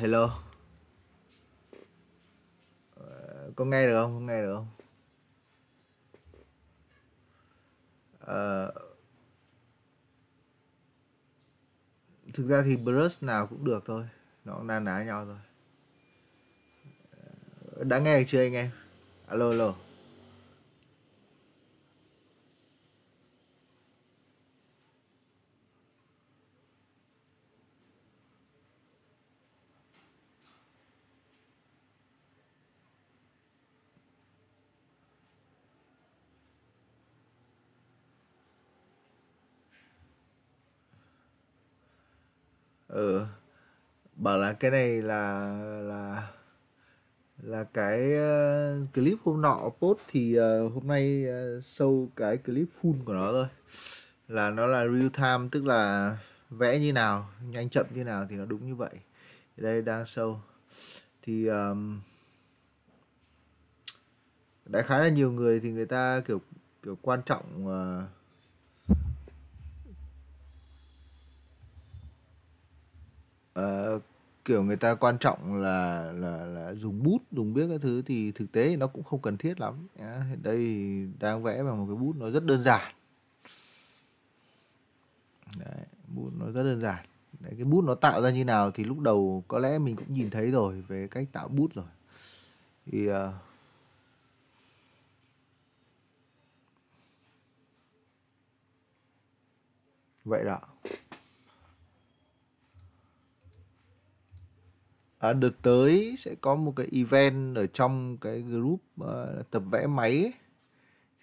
hello ờ, có nghe được không có nghe được không à, thực ra thì brush nào cũng được thôi nó cũng na ná nhau rồi ờ, đã nghe được chưa anh em alo alo ừ bảo là cái này là là là cái uh, clip hôm nọ post thì uh, hôm nay uh, sâu cái clip full của nó thôi là nó là real time tức là vẽ như nào nhanh chậm như nào thì nó đúng như vậy đây đang show thì um, đại khái là nhiều người thì người ta kiểu kiểu quan trọng uh, uh, kiểu người ta quan trọng là là là dùng bút dùng biết các thứ thì thực tế thì nó cũng không cần thiết lắm à, đây đang vẽ bằng một cái bút nó rất đơn giản Đấy, bút nó rất đơn giản Đấy, cái bút nó tạo ra như nào thì lúc đầu có lẽ mình cũng nhìn thấy rồi về cách tạo bút rồi thì uh, vậy đó à, đợt tới sẽ có một cái event ở trong cái group uh, tập vẽ máy ấy.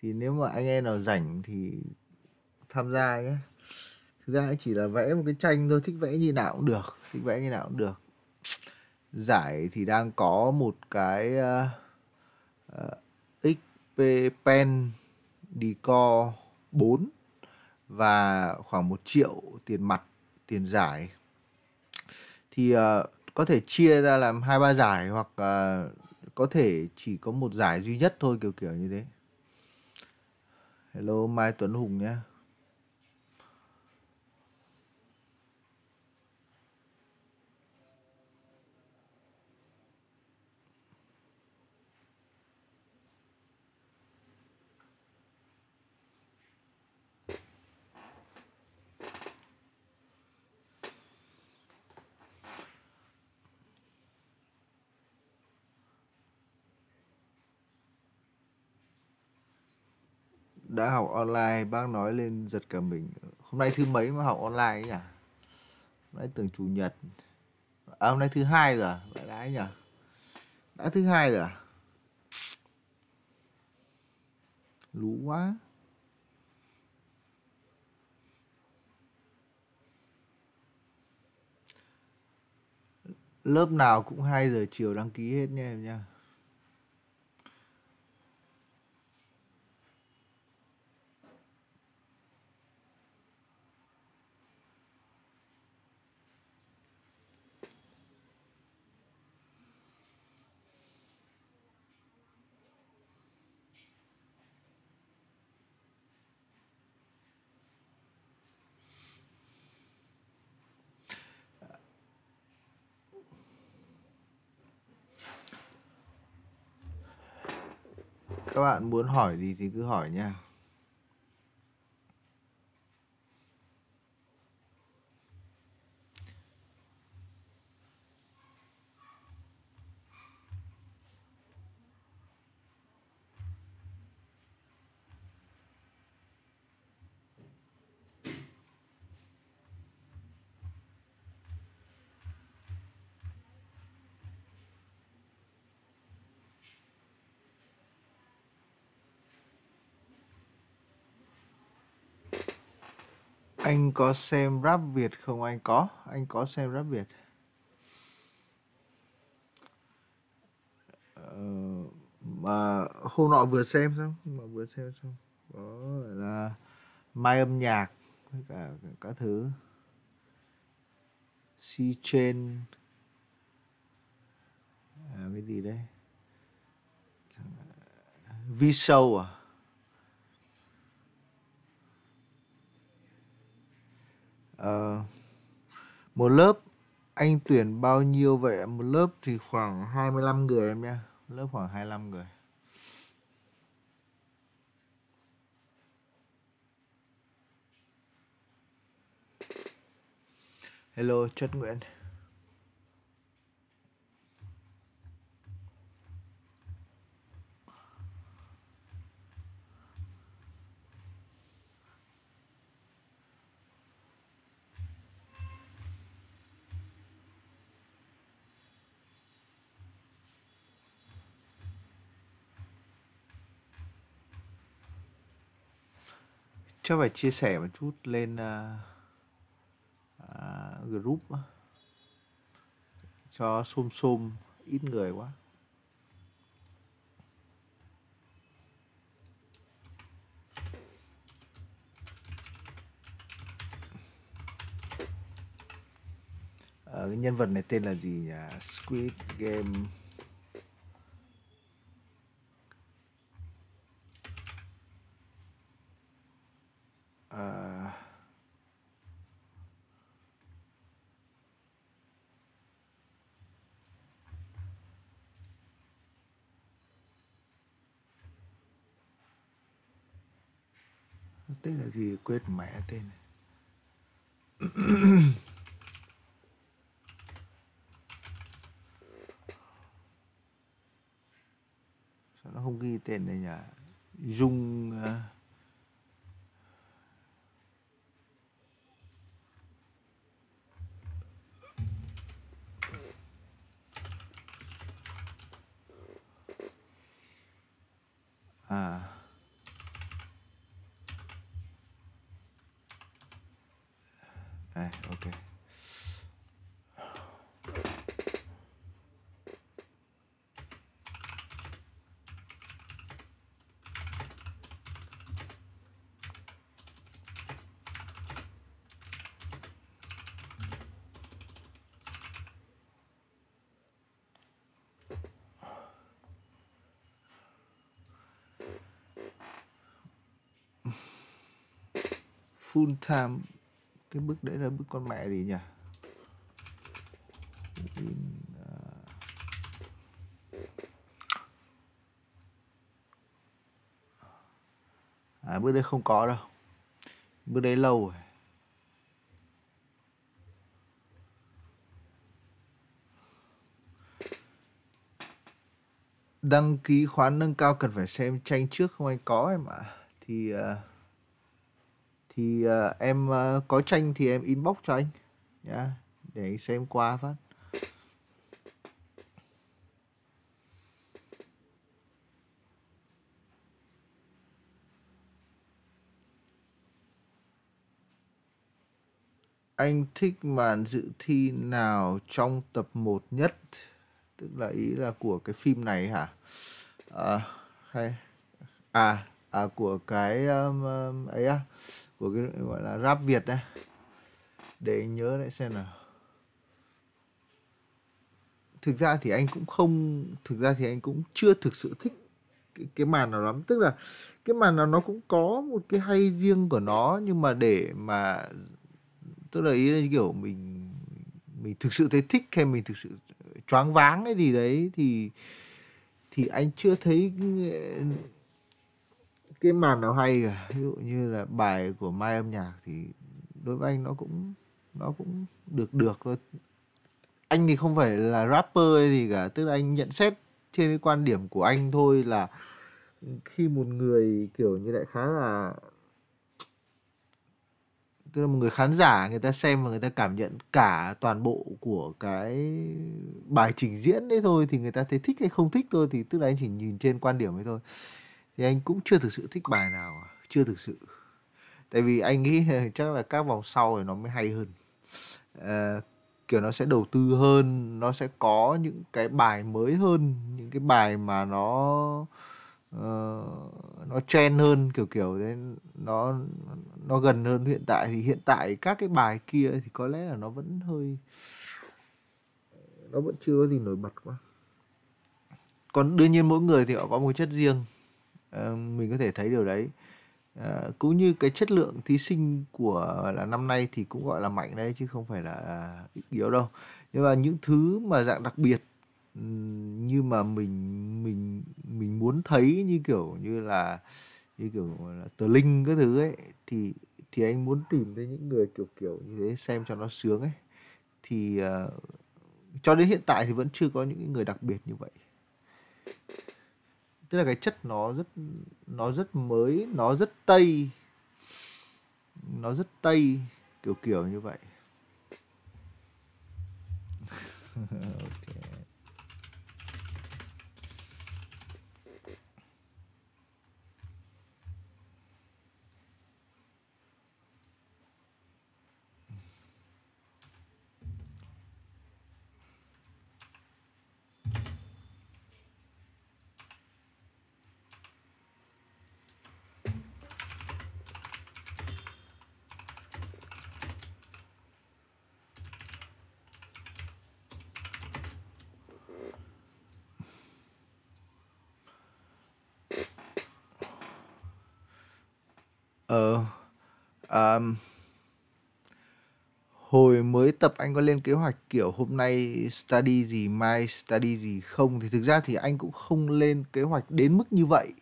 thì nếu mà anh em nào rảnh thì tham gia nhé thực ra chỉ là vẽ một cái tranh thôi thích vẽ như nào cũng được thích vẽ như nào cũng được giải thì đang có một cái uh, ờ, uh, ờ, xp pen decor 4 và khoảng một triệu tiền mặt tiền giải thì uh, có thể chia ra làm hai ba giải hoặc uh, có thể chỉ có một giải duy nhất thôi kiểu kiểu như thế hello mai tuấn hùng nhé đã học online bác nói lên giật cả mình hôm nay thứ mấy mà học online ấy nhỉ hôm nay tưởng chủ nhật à, hôm nay thứ hai rồi vậy đã nhỉ đã thứ hai rồi à? lú quá lớp nào cũng 2 giờ chiều đăng ký hết nha em nha các bạn muốn hỏi gì thì cứ hỏi nha anh có xem rap Việt không anh có anh có xem rap Việt uh, mà hôm nọ vừa xem xong mà vừa xem xong có là mai âm nhạc với cả các thứ si trên à, cái gì đây vi sâu à uh, một lớp anh tuyển bao nhiêu vậy một lớp thì khoảng 25 người em nhé lớp khoảng 25 người Hello Chất Nguyễn chắc phải chia sẻ một chút lên uh, uh, group cho xôm xôm ít người quá Ở ờ, cái nhân vật này tên là gì nhỉ? Squid Game À, tên là gì quên mẹ tên này. sao nó không ghi tên này nhỉ dung uh, full time cái bức đấy là bức con mẹ gì nhỉ in, à, à bữa đấy không có đâu bữa đấy lâu rồi đăng ký khóa nâng cao cần phải xem tranh trước không anh có em ạ à. thì uh, thì uh, em uh, có tranh thì em inbox cho anh nhá yeah, để anh xem qua phát anh thích màn dự thi nào trong tập 1 nhất tức là ý là của cái phim này hả à, hay à à, của cái um, um, ấy á của cái gọi là rap việt đấy để anh nhớ lại xem nào thực ra thì anh cũng không thực ra thì anh cũng chưa thực sự thích cái, cái màn nào lắm tức là cái màn nào nó cũng có một cái hay riêng của nó nhưng mà để mà tức là ý là kiểu mình mình thực sự thấy thích hay mình thực sự choáng váng cái gì đấy thì thì anh chưa thấy cái màn nào hay cả ví dụ như là bài của mai âm nhạc thì đối với anh nó cũng nó cũng được được thôi anh thì không phải là rapper hay gì cả tức là anh nhận xét trên cái quan điểm của anh thôi là khi một người kiểu như lại khá là tức là một người khán giả người ta xem và người ta cảm nhận cả toàn bộ của cái bài trình diễn đấy thôi thì người ta thấy thích hay không thích thôi thì tức là anh chỉ nhìn trên quan điểm ấy thôi thì anh cũng chưa thực sự thích bài nào chưa thực sự tại vì anh nghĩ chắc là các vòng sau thì nó mới hay hơn à, kiểu nó sẽ đầu tư hơn nó sẽ có những cái bài mới hơn những cái bài mà nó uh, nó chen hơn kiểu kiểu đấy nó nó gần hơn hiện tại thì hiện tại các cái bài kia thì có lẽ là nó vẫn hơi nó vẫn chưa có gì nổi bật quá còn đương nhiên mỗi người thì họ có một chất riêng Ờ, mình có thể thấy điều đấy uh, cũng như cái chất lượng thí sinh của là năm nay thì cũng gọi là mạnh đấy chứ không phải là yếu đâu nhưng mà những thứ mà dạng đặc biệt như mà mình mình mình muốn thấy như kiểu như là như kiểu là tờ linh các thứ ấy thì thì anh muốn tìm thấy những người kiểu kiểu như thế xem cho nó sướng ấy thì uh, cho đến hiện tại thì vẫn chưa có những người đặc biệt như vậy tức là cái chất nó rất nó rất mới nó rất tây nó rất tây kiểu kiểu như vậy hồi mới tập anh có lên kế hoạch kiểu hôm nay study gì mai study gì không thì thực ra thì anh cũng không lên kế hoạch đến mức như vậy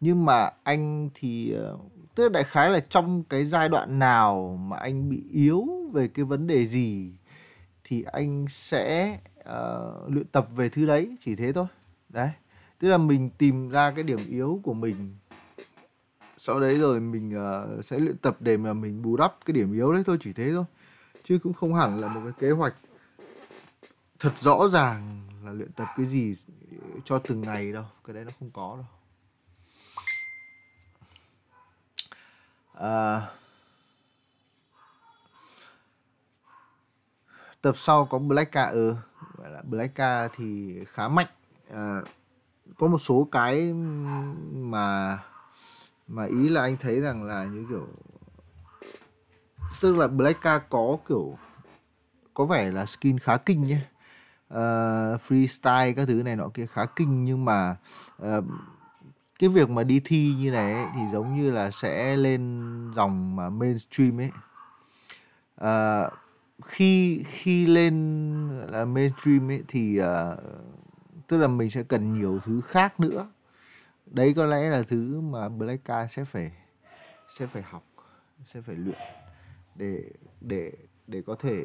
nhưng mà anh thì ờ, tức là đại khái là trong cái giai đoạn nào mà anh bị yếu về cái vấn đề gì thì anh sẽ uh, luyện tập về thứ đấy chỉ thế thôi đấy tức là mình tìm ra cái điểm yếu của mình sau đấy rồi mình uh, sẽ luyện tập để mà mình bù đắp cái điểm yếu đấy thôi chỉ thế thôi chứ cũng không hẳn là một cái kế hoạch thật rõ ràng là luyện tập cái gì cho từng ngày đâu cái đấy nó không có đâu à, tập sau có black ca ừ gọi là black ca thì khá mạnh à, có một số cái mà mà ý là anh thấy rằng là như kiểu tức là Blackka có kiểu có vẻ là skin khá kinh nhé uh, freestyle các thứ này nọ kia khá kinh nhưng mà uh, cái việc mà đi thi như này ấy, thì giống như là sẽ lên dòng mà mainstream ấy uh, khi khi lên là mainstream ấy thì uh, tức là mình sẽ cần nhiều thứ khác nữa đấy có lẽ là thứ mà Black Card sẽ phải sẽ phải học sẽ phải luyện để để để có thể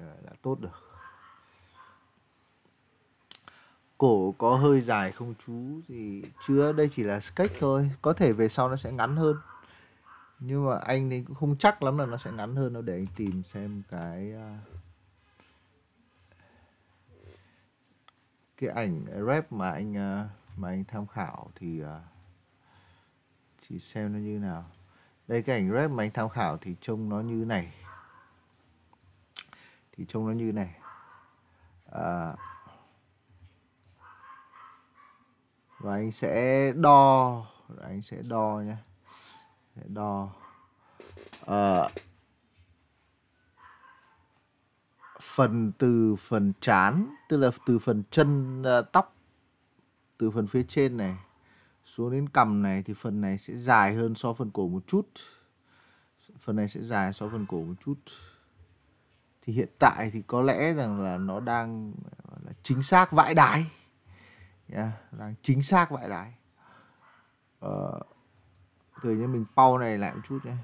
à, là tốt được cổ có hơi dài không chú thì chưa đây chỉ là sketch thôi có thể về sau nó sẽ ngắn hơn nhưng mà anh thì cũng không chắc lắm là nó sẽ ngắn hơn đâu để anh tìm xem cái à, cái ảnh rap mà anh à, mà anh tham khảo thì ờ, chỉ xem nó như nào đây cái ảnh rep mà anh tham khảo thì trông nó như này thì trông nó như này à, và anh sẽ đo anh sẽ đo nhé sẽ đo à, phần từ phần chán tức là từ phần chân tóc từ phần phía trên này xuống đến cằm này thì phần này sẽ dài hơn so phần cổ một chút phần này sẽ dài so phần cổ một chút thì hiện tại thì có lẽ rằng là nó đang là chính xác vãi đái yeah, đang chính xác vãi đái ờ, thời như mình pau này lại một chút nhé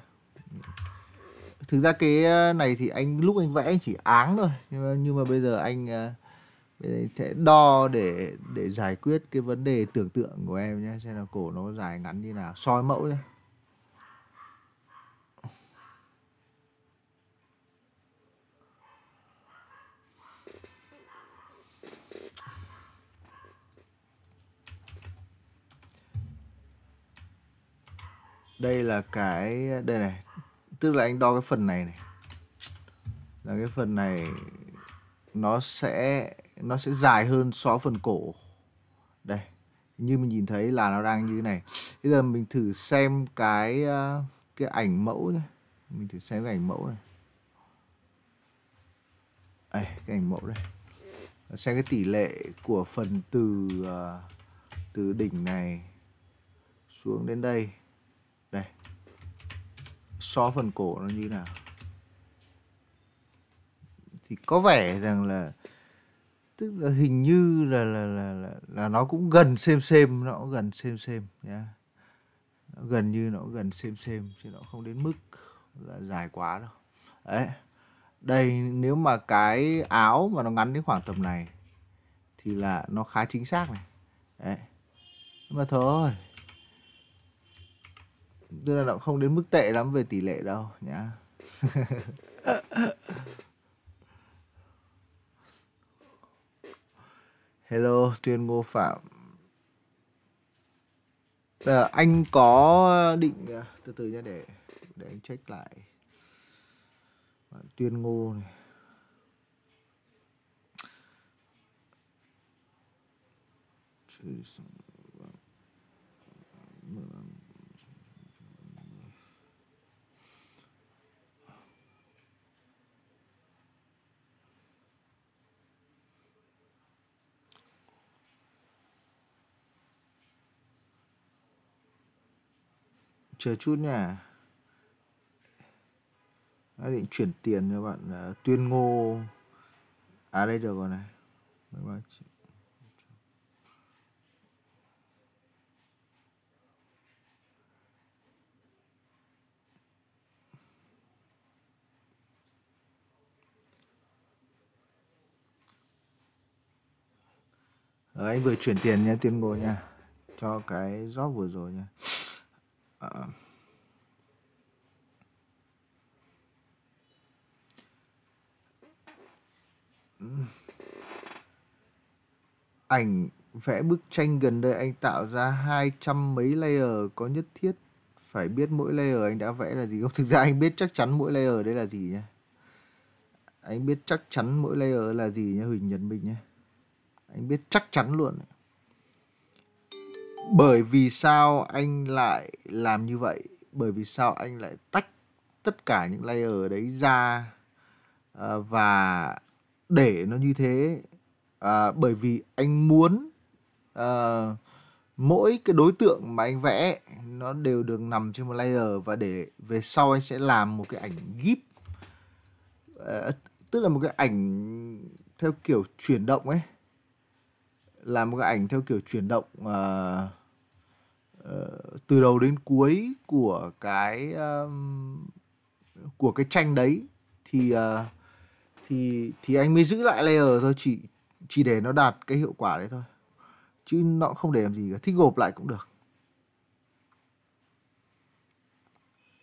thực ra cái ờ, này thì anh lúc anh vẽ anh chỉ áng thôi nhưng mà, nhưng mà bây giờ anh uh, sẽ đo để để giải quyết cái vấn đề tưởng tượng của em nhé xem là cổ nó dài ngắn như nào soi mẫu nhé đây là cái đây này tức là anh đo cái phần này này là cái phần này nó sẽ nó sẽ dài hơn so phần cổ đây như mình nhìn thấy là nó đang như thế này bây giờ mình thử xem cái ờ, cái ảnh mẫu nhé mình thử xem cái ảnh mẫu này đây, cái ảnh mẫu đây xem cái tỷ lệ của phần từ ờ, từ đỉnh này xuống đến đây đây so phần cổ nó như nào thì có vẻ rằng là tức là hình như là là là là, là nó cũng gần xem xem nó cũng gần xem xem nhá nó gần như nó gần xem xem chứ nó không đến mức là dài quá đâu đấy đây nếu mà cái áo mà nó ngắn đến khoảng tầm này thì là nó khá chính xác này đấy nhưng mà thôi tức là nó không đến mức tệ lắm về tỷ lệ đâu nhá Hello Tuyên Ngô Phạm à, Anh có định ờ, Từ từ nhé để Để anh check lại Bạn Tuyên Ngô này Choose chờ chút nha đã định chuyển tiền cho bạn uh, tuyên ngô à đây được rồi này 13 ờ, anh vừa chuyển tiền nha tuyên ngô nha cho cái job vừa rồi nha uh, ảnh vẽ bức tranh gần đây anh tạo ra hai trăm mấy layer có nhất thiết phải biết mỗi layer anh đã vẽ là gì không thực ra anh biết chắc chắn mỗi layer đấy là gì nhá anh biết chắc chắn mỗi layer là gì nhá huỳnh nhật minh nhá anh biết chắc chắn luôn ấy bởi vì sao anh lại làm như vậy bởi vì sao anh lại tách tất cả những layer đấy ra ờ, và để nó như thế à, bởi vì anh muốn à, mỗi cái đối tượng mà anh vẽ nó đều được nằm trên một layer và để về sau anh sẽ làm một cái ảnh gif à, tức là một cái ảnh theo kiểu chuyển động ấy làm một cái ảnh theo kiểu chuyển động uh, Ờ, từ đầu đến cuối của cái um, của cái tranh đấy thì uh, thì thì anh mới giữ lại layer thôi chỉ chỉ để nó đạt cái hiệu quả đấy thôi chứ nó không để làm gì cả thích gộp lại cũng được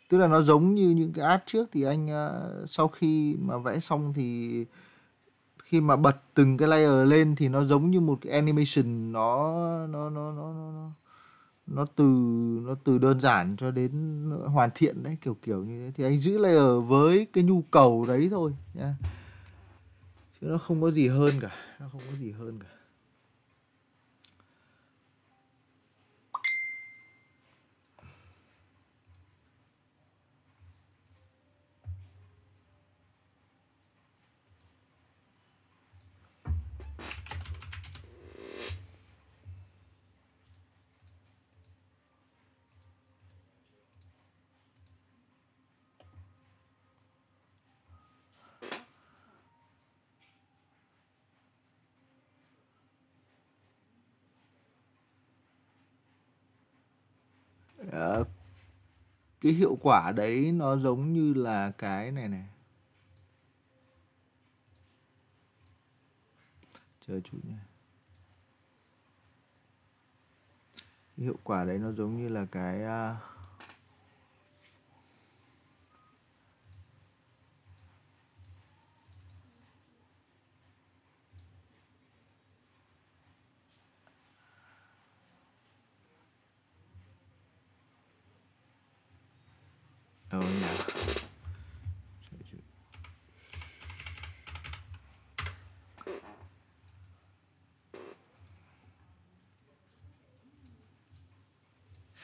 tức là nó giống như những cái ad trước thì anh uh, sau khi mà vẽ xong thì khi mà bật từng cái layer lên thì nó giống như một cái animation nó nó nó nó nó, nó nó từ nó từ đơn giản cho đến hoàn thiện đấy kiểu kiểu như thế thì anh giữ lại ở với cái nhu cầu đấy thôi nhá chứ nó không có gì hơn cả nó không có gì hơn cả cái hiệu quả đấy nó giống như là cái này này chờ chút nha hiệu quả đấy nó giống như là cái uh, đâu nhỉ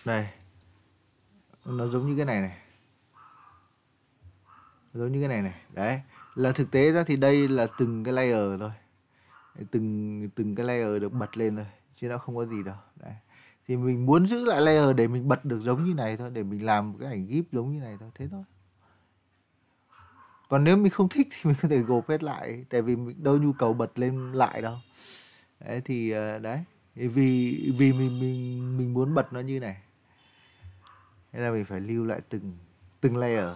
đây nó giống như cái này này giống như cái này này đấy là thực tế ra thì đây là từng cái layer thôi từng từng cái layer được bật lên rồi chứ nó không có gì đâu đấy thì mình muốn giữ lại layer để mình bật được giống như này thôi để mình làm cái ảnh gif giống như này thôi thế thôi còn nếu mình không thích thì mình có thể gộp hết lại tại vì mình đâu nhu cầu bật lên lại đâu đấy thì ờ, đấy vì vì mình mình mình muốn bật nó như này nên là mình phải lưu lại từng từng layer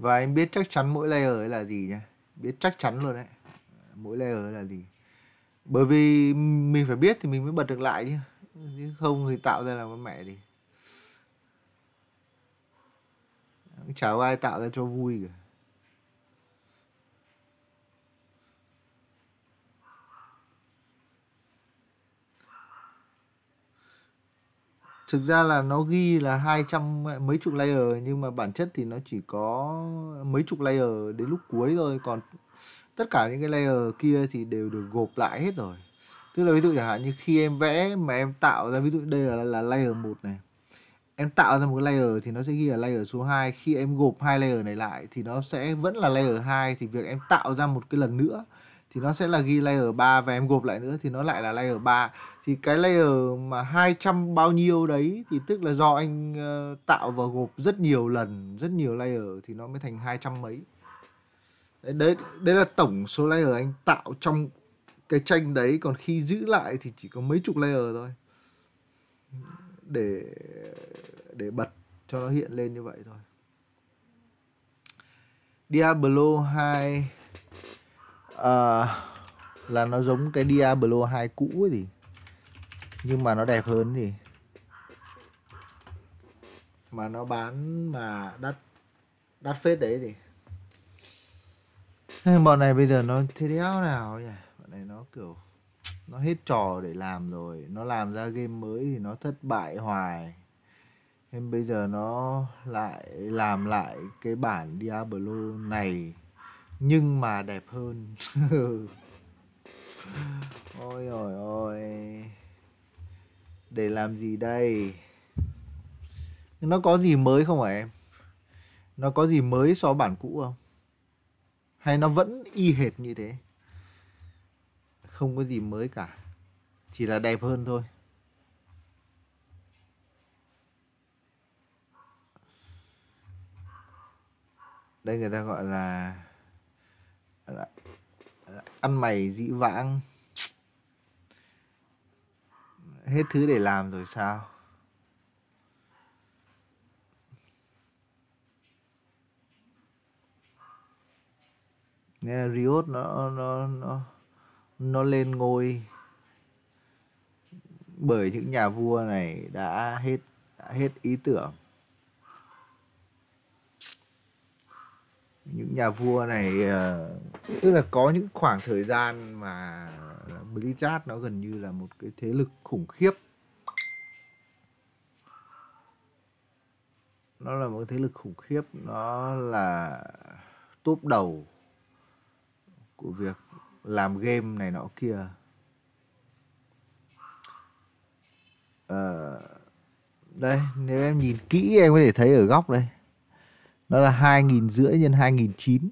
và em biết chắc chắn mỗi layer ấy là gì nhá biết chắc chắn luôn đấy mỗi layer ấy là gì bởi vì mình phải biết thì mình mới bật được lại chứ chứ không thì tạo ra là con mẹ gì chả ai tạo ra cho vui cả thực ra là nó ghi là hai trăm mấy chục layer nhưng mà bản chất thì nó chỉ có mấy chục layer đến lúc cuối thôi còn tất cả những cái layer kia thì đều được gộp lại hết rồi tức là ví dụ chẳng hạn như khi em vẽ mà em tạo ra ví dụ đây là là layer 1 này em tạo ra một cái layer thì nó sẽ ghi ở layer số 2 khi em gộp hai layer này lại thì nó sẽ vẫn là layer 2 thì việc em tạo ra một cái lần nữa thì nó sẽ là ghi layer 3 và em gộp lại nữa thì nó lại là layer 3 thì cái layer mà 200 bao nhiêu đấy thì tức là do anh uh, tạo và gộp rất nhiều lần rất nhiều layer thì nó mới thành 200 mấy đấy, đấy đấy là tổng số layer anh tạo trong cái tranh đấy còn khi giữ lại thì chỉ có mấy chục layer thôi để để bật cho nó hiện lên như vậy thôi Diablo 2 Ờ, là nó giống cái Diablo 2 cũ ấy gì nhưng mà nó đẹp hơn gì mà nó bán mà đắt đắt phết đấy thì bọn này bây giờ nó thế đéo nào nhỉ bọn này nó kiểu nó hết trò để làm rồi nó làm ra game mới thì nó thất bại hoài nên bây giờ nó lại làm lại cái bản Diablo này nhưng mà đẹp hơn ôi ôi ôi để làm gì đây nó có gì mới không hả em nó có gì mới so với bản cũ không hay nó vẫn y hệt như thế không có gì mới cả chỉ là đẹp hơn thôi đây người ta gọi là ăn mày dĩ vãng hết thứ để làm rồi sao yeah, Riot nó nó nó nó lên ngôi bởi những nhà vua này đã hết đã hết ý tưởng những nhà vua này uh, tức là có những khoảng thời gian mà Blizzard nó gần như là một cái thế lực khủng khiếp nó là một thế lực khủng khiếp nó là top đầu của việc làm game này nọ kia à, đây nếu em nhìn kỹ em có thể thấy ở góc đây nó là hai nghìn rưỡi nhân hai nghìn chín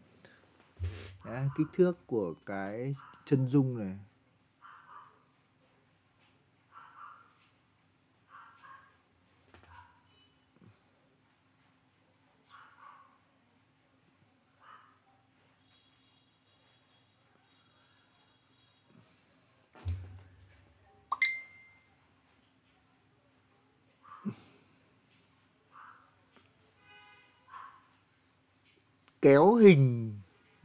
kích thước của cái chân dung này kéo hình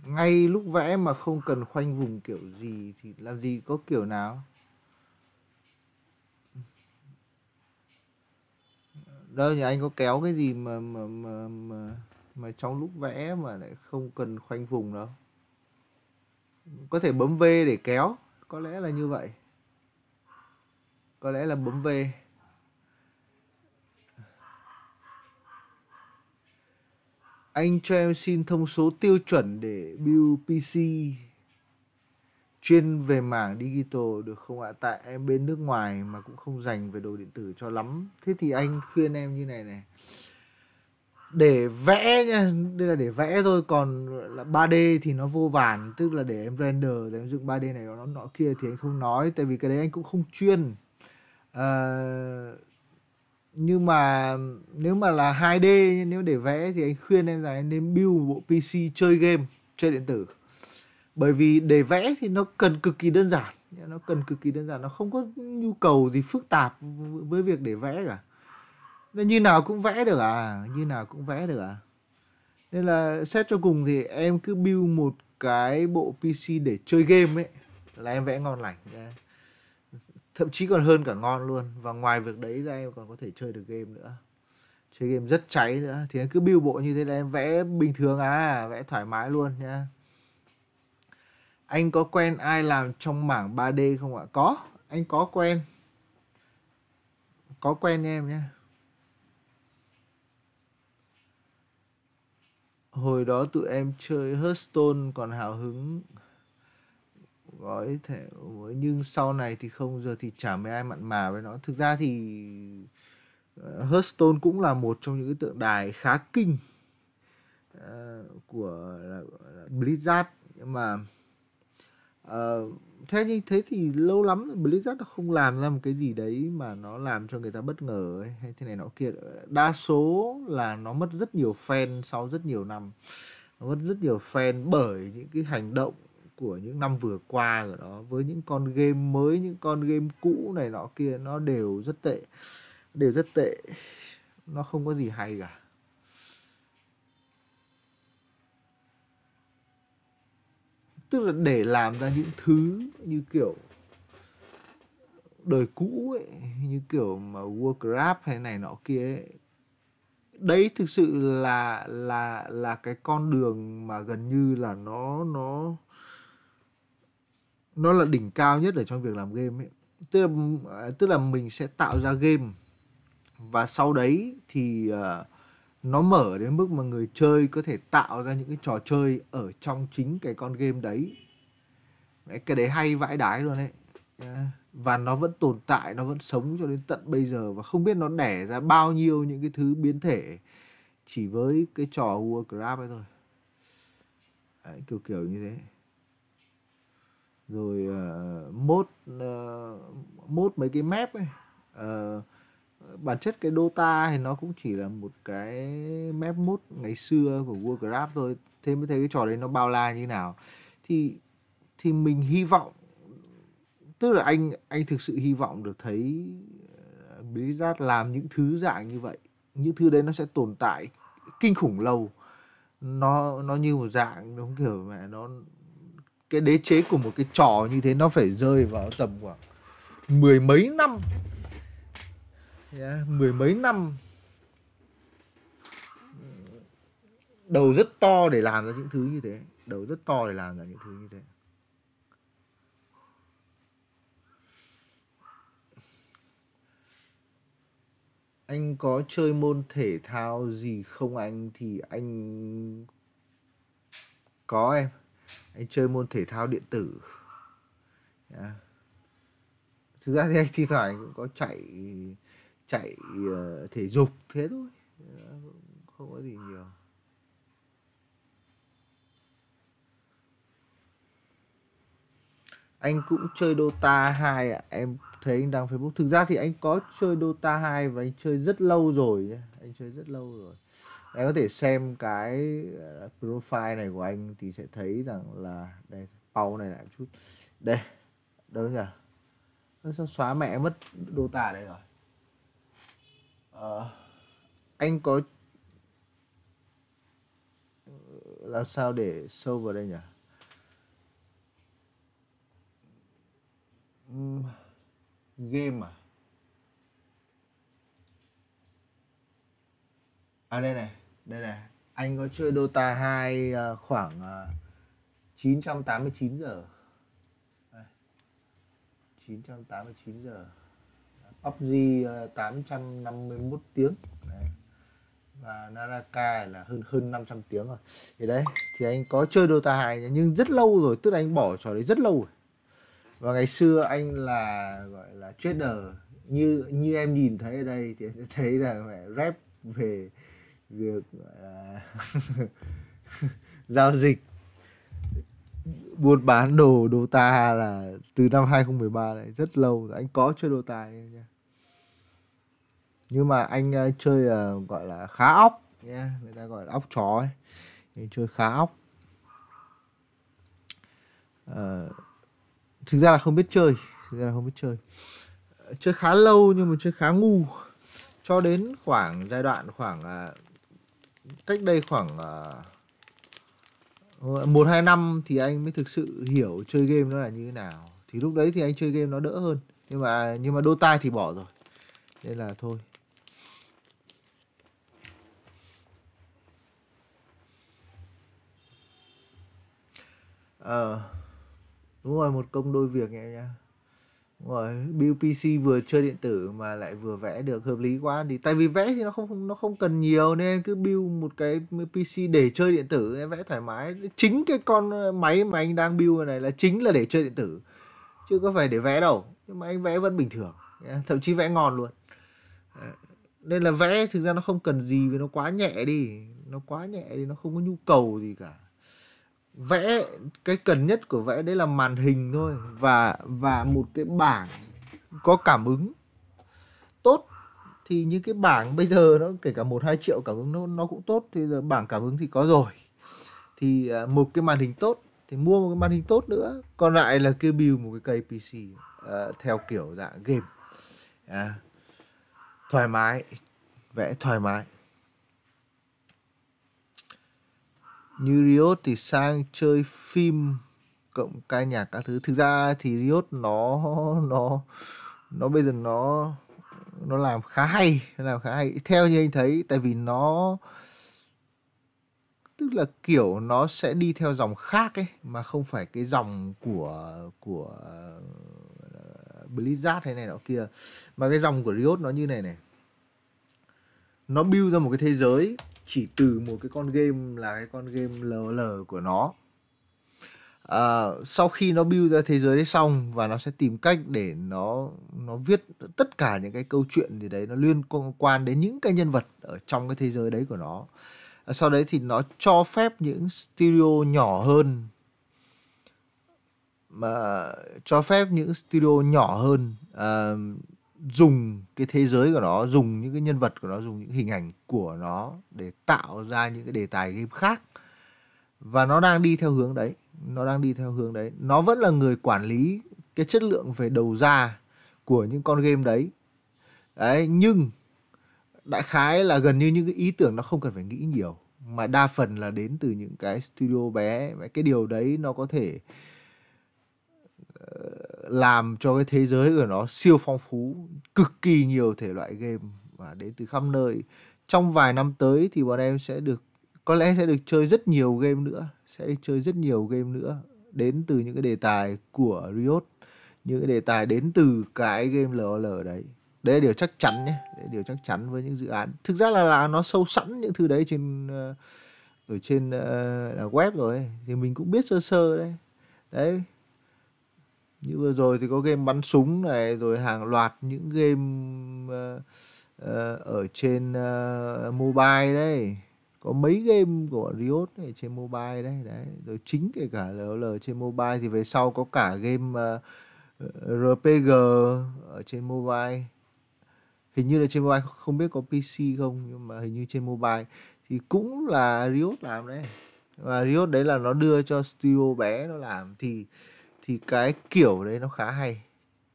ngay lúc vẽ mà không cần khoanh vùng kiểu gì thì làm gì có kiểu nào đâu nhà anh có kéo cái gì mà mà mà mà mà trong lúc vẽ mà lại không cần khoanh vùng đâu có thể bấm V để kéo có lẽ là như vậy có lẽ là bấm V anh cho em xin thông số tiêu chuẩn để build PC chuyên về mảng digital được không ạ? Tại em bên nước ngoài mà cũng không dành về đồ điện tử cho lắm. Thế thì anh khuyên em như này này. Để vẽ nha, đây là để vẽ thôi, còn là 3D thì nó vô vàn, tức là để em render để em dựng 3D này nó nọ kia thì anh không nói tại vì cái đấy anh cũng không chuyên. Uh, nhưng mà nếu mà là 2D nếu để vẽ thì anh khuyên em là em nên build một bộ PC chơi game chơi điện tử bởi vì để vẽ thì nó cần cực kỳ đơn giản nó cần cực kỳ đơn giản nó không có nhu cầu gì phức tạp với việc để vẽ cả nên như nào cũng vẽ được à như nào cũng vẽ được à nên là xét cho cùng thì em cứ build một cái bộ PC để chơi game ấy là em vẽ ngon lành thậm chí còn hơn cả ngon luôn và ngoài việc đấy ra em còn có thể chơi được game nữa chơi game rất cháy nữa thì em cứ biêu bộ như thế là em vẽ bình thường à vẽ thoải mái luôn nhá anh có quen ai làm trong mảng 3D không ạ có anh có quen có quen em nhé hồi đó tụi em chơi Hearthstone còn hào hứng gói thẻ nhưng sau này thì không giờ thì chả mấy ai mặn mà với nó thực ra thì ờ, Hearthstone cũng là một trong những cái tượng đài khá kinh ờ, của là, Blizzard nhưng mà uh, ờ, thế như thế thì lâu lắm Blizzard nó không làm ra một cái gì đấy mà nó làm cho người ta bất ngờ ấy, hay thế này nó kia đa số là nó mất rất nhiều fan sau rất nhiều năm nó mất rất nhiều fan bởi những cái hành động của những năm vừa qua của nó với những con game mới những con game cũ này nọ kia nó đều rất tệ đều rất tệ nó không có gì hay cả tức là để làm ra những thứ như kiểu đời cũ ấy như kiểu mà Warcraft hay này nọ kia ấy đấy thực sự là là là cái con đường mà gần như là nó nó nó là đỉnh cao nhất ở trong việc làm game ấy tức là à, tức là mình sẽ tạo ra game và sau đấy thì uh, nó mở đến mức mà người chơi có thể tạo ra những cái trò chơi ở trong chính cái con game đấy cái đấy hay vãi đái luôn đấy và nó vẫn tồn tại nó vẫn sống cho đến tận bây giờ và không biết nó đẻ ra bao nhiêu những cái thứ biến thể chỉ với cái trò Warcraft ấy thôi đấy, kiểu kiểu như thế rồi uh, mốt uh, mốt mấy cái map ấy uh, bản chất cái Dota thì nó cũng chỉ là một cái map mốt ngày xưa của Warcraft thôi thế mới thấy cái trò đấy nó bao la như nào thì thì mình hy vọng tức là anh anh thực sự hy vọng được thấy Blizzard làm những thứ dạng như vậy những thứ đấy nó sẽ tồn tại kinh khủng lâu nó nó như một dạng giống kiểu mẹ nó cái đế chế của một cái trò như thế nó phải rơi vào tầm khoảng mười mấy năm yeah, mười mấy năm đầu rất to để làm ra những thứ như thế đầu rất to để làm ra những thứ như thế anh có chơi môn thể thao gì không anh thì anh có em anh chơi môn thể thao điện tử yeah. thực ra thì anh thi thoảng cũng có chạy chạy uh, thể dục thế thôi không có gì nhiều anh cũng chơi Dota 2 ạ à. em thấy anh đăng Facebook thực ra thì anh có chơi Dota 2 và anh chơi rất lâu rồi anh chơi rất lâu rồi em có thể xem cái ờ, profile này của anh thì sẽ thấy rằng là đây pau này lại chút đây đâu nhỉ sao xóa mẹ mất đô tả đây rồi à, anh có ờ, làm sao để sâu vào đây nhỉ game à à đây này đây này anh có chơi Dota 2 ờ, khoảng 989 ờ, giờ 989 giờ PUBG 851 ờ, tiếng đấy. và Naraka là hơn hơn 500 tiếng rồi thì đấy thì anh có chơi Dota 2 nhưng rất lâu rồi tức là anh bỏ trò đấy rất lâu rồi và ngày xưa anh là gọi là trader như như em nhìn thấy ở đây thì thấy là phải rep về việc à, giao dịch buôn bán đồ Dota là từ năm 2013 này rất lâu rồi. anh có chơi Dota nha nhưng mà anh uh, chơi uh, gọi là khá óc nha người ta gọi là óc chó ấy anh chơi khá óc uh, thực ra là không biết chơi thực ra là không biết chơi uh, chơi khá lâu nhưng mà chơi khá ngu cho đến khoảng giai đoạn khoảng uh, cách đây khoảng à, ờ, một hai năm thì anh mới thực sự hiểu chơi game nó là như thế nào thì lúc đấy thì anh chơi game nó đỡ hơn nhưng mà nhưng mà tai thì bỏ rồi nên là thôi ờ à, đúng rồi một công đôi việc em nhá rồi build PC vừa chơi điện tử mà lại vừa vẽ được hợp lý quá thì tại vì vẽ thì nó không nó không cần nhiều nên cứ build một cái PC để chơi điện tử em vẽ thoải mái chính cái con ờ, máy mà anh đang build này là chính là để chơi điện tử chứ có phải để vẽ đâu nhưng mà anh vẽ vẫn bình thường thậm chí vẽ ngon luôn nên là vẽ thực ra nó không cần gì vì nó quá nhẹ đi nó quá nhẹ đi nó không có nhu cầu gì cả vẽ cái cần nhất của vẽ đấy là màn hình thôi và và một cái bảng có cảm ứng tốt thì những cái bảng bây giờ nó kể cả một hai triệu cảm ứng nó nó cũng tốt thì giờ bảng cảm ứng thì có rồi thì à, một cái màn hình tốt thì mua một cái màn hình tốt nữa còn lại là kêu build một cái cây pc uh, à, theo kiểu dạng game à, thoải mái vẽ thoải mái như Riot thì sang chơi phim cộng ca nhạc các thứ thực ra thì Riot nó nó nó bây giờ nó nó làm khá hay nó làm khá hay theo như anh thấy tại vì nó tức là kiểu nó sẽ đi theo dòng khác ấy mà không phải cái dòng của của ờ, Blizzard hay này nọ kia mà cái dòng của Riot nó như này này nó build ra một cái thế giới chỉ từ một cái con game là cái con game LOL của nó à, sau khi nó build ra thế giới đấy xong và nó sẽ tìm cách để nó nó viết tất cả những cái câu chuyện gì đấy nó liên quan đến những cái nhân vật ở trong cái thế giới đấy của nó à, sau đấy thì nó cho phép những studio nhỏ hơn mà cho phép những studio nhỏ hơn uh, dùng cái thế giới của nó dùng những cái nhân vật của nó dùng những hình ảnh của nó để tạo ra những cái đề tài game khác và nó đang đi theo hướng đấy nó đang đi theo hướng đấy nó vẫn là người quản lý cái chất lượng về đầu ra của những con game đấy đấy nhưng đại khái là gần như những cái ý tưởng nó không cần phải nghĩ nhiều mà đa phần là đến từ những cái studio bé và cái điều đấy nó có thể ờ, làm cho cái thế giới của nó siêu phong phú cực kỳ nhiều thể loại game và đến từ khắp nơi trong vài năm tới thì bọn em sẽ được có lẽ sẽ được chơi rất nhiều game nữa sẽ được chơi rất nhiều game nữa đến từ những cái đề tài của Riot những cái đề tài đến từ cái game LOL đấy đấy là điều chắc chắn nhé đấy là điều chắc chắn với những dự án thực ra là là nó sâu sẵn những thứ đấy trên ờ, ở trên uh, là web rồi ấy. thì mình cũng biết sơ sơ đấy đấy như vừa rồi thì có game bắn súng này rồi hàng loạt những game uh, uh, ở trên uh, mobile đấy có mấy game của Riot này trên mobile đấy đấy rồi chính kể cả LOL trên mobile thì về sau có cả game uh, RPG ở trên mobile hình như là trên mobile không biết có PC không nhưng mà hình như trên mobile thì cũng là Riot làm đấy và Riot đấy là nó đưa cho studio bé nó làm thì uh, thì cái kiểu đấy nó khá hay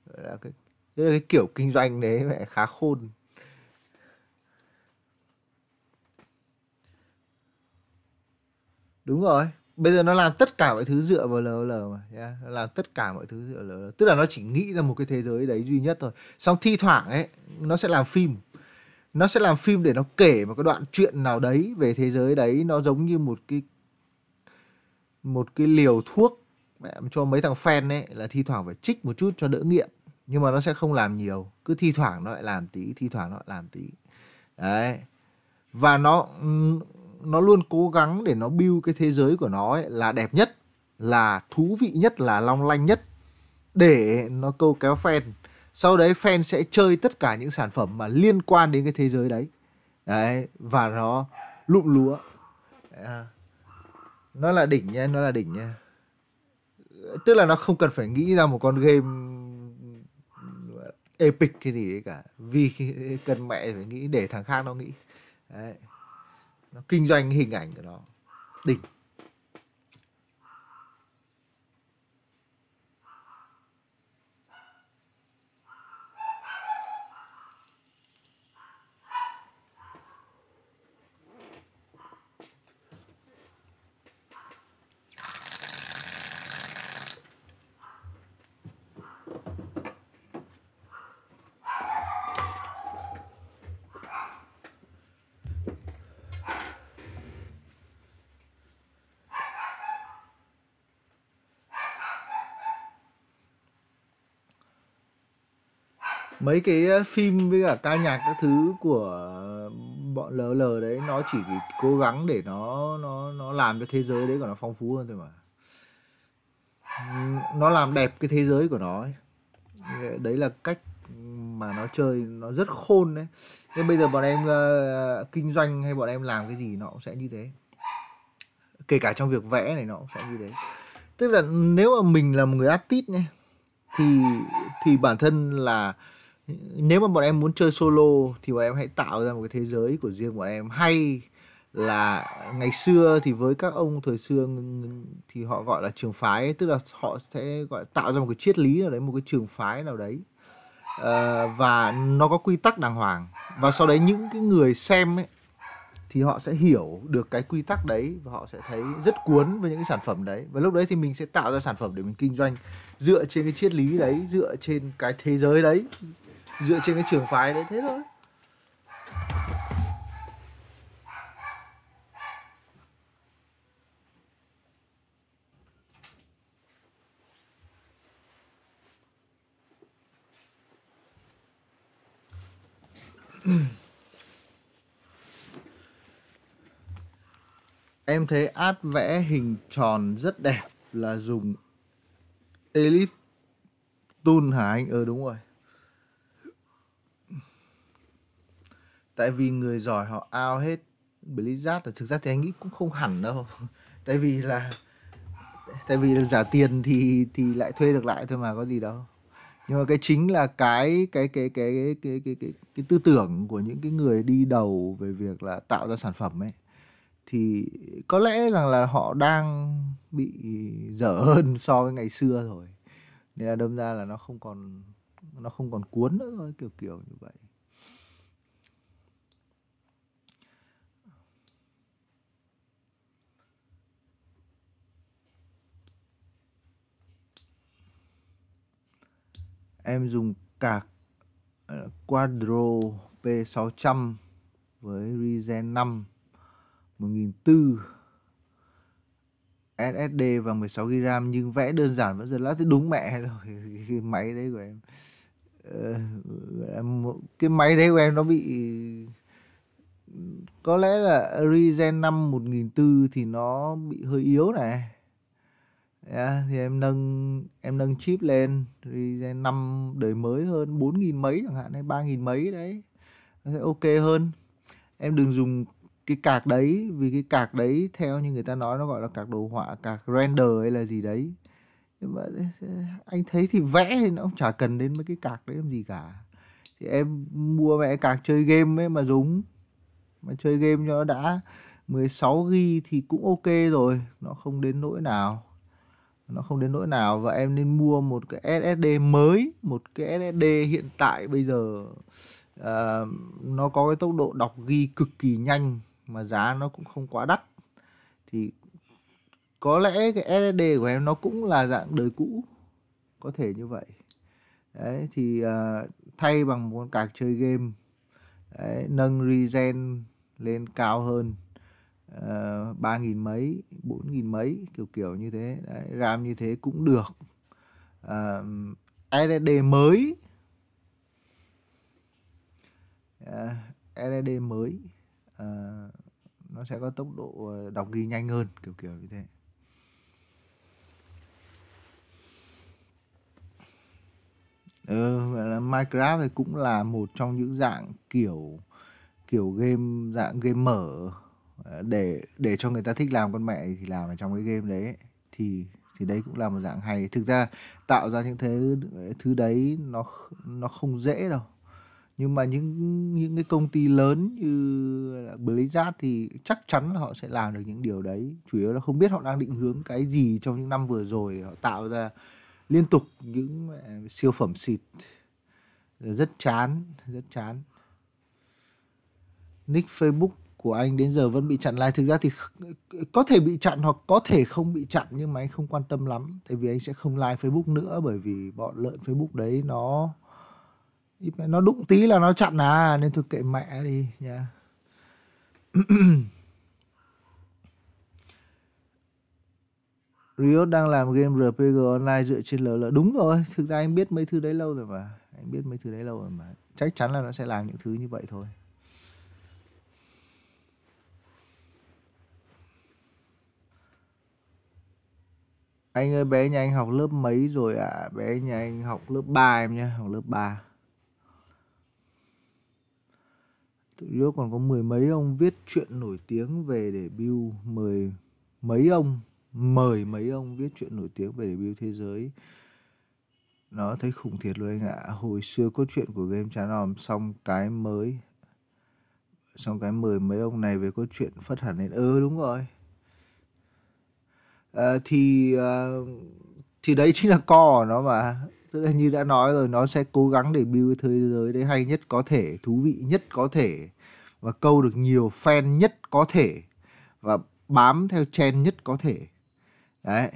là cái, là cái kiểu kinh doanh đấy mẹ khá khôn đúng rồi bây giờ nó làm tất cả mọi thứ dựa vào LOL mà yeah. nó làm tất cả mọi thứ dựa vào LOL tức là nó chỉ nghĩ ra một cái thế giới đấy duy nhất thôi xong thi thoảng ấy nó sẽ làm phim nó sẽ làm phim để nó kể một cái đoạn chuyện nào đấy về thế giới đấy nó giống như một cái một cái liều thuốc mẹ cho mấy thằng fan ấy là thi thoảng phải trích một chút cho đỡ nghiện nhưng mà nó sẽ không làm nhiều cứ thi thoảng nó lại làm tí thi thoảng nó lại làm tí đấy và nó nó luôn cố gắng để nó build cái thế giới của nó ấy, là đẹp nhất là thú vị nhất là long lanh nhất để nó câu kéo fan sau đấy fan sẽ chơi tất cả những sản phẩm mà liên quan đến cái thế giới đấy đấy và nó lụm lúa à. nó là đỉnh nha nó là đỉnh nha tức là nó không cần phải nghĩ ra một con game epic cái gì đấy cả vì cần mẹ phải nghĩ để thằng khác nó nghĩ đấy nó kinh doanh hình ảnh của nó đỉnh mấy cái phim với cả ca nhạc các thứ của bọn lờ lờ đấy nó chỉ cố gắng để nó nó nó làm cho thế giới đấy của nó phong phú hơn thôi mà nó làm đẹp cái thế giới của nó ấy. đấy là cách mà nó chơi nó rất khôn đấy nhưng bây giờ bọn em uh, kinh doanh hay bọn em làm cái gì nó cũng sẽ như thế kể cả trong việc vẽ này nó cũng sẽ như thế tức là nếu mà mình là một người artist nhé thì thì bản thân là nếu mà bọn em muốn chơi solo thì bọn em hãy tạo ra một cái thế giới của riêng bọn em hay là ngày xưa thì với các ông thời xưa thì họ gọi là trường phái ấy, tức là họ sẽ gọi tạo ra một cái triết lý nào đấy một cái trường phái nào đấy à, và nó có quy tắc đàng hoàng và sau đấy những cái người xem ấy thì họ sẽ hiểu được cái quy tắc đấy và họ sẽ thấy rất cuốn với những cái sản phẩm đấy và lúc đấy thì mình sẽ tạo ra sản phẩm để mình kinh doanh dựa trên cái triết lý đấy dựa trên cái thế giới đấy dựa trên cái trường phái đấy thế thôi em thấy át vẽ hình tròn rất đẹp là dùng elip tool hả anh ờ ừ, đúng rồi tại vì người giỏi họ ao hết Blizzard là thực ra thì anh nghĩ cũng không hẳn đâu tại vì là tại vì là giả tiền thì thì lại thuê được lại thôi mà có gì đâu nhưng mà cái chính là cái cái cái cái cái cái cái, cái, cái tư tưởng của những cái người đi đầu về việc là tạo ra sản phẩm ấy thì có lẽ rằng là họ đang bị dở hơn so với ngày xưa rồi nên là đâm ra là nó không còn nó không còn cuốn nữa thôi kiểu kiểu như vậy em dùng cạc ờ, Quadro P600 với Regen 5 1400 SSD và 16GB ram nhưng vẽ đơn giản vẫn rất lát đúng mẹ rồi cái máy đấy của em ờ, em cái máy đấy của em nó bị có lẽ là Regen 5 1400 thì nó bị hơi yếu này yeah, dạ, thì em nâng em nâng chip lên thì năm đời mới hơn bốn nghìn mấy chẳng hạn hay ba nghìn mấy đấy sẽ ok hơn em đừng dùng cái cạc đấy vì cái cạc đấy theo như người ta nói nó gọi là cạc đồ họa cạc render hay là gì đấy nhưng mà anh thấy thì vẽ thì nó cũng chả cần đến mấy cái cạc đấy làm gì cả thì em mua mẹ cạc chơi game ấy mà dùng mà chơi game cho nó đã 16 g thì cũng ok rồi nó không đến nỗi nào nó không đến nỗi nào và em nên mua một cái SSD mới một cái SSD hiện tại bây giờ uh, nó có cái tốc độ đọc ghi cực kỳ nhanh mà giá nó cũng không quá đắt thì có lẽ cái SSD của em nó cũng là dạng đời cũ có thể như vậy đấy thì uh, thay bằng một con card chơi game đấy, nâng regen lên cao hơn Ờ, ba uh, nghìn mấy bốn nghìn mấy kiểu kiểu như thế Đấy, ram như thế cũng được uh, ờ, SSD mới uh, ờ, SSD mới uh, nó sẽ có tốc độ đọc ghi nhanh hơn kiểu kiểu như thế ừ, là Minecraft thì cũng là một trong những dạng kiểu kiểu game dạng game mở Ờ, để để cho người ta thích làm con mẹ thì làm ở trong cái game đấy thì thì đấy cũng là một dạng hay thực ra tạo ra những thứ thứ đấy nó nó không dễ đâu nhưng mà những những cái công ty lớn như là Blizzard thì chắc chắn là họ sẽ làm được những điều đấy chủ yếu là không biết họ đang định hướng cái gì trong những năm vừa rồi để họ tạo ra liên tục những ờ, siêu phẩm xịt rất chán rất chán nick Facebook của anh đến giờ vẫn bị chặn like thực ra thì có thể bị chặn hoặc có thể không bị chặn nhưng mà anh không quan tâm lắm tại vì anh sẽ không like Facebook nữa bởi vì bọn lợn Facebook đấy nó nó đụng tí là nó chặn à nên thôi kệ mẹ đi nha Riot đang làm game RPG online dựa trên LL đúng rồi thực ra anh biết mấy thứ đấy lâu rồi mà anh biết mấy thứ đấy lâu rồi mà chắc chắn là nó sẽ làm những thứ như vậy thôi Anh ơi bé nhà anh học lớp mấy rồi ạ? À? Bé nhà anh học lớp 3 em nhé, học lớp 3. Tự lúc còn có mười mấy ông viết chuyện nổi tiếng về để build mười mấy ông mời mấy ông viết chuyện nổi tiếng về để build thế giới. Nó thấy khủng thiệt luôn anh ạ. À. Hồi xưa có chuyện của game chán hòm xong cái mới xong cái mời mấy ông này về có chuyện phất hẳn lên ơ ừ, đúng rồi Ờ, thì uh, thì đấy chính là co của nó mà tức là như đã nói rồi nó sẽ cố gắng để build cái thế giới đấy hay nhất có thể thú vị nhất có thể và câu được nhiều fan nhất có thể và bám theo trend nhất có thể đấy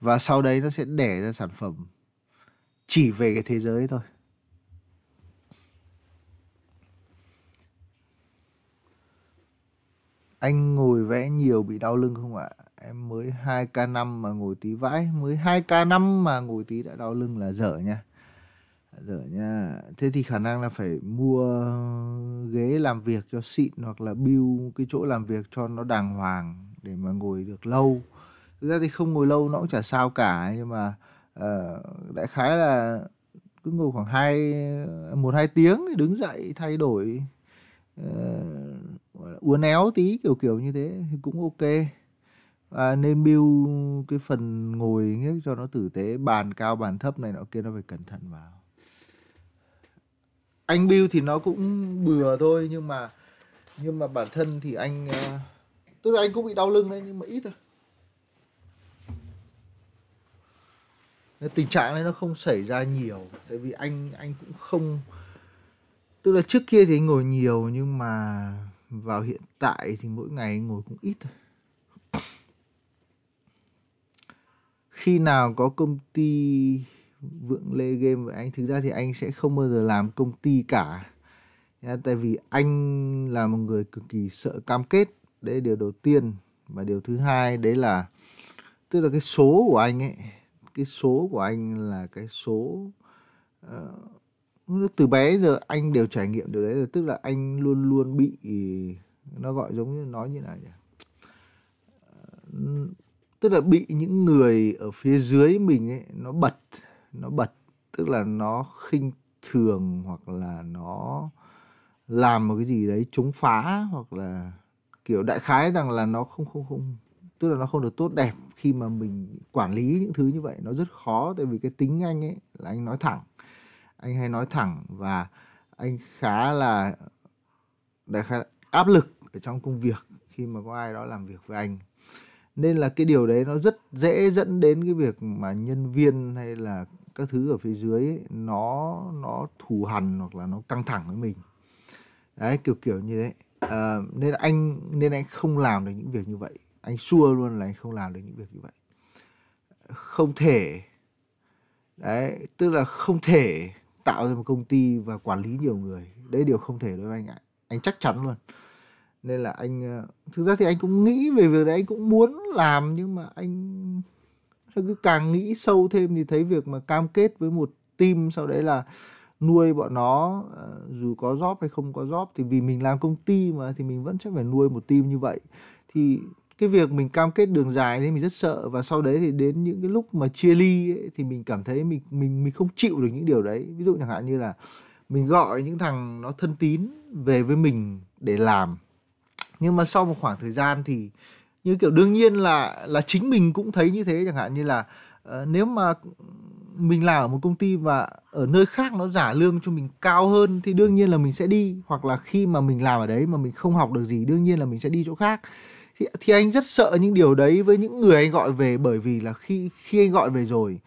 và sau đấy nó sẽ đẻ ra sản phẩm chỉ về cái thế giới thôi anh ngồi vẽ nhiều bị đau lưng không ạ à? em mới 2k5 mà ngồi tí vãi mới 2k5 mà ngồi tí đã đau lưng là dở nha dở nha thế thì khả năng là phải mua ghế làm việc cho xịn hoặc là build cái chỗ làm việc cho nó đàng hoàng để mà ngồi được lâu thực ra thì không ngồi lâu nó cũng chả sao cả nhưng mà uh, đại khái là cứ ngồi khoảng hai một hai tiếng thì đứng dậy thay đổi uh, uốn éo tí kiểu kiểu như thế thì cũng ok À, nên build cái phần ngồi nghiếc cho nó tử tế, bàn cao bàn thấp này nó kia nó phải cẩn thận vào. Anh build thì nó cũng bừa thôi nhưng mà nhưng mà bản thân thì anh à, tức là anh cũng bị đau lưng đấy nhưng mà ít thôi. tình trạng này nó không xảy ra nhiều tại vì anh anh cũng không tức là trước kia thì anh ngồi nhiều nhưng mà vào hiện tại thì mỗi ngày anh ngồi cũng ít thôi khi nào có công ty vượng lê game với anh thực ra thì anh sẽ không bao giờ làm công ty cả Nha, tại vì anh là một người cực kỳ sợ cam kết đấy là điều đầu tiên và điều thứ hai đấy là tức là cái số của anh ấy cái số của anh là cái số uh, từ bé giờ anh đều trải nghiệm điều đấy rồi tức là anh luôn luôn bị nó gọi giống như nói như này nhỉ ờ, tức là bị những người ở phía dưới mình ấy nó bật nó bật tức là nó khinh thường hoặc là nó làm một cái gì đấy chống phá hoặc là kiểu đại khái rằng là nó không không không tức là nó không được tốt đẹp khi mà mình quản lý những thứ như vậy nó rất khó tại vì cái tính anh ấy là anh nói thẳng anh hay nói thẳng và anh khá là đại khái áp lực ở trong công việc khi mà có ai đó làm việc với anh nên là cái điều đấy nó rất dễ dẫn đến cái việc mà nhân viên hay là các thứ ở phía dưới ấy, nó nó thù hằn hoặc là nó căng thẳng với mình đấy kiểu kiểu như thế à, nên anh nên anh không làm được những việc như vậy anh xua luôn là anh không làm được những việc như vậy không thể đấy tức là không thể tạo ra một công ty và quản lý nhiều người đấy điều không thể đối với anh ạ anh chắc chắn luôn nên là anh ờ, thực ra thì anh cũng nghĩ về việc đấy anh cũng muốn làm nhưng mà anh cứ càng nghĩ sâu thêm thì thấy việc mà cam kết với một team sau đấy là nuôi bọn nó ờ, dù có job hay không có job thì vì mình làm công ty mà thì mình vẫn sẽ phải nuôi một team như vậy thì cái việc mình cam kết đường dài thì mình rất sợ và sau đấy thì đến những cái lúc mà chia ly ấy, thì mình cảm thấy mình mình mình không chịu được những điều đấy ví dụ chẳng hạn như là mình gọi những thằng nó thân tín về với mình để làm nhưng mà sau một khoảng thời gian thì như kiểu đương nhiên là là chính mình cũng thấy như thế chẳng hạn như là uh, nếu mà mình làm ở một công ty và ở nơi khác nó giả lương cho mình cao hơn thì đương nhiên là mình sẽ đi hoặc là khi mà mình làm ở đấy mà mình không học được gì đương nhiên là mình sẽ đi chỗ khác thì, thì anh rất sợ những điều đấy với những người anh gọi về bởi vì là khi khi anh gọi về rồi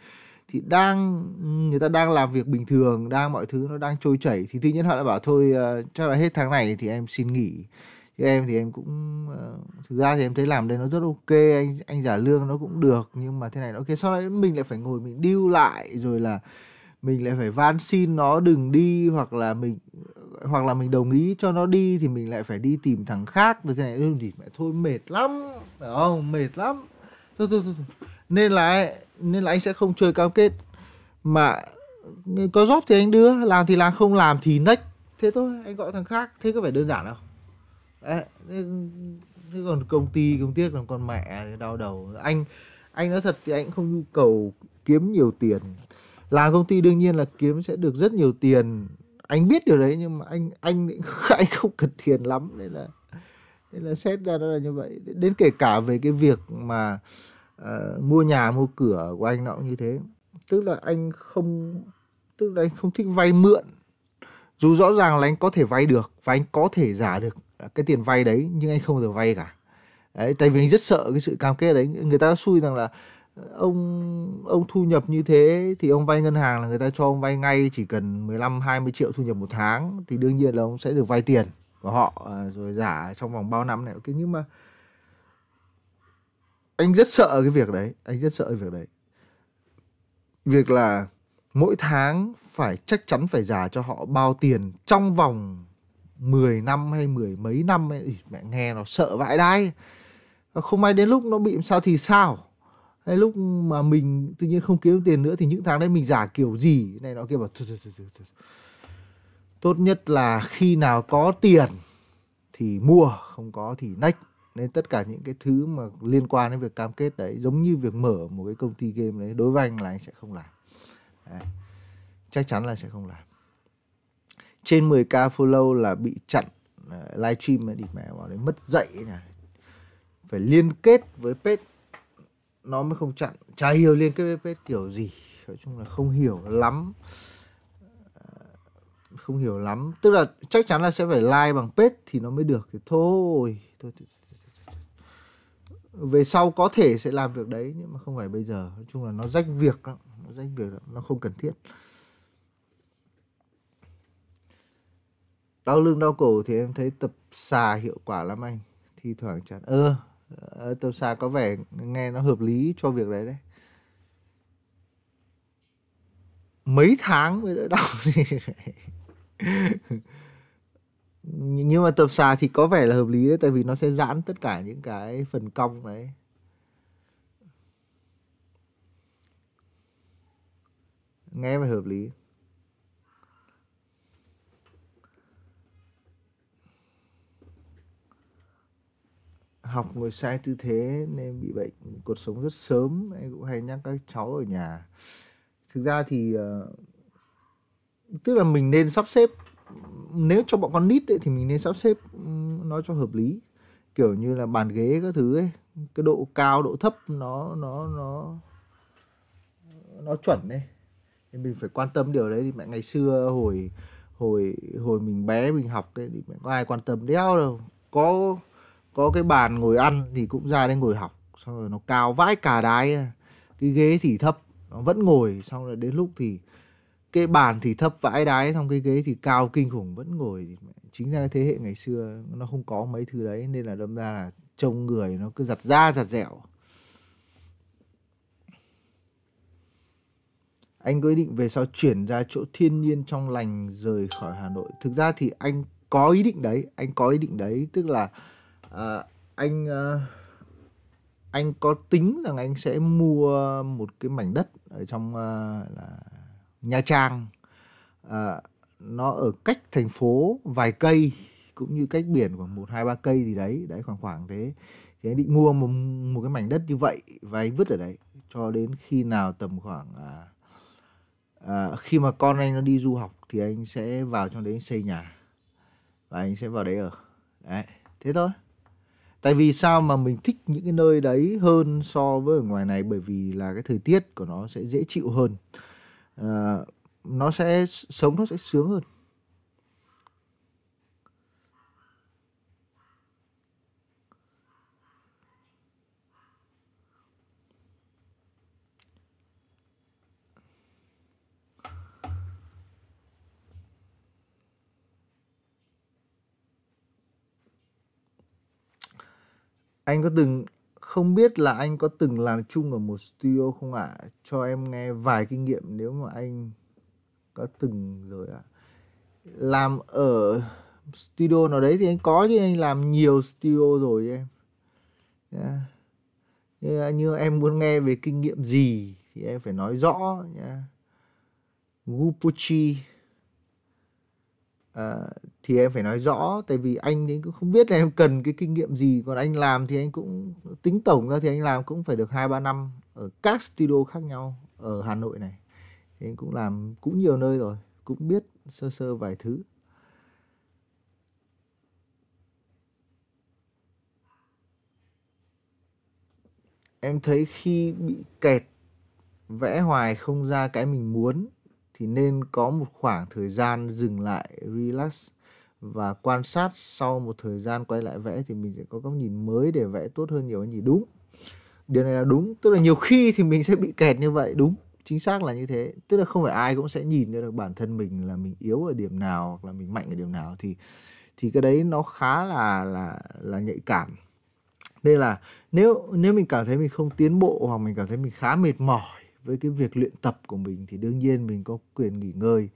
thì đang người ta đang làm việc bình thường đang mọi thứ nó đang trôi chảy thì tự nhiên họ lại bảo thôi uh, chắc là hết tháng này thì em xin nghỉ chứ em thì em cũng uh, thực ra thì em thấy làm đây nó rất ok anh anh giả lương nó cũng được nhưng mà thế này nó ok sau đấy mình lại phải ngồi mình điêu lại rồi là mình lại phải van xin nó đừng đi hoặc là mình hoặc là mình đồng ý cho nó đi thì mình lại phải đi tìm thằng khác rồi thế này thì mẹ thôi mệt lắm phải không mệt lắm thôi thôi thôi, thôi. nên là nên là anh sẽ không chơi cam kết mà có job thì anh đưa làm thì làm không làm thì nách thế thôi anh gọi thằng khác thế có phải đơn giản không Đấy, thế còn công ty công tiếc là con mẹ đau đầu anh anh nói thật thì anh không nhu cầu kiếm nhiều tiền làm công ty đương nhiên là kiếm sẽ được rất nhiều tiền anh biết điều đấy nhưng mà anh anh anh không cần tiền lắm nên là nên là xét ra nó là như vậy đến kể cả về cái việc mà uh, mua nhà mua cửa của anh nó cũng như thế tức là anh không tức là anh không thích vay mượn dù rõ ràng là anh có thể vay được và anh có thể giả được Ờ, cái tiền vay đấy nhưng anh không bao giờ vay cả đấy tại vì anh rất sợ cái sự cam kết đấy người ta xui rằng là ờ, ông ông thu nhập như thế thì ông vay ngân hàng là người ta cho ông vay ngay chỉ cần 15 20 triệu thu nhập một tháng thì đương nhiên là ông sẽ được vay tiền của họ ờ, rồi giả trong vòng bao năm này cái nhưng mà anh rất sợ cái việc đấy anh rất sợ cái việc đấy việc là mỗi tháng phải chắc chắn phải giả cho họ bao tiền trong vòng 10 năm hay mười mấy năm ấy, mẹ nghe nó sợ vãi đai không may đến lúc nó bị sao thì sao hay lúc mà mình tự nhiên không kiếm tiền nữa thì những tháng đấy mình giả kiểu gì này nó kia bảo thôi, thôi, thôi, thôi, thôi. tốt nhất là khi nào có tiền thì mua không có thì nách nên tất cả những cái thứ mà liên quan đến việc cam kết đấy giống như việc mở một cái công ty game đấy đối với anh là anh sẽ không làm đấy. chắc chắn là sẽ không làm trên 10k follow là bị chặn à, live stream đi mẹ bảo đấy mất dạy này phải liên kết với pet nó mới không chặn chả hiểu liên kết với pet kiểu gì nói chung là không hiểu lắm à, không hiểu lắm tức là chắc chắn là sẽ phải like bằng pet thì nó mới được thì thôi thôi, thôi về sau có thể sẽ làm việc đấy nhưng mà không phải bây giờ nói chung là nó rách việc lắm nó rách việc lắm. nó không cần thiết đau lưng đau cổ thì em thấy tập xà hiệu quả lắm anh thi thoảng chán ơ ờ, tập xà có vẻ nghe nó hợp lý cho việc đấy đấy mấy tháng mới đỡ đau nhưng mà tập xà thì có vẻ là hợp lý đấy tại vì nó sẽ giãn tất cả những cái phần cong đấy nghe mà hợp lý học ngồi sai tư thế nên bị bệnh cột sống rất sớm anh cũng hay nhắc các cháu ở nhà thực ra thì ờ, tức là mình nên sắp xếp nếu cho bọn con nít ấy, thì mình nên sắp xếp nó cho hợp lý kiểu như là bàn ghế các thứ ấy cái độ cao độ thấp nó nó nó nó chuẩn đấy thì mình phải quan tâm điều đấy thì mẹ ngày xưa hồi hồi hồi mình bé mình học ấy, thì mẹ có ai quan tâm đéo đâu có có cái bàn ngồi ăn thì cũng ra đây ngồi học xong rồi nó cao vãi cả đái cái ghế thì thấp nó vẫn ngồi xong rồi đến lúc thì cái bàn thì thấp vãi đái xong cái ghế thì cao kinh khủng vẫn ngồi chính ra thế hệ ngày xưa nó không có mấy thứ đấy nên là đâm ra là trông người nó cứ giặt da giặt dẻo anh có ý định về sau chuyển ra chỗ thiên nhiên trong lành rời khỏi Hà Nội. Thực ra thì anh có ý định đấy, anh có ý định đấy, tức là Ờ, anh à, anh có tính rằng anh sẽ mua một cái mảnh đất ở trong à, là Nha Trang à, nó ở cách thành phố vài cây cũng như cách biển khoảng một hai ba cây gì đấy đấy khoảng khoảng thế thì anh định mua một một cái mảnh đất như vậy và anh vứt ở đấy cho đến khi nào tầm khoảng à, à, khi mà con anh nó đi du học thì anh sẽ vào trong đấy xây nhà và anh sẽ vào đấy ở đấy thế thôi tại vì sao mà mình thích những cái nơi đấy hơn so với ở ngoài này bởi vì là cái thời tiết của nó sẽ dễ chịu hơn à, nó sẽ sống nó sẽ sướng hơn anh có từng không biết là anh có từng làm chung ở một studio không ạ à? cho em nghe vài kinh nghiệm nếu mà anh có từng rồi ạ à. làm ở studio nào đấy thì anh có chứ anh làm nhiều studio rồi em yeah. như, như em muốn nghe về kinh nghiệm gì thì em phải nói rõ nha yeah. Gupuchi Ờ, thì em phải nói rõ tại vì anh ấy cũng không biết là em cần cái kinh nghiệm gì còn anh làm thì anh cũng tính tổng ra thì anh làm cũng phải được hai ba năm ở các studio khác nhau ở Hà Nội này thì anh cũng làm cũng nhiều nơi rồi cũng biết sơ sơ vài thứ em thấy khi bị kẹt vẽ hoài không ra cái mình muốn thì nên có một khoảng thời gian dừng lại relax và quan sát sau một thời gian quay lại vẽ thì mình sẽ có góc nhìn mới để vẽ tốt hơn nhiều anh gì đúng điều này là đúng tức là nhiều khi thì mình sẽ bị kẹt như vậy đúng chính xác là như thế tức là không phải ai cũng sẽ nhìn ra được bản thân mình là mình yếu ở điểm nào hoặc là mình mạnh ở điểm nào thì thì cái đấy nó khá là là là nhạy cảm Nên là nếu nếu mình cảm thấy mình không tiến bộ hoặc mình cảm thấy mình khá mệt mỏi với cái việc luyện tập của mình thì đương nhiên mình có quyền nghỉ ngơi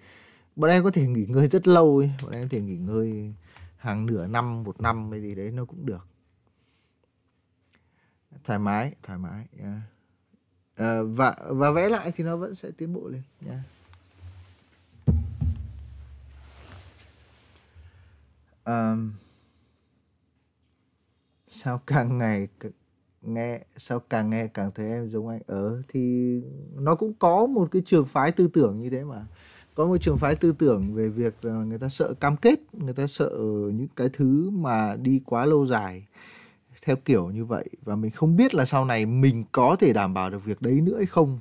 bọn em có thể nghỉ ngơi rất lâu ấy. bọn em có thể nghỉ ngơi hàng nửa năm một năm hay gì đấy nó cũng được thoải mái thoải mái yeah. à, ờ, và và vẽ lại thì nó vẫn sẽ tiến bộ lên nha yeah. um, sao càng ngày càng nghe sao càng nghe càng thấy em giống anh ở ờ, thì nó cũng có một cái trường phái tư tưởng như thế mà có một trường phái tư tưởng về việc là người ta sợ cam kết người ta sợ những cái thứ mà đi quá lâu dài theo kiểu như vậy và mình không biết là sau này mình có thể đảm bảo được việc đấy nữa hay không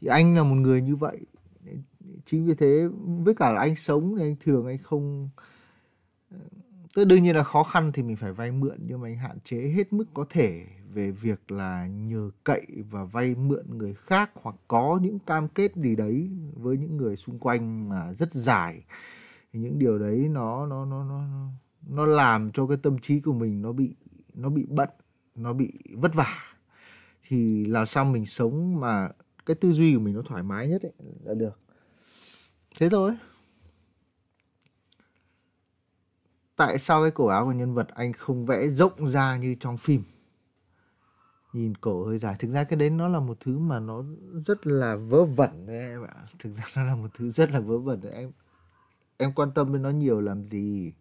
thì anh là một người như vậy chính vì thế với cả là anh sống thì anh thường anh không tức đương nhiên là khó khăn thì mình phải vay mượn nhưng mà anh hạn chế hết mức có thể về việc là nhờ cậy và vay mượn người khác hoặc có những cam kết gì đấy với những người xung quanh mà rất dài thì những điều đấy nó nó nó nó nó làm cho cái tâm trí của mình nó bị nó bị bận nó bị vất vả thì làm sao mình sống mà cái tư duy của mình nó thoải mái nhất ấy là được thế thôi tại sao cái cổ áo của nhân vật anh không vẽ rộng ra như trong phim nhìn cổ hơi dài thực ra cái đấy nó là một thứ mà nó rất là vớ vẩn đấy em ạ thực ra nó là một thứ rất là vớ vẩn đấy em em quan tâm đến nó nhiều làm gì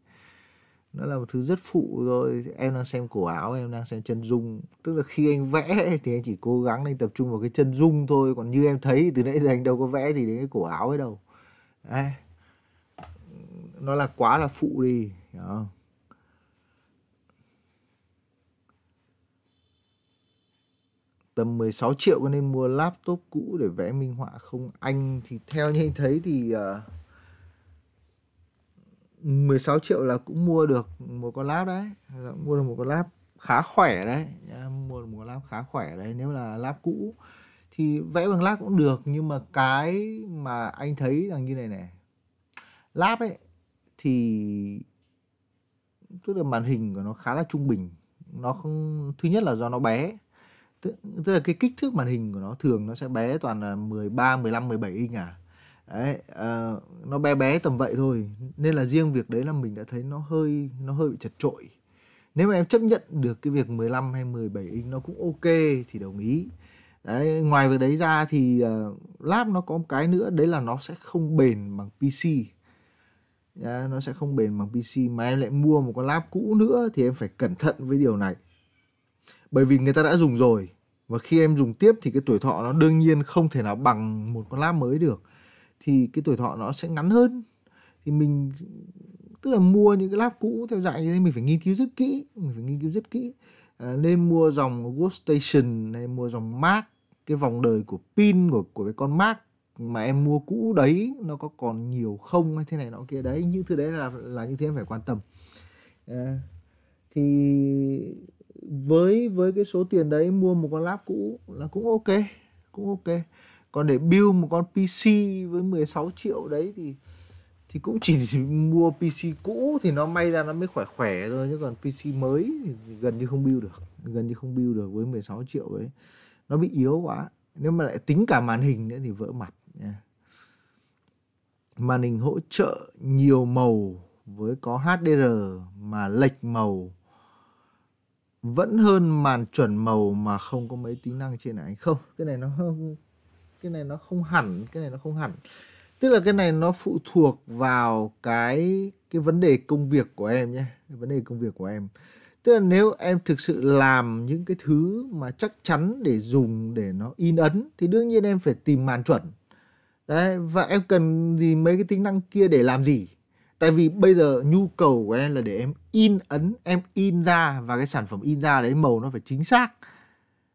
nó là một thứ rất phụ rồi em đang xem cổ áo em đang xem chân dung tức là khi anh vẽ thì anh chỉ cố gắng anh tập trung vào cái chân dung thôi còn như em thấy từ nãy giờ anh đâu có vẽ thì đến cái cổ áo ấy đâu đấy. nó là quá là phụ đi hiểu không? tầm 16 triệu nên mua laptop cũ để vẽ minh họa không anh thì theo như anh thấy thì ờ, uh, 16 triệu là cũng mua được một con lap đấy là mua được một con lap khá khỏe đấy mua được một con lap khá khỏe đấy nếu là lap cũ thì vẽ bằng lap cũng được nhưng mà cái mà anh thấy rằng như này này lap ấy thì tức là màn hình của nó khá là trung bình nó không thứ nhất là do nó bé tức, là cái kích thước màn hình của nó thường nó sẽ bé toàn là 13, 15, 17 inch à. Đấy, uh, nó bé bé tầm vậy thôi. Nên là riêng việc đấy là mình đã thấy nó hơi nó hơi bị chật trội. Nếu mà em chấp nhận được cái việc 15 hay 17 inch nó cũng ok thì đồng ý. Đấy, ngoài việc đấy ra thì uh, ờ, lab nó có một cái nữa đấy là nó sẽ không bền bằng PC. Đấy, nó sẽ không bền bằng PC mà em lại mua một con lab cũ nữa thì em phải cẩn thận với điều này bởi vì người ta đã dùng rồi và khi em dùng tiếp thì cái tuổi thọ nó đương nhiên không thể nào bằng một con lab mới được thì cái tuổi thọ nó sẽ ngắn hơn thì mình tức là mua những cái lab cũ theo dạng như thế mình phải nghiên cứu rất kỹ mình phải nghiên cứu rất kỹ à, nên mua dòng workstation hay mua dòng mac cái vòng đời của pin của của cái con mac mà em mua cũ đấy nó có còn nhiều không hay thế này nọ kia đấy những thứ đấy là là như thế em phải quan tâm à, thì với với cái số tiền đấy mua một con laptop cũ là cũng ok cũng ok còn để build một con PC với 16 triệu đấy thì thì cũng chỉ mua PC cũ thì nó may ra nó mới khỏe khỏe thôi chứ còn PC mới thì gần như không build được gần như không build được với 16 triệu đấy nó bị yếu quá nếu mà lại tính cả màn hình nữa thì vỡ mặt nha màn hình hỗ trợ nhiều màu với có HDR mà lệch màu vẫn hơn màn chuẩn màu mà không có mấy tính năng trên này không cái này nó cái này nó không hẳn cái này nó không hẳn tức là cái này nó phụ thuộc vào cái cái vấn đề công việc của em nhé vấn đề công việc của em tức là nếu em thực sự làm những cái thứ mà chắc chắn để dùng để nó in ấn thì đương nhiên em phải tìm màn chuẩn đấy và em cần gì mấy cái tính năng kia để làm gì tại vì bây giờ nhu cầu của em là để em in ấn em in ra và cái sản phẩm in ra đấy màu nó phải chính xác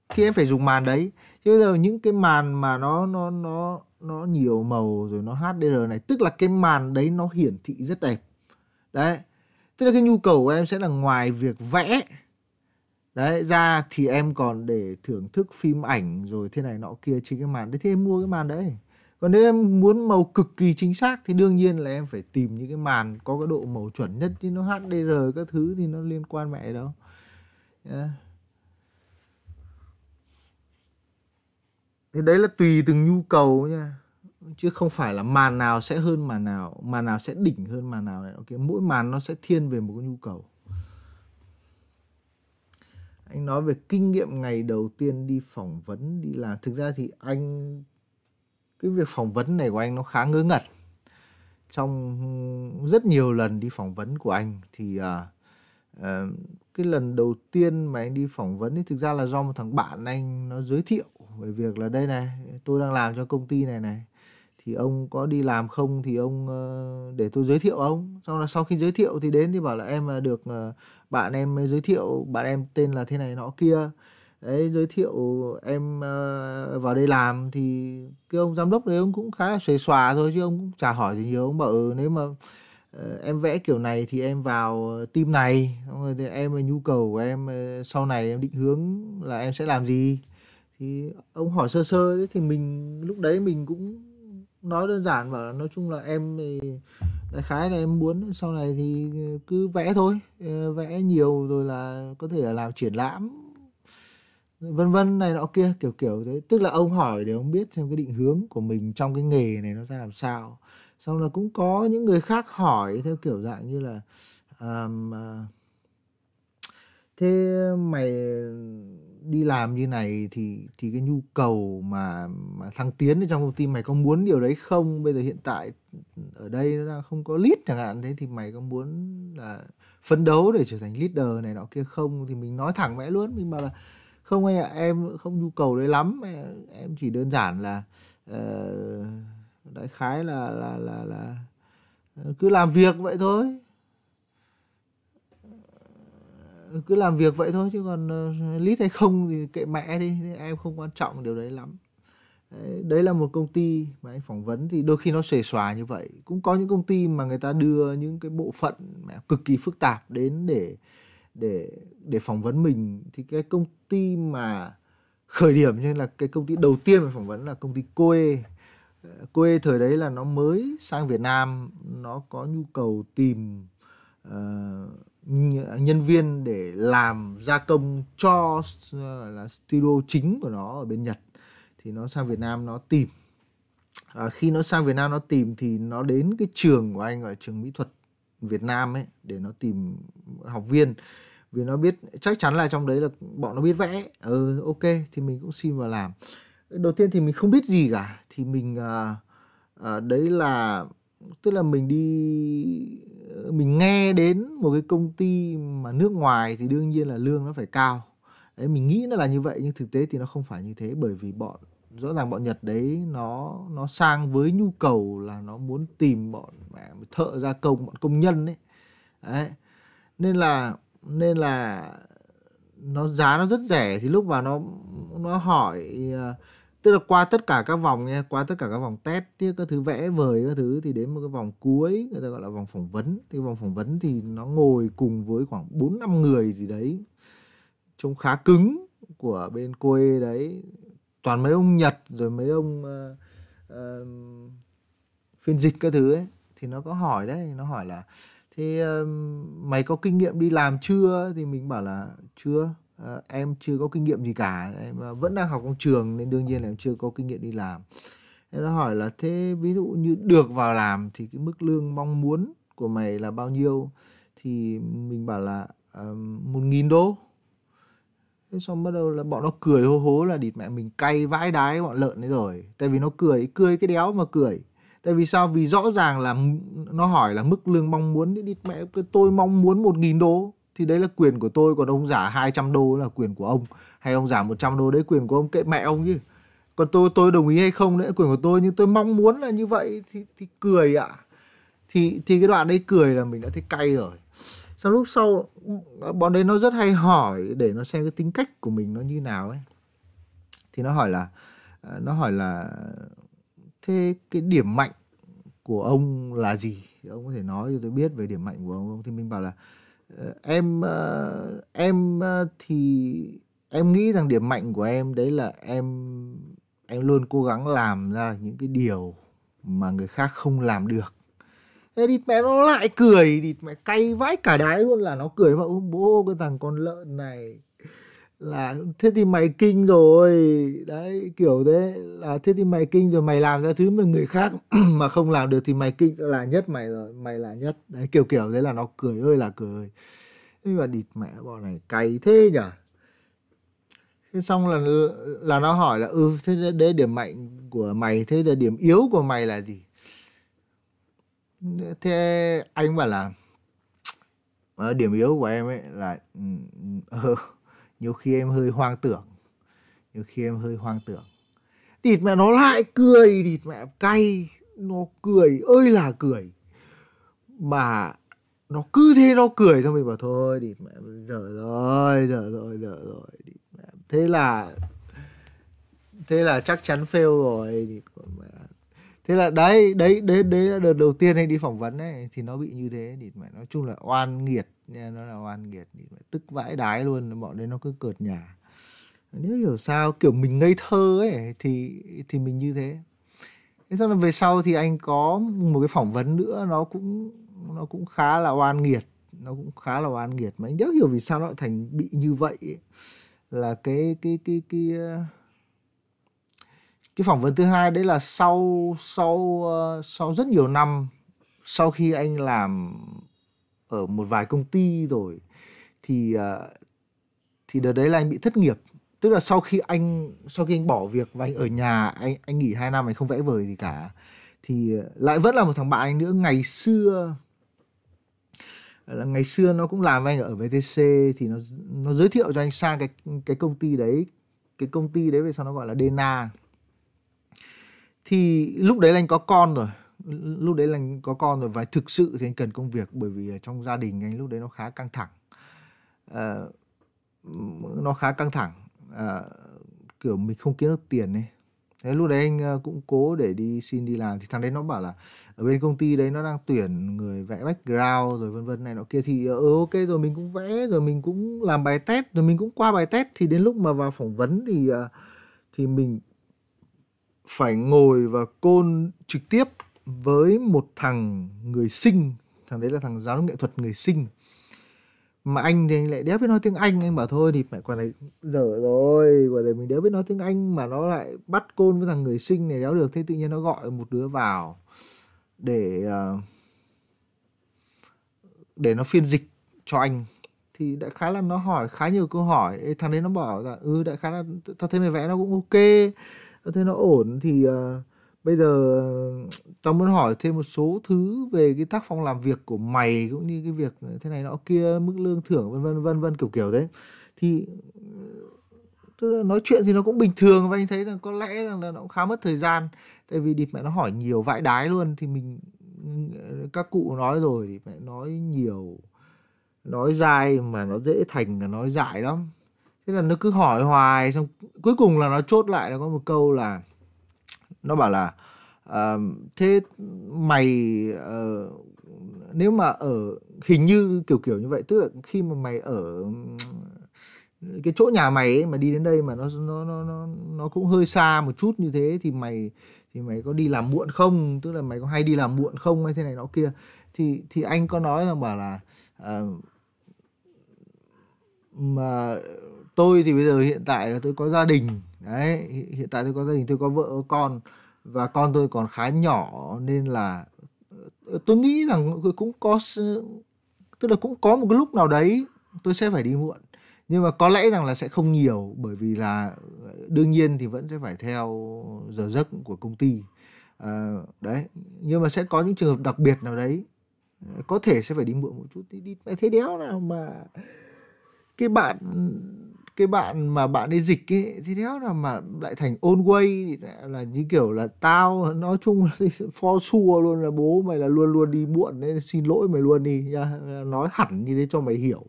thì em phải dùng màn đấy chứ bây giờ những cái màn mà nó nó nó nó nhiều màu rồi nó HDR này tức là cái màn đấy nó hiển thị rất đẹp đấy tức là cái nhu cầu của em sẽ là ngoài việc vẽ đấy ra thì em còn để thưởng thức phim ảnh rồi thế này nọ kia trên cái màn đấy thì em mua cái màn đấy còn nếu em muốn màu cực kỳ chính xác thì đương nhiên là em phải tìm những cái màn có cái độ màu chuẩn nhất chứ nó HDR các thứ thì nó liên quan mẹ đâu yeah. thì đấy là tùy từng nhu cầu nha chứ không phải là màn nào sẽ hơn màn nào màn nào sẽ đỉnh hơn màn nào này ok mỗi màn nó sẽ thiên về một cái nhu cầu anh nói về kinh nghiệm ngày đầu tiên đi phỏng vấn đi làm thực ra thì anh cái việc phỏng vấn này của anh nó khá ngớ ngẩn trong rất nhiều lần đi phỏng vấn của anh thì uh, uh, cái lần đầu tiên mà anh đi phỏng vấn thì thực ra là do một thằng bạn anh nó giới thiệu về việc là đây này tôi đang làm cho công ty này này thì ông có đi làm không thì ông uh, để tôi giới thiệu ông xong là sau khi giới thiệu thì đến thì bảo là em à, được uh, bạn em giới thiệu bạn em tên là thế này nọ kia đấy giới thiệu em uh, vào đây làm thì cái ông giám đốc đấy ông cũng khá là xuề xòa thôi chứ ông cũng chả hỏi gì nhiều ông bảo ừ nếu mà uh, em vẽ kiểu này thì em vào team này rồi thì em nhu cầu của em uh, sau này em định hướng là em sẽ làm gì thì ông hỏi sơ sơ đấy thì mình lúc đấy mình cũng nói đơn giản và nói chung là em thì đại khái là em muốn sau này thì cứ vẽ thôi vẽ nhiều rồi là có thể là làm triển lãm vân vân này nọ kia kiểu kiểu thế tức là ông hỏi để ông biết xem cái định hướng của mình trong cái nghề này nó ra làm sao xong là cũng có những người khác hỏi theo kiểu dạng như là um, thế mày đi làm như này thì thì cái nhu cầu mà mà thăng tiến ở trong công ty mày có muốn điều đấy không bây giờ hiện tại ở đây nó đang không có lead chẳng hạn thế thì mày có muốn là phấn đấu để trở thành leader này nọ kia không thì mình nói thẳng mẽ luôn mình bảo là không anh ạ à, em không nhu cầu đấy lắm em chỉ đơn giản là uh, đại khái là là là là ờ, cứ làm việc vậy thôi ờ, cứ làm việc vậy thôi chứ còn uh, lít hay không thì kệ mẹ đi em không quan trọng điều đấy lắm đấy, đấy là một công ty mà anh phỏng vấn thì đôi khi nó xề xòa như vậy cũng có những công ty mà người ta đưa những cái bộ phận cực kỳ phức tạp đến để uh, để để phỏng vấn mình thì cái công ty mà khởi điểm như là cái công ty đầu tiên mà phỏng vấn là công ty Coe Coe thời đấy là nó mới sang Việt Nam nó có nhu cầu tìm uh, nhân viên để làm gia công cho uh, là studio chính của nó ở bên Nhật thì nó sang Việt Nam nó tìm à, khi nó sang Việt Nam nó tìm thì nó đến cái trường của anh gọi trường mỹ thuật Việt Nam ấy để nó tìm học viên vì nó biết chắc chắn là trong đấy là bọn nó biết vẽ ừ ok thì mình cũng xin vào làm đầu tiên thì mình không biết gì cả thì mình à, à, đấy là tức là mình đi mình nghe đến một cái công ty mà nước ngoài thì đương nhiên là lương nó phải cao đấy mình nghĩ nó là như vậy nhưng thực tế thì nó không phải như thế bởi vì bọn rõ ràng bọn Nhật đấy nó nó sang với nhu cầu là nó muốn tìm bọn thợ gia công bọn công nhân ấy đấy nên là nên là nó giá nó rất rẻ thì lúc vào nó nó hỏi ờ, tức là qua tất cả các vòng nha qua tất cả các vòng test tiếp các thứ vẽ vời các thứ thì đến một cái vòng cuối người ta gọi là vòng phỏng vấn thì vòng phỏng vấn thì nó ngồi cùng với khoảng bốn năm người gì đấy trông khá cứng của bên cô ấy e đấy toàn mấy ông nhật rồi mấy ông uh, uh, phiên dịch các thứ ấy thì nó có hỏi đấy nó hỏi là thế uh, mày có kinh nghiệm đi làm chưa thì mình bảo là chưa uh, em chưa có kinh nghiệm gì cả em uh, vẫn đang học trong trường nên đương nhiên là em chưa có kinh nghiệm đi làm thế nó hỏi là thế ví dụ như được vào làm thì cái mức lương mong muốn của mày là bao nhiêu thì mình bảo là một uh, nghìn đô thế xong bắt đầu là bọn nó cười hô hố là địt mẹ mình cay vãi đái bọn lợn đấy rồi tại vì nó cười cười cái đéo mà cười tại vì sao vì rõ ràng là nó hỏi là mức lương mong muốn đi mẹ tôi mong muốn một nghìn đô thì đấy là quyền của tôi còn ông giả 200 đô là quyền của ông hay ông giả 100 đô đấy quyền của ông kệ mẹ ông chứ còn tôi tôi đồng ý hay không đấy quyền của tôi nhưng tôi mong muốn là như vậy thì thì cười ạ à. thì thì cái đoạn đấy cười là mình đã thấy cay rồi sau lúc sau bọn đấy nó rất hay hỏi để nó xem cái tính cách của mình nó như nào ấy thì nó hỏi là ờ, nó hỏi là thế cái điểm mạnh của ông là gì ông có thể nói cho tôi biết về điểm mạnh của ông không thì minh bảo là ờ, em ờ, em ờ, thì em nghĩ rằng điểm mạnh của em đấy là em em luôn cố gắng làm ra những cái điều mà người khác không làm được thế đi mẹ nó lại cười đi mẹ cay vãi cả đái luôn là nó cười mà bố cái thằng con lợn này là thế thì mày kinh rồi đấy kiểu thế là thế thì mày kinh rồi mày làm ra thứ mà người khác mà không làm được thì mày kinh là nhất mày rồi mày là nhất đấy kiểu kiểu thế là nó cười ơi là cười nhưng mà địt mẹ bọn này cày thế nhở thế xong là là nó hỏi là ừ thế đấy điểm mạnh của mày thế là điểm yếu của mày là gì thế anh bảo là ờ, điểm yếu của em ấy là ừ, ừ ờ, nhiều khi em hơi hoang tưởng nhiều khi em hơi hoang tưởng thịt mẹ nó lại cười thịt mẹ cay nó cười ơi là cười mà nó cứ thế nó cười thôi mình bảo thôi thịt mẹ dở rồi dở rồi dở rồi thì mẹ thế là thế là chắc chắn fail rồi thịt của mẹ thế là đấy đấy đấy đấy là đợt đầu tiên anh đi phỏng vấn ấy thì nó bị như thế thì mà nói chung là oan nghiệt nha nó là oan nghiệt thì mà tức vãi đái luôn bọn đấy nó cứ cợt nhà nếu hiểu sao kiểu mình ngây thơ ấy thì thì mình như thế thế xong là về sau thì anh có một cái phỏng vấn nữa nó cũng nó cũng khá là oan nghiệt nó cũng khá là oan nghiệt mà anh nhớ hiểu vì sao nó lại thành bị như vậy ấy. là cái cái cái cái, cái cái phỏng vấn thứ hai đấy là sau sau ờ, sau rất nhiều năm sau khi anh làm ở một vài công ty rồi thì ờ, thì đợt đấy là anh bị thất nghiệp tức là sau khi anh sau khi anh bỏ việc và anh ở nhà anh anh nghỉ hai năm anh không vẽ vời gì cả thì lại vẫn là một thằng bạn anh nữa ngày xưa là ngày xưa nó cũng làm với anh ở VTC thì nó nó giới thiệu cho anh sang cái cái công ty đấy cái công ty đấy về sau nó gọi là Dena thì lúc đấy là anh có con rồi lúc đấy là anh có con rồi và thực sự thì anh cần công việc bởi vì là trong gia đình anh lúc đấy nó khá căng thẳng à, nó khá căng thẳng à, kiểu mình không kiếm được tiền ấy thế lúc đấy anh ờ, cũng cố để đi xin đi làm thì thằng đấy nó bảo là ở bên công ty đấy nó đang tuyển người vẽ background rồi vân vân này nọ kia thì ừ, ok rồi mình cũng vẽ rồi mình cũng làm bài test rồi mình cũng qua bài test thì đến lúc mà vào phỏng vấn thì thì mình phải ngồi và côn trực tiếp với một thằng người sinh thằng đấy là thằng giáo nghệ thuật người sinh mà anh thì anh lại đéo biết nói tiếng anh anh bảo thôi thì mẹ quả này dở rồi quả này mình đéo biết nói tiếng anh mà nó lại bắt côn với thằng người sinh này đéo được thế tự nhiên nó gọi một đứa vào để à, để nó phiên dịch cho anh thì đại khái là nó hỏi khá nhiều câu hỏi Ê, thằng đấy nó bảo là ừ đại khái là tao thấy mày vẽ nó cũng ok nó thấy nó ổn thì uh, bây giờ ờ, tao muốn hỏi thêm một số thứ về cái tác phong làm việc của mày cũng như cái việc thế này nọ kia mức lương thưởng vân vân vân vân kiểu kiểu thế thì ờ, nói chuyện thì nó cũng bình thường và anh thấy là có lẽ là, là nó cũng khá mất thời gian tại vì địt mẹ nó hỏi nhiều vãi đái luôn thì mình các cụ nói rồi thì mẹ nói nhiều nói dài mà nó dễ thành là nói dài lắm thế là nó cứ hỏi hoài xong cuối cùng là nó chốt lại nó có một câu là nó bảo là uh, thế mày uh, nếu mà ở hình như kiểu kiểu như vậy tức là khi mà mày ở cái chỗ nhà mày ấy, mà đi đến đây mà nó nó nó nó nó cũng hơi xa một chút như thế thì mày thì mày có đi làm muộn không tức là mày có hay đi làm muộn không hay thế này nó kia thì thì anh có nói là bảo là uh, mà tôi thì bây giờ hiện tại là tôi có gia đình đấy hiện tại tôi có gia đình tôi có vợ có con và con tôi còn khá nhỏ nên là ờ, tôi nghĩ rằng cũng có tức là cũng có một cái lúc nào đấy tôi sẽ phải đi muộn nhưng mà có lẽ rằng là sẽ không nhiều bởi vì là ờ, đương nhiên thì vẫn sẽ phải theo giờ giấc của công ty à, đấy nhưng mà sẽ có những trường hợp đặc biệt nào đấy có thể sẽ phải đi muộn một chút đi, đi thế đéo nào mà cái bạn cái bạn mà bạn ấy dịch ấy thì đéo là mà lại thành onway là như kiểu là tao nói chung for sure luôn là bố mày là luôn luôn đi muộn nên xin lỗi mày luôn đi nói hẳn như thế cho mày hiểu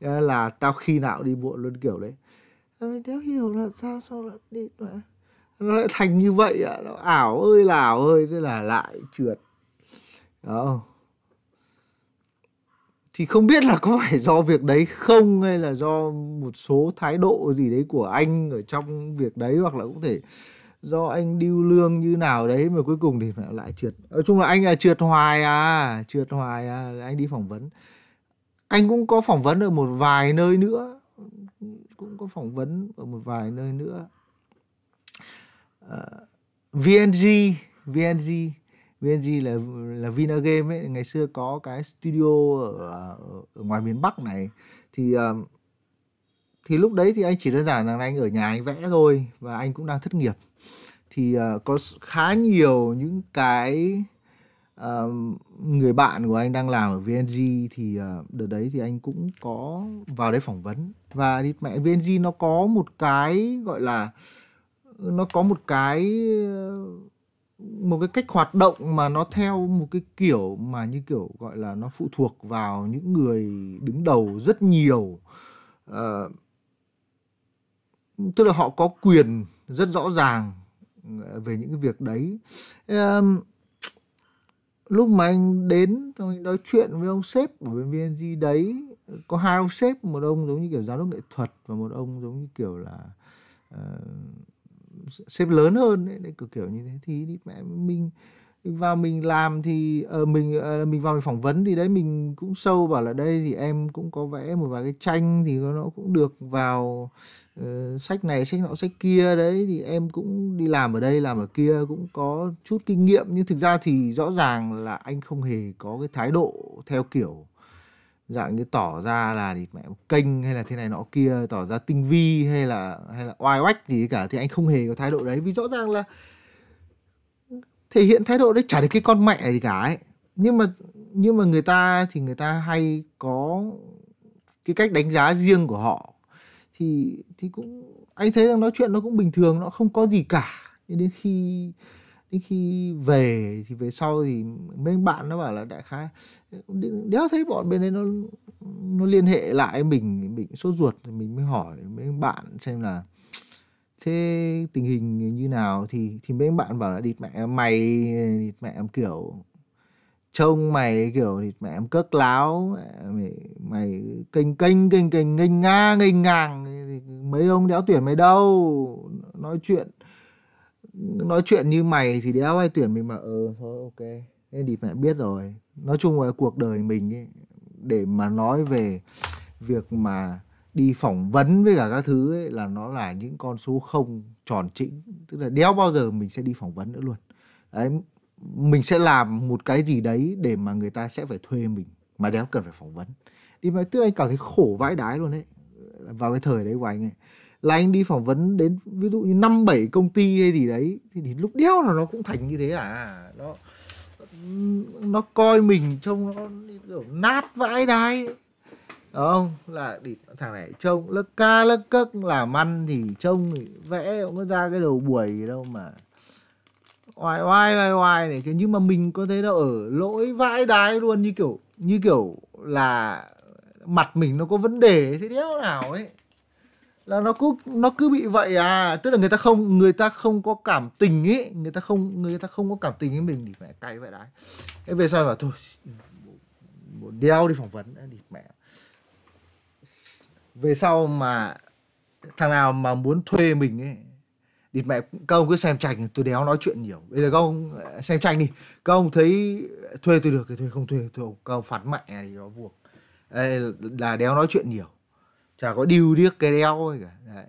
là tao khi nào đi muộn luôn kiểu đấy mày đéo hiểu là sao sao lại đi mà nó lại thành như vậy ạ à? nó ảo ơi là ảo ơi thế là lại trượt đó thì không biết là có phải do việc đấy không hay là do một số thái độ gì đấy của anh ở trong việc đấy hoặc là cũng thể do anh điêu lương như nào đấy mà cuối cùng thì lại trượt nói chung là anh là trượt hoài à trượt hoài à anh đi phỏng vấn anh cũng có phỏng vấn ở một vài nơi nữa cũng có phỏng vấn ở một vài nơi nữa uh, ờ, VNG VNG VNG là là Vinagame ấy ngày xưa có cái studio ở, ở ngoài miền Bắc này thì ờ, thì lúc đấy thì anh chỉ đơn giản rằng là anh ở nhà anh vẽ thôi và anh cũng đang thất nghiệp thì ờ, có khá nhiều những cái ờ, người bạn của anh đang làm ở VNG thì đợt đấy thì anh cũng có vào đấy phỏng vấn và thì mẹ VNG nó có một cái gọi là nó có một cái uh, một cái cách hoạt động mà nó theo một cái kiểu mà như kiểu gọi là nó phụ thuộc vào những người đứng đầu rất nhiều à, tức là họ có quyền rất rõ ràng ờ, về những cái việc đấy à, lúc mà anh đến tôi anh nói chuyện với ông sếp của bên VNG đấy có hai ông sếp một ông giống như kiểu giáo đốc nghệ thuật và một ông giống như kiểu là uh, sếp lớn hơn đấy, đấy kiểu kiểu như thế thì đi mẹ mình vào mình làm thì uh, mình uh, mình vào mình phỏng vấn thì đấy mình cũng sâu bảo là đây thì em cũng có vẽ một vài cái tranh thì nó cũng được vào uh, sách này sách nọ sách kia đấy thì em cũng đi làm ở đây làm ở kia cũng có chút kinh nghiệm nhưng thực ra thì rõ ràng là anh không hề có cái thái độ theo kiểu dạng như tỏ ra là thì mẹ kênh hay là thế này nọ kia tỏ ra tinh vi hay là hay là oai oách gì cả thì anh không hề có thái độ đấy vì rõ ràng là thể hiện thái độ đấy chả được cái con mẹ gì cả ấy nhưng mà nhưng mà người ta thì người ta hay có cái cách đánh giá riêng của họ thì thì cũng anh thấy rằng nói chuyện nó cũng bình thường nó không có gì cả nhưng đến khi đến khi về thì về sau thì mấy bạn nó bảo là đại khái đéo thấy bọn bên đấy nó nó liên hệ lại mình mình sốt ruột thì mình mới hỏi mấy bạn xem là thế tình hình như nào thì thì mấy bạn bảo là địt mẹ mày địt mẹ em kiểu trông mày kiểu thì mẹ em cất láo mày, mày kênh kênh kênh kênh nghênh nga nghênh ngang mấy ông đéo tuyển mày đâu nói chuyện nói chuyện như mày thì đéo ai tuyển mình mà ờ thôi ok thế thì mẹ biết rồi nói chung là cuộc đời mình ấy, để mà nói về việc mà đi phỏng vấn với cả các thứ ấy, là nó là những con số không tròn trĩnh tức là đéo bao giờ mình sẽ đi phỏng vấn nữa luôn đấy mình sẽ làm một cái gì đấy để mà người ta sẽ phải thuê mình mà đéo cần phải phỏng vấn đi mà tức là anh cảm thấy khổ vãi đái luôn đấy vào cái thời đấy của anh ấy là anh đi phỏng vấn đến ví dụ như năm bảy công ty hay gì đấy thì đến lúc đeo là nó cũng thành như thế à nó nó coi mình trông nó kiểu nát vãi đái không là địt thằng này trông lấc ca lấc cấc làm ăn thì trông thì vẽ cũng có ra cái đầu buổi gì đâu mà oai oai oai oai này nhưng mà mình có thấy đâu ở lỗi vãi đái luôn như kiểu như kiểu là mặt mình nó có vấn đề thế đéo nào ấy là nó cứ nó cứ bị vậy à tức là người ta không người ta không có cảm tình ấy người ta không người ta không có cảm tình với mình thì mẹ cay vậy đấy cái về sau bảo thôi muốn đeo đi phỏng vấn thì mẹ về sau mà thằng nào mà muốn thuê mình ấy địt mẹ các ông cứ xem tranh tôi đéo nói chuyện nhiều bây giờ các ông ờ, xem tranh đi các ông thấy thuê tôi được thì thuê không thuê tôi các ông phạt mẹ thì nó buộc là đéo nói chuyện nhiều chả có điều điếc cái đeo thôi cả đấy.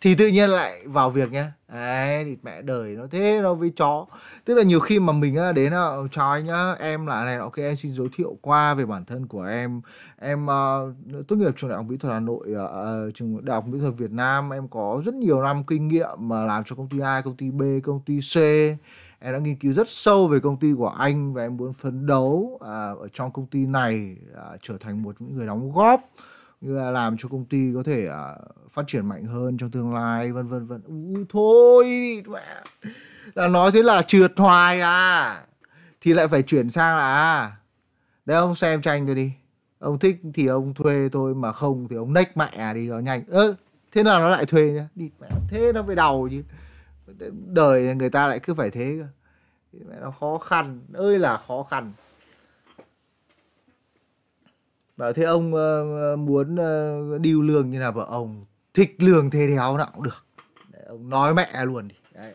thì tự nhiên lại vào việc nhá đấy thì mẹ đời nó thế nó với chó tức là nhiều khi mà mình đến chào anh nhá em là này ok em xin giới thiệu qua về bản thân của em em uh, tốt nghiệp trường đại học mỹ thuật hà nội uh, trường đại học mỹ thuật việt nam em có rất nhiều năm kinh nghiệm mà làm cho công ty a công ty b công ty c em đã nghiên cứu rất sâu về công ty của anh và em muốn phấn đấu à, ở trong công ty này à, trở thành một những người đóng góp như là làm cho công ty có thể uh, phát triển mạnh hơn trong tương lai vân vân vân Úi, thôi mẹ. là nói thế là trượt hoài à thì lại phải chuyển sang là à, đấy ông xem tranh tôi đi ông thích thì ông thuê tôi mà không thì ông nách mẹ đi nó nhanh ơ thế nào nó lại thuê nhá đi mẹ thế nó phải đầu chứ đời người ta lại cứ phải thế cơ mẹ nó khó khăn ơi là khó khăn Bảo thế ông uh, muốn uh, điêu lương như nào bảo ông thích lương thế đéo nào cũng được. Đấy, ông nói mẹ luôn đi. Đấy.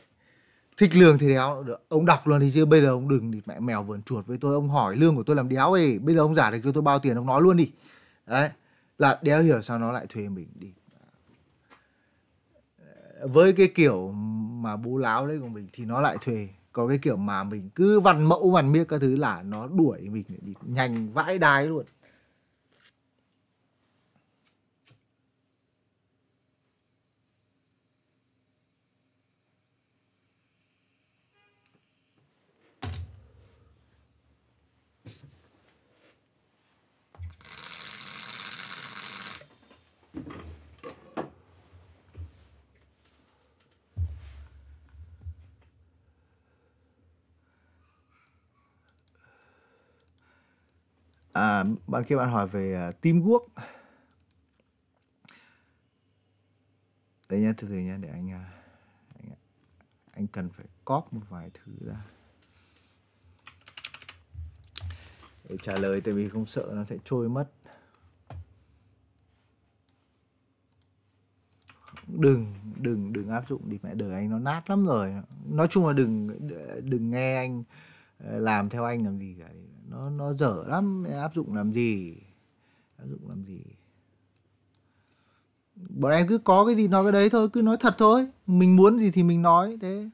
Thích lương thế đéo được. Ông đọc luôn đi chứ bây giờ ông đừng đi mẹ mèo vườn chuột với tôi. Ông hỏi lương của tôi làm đéo ấy. Bây giờ ông giả được cho tôi bao tiền ông nói luôn đi. Đấy. Là đéo hiểu sao nó lại thuê mình đi. Với cái kiểu mà bố láo đấy của mình thì nó lại thuê có cái kiểu mà mình cứ văn mẫu văn miết các thứ là nó đuổi mình đi nhanh vãi đái luôn à, bạn kia bạn hỏi về uh, teamwork đây nhá từ từ nhá để anh, à, anh à, anh cần phải cóp một vài thứ ra để trả lời tại vì không sợ nó sẽ trôi mất đừng đừng đừng áp dụng đi mẹ đời anh nó nát lắm rồi nói chung là đừng đừng nghe anh làm theo anh làm gì cả nó nó dở lắm áp dụng làm gì áp dụng làm gì bọn em cứ có cái gì nói cái đấy thôi cứ nói thật thôi mình muốn gì thì mình nói thế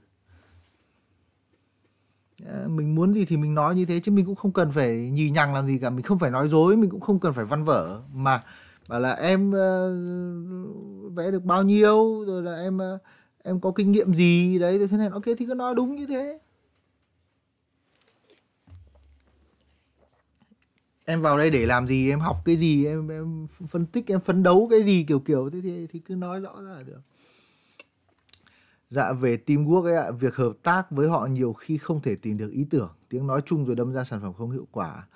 ờ, mình muốn gì thì mình nói như thế chứ mình cũng không cần phải nhì nhằng làm gì cả mình không phải nói dối mình cũng không cần phải văn vở mà bảo là em uh, vẽ được bao nhiêu rồi là em uh, em có kinh nghiệm gì đấy thế này nó kia thì cứ nói đúng như thế em vào đây để làm gì em học cái gì em em phân tích em phấn đấu cái gì kiểu kiểu thế thì thì cứ nói rõ ra là được dạ về teamwork ấy ạ việc hợp tác với họ nhiều khi không thể tìm được ý tưởng tiếng nói chung rồi đâm ra sản phẩm không hiệu quả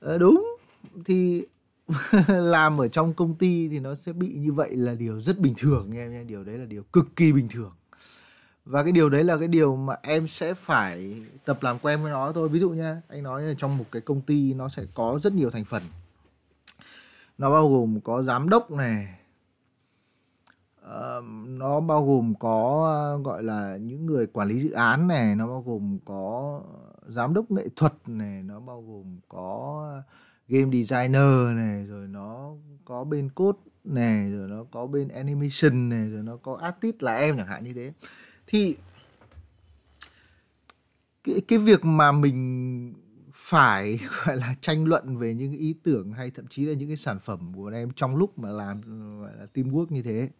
à, đúng thì làm ở trong công ty thì nó sẽ bị như vậy là điều rất bình thường nha em nha điều đấy là điều cực kỳ bình thường và cái điều đấy là cái điều mà em sẽ phải tập làm quen với nó thôi ví dụ nha anh nói là trong một cái công ty nó sẽ có rất nhiều thành phần nó bao gồm có giám đốc này nó bao gồm có ờ, gọi là những người quản lý dự án này nó bao gồm có giám đốc nghệ thuật này nó bao gồm có game designer này rồi nó có bên code này rồi nó có bên animation này rồi nó có artist là em chẳng hạn như thế thì cái, cái việc mà mình phải gọi là tranh luận về những ý tưởng hay thậm chí là những cái sản phẩm của bọn em trong lúc mà làm gọi là teamwork như thế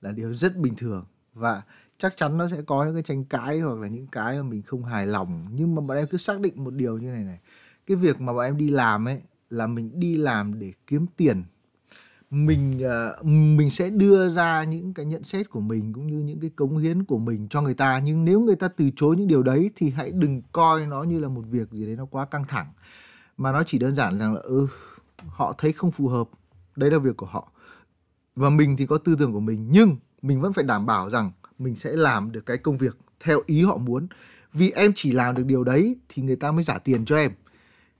là điều rất bình thường và chắc chắn nó sẽ có những cái tranh cãi hoặc là những cái mà mình không hài lòng nhưng mà bọn em cứ xác định một điều như này này cái việc mà bọn em đi làm ấy là mình đi làm để kiếm tiền mình ờ, mình sẽ đưa ra những cái nhận xét của mình cũng như những cái cống hiến của mình cho người ta nhưng nếu người ta từ chối những điều đấy thì hãy đừng coi nó như là một việc gì đấy nó quá căng thẳng mà nó chỉ đơn giản rằng là ừ họ thấy không phù hợp đấy là việc của họ và mình thì có tư tưởng của mình nhưng mình vẫn phải đảm bảo rằng mình sẽ làm được cái công việc theo ý họ muốn vì em chỉ làm được điều đấy thì người ta mới trả tiền cho em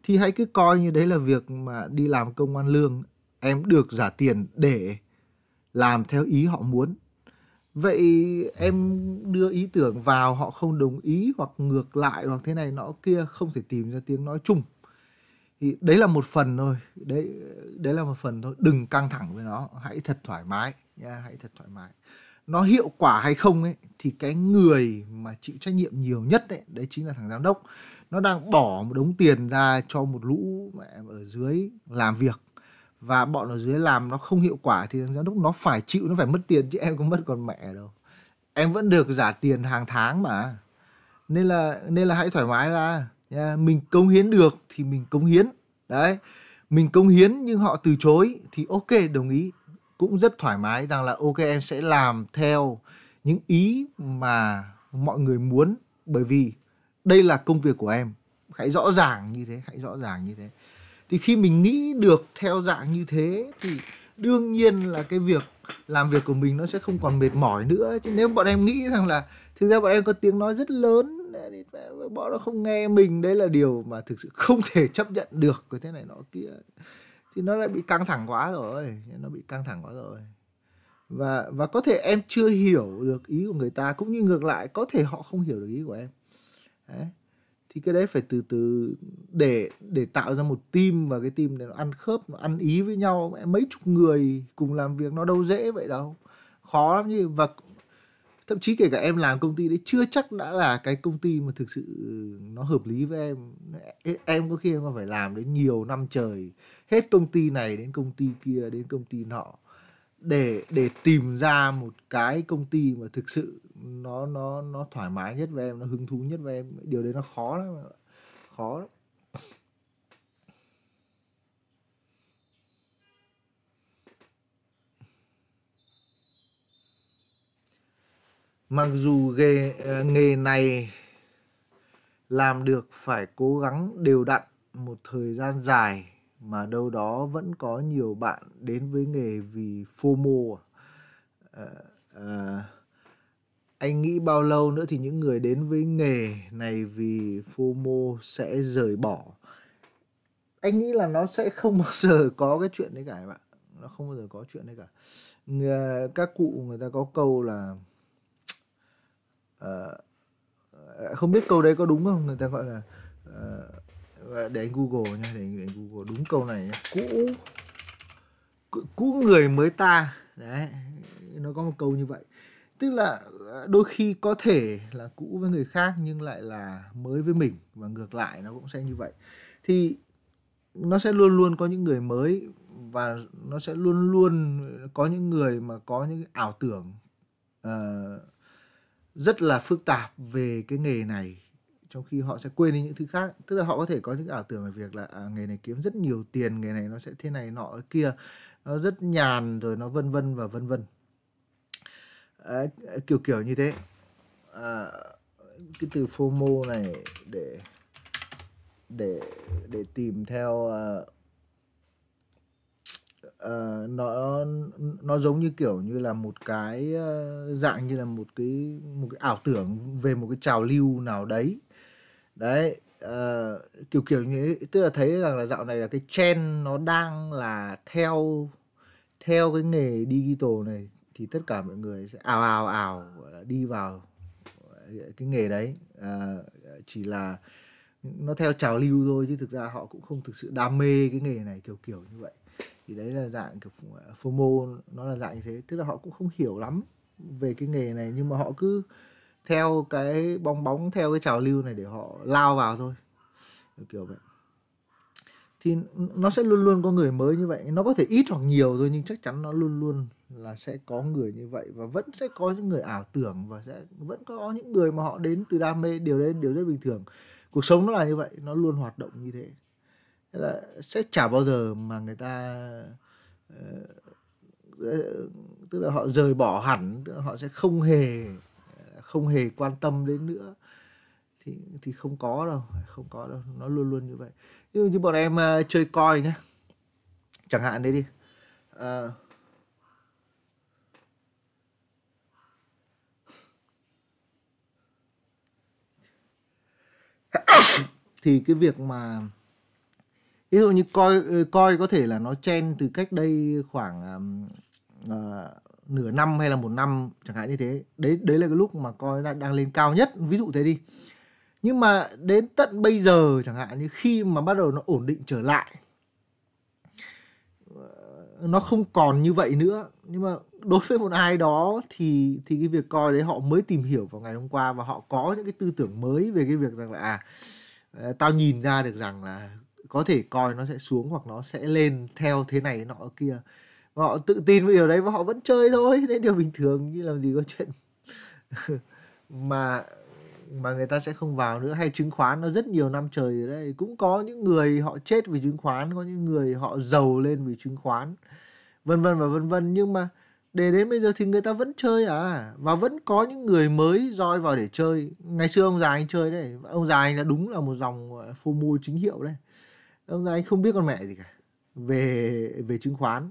thì hãy cứ coi như đấy là việc mà đi làm công an lương em được giả tiền để làm theo ý họ muốn vậy em đưa ý tưởng vào họ không đồng ý hoặc ngược lại hoặc thế này nọ kia không thể tìm ra tiếng nói chung thì đấy là một phần thôi đấy đấy là một phần thôi đừng căng thẳng với nó hãy thật thoải mái nha hãy thật thoải mái nó hiệu quả hay không ấy thì cái người mà chịu trách nhiệm nhiều nhất đấy đấy chính là thằng giám đốc nó đang bỏ một đống tiền ra cho một lũ mẹ ở dưới làm việc và bọn ở dưới làm nó không hiệu quả thì giám đốc nó phải chịu nó phải mất tiền chứ em có mất còn mẹ đâu em vẫn được giả tiền hàng tháng mà nên là nên là hãy thoải mái ra nha mình cống hiến được thì mình cống hiến đấy mình cống hiến nhưng họ từ chối thì ok đồng ý cũng rất thoải mái rằng là ok em sẽ làm theo những ý mà mọi người muốn bởi vì đây là công việc của em hãy rõ ràng như thế hãy rõ ràng như thế thì khi mình nghĩ được theo dạng như thế thì đương nhiên là cái việc làm việc của mình nó sẽ không còn mệt mỏi nữa chứ nếu bọn em nghĩ rằng là thực ra bọn em có tiếng nói rất lớn bọn nó không nghe mình đấy là điều mà thực sự không thể chấp nhận được cái thế này nó kia thì nó lại bị căng thẳng quá rồi nó bị căng thẳng quá rồi và và có thể em chưa hiểu được ý của người ta cũng như ngược lại có thể họ không hiểu được ý của em đấy thì cái đấy phải từ từ để để tạo ra một team và cái team này nó ăn khớp nó ăn ý với nhau mấy chục người cùng làm việc nó đâu dễ vậy đâu khó lắm như và thậm chí kể cả em làm công ty đấy chưa chắc đã là cái công ty mà thực sự nó hợp lý với em em có khi em còn phải làm đến nhiều năm trời hết công ty này đến công ty kia đến công ty nọ để để tìm ra một cái công ty mà thực sự nó nó nó thoải mái nhất với em nó hứng thú nhất với em điều đấy nó khó lắm khó lắm mặc dù nghề ờ, nghề này làm được phải cố gắng đều đặn một thời gian dài mà đâu đó vẫn có nhiều bạn đến với nghề vì FOMO à, à, anh nghĩ bao lâu nữa thì những người đến với nghề này vì FOMO sẽ rời bỏ anh nghĩ là nó sẽ không bao giờ có cái chuyện đấy cả bạn nó không bao giờ có chuyện đấy cả người các cụ người ta có câu là uh, không biết câu đấy có đúng không người ta gọi là uh, để anh google nha để, để anh google đúng câu này nha. cũ cũ người mới ta đấy nó có một câu như vậy tức là ờ, đôi khi có thể là cũ với người khác nhưng lại là mới với mình và ngược lại nó cũng sẽ như vậy thì nó sẽ luôn luôn có những người mới và nó sẽ luôn luôn có những người mà có những ảo tưởng uh, rất là phức tạp về cái nghề này trong khi họ sẽ quên đi những thứ khác tức là họ có thể có những ảo tưởng về việc là à, nghề này kiếm rất nhiều tiền nghề này nó sẽ thế này nọ kia nó rất nhàn rồi nó vân vân và vân vân à, kiểu kiểu như thế à, cái từ FOMO này để để để tìm theo uh, uh, nó nó giống như kiểu như là một cái dạng như là một cái một cái ảo tưởng về một cái trào lưu nào đấy đấy uh, kiểu kiểu như thế. tức là thấy rằng là dạo này là cái trend nó đang là theo theo cái nghề digital này thì tất cả mọi người sẽ ào ào ào đi vào cái nghề đấy à, chỉ là nó theo trào lưu thôi chứ thực ra họ cũng không thực sự đam mê cái nghề này kiểu kiểu như vậy thì đấy là dạng kiểu FOMO nó là dạng như thế tức là họ cũng không hiểu lắm về cái nghề này nhưng mà họ cứ theo cái bong bóng theo cái trào lưu này để họ lao vào thôi kiểu vậy thì nó sẽ luôn luôn có người mới như vậy nó có thể ít hoặc nhiều thôi nhưng chắc chắn nó luôn luôn là sẽ có người như vậy và vẫn sẽ có những người ảo tưởng và sẽ vẫn có những người mà họ đến từ đam mê điều đấy điều rất bình thường cuộc sống nó là như vậy nó luôn hoạt động như thế Nên là sẽ chả bao giờ mà người ta ờ, ờ, tức là họ rời bỏ hẳn tức là họ sẽ không hề không hề quan tâm đến nữa thì thì không có đâu không có đâu nó luôn luôn như vậy như, như bọn em ờ, chơi coi nhé chẳng hạn đấy đi uh, thì cái việc mà ví dụ như coi ờ, coi có thể là nó chen từ cách đây khoảng uh, nửa năm hay là một năm chẳng hạn như thế đấy đấy là cái lúc mà coi đã đang lên cao nhất ví dụ thế đi nhưng mà đến tận bây giờ chẳng hạn như khi mà bắt đầu nó ổn định trở lại ờ, nó không còn như vậy nữa nhưng mà đối với một ai đó thì thì cái việc coi đấy họ mới tìm hiểu vào ngày hôm qua và họ có những cái tư tưởng mới về cái việc rằng là à Ờ, tao nhìn ra được rằng là có thể coi nó sẽ xuống hoặc nó sẽ lên theo thế này nọ kia họ tự tin với điều đấy và họ vẫn chơi thôi đấy điều bình thường như làm gì có chuyện mà mà người ta sẽ không vào nữa hay chứng khoán nó rất nhiều năm trời rồi đấy cũng có những người họ chết vì chứng khoán có những người họ giàu lên vì chứng khoán vân vân và vân vân nhưng mà để đến bây giờ thì người ta vẫn chơi à và vẫn có những người mới roi vào để chơi ngày xưa ông già anh chơi đấy ông già anh là đúng là một dòng phô fomo chính hiệu đấy ông già anh không biết con mẹ gì cả về về chứng khoán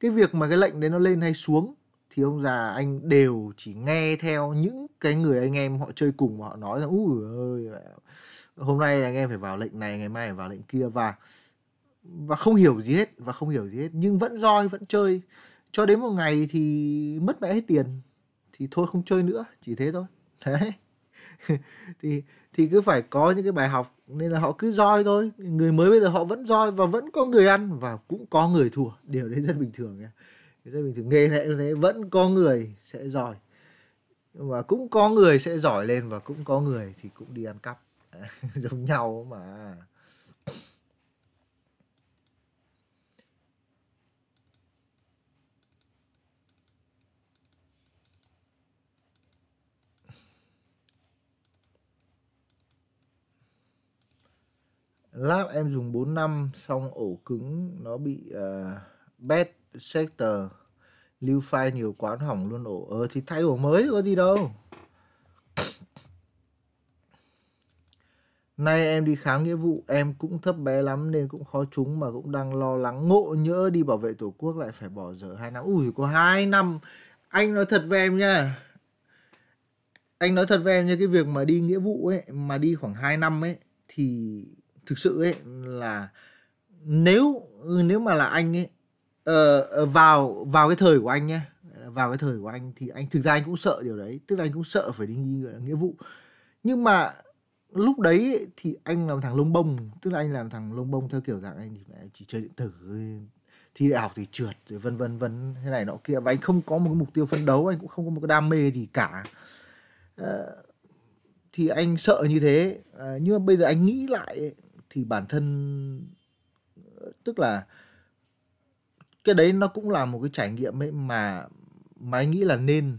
cái việc mà cái lệnh đấy nó lên hay xuống thì ông già anh đều chỉ nghe theo những cái người anh em họ chơi cùng mà họ nói rằng ui ơi hôm nay anh em phải vào lệnh này ngày mai phải vào lệnh kia và và không hiểu gì hết và không hiểu gì hết nhưng vẫn roi vẫn chơi cho đến một ngày thì mất mẹ hết tiền thì thôi không chơi nữa chỉ thế thôi đấy thì thì cứ phải có những cái bài học nên là họ cứ roi thôi người mới bây giờ họ vẫn roi và vẫn có người ăn và cũng có người thua điều đấy rất bình thường nha rất bình thường nghề này thế vẫn có người sẽ giỏi và cũng có người sẽ giỏi lên và cũng có người thì cũng đi ăn cắp giống nhau mà lab em dùng 4 năm xong ổ cứng nó bị uh, à, bad sector lưu file nhiều quá hỏng luôn ổ ờ thì thay ổ mới có gì đâu Nay em đi khám nghĩa vụ em cũng thấp bé lắm nên cũng khó trúng mà cũng đang lo lắng ngộ nhỡ đi bảo vệ tổ quốc lại phải bỏ dở hai năm. Ui có hai năm. Anh nói thật với em nha. Anh nói thật với em như cái việc mà đi nghĩa vụ ấy mà đi khoảng 2 năm ấy thì thực sự ấy là nếu nếu mà là anh ấy uh, vào vào cái thời của anh nhé vào cái thời của anh thì anh thực ra anh cũng sợ điều đấy tức là anh cũng sợ phải đi nghĩa vụ nhưng mà lúc đấy thì anh làm thằng lông bông tức là anh làm thằng lông bông theo kiểu dạng anh chỉ chơi điện tử thi đại học thì trượt rồi vân vân vân thế này nọ kia và anh không có một cái mục tiêu phân đấu anh cũng không có một cái đam mê gì cả ờ, thì anh sợ như thế nhưng mà bây giờ anh nghĩ lại thì bản thân tức là cái đấy nó cũng là một cái trải nghiệm ấy mà mà anh nghĩ là nên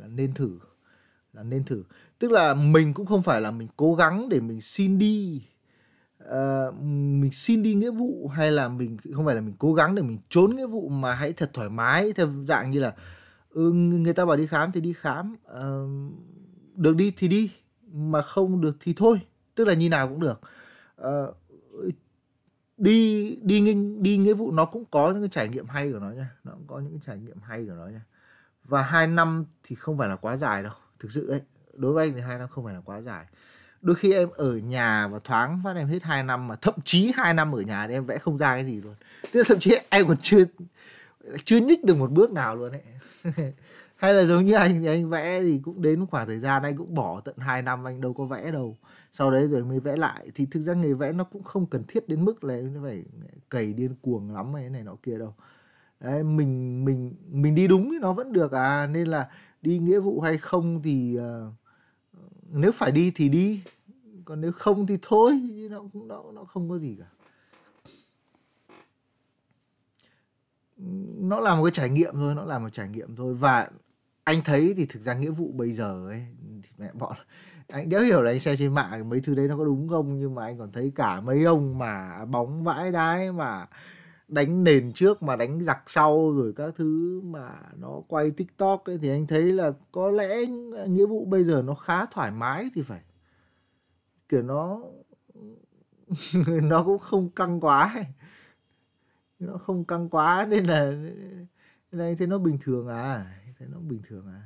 là nên thử là nên thử tức là mình cũng không phải là mình cố gắng để mình xin đi uh, mình xin đi nghĩa vụ hay là mình không phải là mình cố gắng để mình trốn nghĩa vụ mà hãy thật thoải mái theo dạng như là ừ, người ta bảo đi khám thì đi khám uh, được đi thì đi mà không được thì thôi tức là như nào cũng được Ờ, đi đi nghinh đi nghĩa vụ nó cũng có những cái trải nghiệm hay của nó nha nó cũng có những cái trải nghiệm hay của nó nha và hai năm thì không phải là quá dài đâu thực sự đấy đối với anh thì hai năm không phải là quá dài đôi khi em ở nhà và thoáng phát em hết hai năm mà thậm chí hai năm ở nhà thì em vẽ không ra cái gì luôn tức là thậm chí em còn chưa chưa nhích được một bước nào luôn ấy hay là giống như anh thì anh vẽ thì cũng đến khoảng thời gian anh cũng bỏ tận 2 năm anh đâu có vẽ đâu sau đấy rồi mới vẽ lại thì thực ra nghề vẽ nó cũng không cần thiết đến mức là phải cày điên cuồng lắm hay này nọ kia đâu đấy mình mình mình đi đúng thì nó vẫn được à nên là đi nghĩa vụ hay không thì uh, nếu phải đi thì đi còn nếu không thì thôi nó cũng nó, nó không có gì cả nó là một cái trải nghiệm thôi nó là một trải nghiệm thôi và anh thấy thì thực ra nghĩa vụ bây giờ ấy thì mẹ bọn anh đéo hiểu là anh xem trên mạng mấy thứ đấy nó có đúng không nhưng mà anh còn thấy cả mấy ông mà bóng vãi đái mà đánh nền trước mà đánh giặc sau rồi các thứ mà nó quay tiktok ấy thì anh thấy là có lẽ nghĩa vụ bây giờ nó khá thoải mái thì phải kiểu nó nó cũng không căng quá nó không căng quá nên là nên là anh thấy nó bình thường à thế nó bình thường à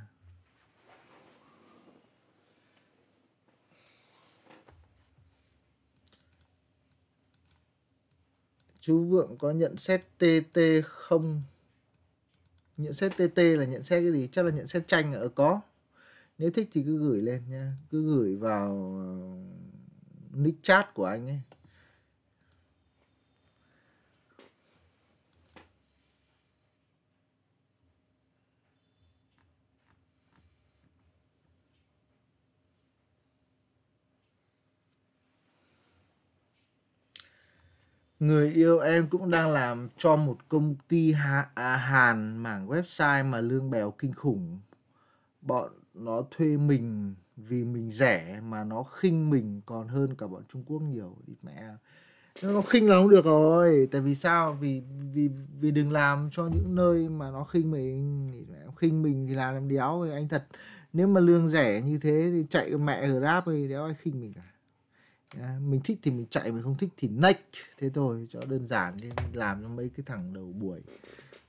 chú vượng có nhận xét tt không nhận xét tt là nhận xét cái gì chắc là nhận xét tranh ở có nếu thích thì cứ gửi lên nha cứ gửi vào nick chat của anh ấy người yêu em cũng đang làm cho một công ty à, Hàn mảng website mà lương bèo kinh khủng bọn nó thuê mình vì mình rẻ mà nó khinh mình còn hơn cả bọn Trung Quốc nhiều đi mẹ nó khinh là không được rồi tại vì sao vì vì vì đừng làm cho những nơi mà nó khinh mình khinh mình thì làm làm đéo rồi anh thật nếu mà lương rẻ như thế thì chạy mẹ ở đáp thì đéo ai khinh mình cả Dạ, mình thích thì mình chạy mình không thích thì nách thế thôi cho đơn giản nên làm cho mấy cái thằng đầu buổi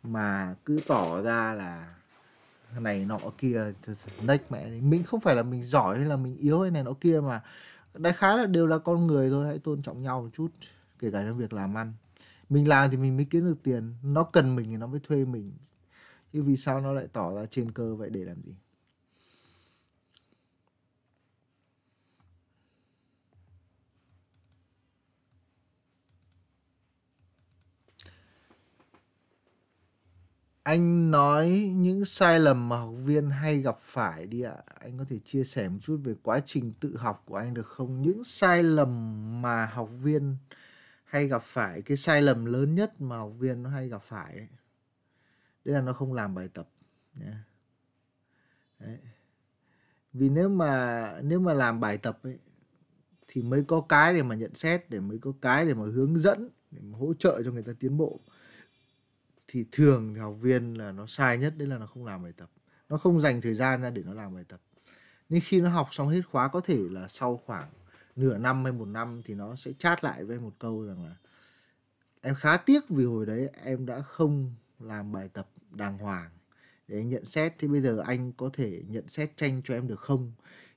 mà cứ tỏ ra là này nọ kia nách mẹ đấy mình không phải là mình giỏi hay là mình yếu hay này nọ kia mà đại khái là đều là con người thôi hãy tôn trọng nhau một chút kể cả trong việc làm ăn mình làm thì mình mới kiếm được tiền nó cần mình thì nó mới thuê mình nhưng vì sao nó lại tỏ ra trên cơ vậy để làm gì anh nói những sai lầm mà học viên hay gặp phải đi ạ anh có thể chia sẻ một chút về quá trình tự học của anh được không những sai lầm mà học viên hay gặp phải cái sai lầm lớn nhất mà học viên nó hay gặp phải ấy. đấy là nó không làm bài tập nhé vì nếu mà nếu mà làm bài tập ấy thì mới có cái để mà nhận xét để mới có cái để mà hướng dẫn để mà hỗ trợ cho người ta tiến bộ thì thường thì học viên là nó sai nhất đấy là nó không làm bài tập nó không dành thời gian ra để nó làm bài tập nhưng khi nó học xong hết khóa có thể là sau khoảng nửa năm hay một năm thì nó sẽ chat lại với một câu rằng là em khá tiếc vì hồi đấy em đã không làm bài tập đàng hoàng để anh nhận xét thì bây giờ anh có thể nhận xét tranh cho em được không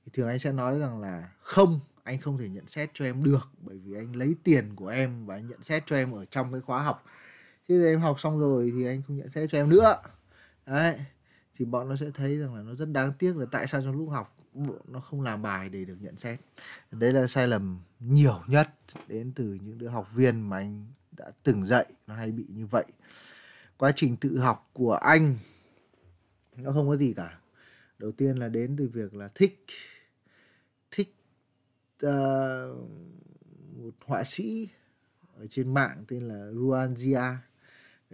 thì thường anh sẽ nói rằng là không anh không thể nhận xét cho em được bởi vì anh lấy tiền của em và anh nhận xét cho em ở trong cái khóa học chứ em học xong rồi thì anh không nhận xét cho em nữa đấy thì bọn nó sẽ thấy rằng là nó rất đáng tiếc là tại sao trong lúc học nó không làm bài để được nhận xét đấy là sai lầm nhiều nhất đến từ những đứa học viên mà anh đã từng dạy nó hay bị như vậy quá trình tự học của anh nó không có gì cả đầu tiên là đến từ việc là thích thích uh, một họa sĩ ở trên mạng tên là Ruanzia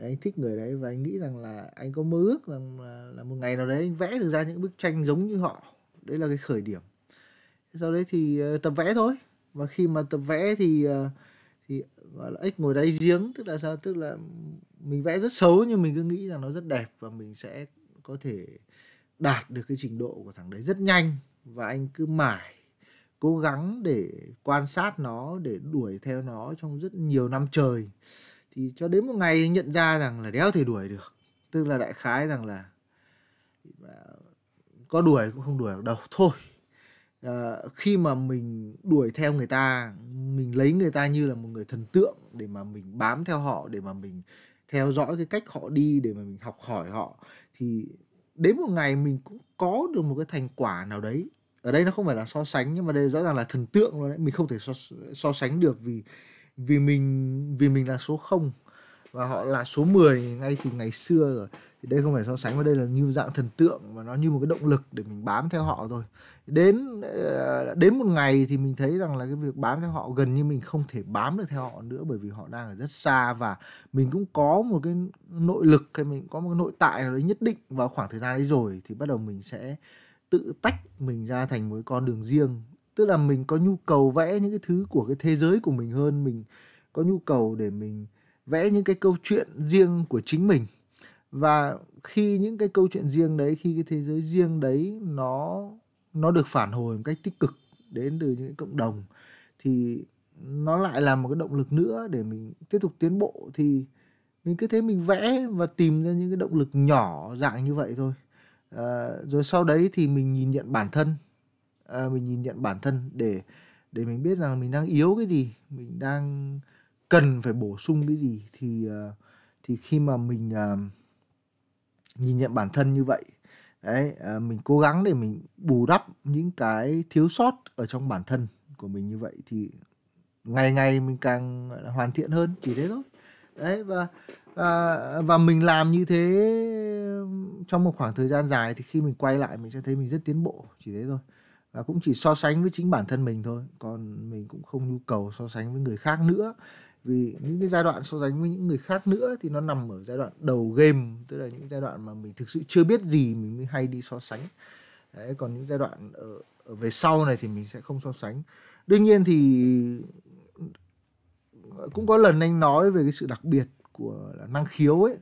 anh thích người đấy và anh nghĩ rằng là anh có mơ ước rằng là, là một ngày nào đấy anh vẽ được ra những bức tranh giống như họ đấy là cái khởi điểm sau đấy thì uh, tập vẽ thôi và khi mà tập vẽ thì uh, thì gọi là ếch ngồi đáy giếng tức là sao tức là mình vẽ rất xấu nhưng mình cứ nghĩ rằng nó rất đẹp và mình sẽ có thể đạt được cái trình độ của thằng đấy rất nhanh và anh cứ mải cố gắng để quan sát nó để đuổi theo nó trong rất nhiều năm trời thì cho đến một ngày nhận ra rằng là đéo thể đuổi được tức là đại khái rằng là à, có đuổi cũng không đuổi được đâu thôi à, khi mà mình đuổi theo người ta mình lấy người ta như là một người thần tượng để mà mình bám theo họ để mà mình theo dõi cái cách họ đi để mà mình học hỏi họ thì đến một ngày mình cũng có được một cái thành quả nào đấy ở đây nó không phải là so sánh nhưng mà đây rõ ràng là thần tượng rồi đấy mình không thể so, so sánh được vì vì mình vì mình là số 0 và họ là số 10 ngay từ ngày xưa rồi thì đây không phải so sánh mà đây là như dạng thần tượng và nó như một cái động lực để mình bám theo họ rồi đến ờ, đến một ngày thì mình thấy rằng là cái việc bám theo họ gần như mình không thể bám được theo họ nữa bởi vì họ đang ở rất xa và mình cũng có một cái nội lực hay mình có một cái nội tại nào đấy nhất định vào khoảng thời gian đấy rồi thì bắt đầu mình sẽ tự tách mình ra thành một con đường riêng tức là mình có nhu cầu vẽ những cái thứ của cái thế giới của mình hơn mình có nhu cầu để mình vẽ những cái câu chuyện riêng của chính mình và khi những cái câu chuyện riêng đấy khi cái thế giới riêng đấy nó nó được phản hồi một cách tích cực đến từ những cộng đồng thì nó lại là một cái động lực nữa để mình tiếp tục tiến bộ thì mình cứ thế mình vẽ và tìm ra những cái động lực nhỏ dạng như vậy thôi à, rồi sau đấy thì mình nhìn nhận bản thân à, mình nhìn nhận bản thân để để mình biết rằng mình đang yếu cái gì mình đang cần phải bổ sung cái gì thì à, thì khi mà mình uh, nhìn nhận bản thân như vậy đấy uh, mình cố gắng để mình bù đắp những cái thiếu sót ở trong bản thân của mình như vậy thì ngày ngày mình càng hoàn thiện hơn chỉ thế thôi đấy và và và mình làm như thế trong một khoảng thời gian dài thì khi mình quay lại mình sẽ thấy mình rất tiến bộ chỉ thế thôi và cũng chỉ so sánh với chính bản thân mình thôi còn mình cũng không nhu cầu so sánh với người khác nữa vì những cái giai đoạn so sánh với những người khác nữa thì nó nằm ở giai đoạn đầu game tức là những giai đoạn mà mình thực sự chưa biết gì mình mới hay đi so sánh đấy còn những giai đoạn ở, ở về sau này thì mình sẽ không so sánh đương nhiên thì cũng có lần anh nói về cái sự đặc biệt của năng khiếu ấy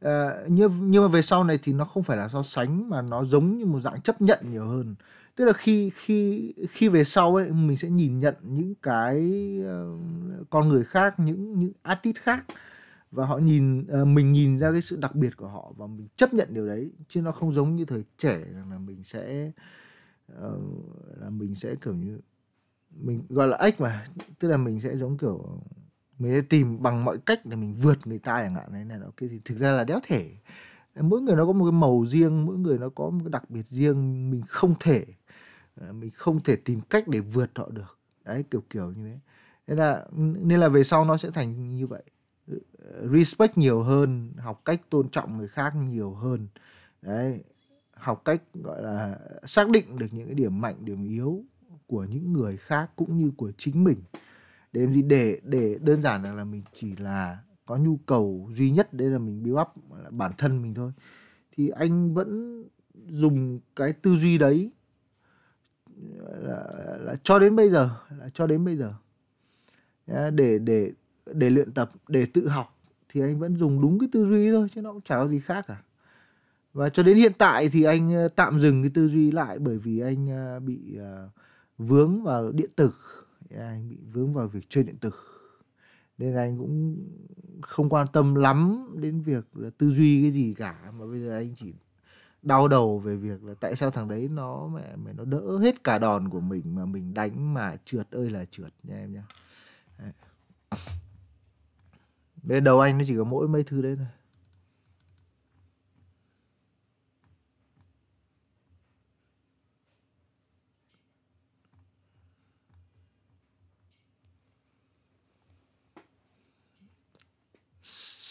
à, nhưng nhưng mà về sau này thì nó không phải là so sánh mà nó giống như một dạng chấp nhận nhiều hơn tức là khi khi khi về sau ấy mình sẽ nhìn nhận những cái uh, con người khác những những artist khác và họ nhìn uh, mình nhìn ra cái sự đặc biệt của họ và mình chấp nhận điều đấy chứ nó không giống như thời trẻ rằng là mình sẽ uh, là mình sẽ kiểu như mình gọi là ếch mà tức là mình sẽ giống kiểu mình sẽ tìm bằng mọi cách để mình vượt người ta chẳng hạn đấy này đó cái thì thực ra là đéo thể mỗi người nó có một cái màu riêng mỗi người nó có một cái đặc biệt riêng mình không thể Ờ, mình không thể tìm cách để vượt họ được đấy kiểu kiểu như thế nên là nên là về sau nó sẽ thành như vậy ờ, respect nhiều hơn học cách tôn trọng người khác nhiều hơn đấy học cách gọi là xác định được những cái điểm mạnh điểm yếu của những người khác cũng như của chính mình để gì để để đơn giản là, là mình chỉ là có nhu cầu duy nhất đấy là mình build up bản thân mình thôi thì anh vẫn dùng cái tư duy đấy là, là cho đến bây giờ là cho đến bây giờ để để để luyện tập để tự học thì anh vẫn dùng đúng cái tư duy thôi chứ nó cũng chả có gì khác cả và cho đến hiện tại thì anh ờ, tạm dừng cái tư duy lại bởi vì anh ờ, bị ờ, vướng vào điện tử anh bị vướng vào việc chơi điện tử nên anh cũng không quan tâm lắm đến việc là tư duy cái gì cả mà bây giờ anh chỉ đau đầu về việc là tại sao thằng đấy nó mẹ mày nó đỡ hết cả đòn của mình mà mình đánh mà trượt ơi là trượt nha em nhá bên đầu anh nó chỉ có mỗi mấy thứ đấy thôi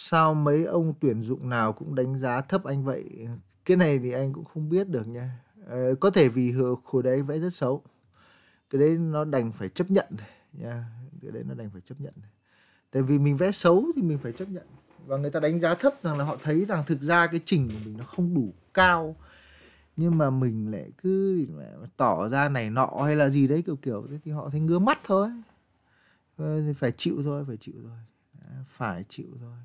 sao mấy ông tuyển dụng nào cũng đánh giá thấp anh vậy cái này thì anh cũng không biết được nha à, có thể vì hồi đấy vẽ rất xấu cái đấy nó đành phải chấp nhận nha cái đấy nó đành phải chấp nhận tại vì mình vẽ xấu thì mình phải chấp nhận và người ta đánh giá thấp rằng là họ thấy rằng thực ra cái trình của mình nó không đủ cao nhưng mà mình lại cứ tỏ ra này nọ hay là gì đấy kiểu kiểu thế thì họ thấy ngứa mắt thôi ờ, phải chịu thôi phải chịu thôi phải chịu thôi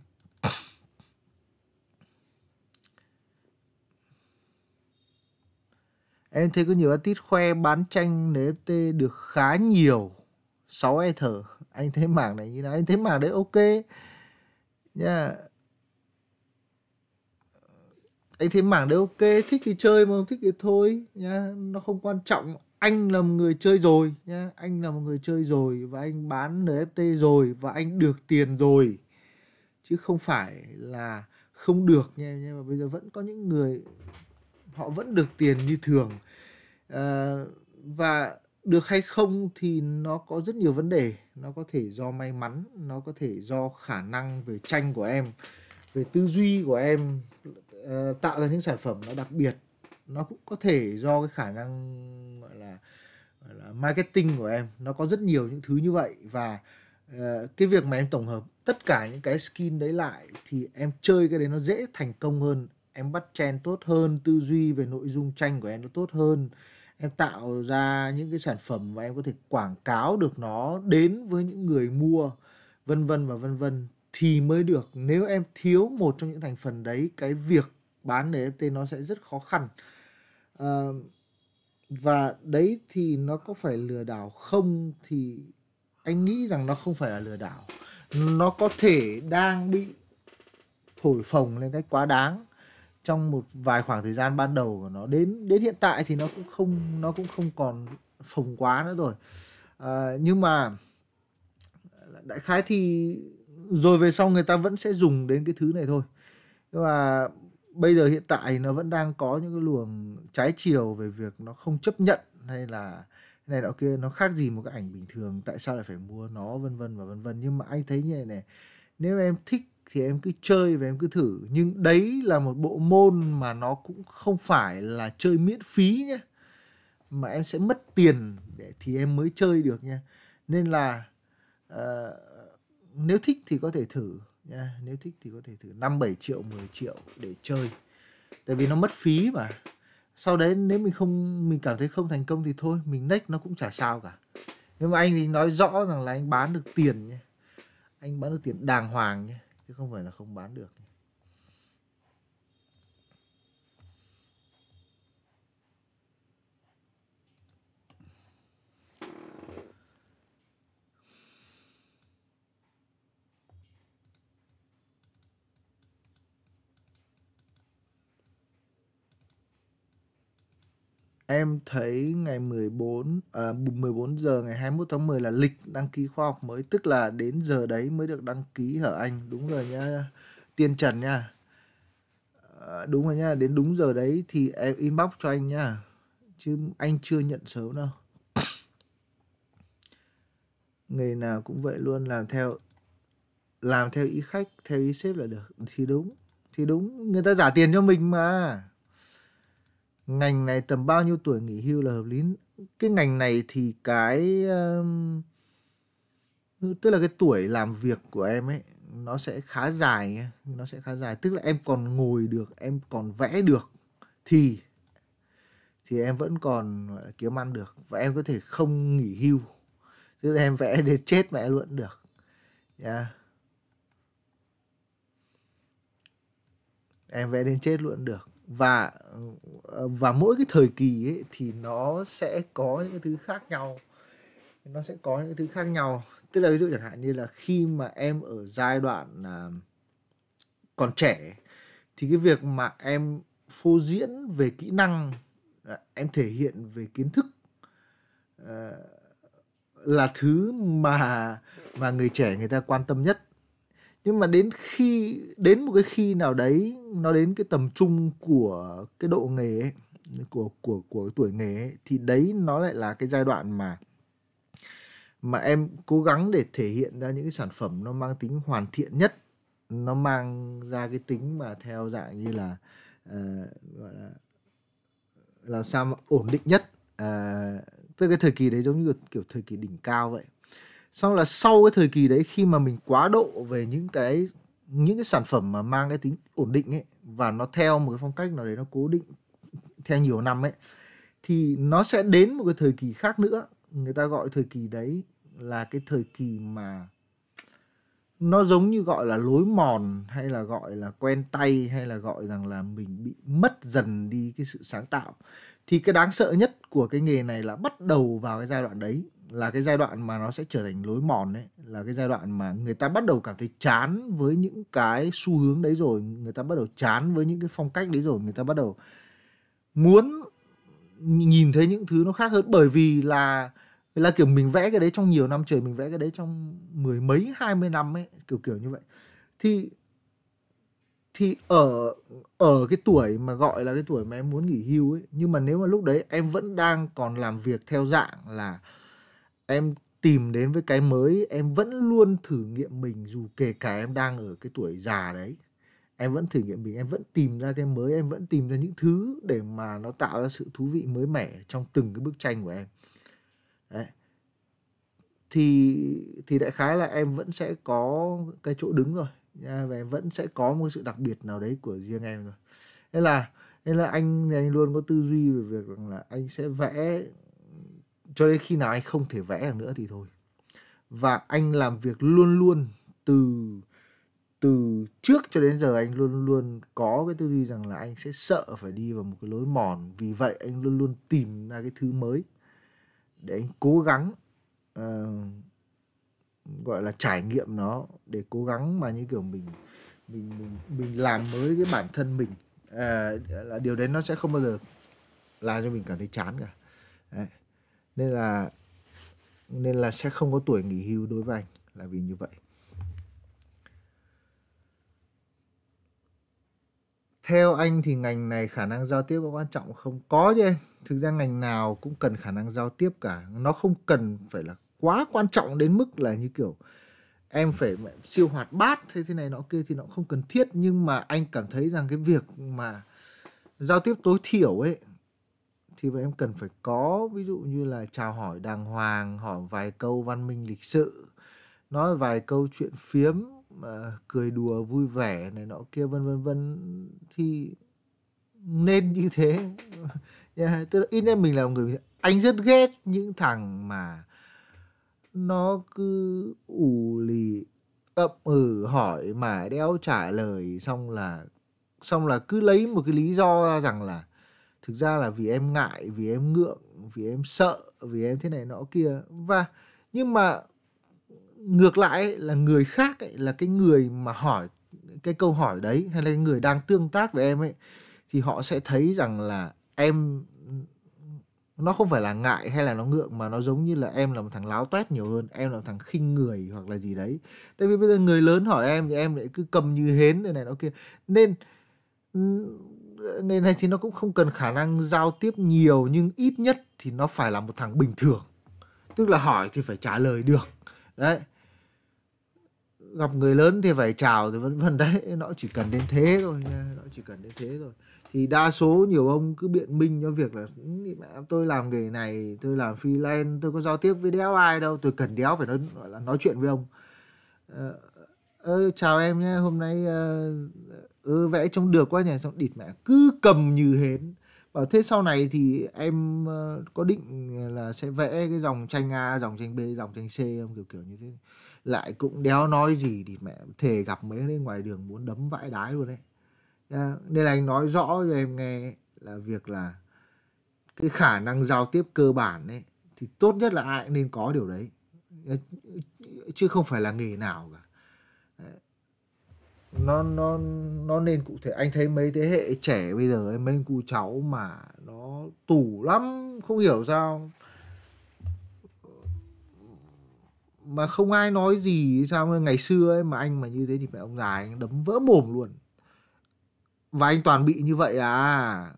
Em thấy có nhiều artist khoe bán tranh NFT được khá nhiều 6 Ether Anh thấy mảng này như nào Anh thấy mảng đấy ok nha yeah. Anh thấy mảng đấy ok Thích thì chơi mà không thích thì thôi nha yeah. Nó không quan trọng anh là một người chơi rồi nha yeah. anh là một người chơi rồi và anh bán nft rồi và anh được tiền rồi chứ không phải là không được nha nhưng mà bây giờ vẫn có những người họ vẫn được tiền như thường à, và được hay không thì nó có rất nhiều vấn đề nó có thể do may mắn nó có thể do khả năng về tranh của em về tư duy của em uh, tạo ra những sản phẩm nó đặc biệt nó cũng có thể do cái khả năng gọi là gọi là marketing của em nó có rất nhiều những thứ như vậy và uh, cái việc mà em tổng hợp tất cả những cái skin đấy lại thì em chơi cái đấy nó dễ thành công hơn em bắt trend tốt hơn tư duy về nội dung tranh của em nó tốt hơn em tạo ra những cái sản phẩm và em có thể quảng cáo được nó đến với những người mua vân vân và vân vân thì mới được nếu em thiếu một trong những thành phần đấy cái việc bán NFT nó sẽ rất khó khăn à, và đấy thì nó có phải lừa đảo không thì anh nghĩ rằng nó không phải là lừa đảo nó có thể đang bị thổi phồng lên cách quá đáng trong một vài khoảng thời gian ban đầu của nó đến đến hiện tại thì nó cũng không nó cũng không còn phồng quá nữa rồi à, nhưng mà đại khái thì rồi về sau người ta vẫn sẽ dùng đến cái thứ này thôi nhưng mà bây giờ hiện tại nó vẫn đang có những cái luồng trái chiều về việc nó không chấp nhận hay là này nọ kia nó khác gì một cái ảnh bình thường tại sao lại phải mua nó vân vân và vân vân nhưng mà anh thấy như này này nếu em thích thì em cứ chơi và em cứ thử nhưng đấy là một bộ môn mà nó cũng không phải là chơi miễn phí nhé mà em sẽ mất tiền để thì em mới chơi được nha nên là uh, nếu thích thì có thể thử nha nếu thích thì có thể thử năm bảy triệu 10 triệu để chơi tại vì nó mất phí mà sau đấy nếu mình không mình cảm thấy không thành công thì thôi mình nách nó cũng chả sao cả nhưng mà anh thì nói rõ rằng là anh bán được tiền nhé anh bán được tiền đàng hoàng nhé chứ không phải là không bán được Em thấy ngày 14 à, 14 giờ ngày 21 tháng 10 là lịch đăng ký khoa học mới tức là đến giờ đấy mới được đăng ký hở anh đúng rồi nhá Tiên Trần nha à, đúng rồi nhá đến đúng giờ đấy thì em inbox cho anh nhá chứ anh chưa nhận sớm đâu nghề nào cũng vậy luôn làm theo làm theo ý khách theo ý sếp là được thì đúng thì đúng người ta giả tiền cho mình mà ngành này tầm bao nhiêu tuổi nghỉ hưu là hợp lý cái ngành này thì cái tức là cái tuổi làm việc của em ấy nó sẽ khá dài nó sẽ khá dài tức là em còn ngồi được em còn vẽ được thì thì em vẫn còn kiếm ăn được và em có thể không nghỉ hưu tức là em vẽ đến chết mẹ luôn được yeah. em vẽ đến chết luôn được và ờ, và mỗi cái thời kỳ ấy, thì nó sẽ có những cái thứ khác nhau nó sẽ có những cái thứ khác nhau tức là ví dụ chẳng hạn như là khi mà em ở giai đoạn à, còn trẻ thì cái việc mà em phô diễn về kỹ năng à, em thể hiện về kiến thức à, là thứ mà mà người trẻ người ta quan tâm nhất nhưng mà đến khi đến một cái khi nào đấy nó đến cái tầm trung của cái độ nghề ấy, của của của tuổi nghề ấy, thì đấy nó lại là cái giai đoạn mà mà em cố gắng để thể hiện ra những cái sản phẩm nó mang tính hoàn thiện nhất nó mang ra cái tính mà theo dạng như là uh, gọi là làm sao mà ổn định nhất uh, tức cái thời kỳ đấy giống như kiểu thời kỳ đỉnh cao vậy sau là sau cái thời kỳ đấy khi mà mình quá độ về những cái những cái sản phẩm mà mang cái tính ổn định ấy và nó theo một cái phong cách nào đấy nó cố định theo nhiều năm ấy thì nó sẽ đến một cái thời kỳ khác nữa người ta gọi thời kỳ đấy là cái thời kỳ mà nó giống như gọi là lối mòn hay là gọi là quen tay hay là gọi rằng là mình bị mất dần đi cái sự sáng tạo thì cái đáng sợ nhất của cái nghề này là bắt đầu vào cái giai đoạn đấy là cái giai đoạn mà nó sẽ trở thành lối mòn đấy là cái giai đoạn mà người ta bắt đầu cảm thấy chán với những cái xu hướng đấy rồi người ta bắt đầu chán với những cái phong cách đấy rồi người ta bắt đầu muốn nhìn thấy những thứ nó khác hơn bởi vì là là kiểu mình vẽ cái đấy trong nhiều năm trời mình vẽ cái đấy trong mười mấy hai mươi năm ấy kiểu kiểu như vậy thì thì ở ở cái tuổi mà gọi là cái tuổi mà em muốn nghỉ hưu ấy nhưng mà nếu mà lúc đấy em vẫn đang còn làm việc theo dạng là em tìm đến với cái mới em vẫn luôn thử nghiệm mình dù kể cả em đang ở cái tuổi già đấy em vẫn thử nghiệm mình em vẫn tìm ra cái mới em vẫn tìm ra những thứ để mà nó tạo ra sự thú vị mới mẻ trong từng cái bức tranh của em đấy thì thì đại khái là em vẫn sẽ có cái chỗ đứng rồi nha và em vẫn sẽ có một sự đặc biệt nào đấy của riêng em rồi nên là nên là anh anh luôn có tư duy về việc rằng là anh sẽ vẽ cho đến khi nào anh không thể vẽ được nữa thì thôi và anh làm việc luôn luôn từ từ trước cho đến giờ anh luôn luôn có cái tư duy rằng là anh sẽ sợ phải đi vào một cái lối mòn vì vậy anh luôn luôn tìm ra cái thứ mới để anh cố gắng uh, gọi là trải nghiệm nó để cố gắng mà như kiểu mình mình mình mình làm mới cái bản thân mình uh, là điều đấy nó sẽ không bao giờ làm cho mình cảm thấy chán cả nên là nên là sẽ không có tuổi nghỉ hưu đối với anh là vì như vậy theo anh thì ngành này khả năng giao tiếp có quan trọng không có chứ thực ra ngành nào cũng cần khả năng giao tiếp cả nó không cần phải là quá quan trọng đến mức là như kiểu em phải siêu hoạt bát thế thế này nọ kia thì nó không cần thiết nhưng mà anh cảm thấy rằng cái việc mà giao tiếp tối thiểu ấy thì bọn em cần phải có ví dụ như là chào hỏi đàng hoàng hỏi vài câu văn minh lịch sự nói vài câu chuyện phiếm mà cười đùa vui vẻ này nọ kia vân vân vân thì nên như thế yeah, tức là ít nhất mình là một người anh rất ghét những thằng mà nó cứ ủ lì ậm ừ hỏi mà đeo trả lời xong là xong là cứ lấy một cái lý do ra rằng là thực ra là vì em ngại vì em ngượng vì em sợ vì em thế này nọ kia và nhưng mà ngược lại là người khác ấy, là cái người mà hỏi cái câu hỏi đấy hay là người đang tương tác với em ấy thì họ sẽ thấy rằng là em nó không phải là ngại hay là nó ngượng mà nó giống như là em là một thằng láo toét nhiều hơn em là một thằng khinh người hoặc là gì đấy tại vì bây giờ người lớn hỏi em thì em lại cứ cầm như hến thế này nó kia nên nghề này thì nó cũng không cần khả năng giao tiếp nhiều nhưng ít nhất thì nó phải là một thằng bình thường tức là hỏi thì phải trả lời được đấy gặp người lớn thì phải chào rồi vân vân đấy nó chỉ cần đến thế thôi nha nó chỉ cần đến thế thôi thì đa số nhiều ông cứ biện minh cho việc là ừ, mẹ tôi làm nghề này tôi làm freelance tôi có giao tiếp với đéo ai đâu tôi cần đéo phải nói là nói chuyện với ông ờ, ơ chào em nhé hôm nay uh, ừ, vẽ trông được quá nhỉ xong địt mẹ cứ cầm như hến bảo thế sau này thì em có định là sẽ vẽ cái dòng tranh a dòng tranh b dòng tranh c không kiểu kiểu như thế lại cũng đéo nói gì thì mẹ thề gặp mấy đứa ngoài đường muốn đấm vãi đái luôn đấy nên là anh nói rõ cho em nghe là việc là cái khả năng giao tiếp cơ bản ấy thì tốt nhất là ai nên có điều đấy chứ không phải là nghề nào cả nó nó nó nên cụ thể anh thấy mấy thế hệ trẻ bây giờ ấy, mấy cụ cháu mà nó tủ lắm không hiểu sao mà không ai nói gì sao ngày xưa ấy mà anh mà như thế thì mẹ ông già anh đấm vỡ mồm luôn và anh toàn bị như vậy à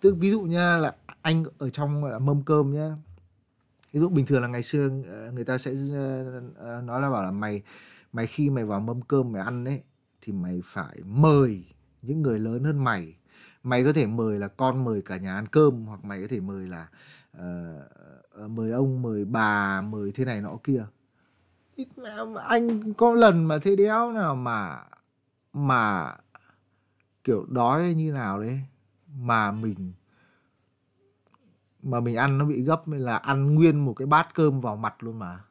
tức ví dụ nha là anh ở trong mâm cơm nhá ví dụ bình thường là ngày xưa ờ, người ta sẽ ờ, ờ, nói là bảo là mày mày khi mày vào mâm cơm mày ăn đấy thì mày phải mời những người lớn hơn mày mày có thể mời là con mời cả nhà ăn cơm hoặc mày có thể mời là uh, mời ông mời bà mời thế này nọ kia anh có lần mà thế đéo nào mà mà kiểu đói như nào đấy mà mình mà mình ăn nó bị gấp nên là ăn nguyên một cái bát cơm vào mặt luôn mà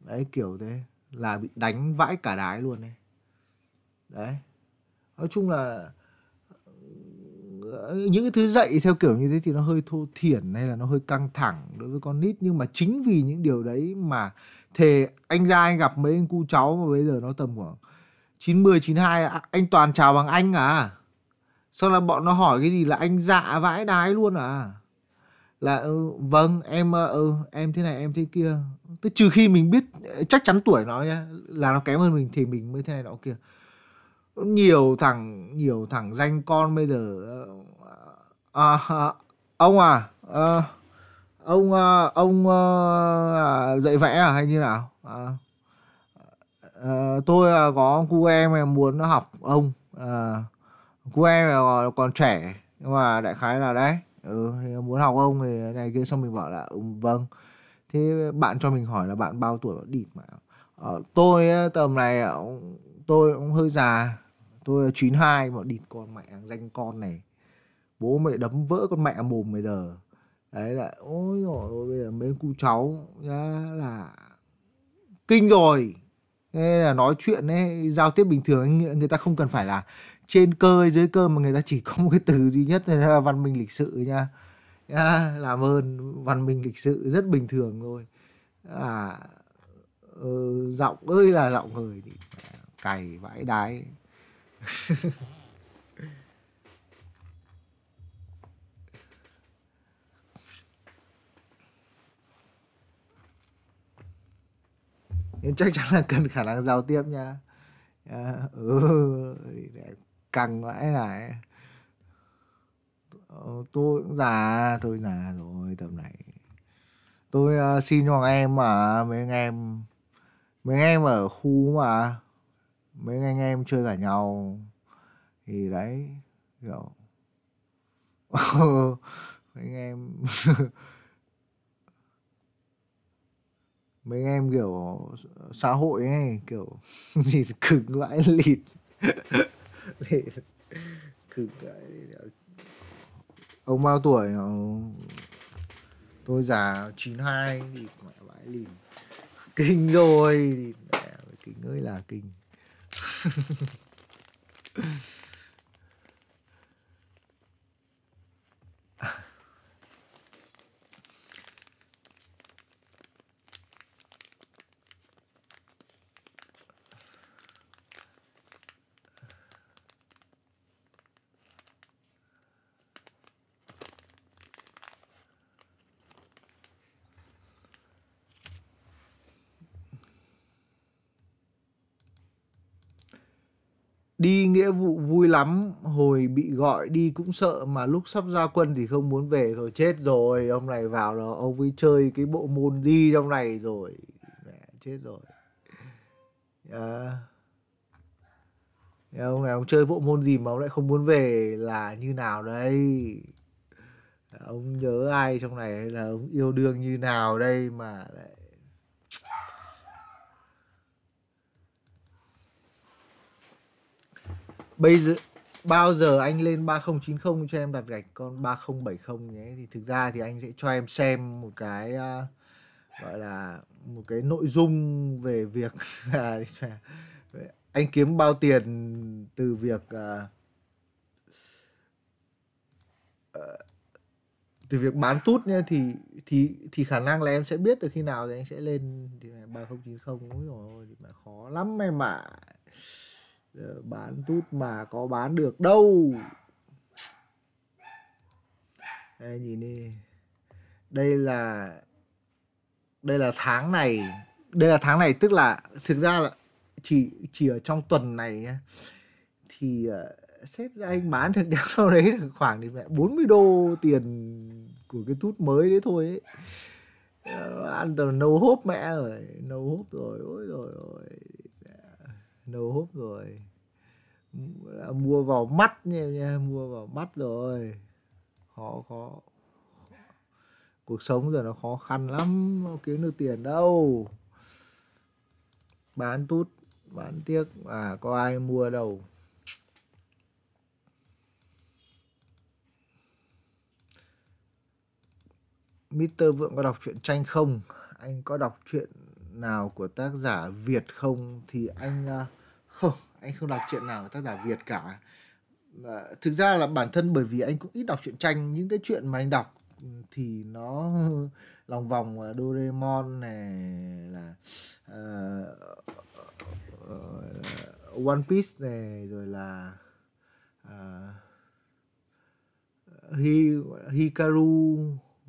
đấy kiểu thế là bị đánh vãi cả đái luôn đấy đấy nói chung là những cái thứ dạy theo kiểu như thế thì nó hơi thô thiển hay là nó hơi căng thẳng đối với con nít nhưng mà chính vì những điều đấy mà thề anh ra anh gặp mấy anh cu cháu mà bây giờ nó tầm khoảng 90 92 anh toàn chào bằng anh à. Xong là bọn nó hỏi cái gì là anh dạ vãi đái luôn à. Là ừ, vâng em ờ, ừ, em thế này em thế kia. Tức trừ khi mình biết chắc chắn tuổi nó nhá là nó kém hơn mình thì mình mới thế này nọ kia nhiều thằng nhiều thằng danh con bây giờ à, ông à, à ông à, ông à, dạy vẽ à hay như nào à, à, tôi à, có cô em mà muốn học ông à, cu em còn, còn trẻ nhưng mà đại khái là đấy ừ, thì muốn học ông thì này kia xong mình bảo là ừ, vâng thế bạn cho mình hỏi là bạn bao tuổi đi mà à, tôi tầm này tôi cũng hơi già tôi 92 mà địt con mẹ danh con này bố mẹ đấm vỡ con mẹ mồm bây giờ đấy là ôi rồi bây giờ mấy cu cháu nhá là kinh rồi nên là nói chuyện ấy giao tiếp bình thường ấy, người ta không cần phải là trên cơ hay dưới cơ mà người ta chỉ có một cái từ duy nhất là văn minh lịch sự nha à, làm ơn văn minh lịch sự rất bình thường thôi à ừ, giọng ơi là giọng người cày vãi đái nhưng chắc chắn là cần khả năng giao tiếp nha à, ừ căng mãi này ờ, tôi cũng già tôi già rồi tầm này tôi uh, xin cho anh em mà mấy anh em mấy anh em ở khu mà mấy anh em chơi cả nhau thì đấy kiểu mấy anh em mấy anh em kiểu xã hội ấy kiểu thì cực vãi lịt lịt cứng vãi ông bao tuổi tôi già 92 thì mẹ vãi lịt kinh rồi kinh ơi là kinh フフフ。đi nghĩa vụ vui lắm hồi bị gọi đi cũng sợ mà lúc sắp ra quân thì không muốn về rồi chết rồi ông này vào là ông ấy chơi cái bộ môn đi trong này rồi mẹ chết rồi à, ông này ông chơi bộ môn gì mà ông lại không muốn về là như nào đây dạ, ông nhớ ai trong này hay là ông yêu đương như nào đây mà lại bây giờ bao giờ anh lên 3090 cho em đặt gạch con 3070 nhé thì thực ra thì anh sẽ cho em xem một cái uh, gọi là một cái nội dung về việc anh kiếm bao tiền từ việc uh, từ việc bán tút nha thì thì thì khả năng là em sẽ biết được khi nào thì anh sẽ lên thì 3090 ôi rồi thì mà khó lắm em ạ à. Ờ, bán tút mà có bán được đâu đây nhìn đi đây là đây là tháng này đây là tháng này tức là thực ra là chỉ chỉ ở trong tuần này nhá thì uh, xét ra anh bán được đâu đấy được khoảng thì mẹ 40 đô tiền của cái tút mới đấy thôi ấy. Uh, ăn tờ nấu hốp mẹ rồi nấu hốp rồi ôi rồi ôi no hope rồi mua vào mắt nha, nha mua vào mắt rồi khó khó cuộc sống giờ nó khó khăn lắm nó kiếm được tiền đâu bán tút bán tiếc à có ai mua đâu Mr. Vượng có đọc truyện tranh không? Anh có đọc truyện nào của tác giả Việt không? Thì anh uh, không anh không đọc chuyện nào của tác giả việt cả à, thực ra là bản thân bởi vì anh cũng ít đọc truyện tranh những cái chuyện mà anh đọc thì nó lòng vòng là Doraemon này là uh, uh, One Piece này rồi là uh, Hi, Hikaru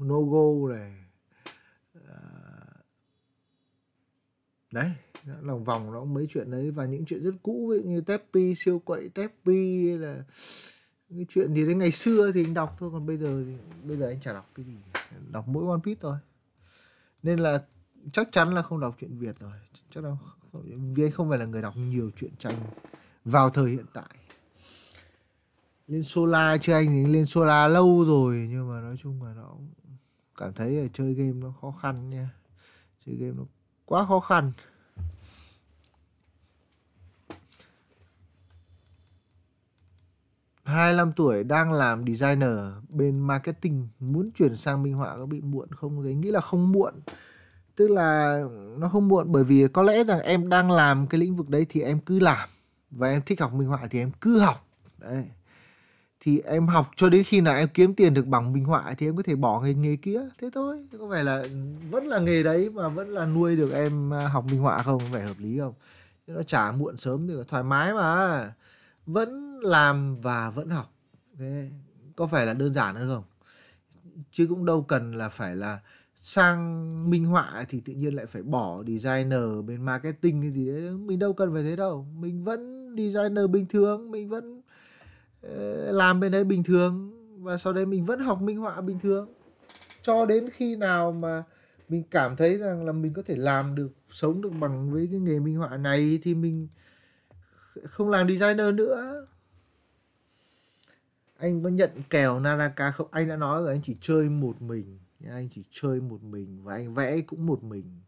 Nogo này uh, đấy lòng vòng nó cũng mấy chuyện đấy và những chuyện rất cũ như Tepi siêu quậy Tepi hay là cái chuyện thì đến ngày xưa thì anh đọc thôi còn bây giờ thì bây giờ anh chả đọc cái gì đọc mỗi One Piece thôi nên là chắc chắn là không đọc truyện Việt rồi chắc đâu vì anh không phải là người đọc nhiều truyện tranh vào thời hiện tại lên Sola chứ anh thì lên Sola lâu rồi nhưng mà nói chung là nó cảm thấy là chơi game nó khó khăn nha chơi game nó quá khó khăn 25 tuổi đang làm designer bên marketing muốn chuyển sang minh họa có bị muộn không đấy nghĩ là không muộn tức là nó không muộn bởi vì có lẽ rằng em đang làm cái lĩnh vực đấy thì em cứ làm và em thích học minh họa thì em cứ học đấy thì em học cho đến khi nào em kiếm tiền được bằng minh họa thì em có thể bỏ nghề nghề kia thế thôi có phải là vẫn là nghề đấy mà vẫn là nuôi được em à, học minh họa không có vẻ hợp lý không nó chả muộn sớm được thoải mái mà vẫn làm và vẫn học thế có phải là đơn giản hơn không chứ cũng đâu cần là phải là sang minh họa thì tự nhiên lại phải bỏ designer bên marketing gì đấy mình đâu cần phải thế đâu mình vẫn designer bình thường mình vẫn ờ, làm bên đấy bình thường và sau đấy mình vẫn học minh họa bình thường cho đến khi nào mà mình cảm thấy rằng là mình có thể làm được sống được bằng với cái nghề minh họa này thì mình không làm designer nữa anh có nhận kèo Naraka không anh đã nói rồi anh chỉ chơi một mình anh chỉ chơi một mình và anh vẽ cũng một mình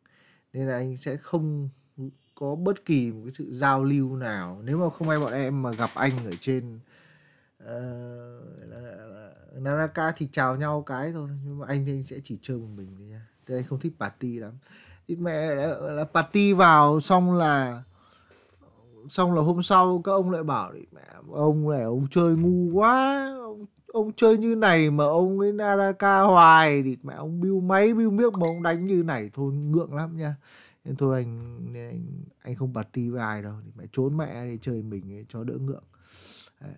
nên là anh sẽ không có bất kỳ một cái sự giao lưu nào nếu mà không ai bọn em mà gặp anh ở trên uh, Naraka thì chào nhau cái thôi nhưng mà anh thì anh sẽ chỉ chơi một mình thôi nha. Thế anh không thích party lắm. Ít mẹ là, là party vào xong là xong là hôm sau các ông lại bảo mẹ ông này ông chơi ngu quá ông, ông chơi như này mà ông ấy Naraka hoài thì mẹ ông biêu máy biêu miếc mà ông đánh như này thôi ngượng lắm nha nên thôi anh anh, anh không bật party với ai đâu thì mẹ trốn mẹ đi chơi mình ấy, cho đỡ ngượng Đấy.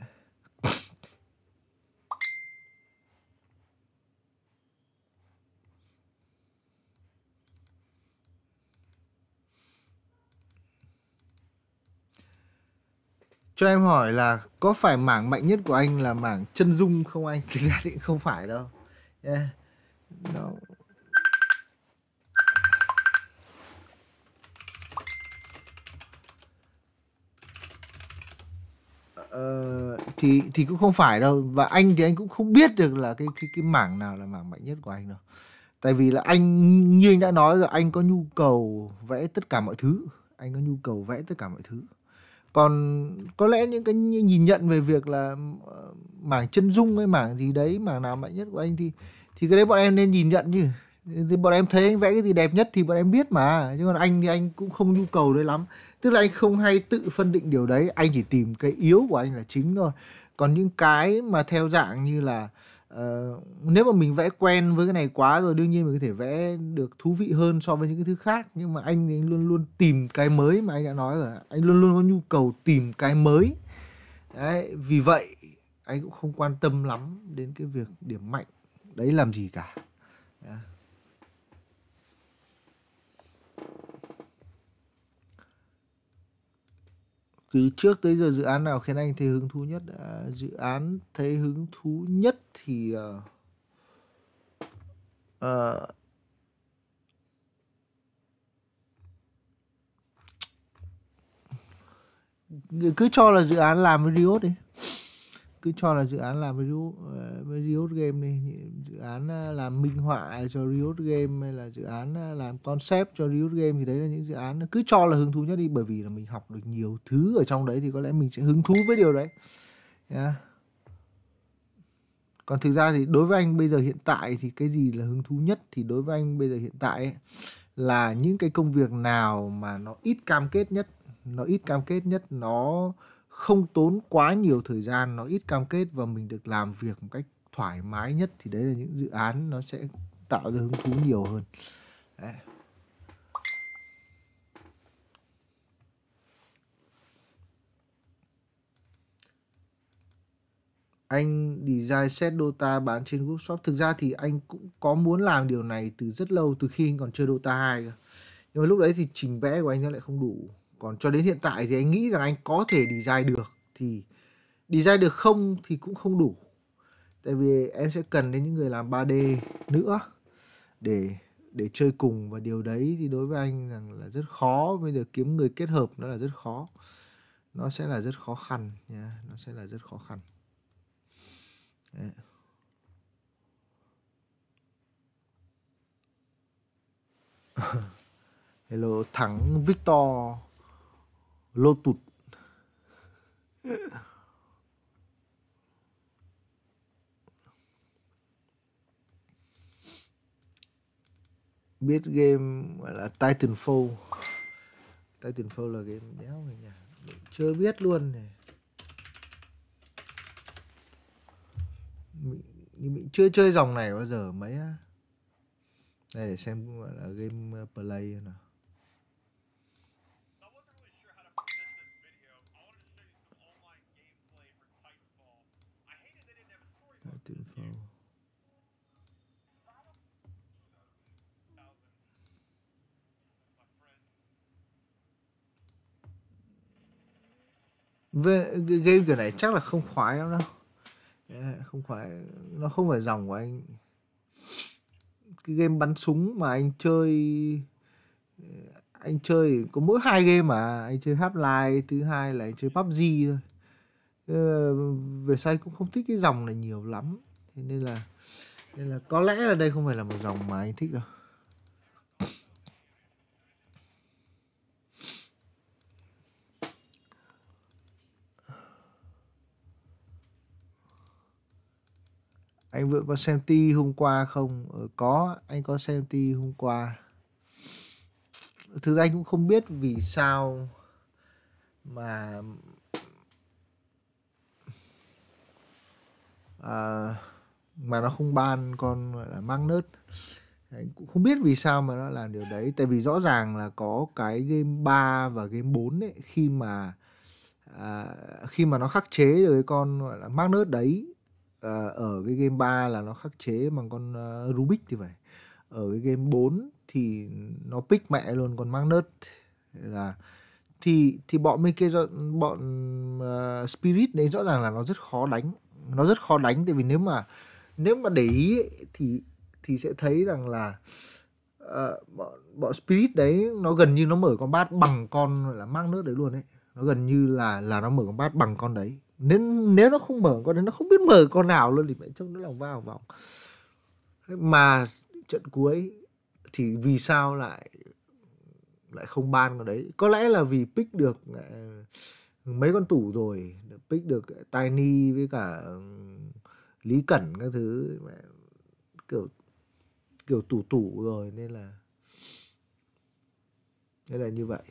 cho em hỏi là có phải mảng mạnh nhất của anh là mảng chân dung không anh thực ra thì không phải đâu yeah. no. Ờ, thì thì cũng không phải đâu và anh thì anh cũng không biết được là cái cái cái mảng nào là mảng mạnh nhất của anh đâu tại vì là anh như anh đã nói rồi anh có nhu cầu vẽ tất cả mọi thứ anh có nhu cầu vẽ tất cả mọi thứ còn có lẽ những cái nhìn nhận về việc là ờ, mảng chân dung hay mảng gì đấy mảng nào mạnh nhất của anh thì thì cái đấy bọn em nên nhìn nhận chứ thì bọn em thấy anh vẽ cái gì đẹp nhất thì bọn em biết mà nhưng còn anh thì anh cũng không nhu cầu đấy lắm tức là anh không hay tự phân định điều đấy anh chỉ tìm cái yếu của anh là chính thôi còn những cái mà theo dạng như là uh, uh, nếu mà mình vẽ quen với cái này quá rồi đương nhiên mình có thể vẽ được thú vị hơn so với những cái thứ khác nhưng mà anh thì anh luôn luôn tìm cái mới mà anh đã nói rồi anh luôn luôn có nhu cầu tìm cái mới đấy vì vậy anh cũng không quan tâm lắm đến cái việc điểm mạnh đấy làm gì cả từ trước tới giờ dự án nào khiến anh thấy hứng thú nhất à, dự án thấy hứng thú nhất thì uh, uh, cứ cho là dự án làm với Riot đi cứ cho là dự án làm với ờ, Riot Game đi dự án ờ, làm minh họa cho Riot Game hay là dự án ờ, làm concept cho Riot Game thì đấy là những dự án cứ cho là hứng thú nhất đi bởi vì là mình học được nhiều thứ ở trong đấy thì có lẽ mình sẽ hứng thú với điều đấy yeah. còn thực ra thì đối với anh bây giờ hiện tại thì cái gì là hứng thú nhất thì đối với anh bây giờ hiện tại ấy, là những cái công việc nào mà nó ít cam kết nhất nó ít cam kết nhất nó không tốn quá nhiều thời gian nó ít cam kết và mình được làm việc một cách thoải mái nhất thì đấy là những dự án nó sẽ tạo ra hứng thú nhiều hơn đấy. anh design set Dota bán trên workshop thực ra thì anh cũng có muốn làm điều này từ rất lâu từ khi anh còn chơi Dota 2 cơ. nhưng mà lúc đấy thì trình vẽ của anh nó lại không đủ còn cho đến hiện tại thì anh nghĩ rằng anh có thể design được thì design được không thì cũng không đủ tại vì em sẽ cần đến những người làm 3D nữa để để chơi cùng và điều đấy thì đối với anh rằng là rất khó bây giờ kiếm người kết hợp nó là rất khó nó sẽ là rất khó khăn nha nó sẽ là rất khó khăn đấy. hello thắng victor lô tụt biết game gọi là Titanfall Titanfall là game đéo này nhỉ chưa biết luôn này mình, mình chưa chơi dòng này bao giờ mấy á đây để xem gọi là game ờ, play nào Về, game kiểu này chắc là không khoái lắm đâu không phải nó không phải dòng của anh cái game bắn súng mà anh chơi anh chơi có mỗi hai game mà anh chơi Half-Life thứ hai là anh chơi PUBG thôi về sau cũng không thích cái dòng này nhiều lắm thế nên là nên là có lẽ là đây không phải là một dòng mà anh thích đâu anh Vượng có xem ti hôm qua không? Ừ, có, anh có xem ti hôm qua. Thực ra anh cũng không biết vì sao mà à, mà nó không ban con gọi là mang nớt. Anh cũng không biết vì sao mà nó làm điều đấy tại vì rõ ràng là có cái game 3 và game 4 ấy khi mà à, khi mà nó khắc chế rồi con gọi là mang Magnus đấy Ờ, ở cái game 3 là nó khắc chế bằng con uh, Rubik thì phải ở cái game 4 thì nó pick mẹ luôn con Magnus là thì thì bọn bên kia bọn uh, Spirit đấy rõ ràng là nó rất khó đánh nó rất khó đánh tại vì nếu mà nếu mà để ý ấy, thì thì sẽ thấy rằng là uh, bọn bọn Spirit đấy nó gần như nó mở con bát bằng con là Magnus đấy luôn đấy nó gần như là là nó mở con bát bằng con đấy nên nếu nó không mở con đấy nó không biết mở con nào luôn thì mẹ trông nó lòng vào vòng mà trận cuối thì vì sao lại lại không ban con đấy có lẽ là vì pick được ờ, mấy con tủ rồi pick được tiny với cả lý cẩn các thứ kiểu kiểu tủ tủ rồi nên là nên là như vậy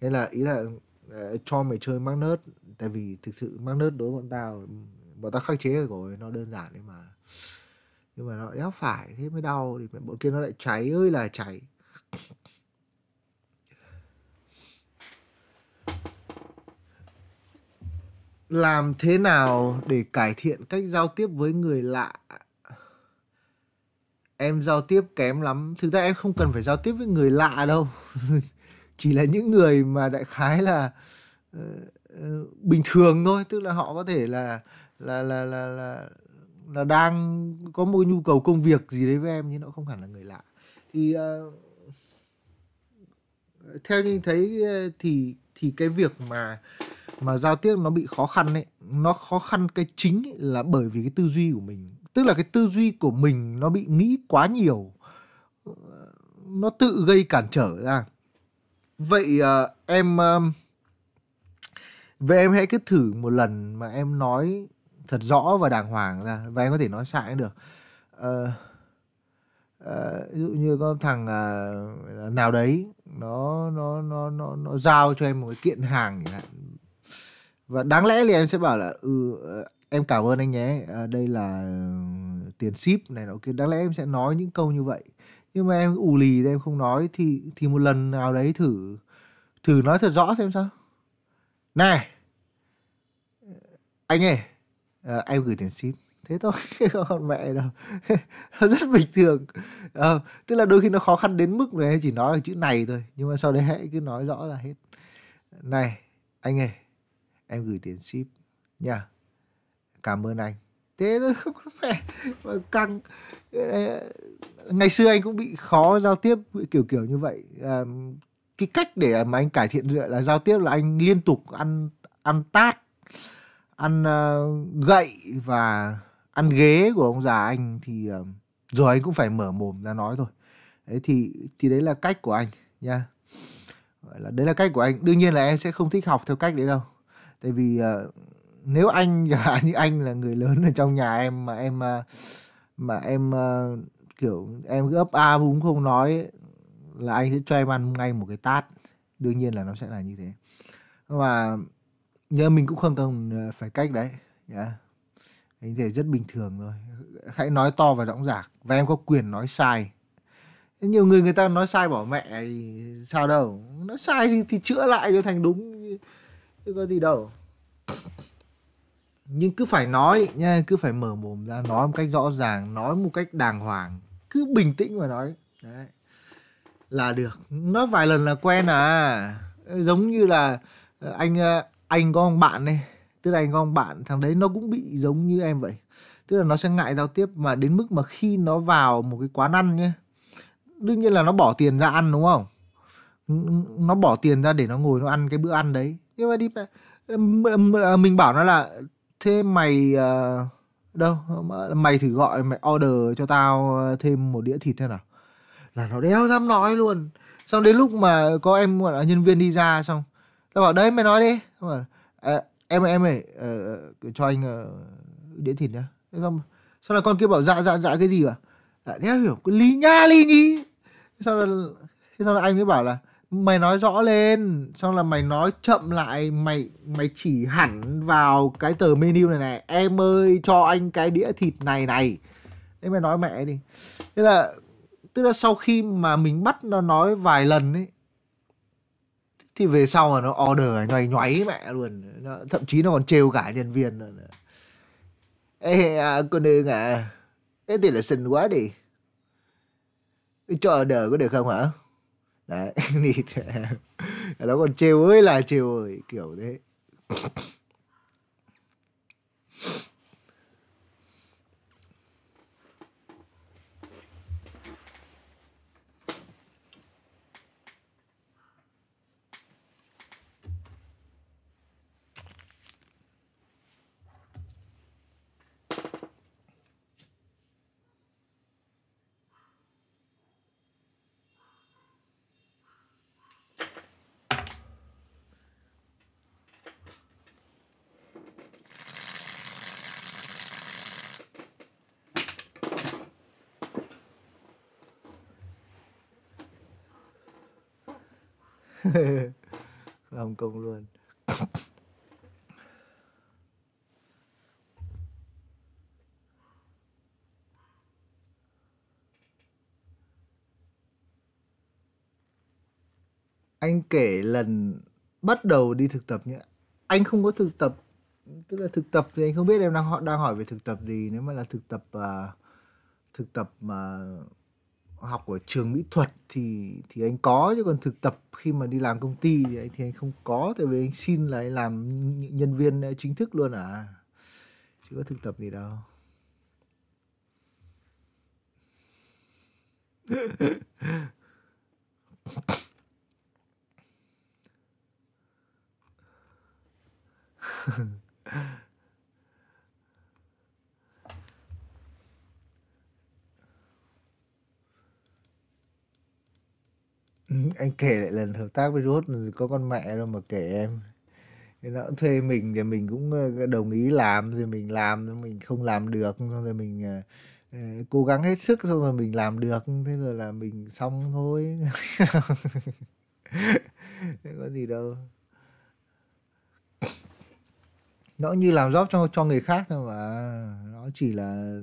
nên là ý là Ờ, cho mày chơi mắc nớt, tại vì thực sự mắc nớt đối với bọn tao bọn tao khắc chế rồi nó đơn giản đấy mà nhưng mà nó đéo phải thế mới đau thì bọn kia nó lại cháy ơi là cháy làm thế nào để cải thiện cách giao tiếp với người lạ em giao tiếp kém lắm thực ra em không cần phải giao tiếp với người lạ đâu chỉ là những người mà đại khái là uh, bình thường thôi tức là họ có thể là là là là là, là đang có một nhu cầu công việc gì đấy với em nhưng nó không hẳn là người lạ thì uh, theo như thấy thì thì cái việc mà mà giao tiếp nó bị khó khăn ấy nó khó khăn cái chính là bởi vì cái tư duy của mình tức là cái tư duy của mình nó bị nghĩ quá nhiều nó tự gây cản trở ra vậy uh, em uh, vậy em hãy cứ thử một lần mà em nói thật rõ và đàng hoàng ra và em có thể nói sai cũng được uh, uh, ví dụ như có thằng uh, nào đấy nó nó nó nó nó giao cho em một cái kiện hàng chẳng và đáng lẽ thì em sẽ bảo là ừ ờ, em cảm ơn anh nhé đây là tiền ship này nó kia đáng lẽ em sẽ nói những câu như vậy nhưng mà em ủ lì em không nói thì thì một lần nào đấy thử thử nói thật rõ xem sao này anh ơi à, em gửi tiền ship thế thôi còn mẹ đâu nó rất bình thường à, tức là đôi khi nó khó khăn đến mức mà chỉ nói chữ này thôi nhưng mà sau đấy hãy cứ nói rõ ra hết này anh ơi em gửi tiền ship nha cảm ơn anh thế thôi không phải mà căng ờ, ngày xưa anh cũng bị khó giao tiếp kiểu kiểu như vậy à, cái cách để mà anh cải thiện là giao tiếp là anh liên tục ăn ăn tát ăn uh, gậy và ăn ghế của ông già anh thì uh, ờ, rồi anh cũng phải mở mồm ra nói thôi đấy thì thì đấy là cách của anh nha Gọi là đấy là cách của anh đương nhiên là em sẽ không thích học theo cách đấy đâu tại vì uh, nếu anh như anh là người lớn ở trong nhà em mà em uh, mà em uh, kiểu em cứ ấp a búng không nói là anh sẽ cho em ăn ngay một cái tát đương nhiên là nó sẽ là như thế và nhớ mình cũng không cần ờ, phải cách đấy yeah. anh thể rất bình thường thôi hãy nói to và rõ ràng và em có quyền nói sai nhiều người người ta nói sai bỏ mẹ thì sao đâu nói sai thì, thì chữa lại cho thành đúng chứ có gì đâu nhưng cứ phải nói nha cứ phải mở mồm ra nói một cách rõ ràng nói một cách đàng hoàng cứ bình tĩnh mà nói đấy là được nói vài lần là quen à giống như là ờ, anh ờ, anh có ông bạn này tức là anh có ông bạn thằng đấy nó cũng bị giống như em vậy tức là nó sẽ ngại giao tiếp mà đến mức mà khi nó vào một cái quán ăn nhé đương nhiên là nó bỏ tiền ra ăn đúng không nó bỏ tiền ra để nó ngồi nó ăn cái bữa ăn đấy nhưng mà đi à, mình bảo nó là thế mày uh, đâu mày thử gọi mày order cho tao ờ, thêm một đĩa thịt thế nào là nó đéo dám nói luôn xong đến lúc mà có em gọi là nhân viên đi ra xong tao bảo đấy mày nói đi tao bảo, à, em em ơi à, ờ, cho anh à, đĩa thịt nhá xong xong là con kia bảo dạ dạ dạ cái gì mà à, dạ, đéo hiểu cái lý nha lý nhí xong là xong là anh mới bảo là mày nói rõ lên xong là mày nói chậm lại mày mày chỉ hẳn vào cái tờ menu này này em ơi cho anh cái đĩa thịt này này đấy mày nói mẹ đi thế là tức là sau khi mà mình bắt nó nói vài lần ấy thì về sau là nó order nhoay nhoáy mẹ luôn nó, thậm chí nó còn trêu cả nhân viên nữa ê à, con đương à thế thì là xinh quá đi cho order có được không hả đấy thì nó còn trêu ơi là trêu ơi kiểu thế Hồng công luôn anh kể lần bắt đầu đi thực tập nhé anh không có thực tập tức là thực tập thì anh không biết em đang họ đang hỏi về thực tập gì nếu mà là thực tập uh, thực tập mà uh, học ở trường mỹ thuật thì thì anh có chứ còn thực tập khi mà đi làm công ty thì anh, thì anh không có tại vì anh xin là anh làm nhân viên ờ, chính thức luôn à chưa có thực tập gì đâu anh kể lại lần hợp tác với Rốt có con mẹ đâu mà kể em thì nó thuê mình thì mình cũng ờ, đồng ý làm rồi mình làm rồi mình không làm được xong rồi mình uh, cố gắng hết sức xong rồi mình làm được thế rồi là mình xong thôi có gì đâu nó như làm job cho cho người khác thôi mà nó chỉ là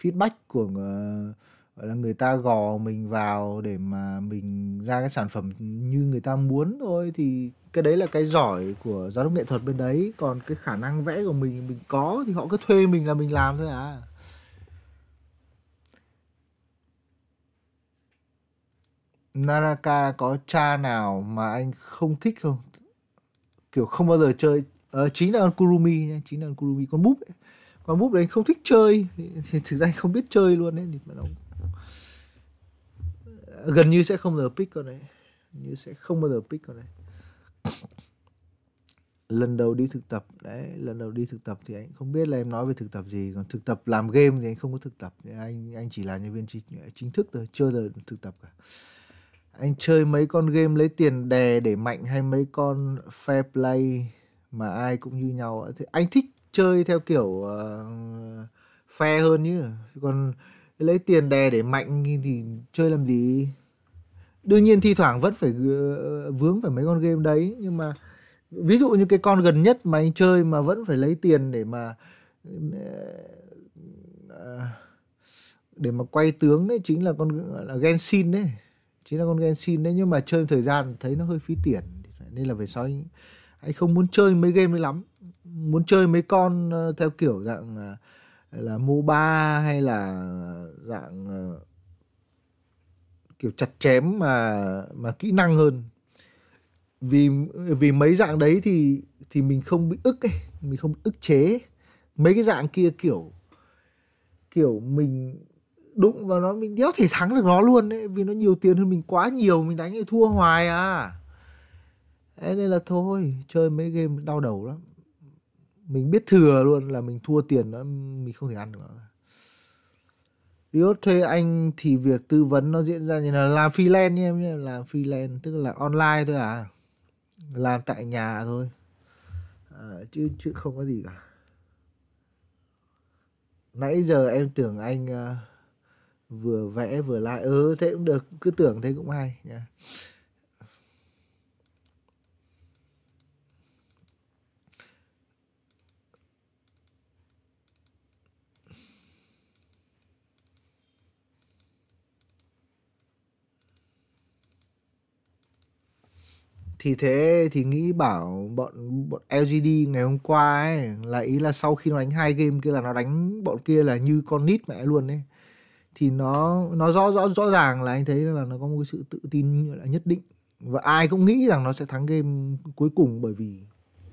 feedback của uh, gọi là người ta gò mình vào để mà mình ra cái sản phẩm như người ta muốn thôi thì cái đấy là cái giỏi của giáo dục nghệ thuật bên đấy còn cái khả năng vẽ của mình mình có thì họ cứ thuê mình là mình làm thôi à Naraka có cha nào mà anh không thích không? Kiểu không bao giờ chơi ờ, chính là Kurumi nha, chính là Kurumi con búp ấy. Con búp đấy anh không thích chơi, thì thực ra anh không biết chơi luôn đấy, nó gần như sẽ không bao giờ pick con này như sẽ không bao giờ pick con này lần đầu đi thực tập đấy lần đầu đi thực tập thì anh không biết là em nói về thực tập gì còn thực tập làm game thì anh không có thực tập anh anh chỉ là nhân viên chính, chính thức thôi chưa giờ thực tập cả anh chơi mấy con game lấy tiền đè để mạnh hay mấy con fair play mà ai cũng như nhau thì anh thích chơi theo kiểu uh, fair hơn chứ còn lấy tiền đè để mạnh thì chơi làm gì đương nhiên thi thoảng vẫn phải ờ, vướng phải mấy con game đấy nhưng mà ví dụ như cái con gần nhất mà anh chơi mà vẫn phải lấy tiền để mà ờ, để mà quay tướng ấy chính là con gọi là Genshin đấy chính là con Genshin đấy nhưng mà chơi thời gian thấy nó hơi phí tiền nên là về sau anh, anh không muốn chơi mấy game ấy lắm muốn chơi mấy con ờ, theo kiểu dạng hay là MOBA hay là dạng uh, kiểu chặt chém mà mà kỹ năng hơn vì vì mấy dạng đấy thì thì mình không bị ức ấy mình không bị ức chế mấy cái dạng kia kiểu kiểu mình đụng vào nó mình đéo thể thắng được nó luôn ấy vì nó nhiều tiền hơn mình quá nhiều mình đánh thì thua hoài à Thế nên là thôi chơi mấy game đau đầu lắm mình biết thừa luôn là mình thua tiền đó mình không thể ăn được nữa Riot thuê anh thì việc tư vấn nó diễn ra như là làm freelance nhé em nhé làm freelance tức là online thôi à làm tại nhà thôi à, chứ chứ không có gì cả nãy giờ em tưởng anh uh, vừa vẽ vừa lại ớ ừ, thế cũng được cứ tưởng thế cũng hay nha yeah. thì thế thì nghĩ bảo bọn bọn LGD ngày hôm qua ấy là ý là sau khi nó đánh hai game kia là nó đánh bọn kia là như con nít mẹ luôn ấy thì nó nó rõ rõ rõ ràng là anh thấy là nó có một cái sự tự tin là nhất định và ai cũng nghĩ rằng nó sẽ thắng game cuối cùng bởi vì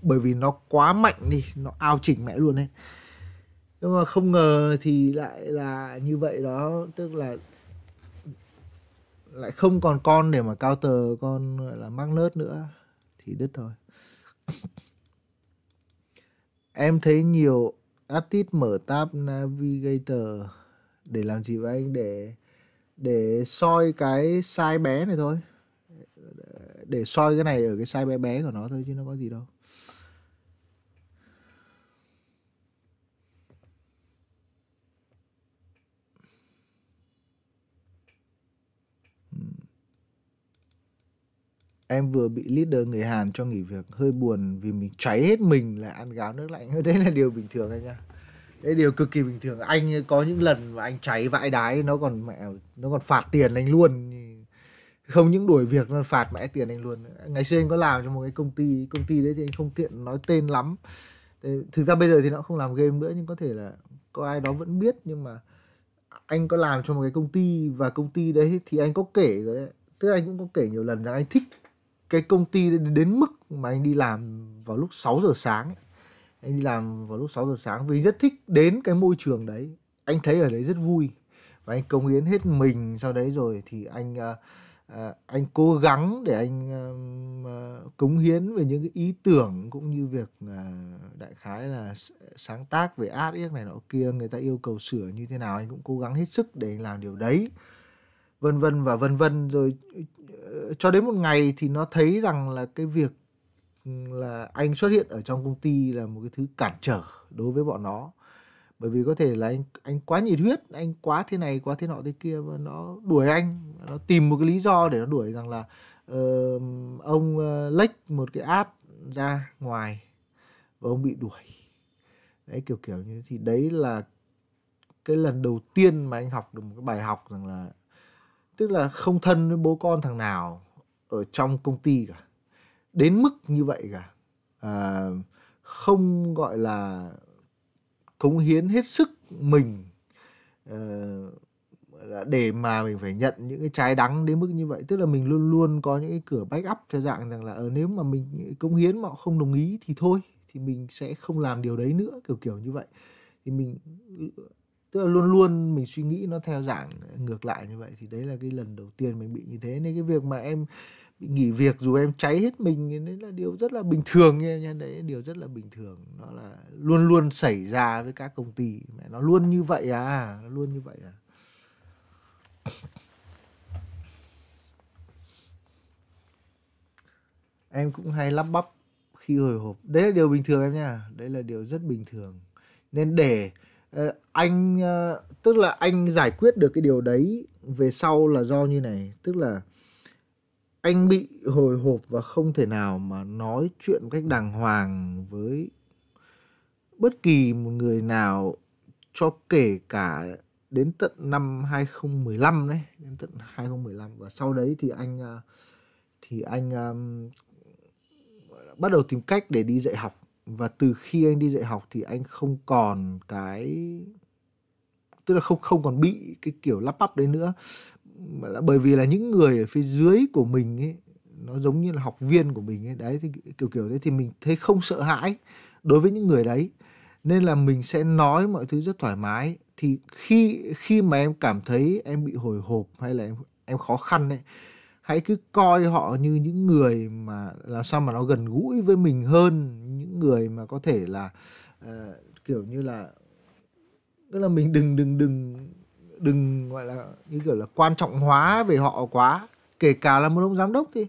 bởi vì nó quá mạnh đi nó ao chỉnh mẹ luôn ấy nhưng mà không ngờ thì lại là như vậy đó tức là lại không còn con để mà cao tờ con gọi là mắc nớt nữa thì đứt thôi em thấy nhiều artist mở tab navigator để làm gì với anh để để soi cái size bé này thôi để soi cái này ở cái size bé bé của nó thôi chứ nó có gì đâu em vừa bị leader người Hàn cho nghỉ việc hơi buồn vì mình cháy hết mình là ăn gáo nước lạnh đấy là điều bình thường anh nha đấy điều cực kỳ bình thường anh có những lần mà anh cháy vãi đái nó còn mẹ nó còn phạt tiền anh luôn không những đuổi việc nó phạt mẹ tiền anh luôn ngày xưa anh có làm cho một cái công ty công ty đấy thì anh không tiện nói tên lắm thực ra bây giờ thì nó không làm game nữa nhưng có thể là có ai đó vẫn biết nhưng mà anh có làm cho một cái công ty và công ty đấy thì anh có kể rồi đấy tức là anh cũng có kể nhiều lần rằng anh thích cái công ty đến mức mà anh đi làm vào lúc 6 giờ sáng ấy. anh đi làm vào lúc 6 giờ sáng vì rất thích đến cái môi trường đấy anh thấy ở đấy rất vui và anh cống hiến hết mình sau đấy rồi thì anh uh, À, anh cố gắng để anh uh, cống hiến về những cái ý tưởng cũng như việc uh, đại khái là sáng tác về art này nọ kia người ta yêu cầu sửa như thế nào anh cũng cố gắng hết sức để anh làm điều đấy vân vân và vân vân rồi ờ, cho đến một ngày thì nó thấy rằng là cái việc ừ, là anh xuất hiện ở trong công ty là một cái thứ cản trở đối với bọn nó bởi vì có thể là anh anh quá nhiệt huyết anh quá thế này quá thế nọ thế kia và nó đuổi anh nó tìm một cái lý do để nó đuổi rằng là uh, ông uh, lách một cái ad ra ngoài và ông bị đuổi đấy kiểu kiểu như thế thì đấy là cái lần đầu tiên mà anh học được một cái bài học rằng là tức là không thân với bố con thằng nào ở trong công ty cả đến mức như vậy cả à, không gọi là cống hiến hết sức mình à, để mà mình phải nhận những cái trái đắng đến mức như vậy tức là mình luôn luôn có những cái cửa back up cho dạng rằng là ờ, nếu mà mình cống hiến mà họ không đồng ý thì thôi thì mình sẽ không làm điều đấy nữa kiểu kiểu như vậy thì mình tức là luôn luôn mình suy nghĩ nó theo dạng ngược lại như vậy thì đấy là cái lần đầu tiên mình bị như thế nên cái việc mà em bị nghỉ việc dù em cháy hết mình đấy là điều rất là bình thường nha nha đấy điều rất là bình thường nó là luôn luôn xảy ra với các công ty mẹ nó luôn như vậy à nó luôn như vậy à em cũng hay lắp bắp khi hồi hộp đấy là điều bình thường em nha đấy là điều rất bình thường nên để Ờ, anh ờ, tức là anh giải quyết được cái điều đấy về sau là do như này tức là anh bị hồi hộp và không thể nào mà nói chuyện cách đàng hoàng với bất kỳ một người nào cho kể cả đến tận năm 2015 đấy, đến tận 2015 và sau đấy thì anh ờ, thì anh um, bắt đầu tìm cách để đi dạy học và từ khi anh đi dạy học thì anh không còn cái tức là không không còn bị cái kiểu lắp bắp đấy nữa bởi vì là những người ở phía dưới của mình ấy nó giống như là học viên của mình ấy đấy thì kiểu kiểu đấy thì mình thấy không sợ hãi đối với những người đấy nên là mình sẽ nói mọi thứ rất thoải mái thì khi khi mà em cảm thấy em bị hồi hộp hay là em em khó khăn ấy hãy cứ coi họ như những người mà làm sao mà nó gần gũi với mình hơn những người mà có thể là uh, kiểu như là tức là mình đừng đừng đừng đừng gọi là như kiểu là quan trọng hóa về họ quá kể cả là một ông giám đốc thì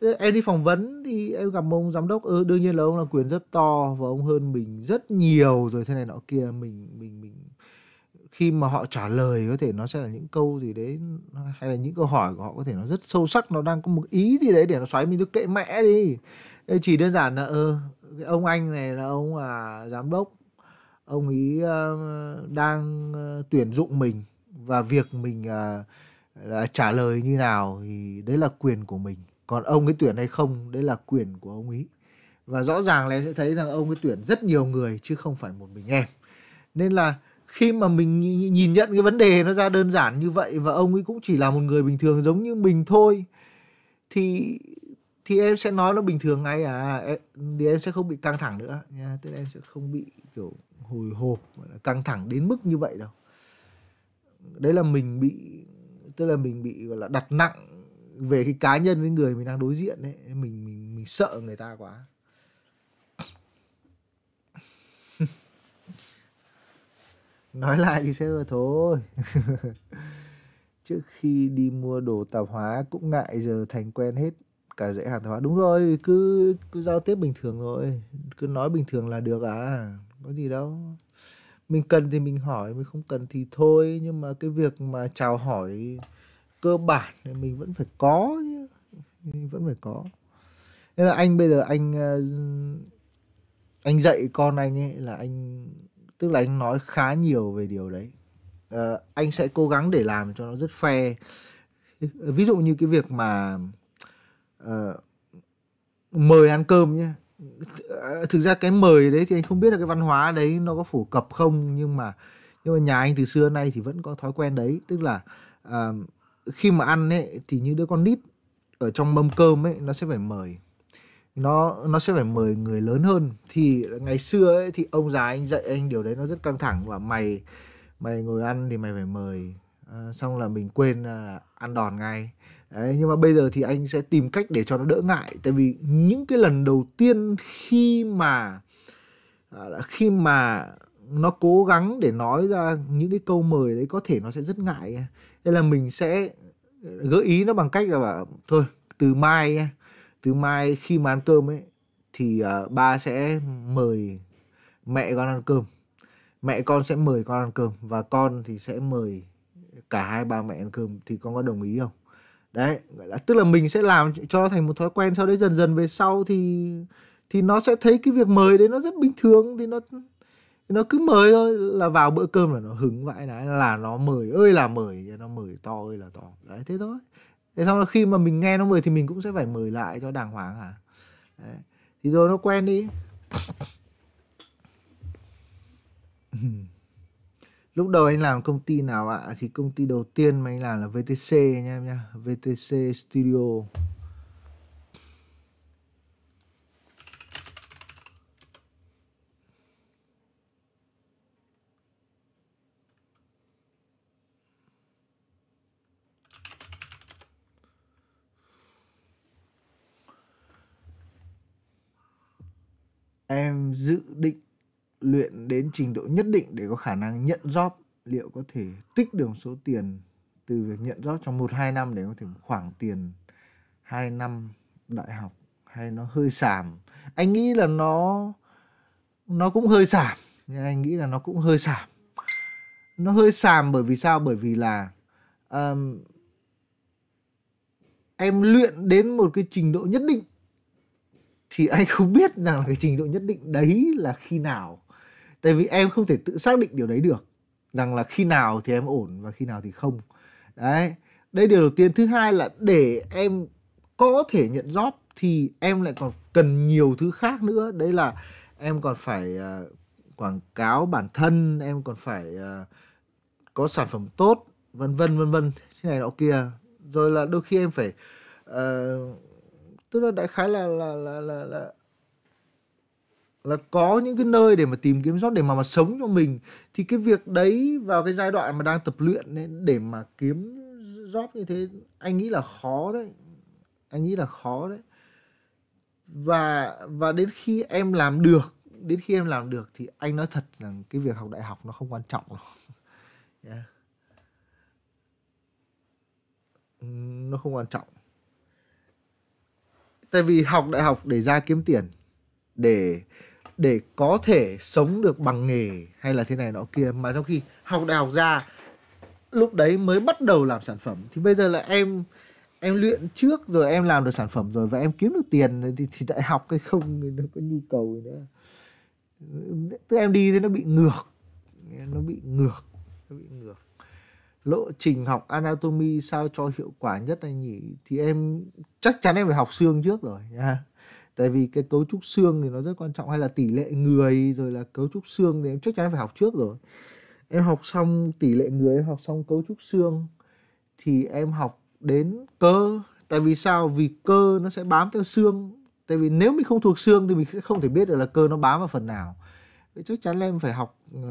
ờ, em đi phỏng vấn thì em gặp ông giám đốc ừ, đương nhiên là ông là quyền rất to và ông hơn mình rất nhiều rồi thế này nọ kia mình mình mình khi mà họ trả lời có thể nó sẽ là những câu gì đấy hay là những câu hỏi của họ có thể nó rất sâu sắc nó đang có một ý gì đấy để nó xoáy mình tôi kệ mẹ đi chỉ đơn giản là ừ, cái ông anh này là ông à giám đốc ông ý uh, đang uh, tuyển dụng mình và việc mình uh, là trả lời như nào thì đấy là quyền của mình còn ông ấy tuyển hay không đấy là quyền của ông ý và rõ ràng là sẽ thấy rằng ông ấy tuyển rất nhiều người chứ không phải một mình em nên là khi mà mình nhìn nhận cái vấn đề nó ra đơn giản như vậy và ông ấy cũng chỉ là một người bình thường giống như mình thôi thì thì em sẽ nói nó bình thường ngay à em, thì em sẽ không bị căng thẳng nữa nha tức là em sẽ không bị kiểu hồi hộp căng thẳng đến mức như vậy đâu đấy là mình bị tức là mình bị gọi là đặt nặng về cái cá nhân với người mình đang đối diện đấy mình mình mình sợ người ta quá nói lại thì sẽ thôi trước khi đi mua đồ tạp hóa cũng ngại giờ thành quen hết cả dãy hàng tạp hóa đúng rồi cứ cứ giao tiếp bình thường rồi cứ nói bình thường là được à có gì đâu mình cần thì mình hỏi mình không cần thì thôi nhưng mà cái việc mà chào hỏi cơ bản thì mình vẫn phải có chứ mình vẫn phải có nên là anh bây giờ anh ờ, anh dạy con anh ấy là anh tức là anh nói khá nhiều về điều đấy à, anh sẽ cố gắng để làm cho nó rất fair ví dụ như cái việc mà uh, mời ăn cơm nhé thực ra cái mời đấy thì anh không biết là cái văn hóa đấy nó có phổ cập không nhưng mà nhưng mà nhà anh từ xưa nay thì vẫn có thói quen đấy tức là uh, khi mà ăn ấy thì như đứa con nít ở trong mâm cơm ấy nó sẽ phải mời nó nó sẽ phải mời người lớn hơn thì ngày xưa ấy thì ông già anh dạy anh điều đấy nó rất căng thẳng và mày mày ngồi ăn thì mày phải mời à, xong là mình quên là ờ, ăn đòn ngay đấy nhưng mà bây giờ thì anh sẽ tìm cách để cho nó đỡ ngại tại vì những cái lần đầu tiên khi mà à, khi mà nó cố gắng để nói ra những cái câu mời đấy có thể nó sẽ rất ngại nên là mình sẽ gợi ý nó bằng cách là bảo thôi từ mai từ mai khi mà ăn cơm ấy thì uh, ba sẽ mời mẹ con ăn cơm mẹ con sẽ mời con ăn cơm và con thì sẽ mời cả hai ba mẹ ăn cơm thì con có đồng ý không đấy gọi là tức là mình sẽ làm cho nó thành một thói quen sau đấy dần dần về sau thì thì nó sẽ thấy cái việc mời đấy nó rất bình thường thì nó nó cứ mời thôi là vào bữa cơm là nó hứng vãi đấy là nó mời ơi là mời nó mời to ơi là to đấy thế thôi thế xong rồi khi mà mình nghe nó mời thì mình cũng sẽ phải mời lại cho đàng hoàng à Đấy. thì rồi nó quen đi lúc đầu anh làm công ty nào ạ thì công ty đầu tiên mà anh làm là VTC nha em nha VTC Studio em dự định luyện đến trình độ nhất định để có khả năng nhận job liệu có thể tích được một số tiền từ việc nhận job trong 1 2 năm để có thể khoảng tiền 2 năm đại học hay nó hơi sảm. Anh nghĩ là nó nó cũng hơi sảm, nhưng anh nghĩ là nó cũng hơi sảm. Nó hơi sàm bởi vì sao? Bởi vì là um, em luyện đến một cái trình độ nhất định thì anh không biết rằng là cái trình độ nhất định đấy là khi nào tại vì em không thể tự xác định điều đấy được rằng là khi nào thì em ổn và khi nào thì không đấy đây điều đầu tiên thứ hai là để em có thể nhận job thì em lại còn cần nhiều thứ khác nữa đấy là em còn phải uh, quảng cáo bản thân em còn phải uh, có sản phẩm tốt vân vân vân vân thế này nọ kia rồi là đôi khi em phải uh, tức là đại khái là là là là, là là có những cái nơi để mà tìm kiếm job để mà mà sống cho mình thì cái việc đấy vào cái giai đoạn mà đang tập luyện ấy, để mà kiếm job như thế anh nghĩ là khó đấy anh nghĩ là khó đấy và và đến khi em làm được đến khi em làm được thì anh nói thật là cái việc học đại học nó không quan trọng đâu yeah. nó không quan trọng tại vì học đại học để ra kiếm tiền để để có thể sống được bằng nghề hay là thế này nọ kia mà trong khi học đại học ra lúc đấy mới bắt đầu làm sản phẩm thì bây giờ là em em luyện trước rồi em làm được sản phẩm rồi và em kiếm được tiền thì, thì đại học hay không nó có nhu cầu nữa tức em đi thì nó bị ngược nó bị ngược nó bị ngược lộ trình học anatomy sao cho hiệu quả nhất anh nhỉ thì em chắc chắn em phải học xương trước rồi nha tại vì cái cấu trúc xương thì nó rất quan trọng hay là tỷ lệ người rồi là cấu trúc xương thì em chắc chắn phải học trước rồi em học xong tỷ lệ người em học xong cấu trúc xương thì em học đến cơ tại vì sao vì cơ nó sẽ bám theo xương tại vì nếu mình không thuộc xương thì mình sẽ không thể biết được là cơ nó bám vào phần nào vậy chắc chắn là em phải học uh,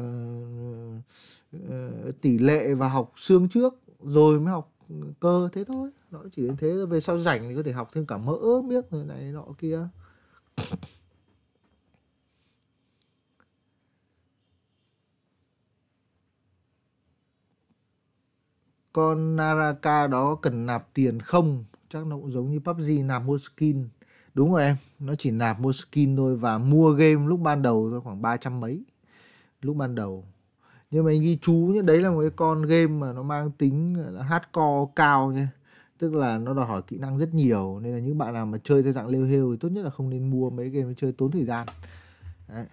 Ờ, tỷ lệ và học xương trước rồi mới học cơ thế thôi nó chỉ đến thế về sau rảnh thì có thể học thêm cả mỡ biết rồi này nọ kia con Naraka đó cần nạp tiền không chắc nó cũng giống như PUBG nạp mua skin đúng rồi em nó chỉ nạp mua skin thôi và mua game lúc ban đầu thôi khoảng ba trăm mấy lúc ban đầu nhưng mà anh ghi chú nhé đấy là một cái con game mà nó mang tính hardcore cao nhé tức là nó đòi hỏi kỹ năng rất nhiều nên là những bạn nào mà chơi theo dạng lêu hêu thì tốt nhất là không nên mua mấy game chơi tốn thời gian đấy.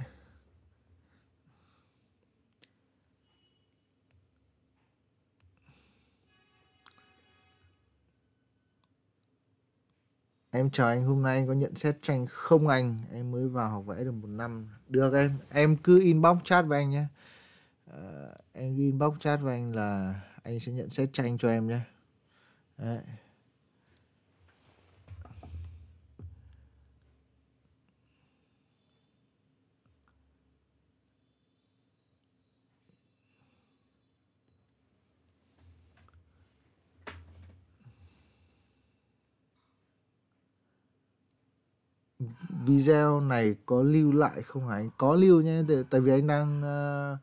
Em chào anh hôm nay anh có nhận xét tranh không anh Em mới vào học vẽ được một năm Được em, em cứ inbox chat với anh nhé uh, em inbox chat với anh là anh sẽ nhận xét tranh cho em nhé Đấy. video này có lưu lại không hả anh có lưu nhé tại vì anh đang uh,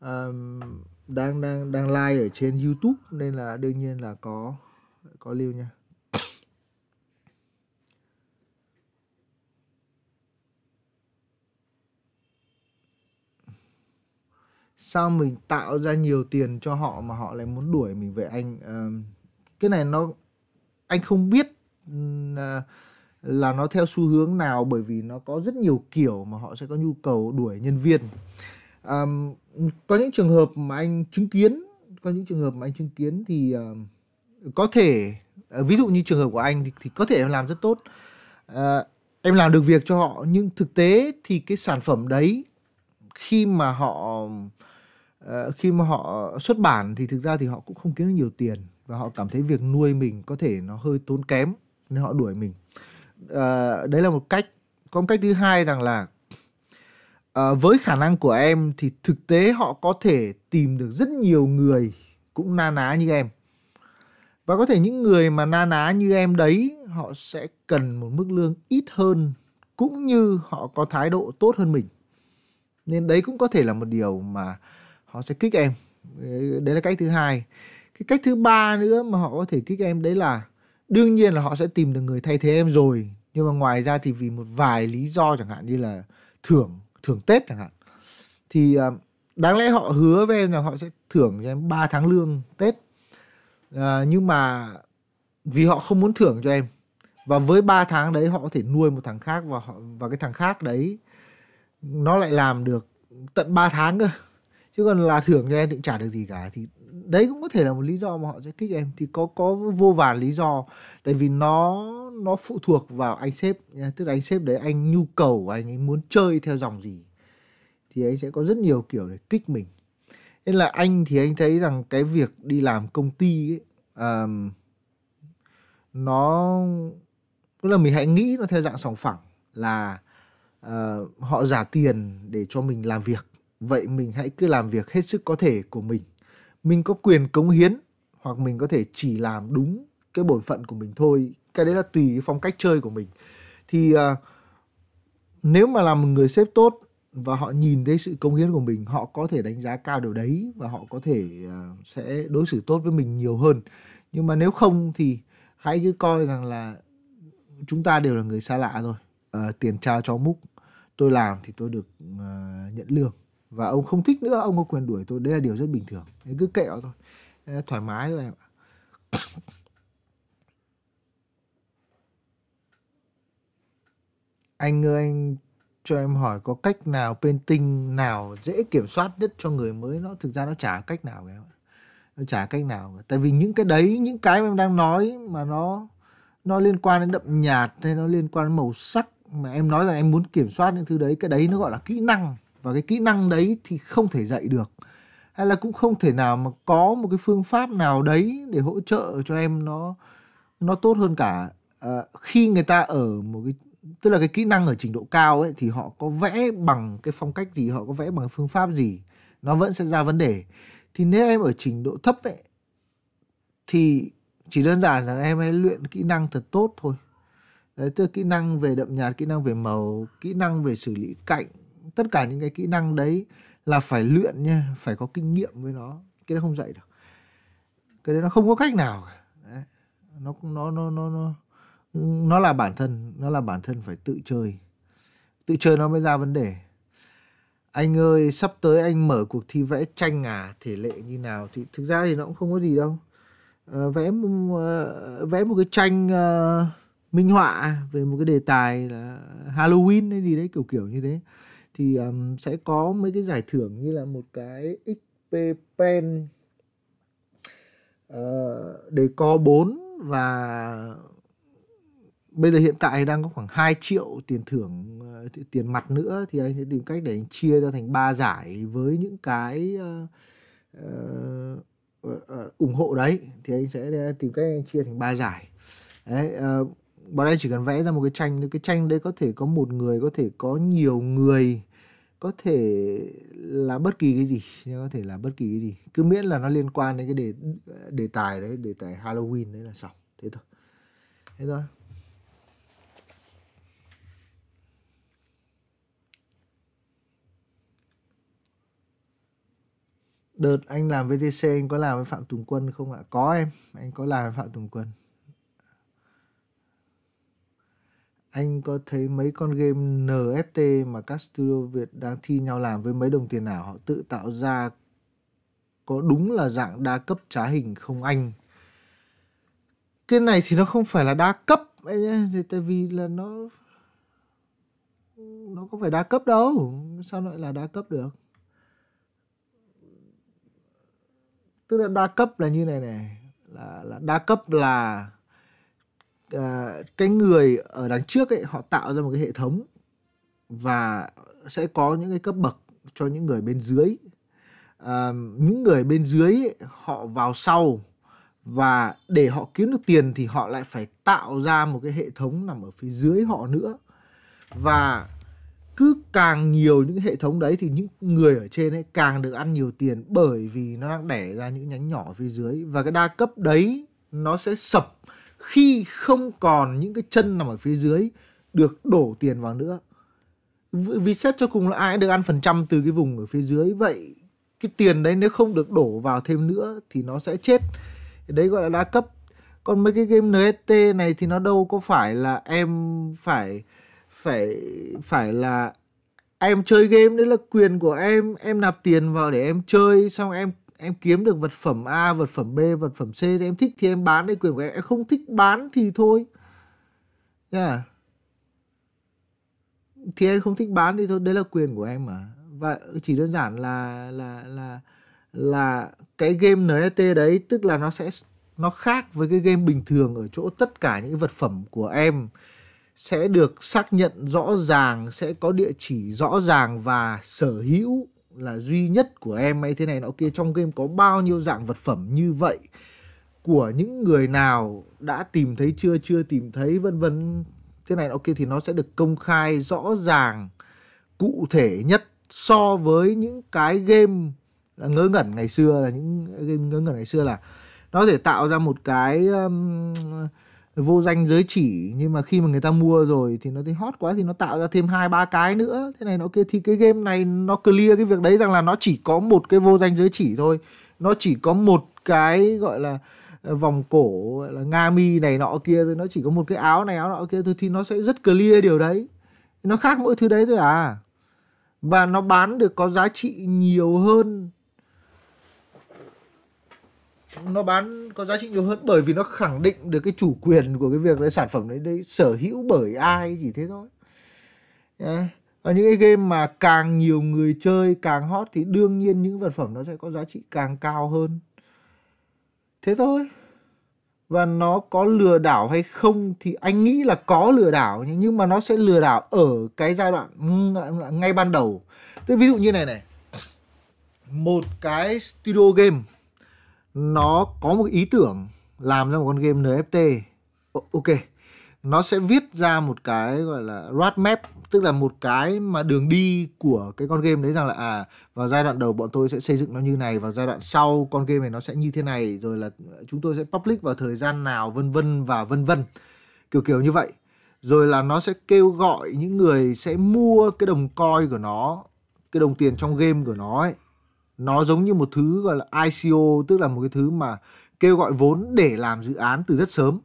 um, đang đang đang like ở trên YouTube nên là đương nhiên là có có lưu nha. Sao mình tạo ra nhiều tiền cho họ mà họ lại muốn đuổi mình vậy anh? Um, cái này nó anh không biết uh, là nó theo xu hướng nào bởi vì nó có rất nhiều kiểu mà họ sẽ có nhu cầu đuổi nhân viên à, có những trường hợp mà anh chứng kiến có những trường hợp mà anh chứng kiến thì uh, có thể uh, ví dụ như trường hợp của anh thì, thì có thể em làm rất tốt uh, em làm được việc cho họ nhưng thực tế thì cái sản phẩm đấy khi mà họ uh, khi mà họ xuất bản thì thực ra thì họ cũng không kiếm được nhiều tiền và họ cảm thấy việc nuôi mình có thể nó hơi tốn kém nên họ đuổi mình uh, đấy là một cách có một cách thứ hai rằng là à, với khả năng của em thì thực tế họ có thể tìm được rất nhiều người cũng na ná như em và có thể những người mà na ná như em đấy họ sẽ cần một mức lương ít hơn cũng như họ có thái độ tốt hơn mình nên đấy cũng có thể là một điều mà họ sẽ kích em đấy là cách thứ hai cái cách thứ ba nữa mà họ có thể kích em đấy là đương nhiên là họ sẽ tìm được người thay thế em rồi nhưng mà ngoài ra thì vì một vài lý do chẳng hạn như là thưởng thưởng Tết chẳng hạn thì à, đáng lẽ họ hứa với em rằng họ sẽ thưởng cho em 3 tháng lương Tết à, nhưng mà vì họ không muốn thưởng cho em và với 3 tháng đấy họ có thể nuôi một thằng khác và họ và cái thằng khác đấy nó lại làm được tận 3 tháng cơ chứ còn là thưởng cho em thì cũng chả được gì cả thì đấy cũng có thể là một lý do mà họ sẽ kích em thì có có vô vàn lý do tại vì nó nó phụ thuộc vào anh sếp nha. tức là anh sếp đấy anh nhu cầu anh ấy muốn chơi theo dòng gì thì anh sẽ có rất nhiều kiểu để kích mình nên là anh thì anh thấy rằng cái việc đi làm công ty ấy, um, nó tức là mình hãy nghĩ nó theo dạng sòng phẳng là uh, họ giả tiền để cho mình làm việc vậy mình hãy cứ làm việc hết sức có thể của mình mình có quyền cống hiến hoặc mình có thể chỉ làm đúng cái bổn phận của mình thôi cái đấy là tùy cái phong cách chơi của mình thì uh, nếu mà làm một người sếp tốt và họ nhìn thấy sự cống hiến của mình họ có thể đánh giá cao điều đấy và họ có thể uh, sẽ đối xử tốt với mình nhiều hơn nhưng mà nếu không thì hãy cứ coi rằng là chúng ta đều là người xa lạ rồi uh, à, tiền trao cho múc tôi làm thì tôi được uh, nhận lương và ông không thích nữa ông có quyền đuổi tôi đây là điều rất bình thường đấy, cứ kẹo thôi đấy, thoải mái rồi em anh ơi anh cho em hỏi có cách nào painting nào dễ kiểm soát nhất cho người mới nó thực ra nó chả cách nào em nó chả cách nào tại vì những cái đấy những cái mà em đang nói mà nó nó liên quan đến đậm nhạt hay nó liên quan đến màu sắc mà em nói là em muốn kiểm soát những thứ đấy cái đấy nó gọi là kỹ năng và cái kỹ năng đấy thì không thể dạy được hay là cũng không thể nào mà có một cái phương pháp nào đấy để hỗ trợ cho em nó nó tốt hơn cả à, khi người ta ở một cái tức là cái kỹ năng ở trình độ cao ấy thì họ có vẽ bằng cái phong cách gì họ có vẽ bằng phương pháp gì nó vẫn sẽ ra vấn đề thì nếu em ở trình độ thấp ấy thì chỉ đơn giản là em hãy luyện kỹ năng thật tốt thôi đấy tức là kỹ năng về đậm nhạt kỹ năng về màu kỹ năng về xử lý cạnh tất cả những cái kỹ năng đấy là phải luyện nha phải có kinh nghiệm với nó cái đó không dạy được cái đấy nó không có cách nào Đấy. nó nó nó nó nó nó là bản thân nó là bản thân phải tự chơi tự chơi nó mới ra vấn đề anh ơi sắp tới anh mở cuộc thi vẽ tranh à thể lệ như nào thì thực ra thì nó cũng không có gì đâu à, vẽ một, ờ, vẽ một cái tranh uh, minh họa về một cái đề tài là Halloween hay gì đấy kiểu kiểu như thế thì um, sẽ có mấy cái giải thưởng như là một cái XP Pen uh, ờ, để co 4 và bây giờ hiện tại đang có khoảng 2 triệu tiền thưởng uh, tiền mặt nữa thì anh sẽ tìm cách để anh chia ra thành ba giải với những cái uh, uh, ủng hộ đấy thì anh sẽ tìm cách anh chia thành ba giải đấy uh, bọn em chỉ cần vẽ ra một cái tranh cái tranh đấy có thể có một người có thể có nhiều người có thể là bất kỳ cái gì có thể là bất kỳ cái gì cứ miễn là nó liên quan đến cái đề đề tài đấy đề tài Halloween đấy là xong thế thôi thế thôi đợt anh làm VTC anh có làm với Phạm Tùng Quân không ạ? Có em, anh có làm với Phạm Tùng Quân. anh có thấy mấy con game NFT mà các studio Việt đang thi nhau làm với mấy đồng tiền ảo họ tự tạo ra có đúng là dạng đa cấp trá hình không anh? Cái này thì nó không phải là đa cấp ấy thì tại vì là nó nó không phải đa cấp đâu, sao lại là đa cấp được? Tức là đa cấp là như này này, là là đa cấp là à, cái người ở đằng trước ấy họ tạo ra một cái hệ thống và sẽ có những cái cấp bậc cho những người bên dưới à, những người bên dưới ấy, họ vào sau và để họ kiếm được tiền thì họ lại phải tạo ra một cái hệ thống nằm ở phía dưới họ nữa và cứ càng nhiều những hệ thống đấy thì những người ở trên ấy càng được ăn nhiều tiền bởi vì nó đang đẻ ra những nhánh nhỏ phía dưới và cái đa cấp đấy nó sẽ sập khi không còn những cái chân nằm ở phía dưới được đổ tiền vào nữa vì xét cho cùng là ai được ăn phần trăm từ cái vùng ở phía dưới vậy cái tiền đấy nếu không được đổ vào thêm nữa thì nó sẽ chết đấy gọi là đa cấp còn mấy cái game nft e này thì nó đâu có phải là em phải phải phải là em chơi game đấy là quyền của em em nạp tiền vào để em chơi xong em em kiếm được vật phẩm A, vật phẩm B, vật phẩm C thì em thích thì em bán đây quyền của em, em không thích bán thì thôi. Nha. Yeah. Thì em không thích bán thì thôi, đấy là quyền của em mà. Và chỉ đơn giản là là là là cái game NFT e đấy tức là nó sẽ nó khác với cái game bình thường ở chỗ tất cả những vật phẩm của em sẽ được xác nhận rõ ràng, sẽ có địa chỉ rõ ràng và sở hữu là duy nhất của em hay thế này nọ kia trong game có bao nhiêu dạng vật phẩm như vậy của những người nào đã tìm thấy chưa chưa tìm thấy vân vân thế này nọ kia thì nó sẽ được công khai rõ ràng cụ thể nhất so với những cái game là ngớ ngẩn ngày xưa là những game ngớ ngẩn ngày xưa là nó có thể tạo ra một cái um, vô danh giới chỉ nhưng mà khi mà người ta mua rồi thì nó thấy hot quá thì nó tạo ra thêm hai ba cái nữa thế này nó kia thì cái game này nó clear cái việc đấy rằng là nó chỉ có một cái vô danh giới chỉ thôi nó chỉ có một cái gọi là ờ, vòng cổ gọi là nga mi này nọ kia thôi nó chỉ có một cái áo này áo nọ kia thôi thì nó sẽ rất clear điều đấy nó khác mỗi thứ đấy thôi à và nó bán được có giá trị nhiều hơn nó bán có giá trị nhiều hơn bởi vì nó khẳng định được cái chủ quyền của cái việc cái sản phẩm đấy đấy sở hữu bởi ai chỉ thế thôi yeah. ở những cái game mà càng nhiều người chơi càng hot thì đương nhiên những vật phẩm nó sẽ có giá trị càng cao hơn thế thôi và nó có lừa đảo hay không thì anh nghĩ là có lừa đảo nhưng mà nó sẽ lừa đảo ở cái giai đoạn ngay ban đầu tức ví dụ như này này một cái studio game nó có một ý tưởng làm ra một con game NFT ờ, ok nó sẽ viết ra một cái gọi là roadmap, tức là một cái mà đường đi của cái con game đấy rằng là à vào giai đoạn đầu bọn tôi sẽ xây dựng nó như này vào giai đoạn sau con game này nó sẽ như thế này rồi là chúng tôi sẽ public vào thời gian nào vân vân và vân vân kiểu kiểu như vậy rồi là nó sẽ kêu gọi những người sẽ mua cái đồng coin của nó cái đồng tiền trong game của nó ấy nó giống như một thứ gọi là ICO tức là một cái thứ mà kêu gọi vốn để làm dự án từ rất sớm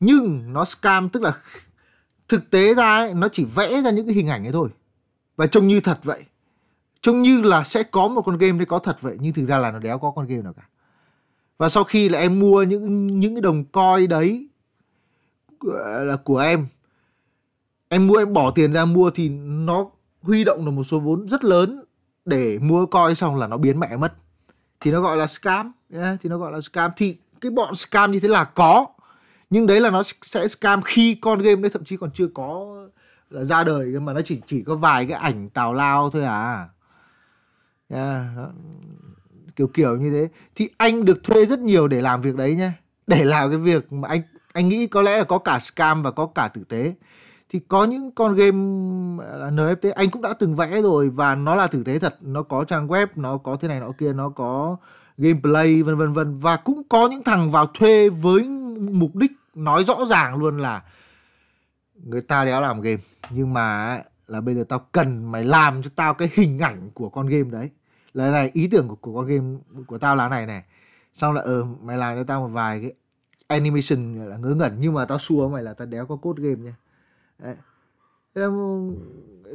nhưng nó scam tức là thực tế ra ấy, nó chỉ vẽ ra những cái hình ảnh ấy thôi và trông như thật vậy trông như là sẽ có một con game đấy có thật vậy nhưng thực ra là nó đéo có con game nào cả và sau khi là em mua những những cái đồng coi đấy là của em em mua em bỏ tiền ra mua thì nó huy động được một số vốn rất lớn để mua coi xong là nó biến mẹ mất thì nó gọi là scam yeah, thì nó gọi là scam thì cái bọn scam như thế là có nhưng đấy là nó sẽ scam khi con game đấy thậm chí còn chưa có là ra đời mà nó chỉ chỉ có vài cái ảnh tào lao thôi à yeah, đó. kiểu kiểu như thế thì anh được thuê rất nhiều để làm việc đấy nhé để làm cái việc mà anh anh nghĩ có lẽ là có cả scam và có cả tử tế thì có những con game à, NFT anh cũng đã từng vẽ rồi và nó là thực tế thật nó có trang web nó có thế này nó kia nó có gameplay vân vân vân và cũng có những thằng vào thuê với mục đích nói rõ ràng luôn là người ta đéo làm game nhưng mà là bây giờ tao cần mày làm cho tao cái hình ảnh của con game đấy là này ý tưởng của, của con game của tao là này này xong là ờ ừ, mày làm cho tao một vài cái animation là ngớ ngẩn nhưng mà tao xua mày là tao đéo có code game nha Đấy. Ừ,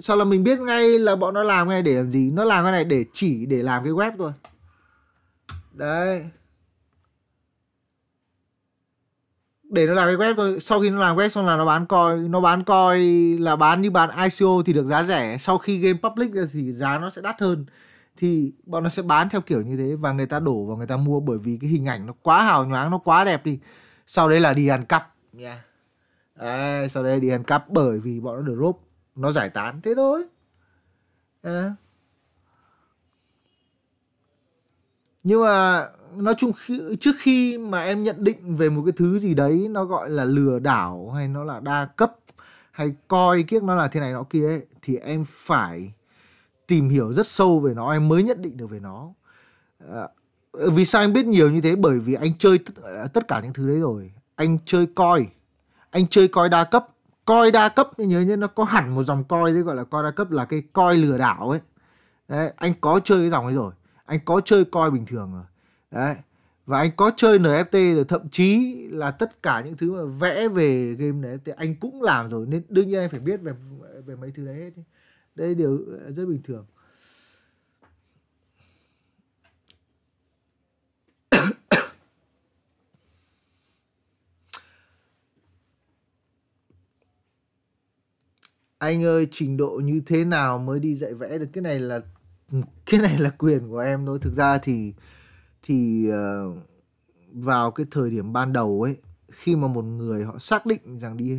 sao là mình biết ngay là bọn nó làm ngay để làm gì Nó làm cái này để chỉ để làm cái web thôi Đấy để nó làm cái web thôi sau khi nó làm web xong là nó bán coi nó bán coi là bán như bán ICO thì được giá rẻ sau khi game public thì giá nó sẽ đắt hơn thì bọn nó sẽ bán theo kiểu như thế và người ta đổ và người ta mua bởi vì cái hình ảnh nó quá hào nhoáng nó quá đẹp đi sau đấy là đi ăn cắp yeah. Đấy, sau đây đi ăn cắp bởi vì bọn nó được drop nó giải tán thế thôi à. nhưng mà nói chung khi, trước khi mà em nhận định về một cái thứ gì đấy nó gọi là lừa đảo hay nó là đa cấp hay coi kiếc nó là thế này nó kia ấy, thì em phải tìm hiểu rất sâu về nó em mới nhận định được về nó à, vì sao anh biết nhiều như thế bởi vì anh chơi tất, ờ, tất cả những thứ đấy rồi anh chơi coi anh chơi coi đa cấp coi đa cấp nhớ nhớ nó có hẳn một dòng coi đấy gọi là coi đa cấp là cái coi lừa đảo ấy đấy anh có chơi cái dòng ấy rồi anh có chơi coi bình thường rồi đấy và anh có chơi NFT rồi thậm chí là tất cả những thứ mà vẽ về game NFT anh cũng làm rồi nên đương nhiên anh phải biết về về mấy thứ đấy hết đây điều rất bình thường anh ơi trình độ như thế nào mới đi dạy vẽ được cái này là cái này là quyền của em thôi thực ra thì thì ờ, vào cái thời điểm ban đầu ấy khi mà một người họ xác định rằng đi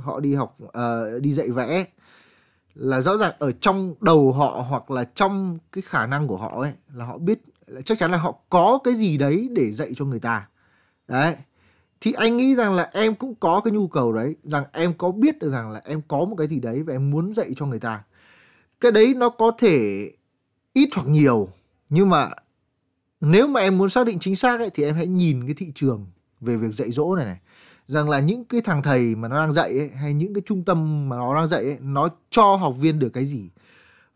họ đi học uh, đi dạy vẽ là rõ ràng ở trong đầu họ hoặc là trong cái khả năng của họ ấy là họ biết là chắc chắn là họ có cái gì đấy để dạy cho người ta đấy thì anh nghĩ rằng là em cũng có cái nhu cầu đấy rằng em có biết được rằng là em có một cái gì đấy và em muốn dạy cho người ta cái đấy nó có thể ít hoặc nhiều nhưng mà nếu mà em muốn xác định chính xác ấy, thì em hãy nhìn cái thị trường về việc dạy dỗ này này rằng là những cái thằng thầy mà nó đang dạy ấy, hay những cái trung tâm mà nó đang dạy ấy, nó cho học viên được cái gì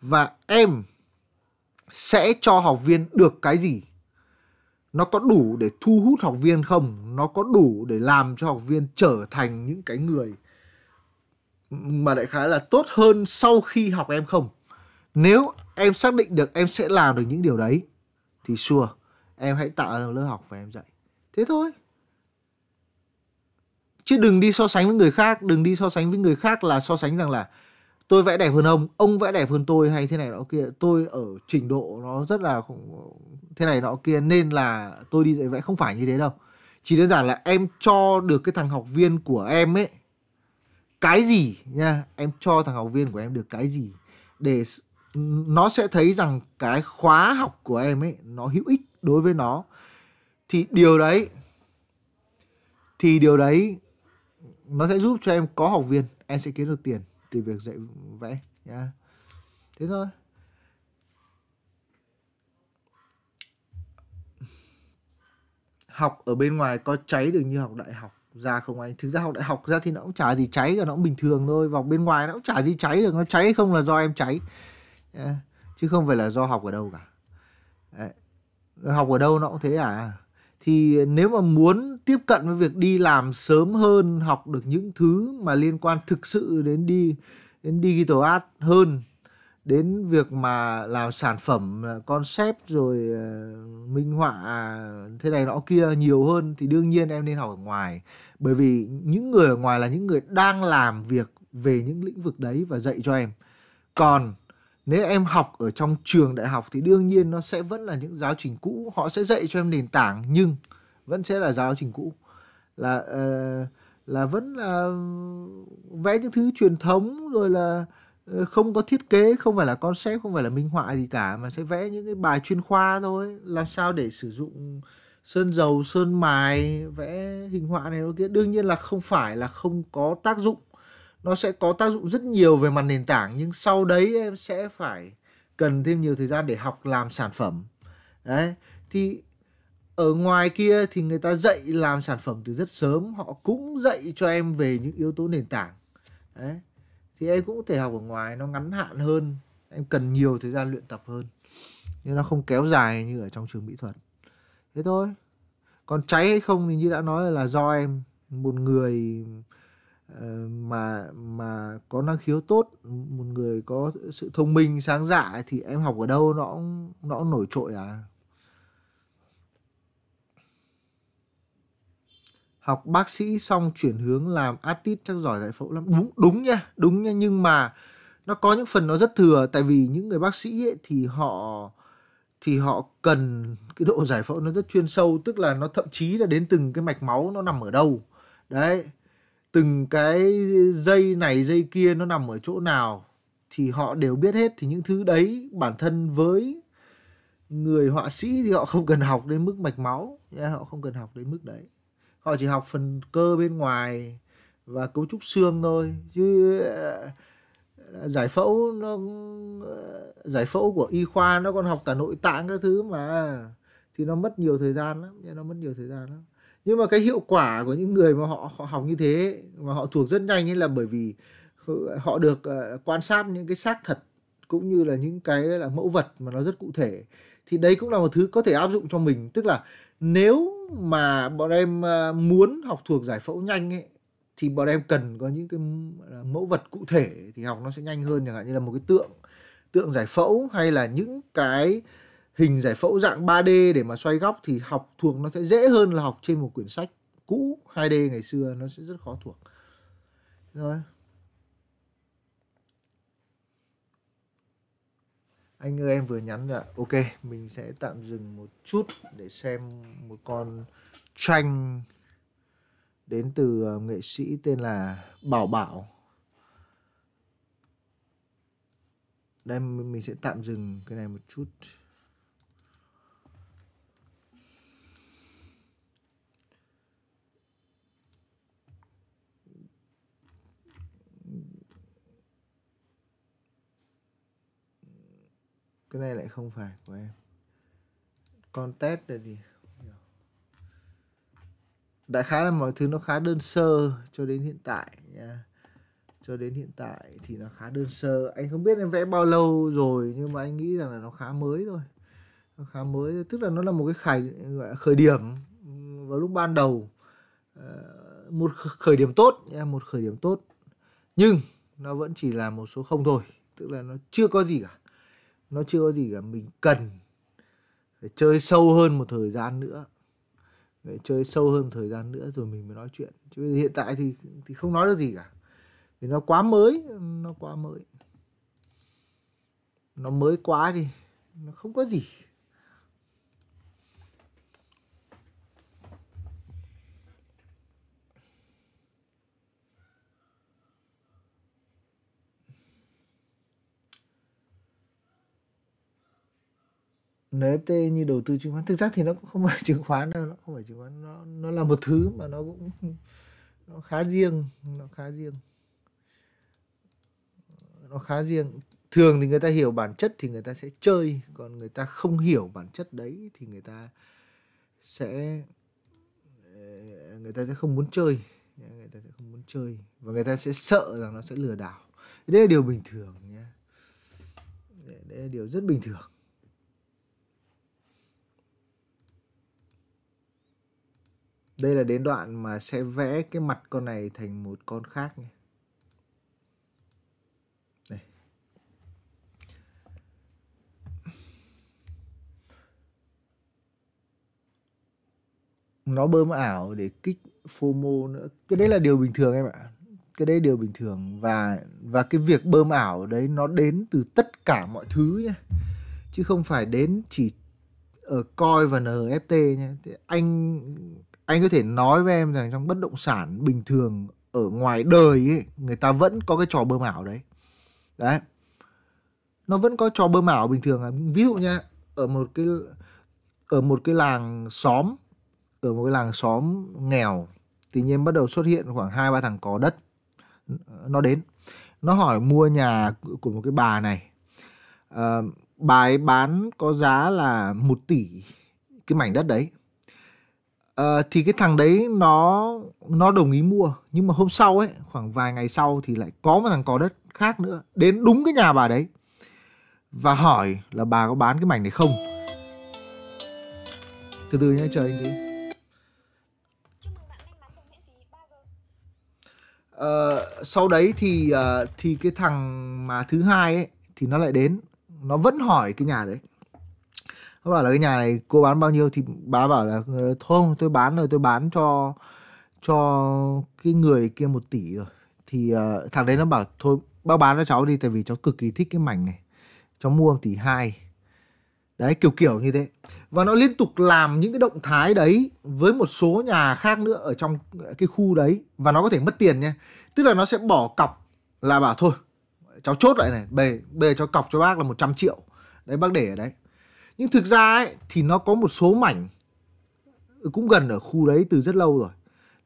và em sẽ cho học viên được cái gì nó có đủ để thu hút học viên không nó có đủ để làm cho học viên trở thành những cái người mà đại khái là tốt hơn sau khi học em không nếu em xác định được em sẽ làm được những điều đấy thì sure em hãy tạo ra lớp học và em dạy thế thôi chứ đừng đi so sánh với người khác đừng đi so sánh với người khác là so sánh rằng là tôi vẽ đẹp hơn ông ông vẽ đẹp hơn tôi hay thế này nọ kia tôi ở trình độ nó rất là thế này nọ kia nên là tôi đi dạy vẽ không phải như thế đâu chỉ đơn giản là em cho được cái thằng học viên của em ấy cái gì nha em cho thằng học viên của em được cái gì để nó sẽ thấy rằng cái khóa học của em ấy nó hữu ích đối với nó thì điều đấy thì điều đấy nó sẽ giúp cho em có học viên em sẽ kiếm được tiền từ việc dạy vẽ nhá thế thôi học ở bên ngoài có cháy được như học đại học ra không anh thực ra học đại học ra thì nó cũng chả gì cháy cả nó cũng bình thường thôi vào bên ngoài nó cũng chả gì cháy được nó cháy không là do em cháy chứ không phải là do học ở đâu cả Đấy. học ở đâu nó cũng thế à thì nếu mà muốn tiếp cận với việc đi làm sớm hơn học được những thứ mà liên quan thực sự đến đi đến digital art hơn đến việc mà làm sản phẩm concept rồi ờ, minh họa thế này nọ kia nhiều hơn thì đương nhiên em nên học ở ngoài bởi vì những người ở ngoài là những người đang làm việc về những lĩnh vực đấy và dạy cho em còn nếu em học ở trong trường đại học thì đương nhiên nó sẽ vẫn là những giáo trình cũ họ sẽ dạy cho em nền tảng nhưng vẫn sẽ là giáo trình cũ là ờ, là vẫn là vẽ những thứ truyền thống rồi là ờ, không có thiết kế không phải là concept không phải là minh họa gì cả mà sẽ vẽ những cái bài chuyên khoa thôi làm sao để sử dụng sơn dầu sơn mài vẽ hình họa này nó kia đương nhiên là không phải là không có tác dụng nó sẽ có tác dụng rất nhiều về mặt nền tảng nhưng sau đấy em sẽ phải cần thêm nhiều thời gian để học làm sản phẩm đấy thì ở ngoài kia thì người ta dạy làm sản phẩm từ rất sớm họ cũng dạy cho em về những yếu tố nền tảng đấy thì em cũng có thể học ở ngoài nó ngắn hạn hơn em cần nhiều thời gian luyện tập hơn nhưng nó không kéo dài như ở trong trường mỹ thuật thế thôi còn cháy hay không thì như đã nói là do em một người Ờ, mà mà có năng khiếu tốt một người có sự thông minh sáng dạ thì em học ở đâu nó cũng nó cũng nổi trội à học bác sĩ xong chuyển hướng làm artist chắc giỏi giải phẫu lắm đúng đúng nha đúng nha nhưng mà nó có những phần nó rất thừa tại vì những người bác sĩ ấy, thì họ thì họ cần cái độ giải phẫu nó rất chuyên sâu tức là nó thậm chí là đến từng cái mạch máu nó nằm ở đâu đấy từng cái dây này dây kia nó nằm ở chỗ nào thì họ đều biết hết thì những thứ đấy bản thân với người họa sĩ thì họ không cần học đến mức mạch máu họ không cần học đến mức đấy họ chỉ học phần cơ bên ngoài và cấu trúc xương thôi chứ ờ, giải phẫu nó ờ, giải phẫu của y khoa nó còn học cả nội tạng các thứ mà thì nó mất nhiều thời gian lắm nó mất nhiều thời gian lắm nhưng mà cái hiệu quả của những người mà họ, họ học như thế mà họ thuộc rất nhanh ấy là bởi vì họ được uh, quan sát những cái xác thật cũng như là những cái là mẫu vật mà nó rất cụ thể thì đấy cũng là một thứ có thể áp dụng cho mình tức là nếu mà bọn em uh, muốn học thuộc giải phẫu nhanh ấy thì bọn em cần có những cái ờ, mẫu vật cụ thể thì học nó sẽ nhanh hơn chẳng hạn như là một cái tượng tượng giải phẫu hay là những cái uh, hình giải phẫu dạng 3D để mà xoay góc thì học thuộc nó sẽ dễ hơn là học trên một quyển sách cũ 2D ngày xưa nó sẽ rất khó thuộc. Rồi. Anh ơi em vừa nhắn là ok, mình sẽ tạm dừng một chút để xem một con tranh đến từ ờ, nghệ sĩ tên là Bảo Bảo. Đây mình sẽ tạm dừng cái này một chút. cái này lại không phải của em con test là gì đại khái là mọi thứ nó khá đơn sơ cho đến hiện tại nha cho đến hiện tại thì nó khá đơn sơ anh không biết em vẽ bao lâu rồi nhưng mà anh nghĩ rằng là nó khá mới thôi nó khá mới tức là nó là một cái khởi khởi điểm vào lúc ban đầu ờ, một khởi điểm tốt nha một khởi điểm tốt nhưng nó vẫn chỉ là một số không thôi tức là nó chưa có gì cả nó chưa có gì cả mình cần phải chơi sâu hơn một thời gian nữa phải chơi sâu hơn một thời gian nữa rồi mình mới nói chuyện chứ hiện tại thì thì không nói được gì cả vì nó quá mới nó quá mới nó mới quá đi nó không có gì NFT như đầu tư chứng khoán thực ra thì nó cũng không phải chứng khoán đâu nó không phải chứng khoán nó nó là một thứ mà nó cũng nó khá riêng nó khá riêng nó khá riêng thường thì người ta hiểu bản chất thì người ta sẽ chơi còn người ta không hiểu bản chất đấy thì người ta sẽ ờ, người ta sẽ không muốn chơi người ta sẽ không muốn chơi và người ta sẽ sợ rằng nó sẽ lừa đảo đấy là điều bình thường nhé đấy là điều rất bình thường đây là đến đoạn mà sẽ vẽ cái mặt con này thành một con khác nhé đây. nó bơm ảo để kích FOMO nữa cái đấy là điều bình thường em ạ cái đấy điều bình thường và và cái việc bơm ảo đấy nó đến từ tất cả mọi thứ nhé chứ không phải đến chỉ ở coi và nft nhé anh anh có thể nói với em rằng trong bất động sản bình thường ở ngoài đời ấy, người ta vẫn có cái trò bơm ảo đấy đấy nó vẫn có trò bơm ảo bình thường à. ví dụ nha ở một cái ở một cái làng xóm ở một cái làng xóm nghèo tự nhiên bắt đầu xuất hiện khoảng hai ba thằng có đất nó đến nó hỏi mua nhà của một cái bà này à, bà ấy bán có giá là một tỷ cái mảnh đất đấy à, thì cái thằng đấy nó nó đồng ý mua nhưng mà hôm sau ấy khoảng vài ngày sau thì lại có một thằng có đất khác nữa đến đúng cái nhà bà đấy và hỏi là bà có bán cái mảnh này không từ từ nhá chờ anh tí Uh, sau đấy thì uh, thì cái thằng mà thứ hai ấy thì nó lại đến nó vẫn hỏi cái nhà đấy nó bảo là cái nhà này cô bán bao nhiêu thì bà bảo là thôi ờ, không tôi bán rồi tôi bán cho cho cái người kia một tỷ rồi thì uh, thằng đấy nó bảo thôi bác bán cho cháu đi tại vì cháu cực kỳ thích cái mảnh này cháu mua một tỷ hai đấy kiểu kiểu như thế và nó liên tục làm những cái động thái đấy với một số nhà khác nữa ở trong cái khu đấy và nó có thể mất tiền nha tức là nó sẽ bỏ cọc là bảo thôi cháu chốt lại này bề bề cho cọc cho bác là 100 triệu đấy bác để ở đấy nhưng thực ra ấy, thì nó có một số mảnh cũng gần ở khu đấy từ rất lâu rồi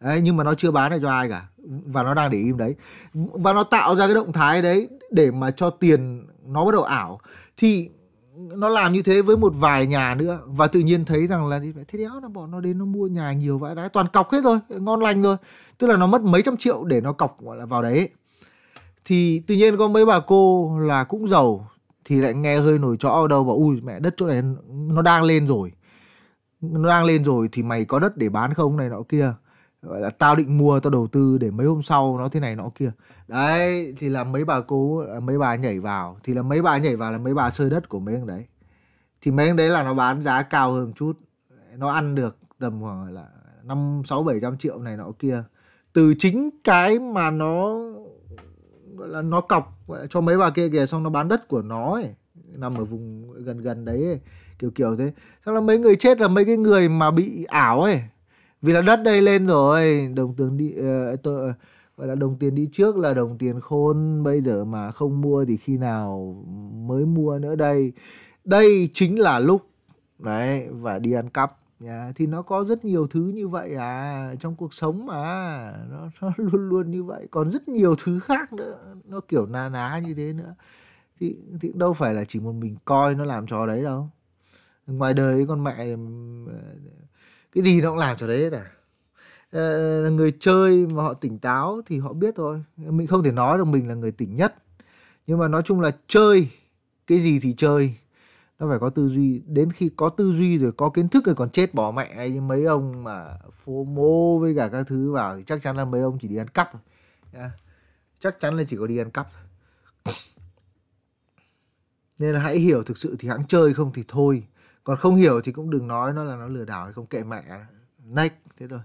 đấy, nhưng mà nó chưa bán được cho ai cả và nó đang để im đấy và nó tạo ra cái động thái đấy để mà cho tiền nó bắt đầu ảo thì nó làm như thế với một vài nhà nữa và tự nhiên thấy rằng là thế đéo là bọn nó đến nó mua nhà nhiều vãi đái toàn cọc hết rồi ngon lành rồi tức là nó mất mấy trăm triệu để nó cọc gọi là vào đấy thì tự nhiên có mấy bà cô là cũng giàu thì lại nghe hơi nổi chó ở đâu và ui mẹ đất chỗ này nó đang lên rồi nó đang lên rồi thì mày có đất để bán không này nọ kia gọi là tao định mua tao đầu tư để mấy hôm sau nó thế này nọ kia đấy thì là mấy bà cố à, mấy bà nhảy vào thì là mấy bà nhảy vào là mấy bà sơi đất của mấy anh đấy thì mấy anh đấy là nó bán giá cao hơn một chút nó ăn được tầm khoảng là năm sáu bảy trăm triệu này nọ kia từ chính cái mà nó gọi là nó cọc gọi là cho mấy bà kia kìa xong nó bán đất của nó ấy nằm ở vùng gần gần đấy ấy. kiểu kiểu thế xong là mấy người chết là mấy cái người mà bị ảo ấy vì là đất đây lên rồi đồng tiền đi uh, tôi, gọi là đồng tiền đi trước là đồng tiền khôn bây giờ mà không mua thì khi nào mới mua nữa đây đây chính là lúc đấy và đi ăn cắp à, thì nó có rất nhiều thứ như vậy à trong cuộc sống mà nó, nó luôn luôn như vậy còn rất nhiều thứ khác nữa nó kiểu na ná như thế nữa thì, thì đâu phải là chỉ một mình coi nó làm trò đấy đâu ngoài đời con mẹ cái gì nó cũng làm cho đấy hết à ờ, là người chơi mà họ tỉnh táo thì họ biết thôi mình không thể nói được mình là người tỉnh nhất nhưng mà nói chung là chơi cái gì thì chơi nó phải có tư duy đến khi có tư duy rồi có kiến thức rồi còn chết bỏ mẹ ấy mấy ông mà phô mô với cả các thứ vào thì chắc chắn là mấy ông chỉ đi ăn cắp yeah. chắc chắn là chỉ có đi ăn cắp nên là hãy hiểu thực sự thì hãng chơi không thì thôi còn không hiểu thì cũng đừng nói nó là nó lừa đảo hay không kệ mẹ nách thế thôi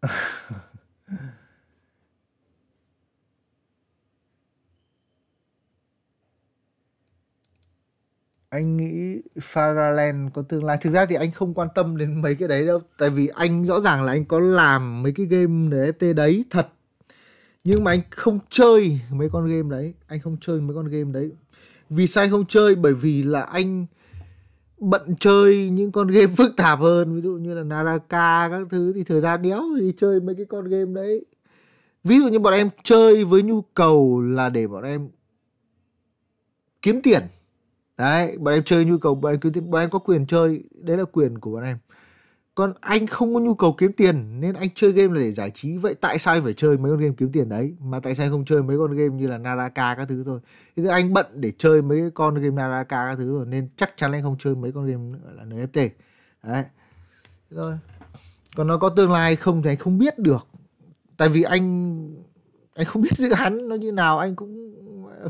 anh nghĩ Faraland có tương lai thực ra thì anh không quan tâm đến mấy cái đấy đâu tại vì anh rõ ràng là anh có làm mấy cái game NFT đấy thật nhưng mà anh không chơi mấy con game đấy anh không chơi mấy con game đấy vì sao anh không chơi bởi vì là anh bận chơi những con game phức tạp hơn ví dụ như là Naraka các thứ thì thời gian đéo thì chơi mấy cái con game đấy ví dụ như bọn em chơi với nhu cầu là để bọn em kiếm tiền đấy bọn em chơi nhu cầu bọn em kiếm tiền bọn em có quyền chơi đấy là quyền của bọn em còn anh không có nhu cầu kiếm tiền nên anh chơi game là để giải trí vậy tại sao anh phải chơi mấy con game kiếm tiền đấy mà tại sao anh không chơi mấy con game như là Naraka các thứ thôi thì anh bận để chơi mấy con game Naraka các thứ rồi nên chắc chắn anh không chơi mấy con game nữa là NFT đấy rồi còn nó có tương lai không thì anh không biết được tại vì anh anh không biết dự án nó như nào anh cũng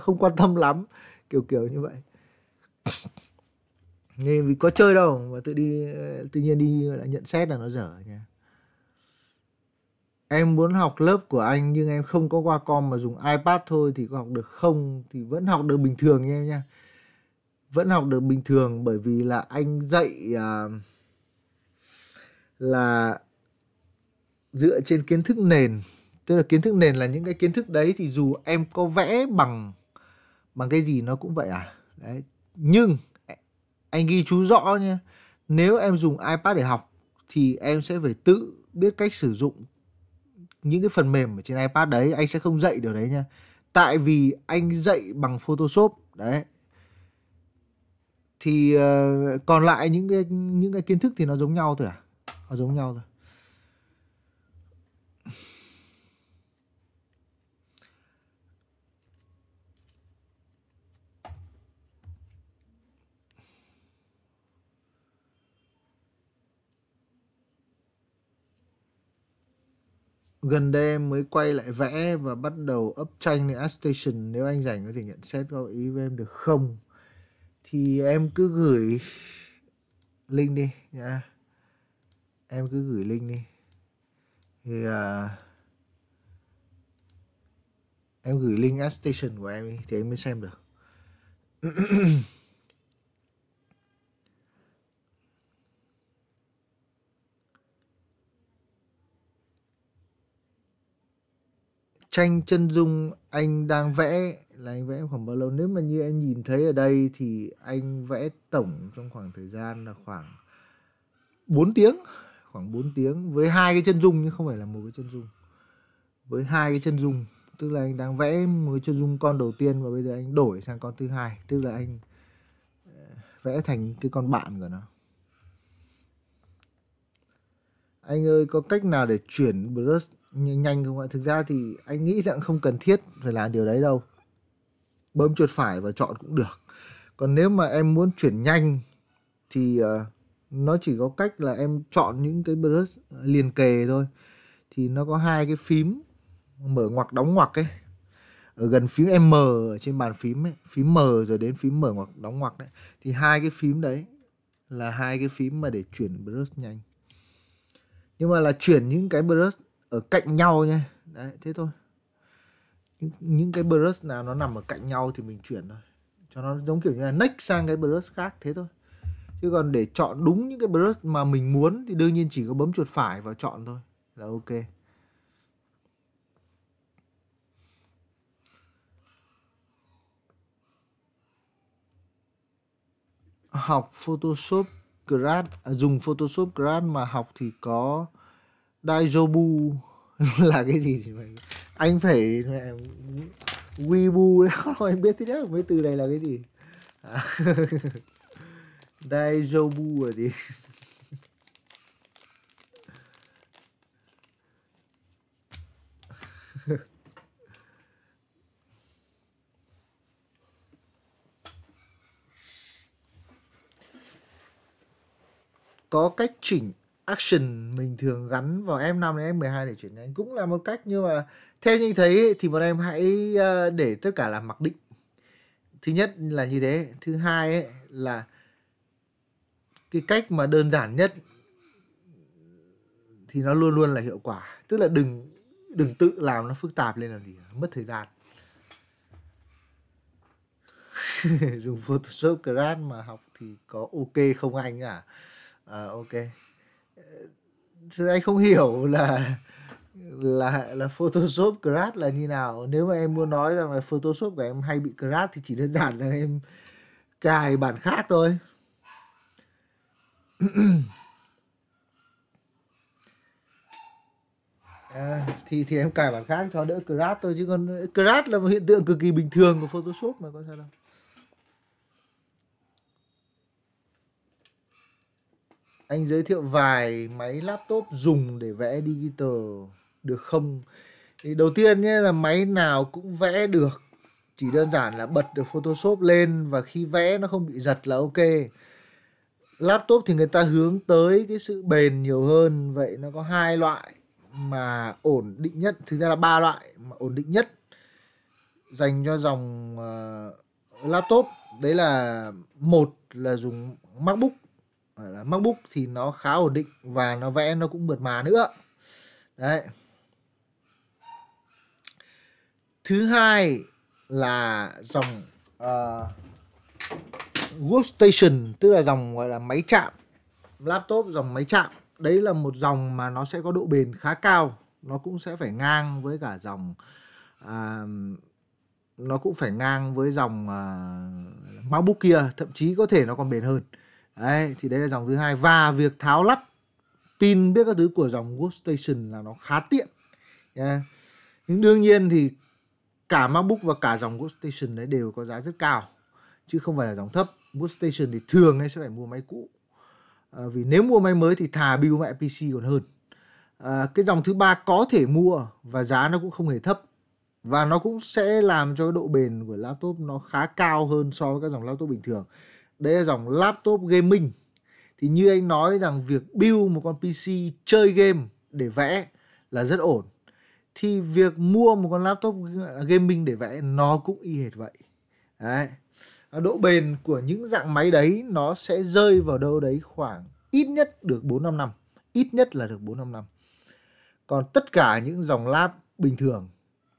không quan tâm lắm kiểu kiểu như vậy nghe vì có chơi đâu mà tự đi tự nhiên đi lại nhận xét là nó dở nha em muốn học lớp của anh nhưng em không có qua com mà dùng iPad thôi thì có học được không thì vẫn học được bình thường nha em nha vẫn học được bình thường bởi vì là anh dạy à, là dựa trên kiến thức nền tức là kiến thức nền là những cái kiến thức đấy thì dù em có vẽ bằng bằng cái gì nó cũng vậy à đấy nhưng anh ghi chú rõ nhé nếu em dùng ipad để học thì em sẽ phải tự biết cách sử dụng những cái phần mềm ở trên ipad đấy anh sẽ không dạy điều đấy nha tại vì anh dạy bằng photoshop đấy thì uh, còn lại những cái những cái kiến thức thì nó giống nhau thôi à nó giống nhau thôi gần đây em mới quay lại vẽ và bắt đầu up tranh lên Art Station nếu anh rảnh có thể nhận xét góp ý với em được không thì em cứ gửi link đi nha em cứ gửi link đi thì à, em gửi link Art Station của em đi thì em mới xem được tranh chân dung anh đang vẽ là anh vẽ khoảng bao lâu nếu mà như em nhìn thấy ở đây thì anh vẽ tổng trong khoảng thời gian là khoảng 4 tiếng khoảng 4 tiếng với hai cái chân dung nhưng không phải là một cái chân dung với hai cái chân dung tức là anh đang vẽ một cái chân dung con đầu tiên và bây giờ anh đổi sang con thứ hai tức là anh ờ, vẽ thành cái con bạn của nó anh ơi có cách nào để chuyển brush nhanh không ạ thực ra thì anh nghĩ rằng không cần thiết phải làm điều đấy đâu bấm chuột phải và chọn cũng được còn nếu mà em muốn chuyển nhanh thì uh, nó chỉ có cách là em chọn những cái brush liền kề thôi thì nó có hai cái phím mở ngoặc đóng ngoặc ấy ở gần phím M ở trên bàn phím ấy, phím M rồi đến phím mở ngoặc đóng ngoặc đấy thì hai cái phím đấy là hai cái phím mà để chuyển brush nhanh nhưng mà là chuyển những cái brush ở cạnh nhau nhé đấy thế thôi những, những cái brush nào nó nằm ở cạnh nhau thì mình chuyển thôi cho nó giống kiểu như là next sang cái brush khác thế thôi chứ còn để chọn đúng những cái brush mà mình muốn thì đương nhiên chỉ có bấm chuột phải vào chọn thôi là ok học Photoshop Grad à, dùng Photoshop Grad mà học thì có Daijobu là cái gì thì anh phải mẹ Weibo đó anh biết thế đấy mấy từ này là cái gì à. Daijobu là gì có cách chỉnh action mình thường gắn vào F5 đến F12 để chuyển nhanh cũng là một cách nhưng mà theo như thấy thì bọn em hãy ờ, để tất cả là mặc định thứ nhất là như thế thứ hai ấy là cái cách mà đơn giản nhất thì nó luôn luôn là hiệu quả tức là đừng đừng tự làm nó phức tạp lên làm gì mất thời gian dùng Photoshop Grad mà học thì có ok không anh à, à ok thực anh không hiểu là là là Photoshop crash là như nào nếu mà em muốn nói rằng là Photoshop của em hay bị crash thì chỉ đơn giản là em cài bản khác thôi à, thì thì em cài bản khác cho đỡ crash thôi chứ còn crash là một hiện tượng cực kỳ bình thường của Photoshop mà có sao đâu anh giới thiệu vài máy laptop dùng để vẽ digital được không thì đầu tiên nhé là máy nào cũng vẽ được chỉ đơn giản là bật được photoshop lên và khi vẽ nó không bị giật là ok laptop thì người ta hướng tới cái sự bền nhiều hơn vậy nó có hai loại mà ổn định nhất thực ra là ba loại mà ổn định nhất dành cho dòng uh, laptop đấy là một là dùng macbook phải là MacBook thì nó khá ổn định và nó vẽ nó cũng mượt mà nữa đấy thứ hai là dòng uh, workstation tức là dòng gọi là máy chạm laptop dòng máy chạm đấy là một dòng mà nó sẽ có độ bền khá cao nó cũng sẽ phải ngang với cả dòng uh, nó cũng phải ngang với dòng uh, MacBook kia thậm chí có thể nó còn bền hơn đấy thì đấy là dòng thứ hai và việc tháo lắp pin biết các thứ của dòng workstation là nó khá tiện yeah. nhưng đương nhiên thì cả macbook và cả dòng workstation đấy đều có giá rất cao chứ không phải là dòng thấp workstation thì thường sẽ phải mua máy cũ à, vì nếu mua máy mới thì thà build mẹ pc còn hơn à, cái dòng thứ ba có thể mua và giá nó cũng không hề thấp và nó cũng sẽ làm cho độ bền của laptop nó khá cao hơn so với các dòng laptop bình thường đấy là dòng laptop gaming thì như anh nói rằng việc build một con PC chơi game để vẽ là rất ổn thì việc mua một con laptop gaming để vẽ nó cũng y hệt vậy đấy độ bền của những dạng máy đấy nó sẽ rơi vào đâu đấy khoảng ít nhất được 4-5 năm ít nhất là được 4-5 năm còn tất cả những dòng lab bình thường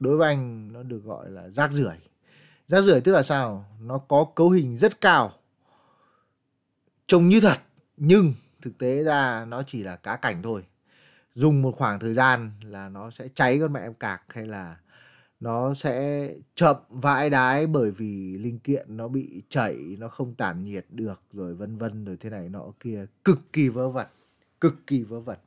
đối với anh nó được gọi là rác rưởi rác rưởi tức là sao nó có cấu hình rất cao trông như thật nhưng thực tế ra nó chỉ là cá cảnh thôi dùng một khoảng thời gian là nó sẽ cháy con mẹ em cạc hay là nó sẽ chậm vãi đái bởi vì linh kiện nó bị chảy nó không tản nhiệt được rồi vân vân rồi thế này nọ kia cực kỳ vớ vẩn cực kỳ vớ vẩn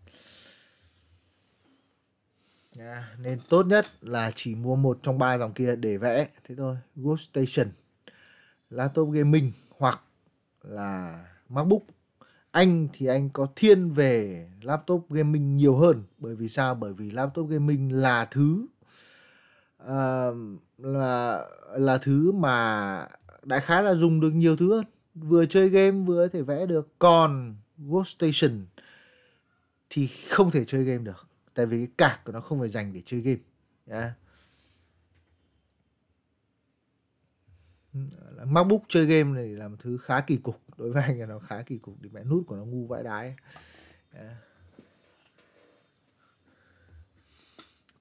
à, nên tốt nhất là chỉ mua một trong ba dòng kia để vẽ thế thôi Ghost Station laptop gaming hoặc là MacBook anh thì anh có thiên về laptop gaming nhiều hơn bởi vì sao bởi vì laptop gaming là thứ uh, là là thứ mà đại khái là dùng được nhiều thứ hơn vừa chơi game vừa có thể vẽ được còn workstation thì không thể chơi game được tại vì cái cạc của nó không phải dành để chơi game yeah. MacBook chơi game này là một thứ khá kỳ cục đối với anh là nó khá kỳ cục thì mẹ nút của nó ngu vãi đái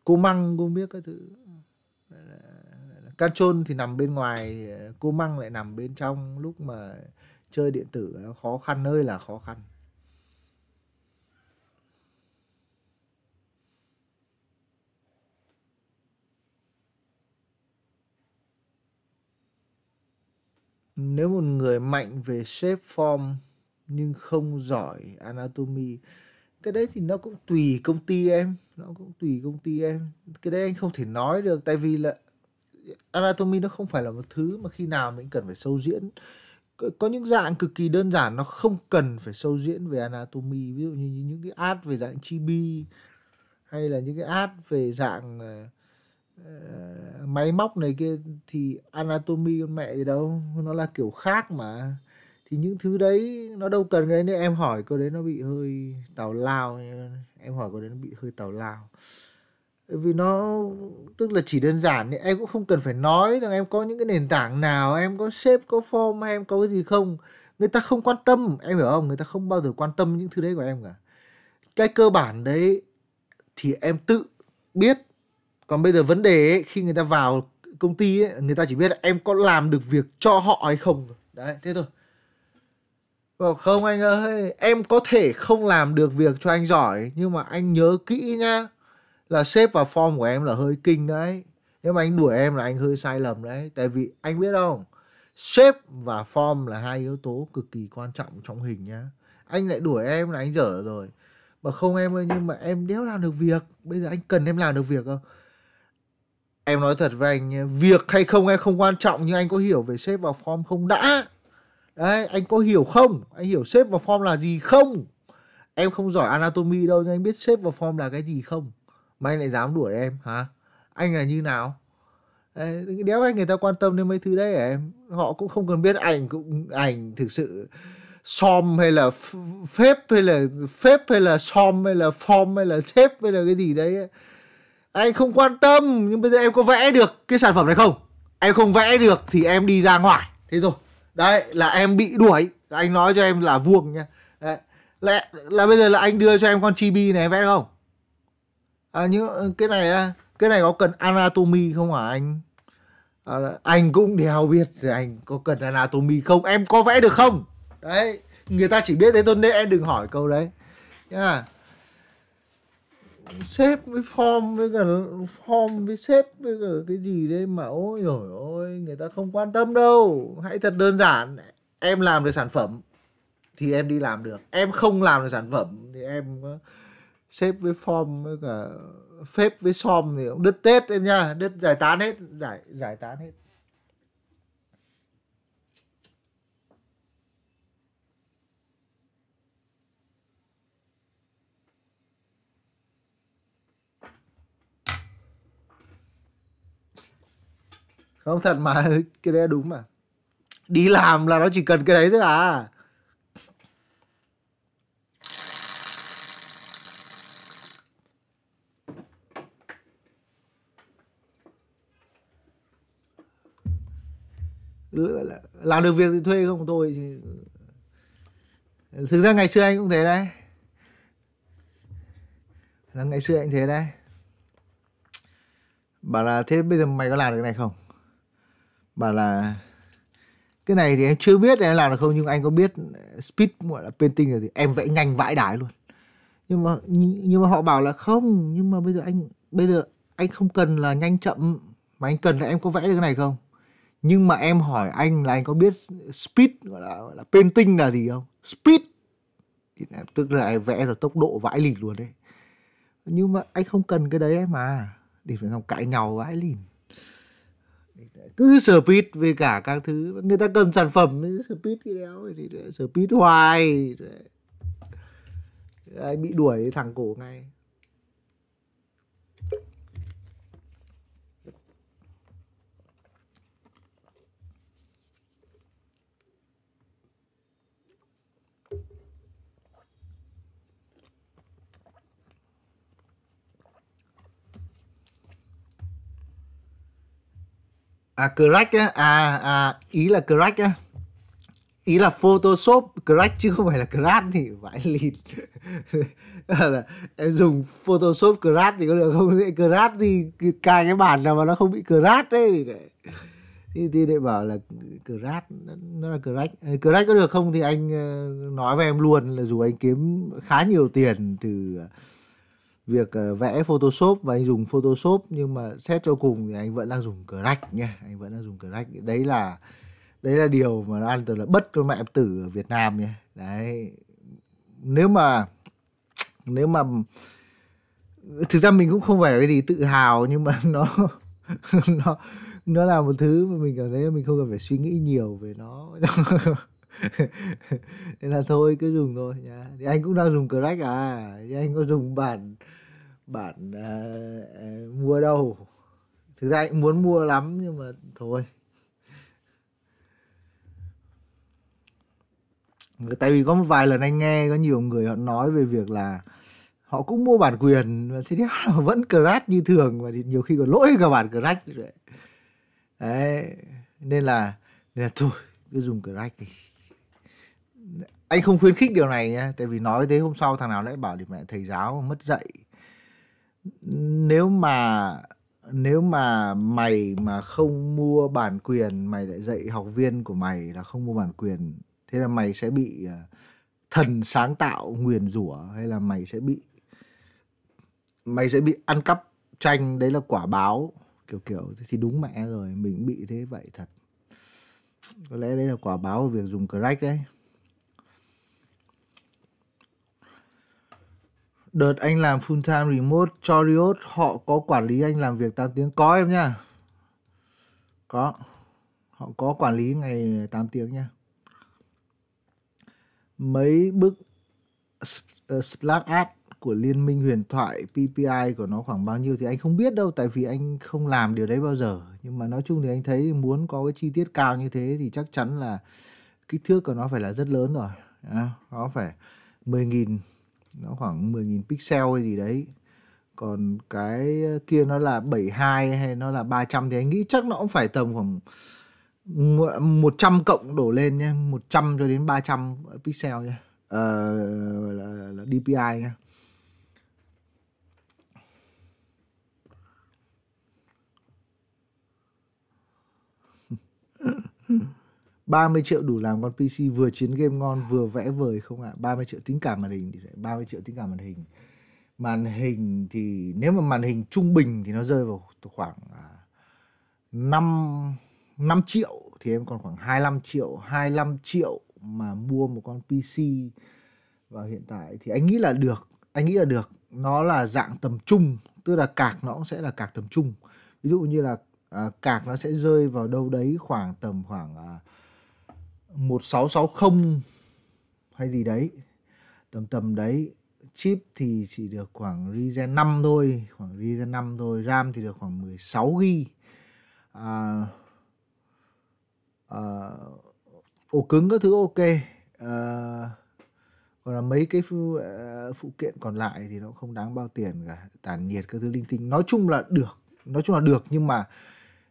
cô măng cô biết cái thứ can chôn thì nằm bên ngoài cô măng lại nằm bên trong lúc mà chơi điện tử khó khăn nơi là khó khăn nếu một người mạnh về shape form nhưng không giỏi anatomy cái đấy thì nó cũng tùy công ty em nó cũng tùy công ty em cái đấy anh không thể nói được tại vì là anatomy nó không phải là một thứ mà khi nào mình cần phải sâu diễn có những dạng cực kỳ đơn giản nó không cần phải sâu diễn về anatomy ví dụ như những cái ad về dạng chibi hay là những cái ad về dạng uh, máy móc này kia thì anatomy con mẹ gì đâu nó là kiểu khác mà thì những thứ đấy nó đâu cần đấy nên em hỏi cô đấy nó bị hơi tào lao em hỏi cô đấy nó bị hơi tào lao vì nó tức là chỉ đơn giản thì em cũng không cần phải nói rằng em có những cái nền tảng nào em có shape có form hay em có cái gì không người ta không quan tâm em hiểu không người ta không bao giờ quan tâm những thứ đấy của em cả cái cơ bản đấy thì em tự biết còn bây giờ vấn đề ấy, khi người ta vào công ty ấy, người ta chỉ biết là em có làm được việc cho họ hay không đấy thế thôi không anh ơi em có thể không làm được việc cho anh giỏi nhưng mà anh nhớ kỹ nha là xếp và form của em là hơi kinh đấy nếu mà anh đuổi em là anh hơi sai lầm đấy tại vì anh biết không shape và form là hai yếu tố cực kỳ quan trọng trong hình nhá anh lại đuổi em là anh dở rồi mà không em ơi nhưng mà em đéo làm được việc bây giờ anh cần em làm được việc không em nói thật với anh việc hay không em không quan trọng nhưng anh có hiểu về sếp vào form không đã đấy anh có hiểu không anh hiểu sếp vào form là gì không em không giỏi anatomy đâu nhưng anh biết sếp vào form là cái gì không mà anh lại dám đuổi em hả anh là như nào đéo anh người ta quan tâm đến mấy thứ đấy à em họ cũng không cần biết ảnh cũng ảnh thực sự som hay là phép hay là phép hay là som hay là form hay là xếp hay là cái gì đấy ấy anh không quan tâm nhưng bây giờ em có vẽ được cái sản phẩm này không em không vẽ được thì em đi ra ngoài thế thôi đấy là em bị đuổi anh nói cho em là vuông nha đấy. Là, là bây giờ là anh đưa cho em con chibi này em vẽ được không à, những cái này cái này có cần anatomy không hả anh à, anh cũng đéo biết thì anh có cần anatomy không em có vẽ được không đấy người ta chỉ biết đến tôn nên em đừng hỏi câu đấy nhá yeah sếp với form với cả form với sếp với cả cái gì đấy mà ôi ôi ôi người ta không quan tâm đâu hãy thật đơn giản em làm được sản phẩm thì em đi làm được em không làm được sản phẩm thì em sếp với form với cả phép với som thì cũng đứt tết em nha đứt giải tán hết giải giải tán hết không thật mà cái đấy đúng mà đi làm là nó chỉ cần cái đấy thôi à làm được việc thì thuê không thôi thì... thực ra ngày xưa anh cũng thế đấy là ngày xưa anh thế đấy bảo là thế bây giờ mày có làm được cái này không bảo là cái này thì em chưa biết em làm được không nhưng anh có biết speed gọi là painting là gì em vẽ nhanh vãi đái luôn nhưng mà nhưng mà họ bảo là không nhưng mà bây giờ anh bây giờ anh không cần là nhanh chậm mà anh cần là em có vẽ được cái này không nhưng mà em hỏi anh là anh có biết speed gọi là, gọi là painting là gì không speed thì em, tức là em vẽ là tốc độ vãi lìn luôn đấy nhưng mà anh không cần cái đấy mà đi phải xong cãi nhau vãi lìn cứ speed về cả các thứ người ta cầm sản phẩm speed cái đéo thì speed hoài anh bị đuổi thằng cổ ngay à crack á à, à ý là crack á ý là photoshop crack chứ không phải là crack thì vãi lịt là em dùng photoshop crack thì có được không dễ crack thì cài cái bản nào mà nó không bị crack đấy thì thì để bảo là crack nó là crack ờ, crack có được không thì anh ờ, nói với em luôn là dù anh kiếm khá nhiều tiền từ việc ờ, vẽ Photoshop và anh dùng Photoshop nhưng mà xét cho cùng thì anh vẫn đang dùng Crack nha anh vẫn đang dùng Crack đấy là đấy là điều mà nó ăn từ là bất con mẹ tử ở Việt Nam nha đấy nếu mà nếu mà thực ra mình cũng không phải là cái gì tự hào nhưng mà nó nó nó là một thứ mà mình cảm thấy mình không cần phải suy nghĩ nhiều về nó nên là thôi cứ dùng thôi nha thì anh cũng đang dùng crack à thì anh có dùng bản bản uh, à, uh, à, mua đâu thực ra cũng muốn mua lắm nhưng mà thôi tại vì có một vài lần anh nghe có nhiều người họ nói về việc là họ cũng mua bản quyền và thế họ vẫn crash như thường và nhiều khi còn lỗi cả bản crash như đấy nên là nên là thôi cứ dùng crash đi anh không khuyến khích điều này nhé tại vì nói thế hôm sau thằng nào lại bảo thì mẹ thầy giáo mất dạy nếu mà nếu mà mày mà không mua bản quyền mày lại dạy học viên của mày là không mua bản quyền thế là mày sẽ bị ờ, thần sáng tạo nguyền rủa hay là mày sẽ bị mày sẽ bị ăn cắp tranh đấy là quả báo kiểu kiểu thì đúng mẹ rồi mình bị thế vậy thật có lẽ đấy là quả báo của việc dùng crack đấy đợt anh làm full time remote cho Riot họ có quản lý anh làm việc 8 tiếng có em nhá có họ có quản lý ngày 8 tiếng nha mấy bức ờ, splash ad của liên minh huyền thoại PPI của nó khoảng bao nhiêu thì anh không biết đâu tại vì anh không làm điều đấy bao giờ nhưng mà nói chung thì anh thấy muốn có cái chi tiết cao như thế thì chắc chắn là kích thước của nó phải là rất lớn rồi nó phải 10.000 nó khoảng 10.000 pixel hay gì đấy còn cái ờ, kia nó là 72 hay nó là 300 thì anh nghĩ chắc nó cũng phải tầm khoảng 100 cộng đổ lên nhé 100 cho đến 300 pixel nhé à, ờ, là, là DPI nhé Hmm. 30 triệu đủ làm con PC vừa chiến game ngon vừa vẽ vời không ạ? À? 30 triệu tính cả màn hình thì phải 30 triệu tính cả màn hình. Màn hình thì nếu mà màn hình trung bình thì nó rơi vào khoảng 5 à, 5 triệu thì em còn khoảng 25 triệu, 25 triệu mà mua một con PC và hiện tại thì anh nghĩ là được, anh nghĩ là được. Nó là dạng tầm trung, tức là cạc nó cũng sẽ là cạc tầm trung. Ví dụ như là à, cạc nó sẽ rơi vào đâu đấy khoảng tầm khoảng à, 1660 hay gì đấy tầm tầm đấy chip thì chỉ được khoảng Ryzen 5 thôi khoảng Ryzen 5 thôi RAM thì được khoảng 16 GB à, à, ổ cứng các thứ ok à, còn là mấy cái phụ, à, phụ kiện còn lại thì nó không đáng bao tiền cả tản nhiệt các thứ linh tinh nói chung là được nói chung là được nhưng mà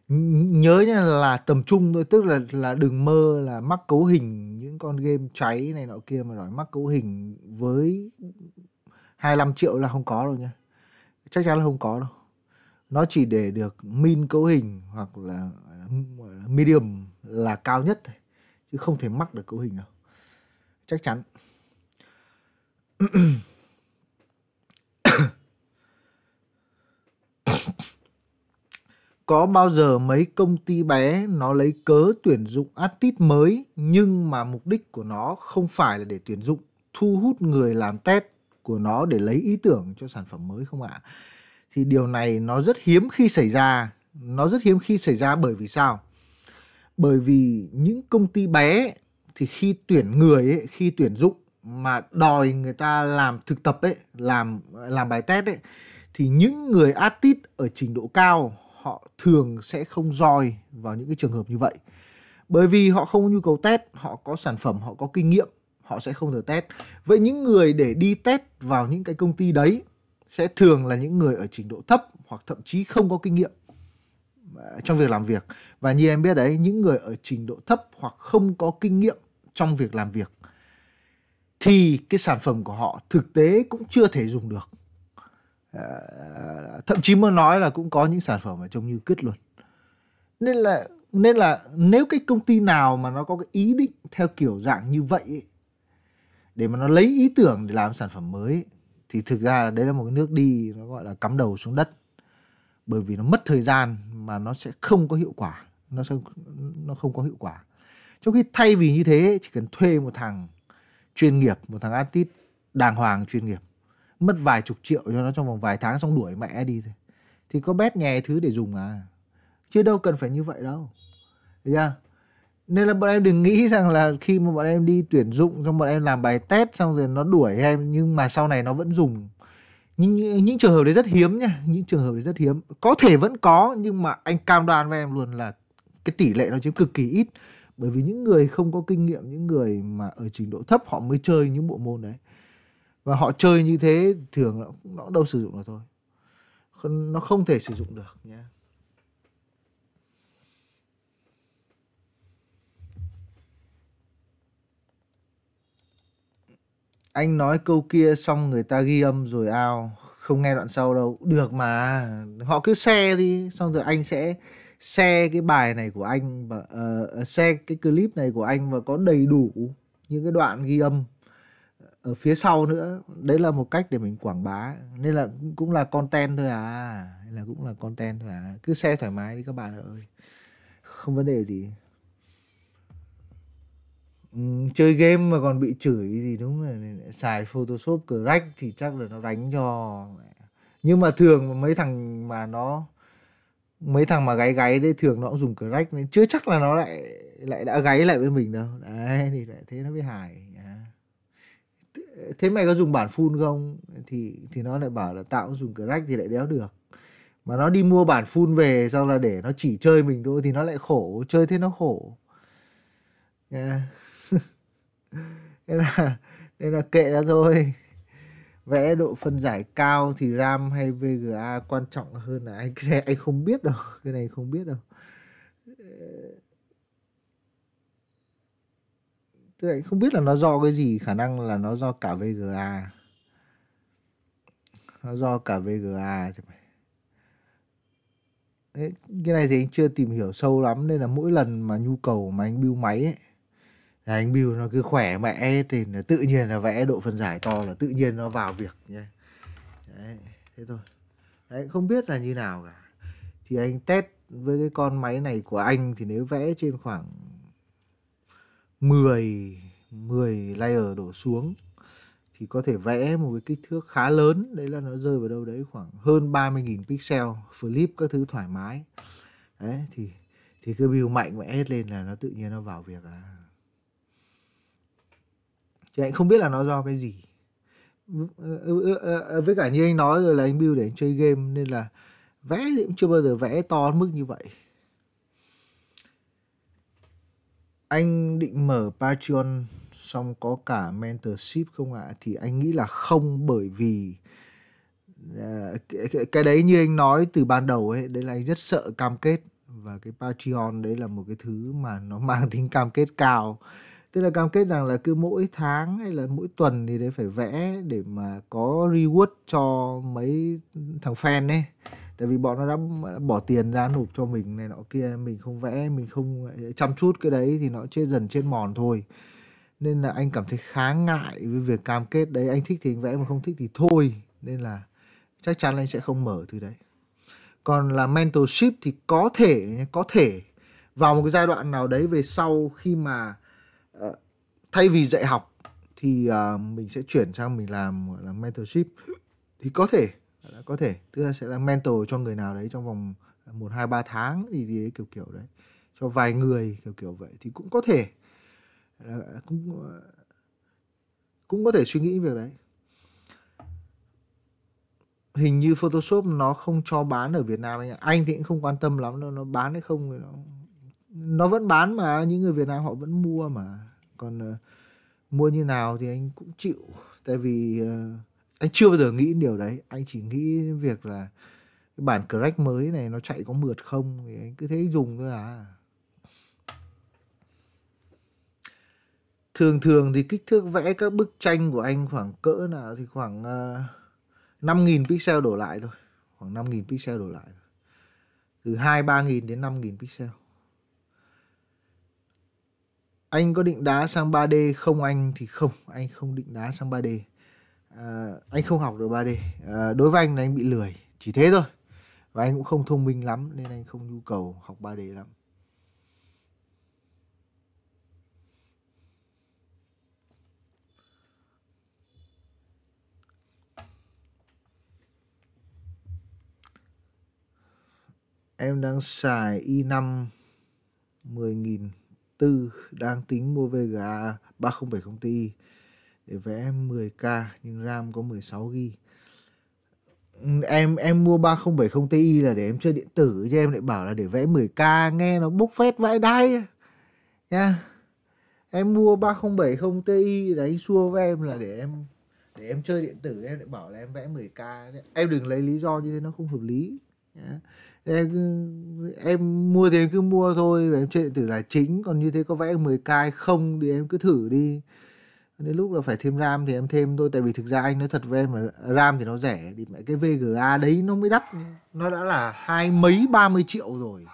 nhớ nhá là tầm trung thôi tức là là đừng mơ là mắc cấu hình những con game cháy này nọ kia mà nói mắc cấu hình với 25 triệu là không có đâu nha chắc chắn là không có đâu nó chỉ để được min cấu hình hoặc là medium là cao nhất thôi chứ không thể mắc được cấu hình đâu chắc chắn có bao giờ mấy công ty bé nó lấy cớ tuyển dụng artist mới nhưng mà mục đích của nó không phải là để tuyển dụng thu hút người làm test của nó để lấy ý tưởng cho sản phẩm mới không ạ? Thì điều này nó rất hiếm khi xảy ra, nó rất hiếm khi xảy ra bởi vì sao? Bởi vì những công ty bé thì khi tuyển người ấy, khi tuyển dụng mà đòi người ta làm thực tập ấy, làm làm bài test ấy thì những người artist ở trình độ cao họ thường sẽ không roi vào những cái trường hợp như vậy bởi vì họ không có nhu cầu test họ có sản phẩm họ có kinh nghiệm họ sẽ không thử test vậy những người để đi test vào những cái công ty đấy sẽ thường là những người ở trình độ thấp hoặc thậm chí không có kinh nghiệm à, trong việc làm việc và như em biết đấy những người ở trình độ thấp hoặc không có kinh nghiệm trong việc làm việc thì cái sản phẩm của họ thực tế cũng chưa thể dùng được Ờ, ờ, thậm chí mà nói là cũng có những sản phẩm mà trông như cứt luôn nên là nên là nếu cái công ty nào mà nó có cái ý định theo kiểu dạng như vậy ấy, để mà nó lấy ý tưởng để làm sản phẩm mới ấy, thì thực ra đấy là một cái nước đi nó gọi là cắm đầu xuống đất bởi vì nó mất thời gian mà nó sẽ không có hiệu quả nó sẽ nó không có hiệu quả trong khi thay vì như thế chỉ cần thuê một thằng chuyên nghiệp một thằng artist đàng hoàng chuyên nghiệp mất vài chục triệu cho nó trong vòng vài tháng xong đuổi mẹ đi thôi thì có bét nhè thứ để dùng à chứ đâu cần phải như vậy đâu Thấy nên là bọn em đừng nghĩ rằng là khi mà bọn em đi tuyển dụng xong bọn em làm bài test xong rồi nó đuổi em nhưng mà sau này nó vẫn dùng những những trường hợp đấy rất hiếm nha những trường hợp đấy rất hiếm có thể vẫn có nhưng mà anh cam đoan với em luôn là cái tỷ lệ nó chiếm cực kỳ ít bởi vì những người không có kinh nghiệm những người mà ở trình độ thấp họ mới chơi những bộ môn đấy và họ chơi như thế thường nó, nó đâu sử dụng được thôi nó không thể sử dụng được nhé anh nói câu kia xong người ta ghi âm rồi ao không nghe đoạn sau đâu được mà họ cứ xe đi xong rồi anh sẽ xe cái bài này của anh và uh, cái clip này của anh và có đầy đủ những cái đoạn ghi âm ở phía sau nữa đấy là một cách để mình quảng bá nên là cũng là content thôi à nên là cũng là content thôi à cứ xe thoải mái đi các bạn ơi không vấn đề gì ừ, chơi game mà còn bị chửi thì đúng là xài photoshop crack thì chắc là nó đánh cho nhưng mà thường mấy thằng mà nó mấy thằng mà gáy gáy đấy thường nó cũng dùng crack nên chưa chắc là nó lại lại đã gáy lại với mình đâu đấy thì lại thế nó mới hài thế mày có dùng bản full không thì thì nó lại bảo là tao cũng dùng crack thì lại đéo được mà nó đi mua bản full về xong là để nó chỉ chơi mình thôi thì nó lại khổ chơi thế nó khổ yeah. nên là nên là kệ đó thôi vẽ độ phân giải cao thì ram hay vga quan trọng hơn là anh anh không biết đâu cái này không biết đâu ờ, tức là không biết là nó do cái gì khả năng là nó do cả VGA nó do cả VGA thì Đấy, cái này thì anh chưa tìm hiểu sâu lắm nên là mỗi lần mà nhu cầu mà anh build máy ấy, là anh build nó cứ khỏe mẹ thì là tự nhiên là vẽ độ phân giải to là tự nhiên nó vào việc nhé Đấy, thế thôi Đấy, không biết là như nào cả thì anh test với cái con máy này của anh thì nếu vẽ trên khoảng 10 10 layer đổ xuống thì có thể vẽ một cái kích thước khá lớn đấy là nó rơi vào đâu đấy khoảng hơn 30.000 pixel flip các thứ thoải mái đấy thì thì cái view mạnh vẽ ép lên là nó tự nhiên nó vào việc à chứ anh không biết là nó do cái gì ờ, ờ, ờ, với cả như anh nói rồi là anh build để anh chơi game nên là vẽ thì cũng chưa bao giờ vẽ to mức như vậy anh định mở Patreon xong có cả mentorship không ạ? À? Thì anh nghĩ là không bởi vì à, cái, đấy như anh nói từ ban đầu ấy, đấy là anh rất sợ cam kết và cái Patreon đấy là một cái thứ mà nó mang tính cam kết cao. Tức là cam kết rằng là cứ mỗi tháng hay là mỗi tuần thì đấy phải vẽ để mà có reward cho mấy thằng fan ấy tại vì bọn nó đã bỏ tiền ra nộp cho mình này nọ kia mình không vẽ mình không ờ, chăm chút cái đấy thì nó chết dần chết mòn thôi nên là anh cảm thấy khá ngại với việc cam kết đấy anh thích thì anh vẽ mà không thích thì thôi nên là chắc chắn là anh sẽ không mở thứ đấy còn là mentorship thì có thể có thể vào một cái giai đoạn nào đấy về sau khi mà ờ, thay vì dạy học thì ờ, mình sẽ chuyển sang mình làm gọi là mentorship thì có thể có thể tức là sẽ là mentor cho người nào đấy trong vòng à, một hai ba tháng gì gì đấy kiểu kiểu đấy cho vài người kiểu kiểu vậy thì cũng có thể là cũng à, cũng có thể suy nghĩ việc đấy hình như Photoshop nó không cho bán ở Việt Nam anh ạ. Anh thì cũng không quan tâm lắm đâu, nó bán hay không nó nó vẫn bán mà những người Việt Nam họ vẫn mua mà. Còn uh, mua như nào thì anh cũng chịu tại vì uh, anh chưa bao giờ nghĩ điều đấy anh chỉ nghĩ việc là cái bản crack mới này nó chạy có mượt không thì anh cứ thế dùng thôi à thường thường thì kích thước vẽ các bức tranh của anh khoảng cỡ nào thì khoảng uh, nghìn pixel đổ lại thôi khoảng năm nghìn pixel đổ lại từ hai ba nghìn đến năm nghìn pixel anh có định đá sang 3D không anh thì không anh không định đá sang 3D Ờ, anh không học được 3D à, ờ, đối với anh là anh bị lười chỉ thế thôi và anh cũng không thông minh lắm nên anh không nhu cầu học 3D lắm em đang xài i5 10.000 tư đang tính mua về gà 3070 Ti để vẽ 10k nhưng RAM có 16 g ừ, em em mua 3070 Ti là để em chơi điện tử chứ em lại bảo là để vẽ 10k nghe nó bốc phét vãi đai nha em mua 3070 Ti đấy xua với em là để em để em chơi điện tử em lại bảo là em vẽ 10k em đừng lấy lý do như thế nó không hợp lý yeah. em, em mua thì em cứ mua thôi em chơi điện tử là chính còn như thế có vẽ 10k không thì em cứ thử đi đến lúc là phải thêm ram thì em thêm thôi tại vì thực ra anh nói thật với em là ram thì nó rẻ thì mẹ cái vga đấy nó mới đắt nó đã là hai mấy ba mươi triệu rồi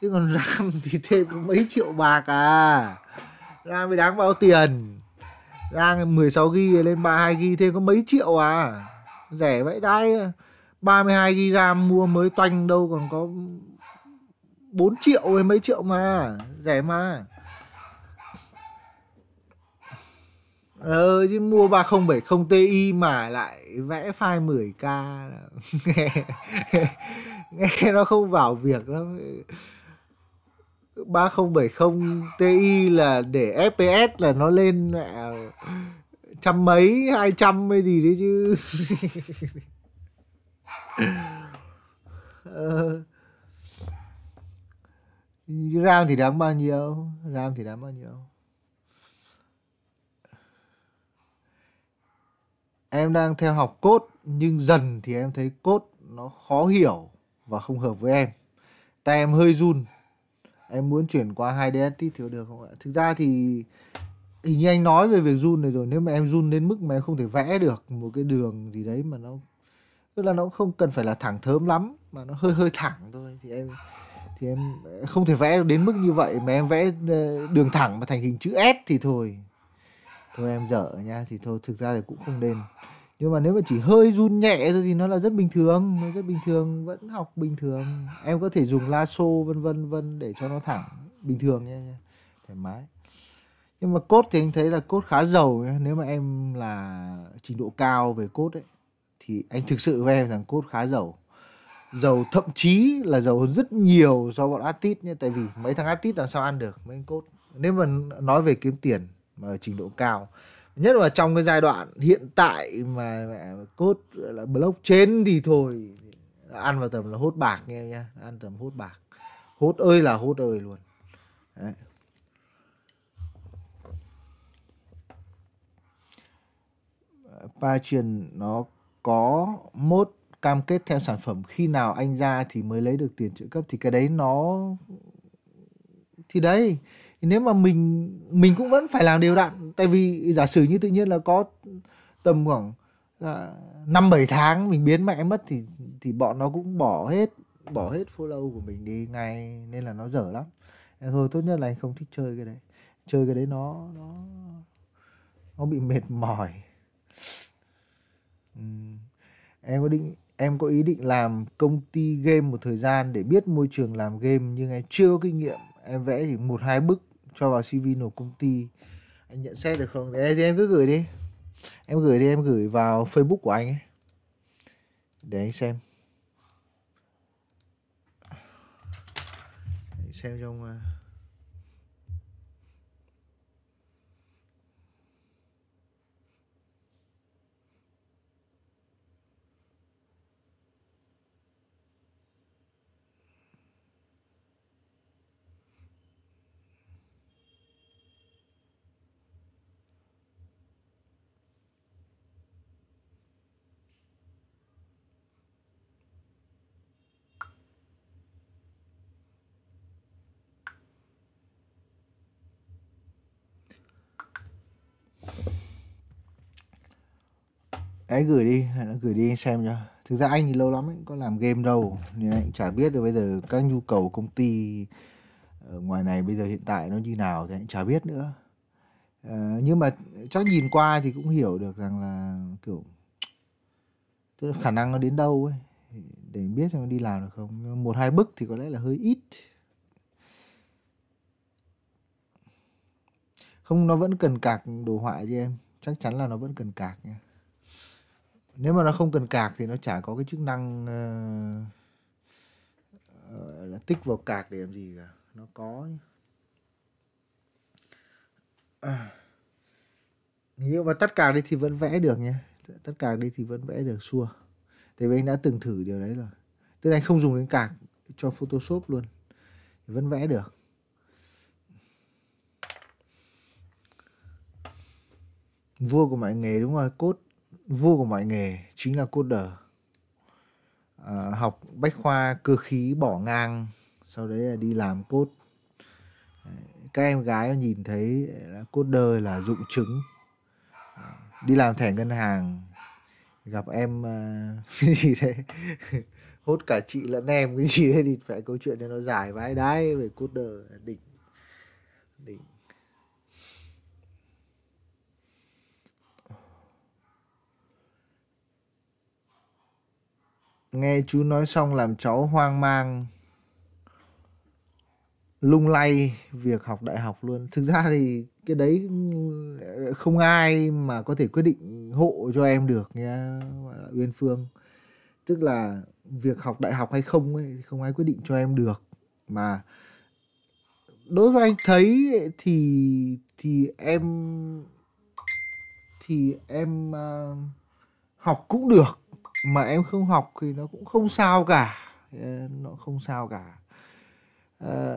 chứ còn ram thì thêm mấy triệu bạc à ram mới đáng bao tiền ram 16 g lên 32 g thêm có mấy triệu à rẻ vậy đấy 32 g ram mua mới toanh đâu còn có 4 triệu hay mấy triệu mà rẻ mà ờ chứ mua 3070 Ti mà lại vẽ file 10k nghe, nghe nó không vào việc lắm 3070 Ti là để FPS là nó lên mẹ à, trăm mấy hai trăm hay gì đấy chứ ờ. RAM thì đáng bao nhiêu RAM thì đáng bao nhiêu em đang theo học cốt nhưng dần thì em thấy cốt nó khó hiểu và không hợp với em tay em hơi run em muốn chuyển qua hai ds thì thiếu được không ạ thực ra thì hình như anh nói về việc run này rồi nếu mà em run đến mức mà em không thể vẽ được một cái đường gì đấy mà nó tức là nó không cần phải là thẳng thớm lắm mà nó hơi hơi thẳng thôi thì em thì em không thể vẽ đến mức như vậy mà em vẽ ờ, đường thẳng mà thành hình chữ S thì thôi thôi em dở nha thì thôi thực ra thì cũng không nên nhưng mà nếu mà chỉ hơi run nhẹ thôi thì nó là rất bình thường nó rất bình thường vẫn học bình thường em có thể dùng lasso vân vân vân để cho nó thẳng bình thường nha, nha. thoải mái nhưng mà cốt thì anh thấy là cốt khá giàu nếu mà em là trình độ cao về cốt ấy thì anh thực sự với em rằng cốt khá giàu giàu thậm chí là giàu hơn rất nhiều so với bọn artist nhé tại vì mấy thằng artist làm sao ăn được mấy anh cốt nếu mà nói về kiếm tiền mà ở trình độ cao nhất là trong cái giai đoạn hiện tại mà cốt là blockchain thì thôi ăn vào tầm là hốt bạc nghe nhá ăn tầm hốt bạc hốt ơi là hốt ơi luôn Đấy. Patreon nó có mốt cam kết theo sản phẩm khi nào anh ra thì mới lấy được tiền trợ cấp thì cái đấy nó thì đấy thì nếu mà mình mình cũng vẫn phải làm đều đặn tại vì giả sử như tự nhiên là có tầm khoảng à, năm bảy tháng mình biến mẹ mất thì thì bọn nó cũng bỏ hết bỏ hết follow của mình đi ngay nên là nó dở lắm thôi tốt nhất là anh không thích chơi cái đấy chơi cái đấy nó nó nó bị mệt mỏi uhm. em có định em có ý định làm công ty game một thời gian để biết môi trường làm game nhưng em chưa có kinh nghiệm em vẽ chỉ một hai bức cho vào CV nộp công ty anh nhận xét được không đấy thì em cứ gửi đi em gửi đi em gửi vào Facebook của anh ấy để anh xem để xem trong à, đấy gửi đi gửi đi anh xem cho thực ra anh thì lâu lắm ấy có làm game đâu nên anh chả biết được bây giờ các nhu cầu công ty ở ngoài này bây giờ hiện tại nó như nào thì anh chả biết nữa à, nhưng mà chắc nhìn qua thì cũng hiểu được rằng là kiểu tức là khả năng nó đến đâu ấy để biết nó đi làm được không một hai bức thì có lẽ là hơi ít không nó vẫn cần cạc đồ họa cho em chắc chắn là nó vẫn cần cạc nha nếu mà nó không cần cạc thì nó chả có cái chức năng uh, là tích vào cạc để làm gì cả nó có à. nhưng mà tắt cạc đi thì vẫn vẽ được nhé tất cả đi thì vẫn vẽ được xua tại vì anh đã từng thử điều đấy rồi tức là anh không dùng đến cạc cho photoshop luôn vẫn vẽ được vua của mọi nghề đúng rồi cốt vua của mọi nghề chính là coder à, học bách khoa cơ khí bỏ ngang sau đấy là đi làm cốt các em gái nhìn thấy coder là dụng chứng à, đi làm thẻ ngân hàng gặp em à, cái gì đấy hốt cả chị lẫn em cái gì đấy thì phải câu chuyện này nó dài vãi đái về coder đỉnh đỉnh nghe chú nói xong làm cháu hoang mang lung lay việc học đại học luôn thực ra thì cái đấy không ai mà có thể quyết định hộ cho em được nhá uyên phương tức là việc học đại học hay không ấy không ai quyết định cho em được mà đối với anh thấy thì thì em thì em uh, học cũng được mà em không học thì nó cũng không sao cả ờ, nó không sao cả à,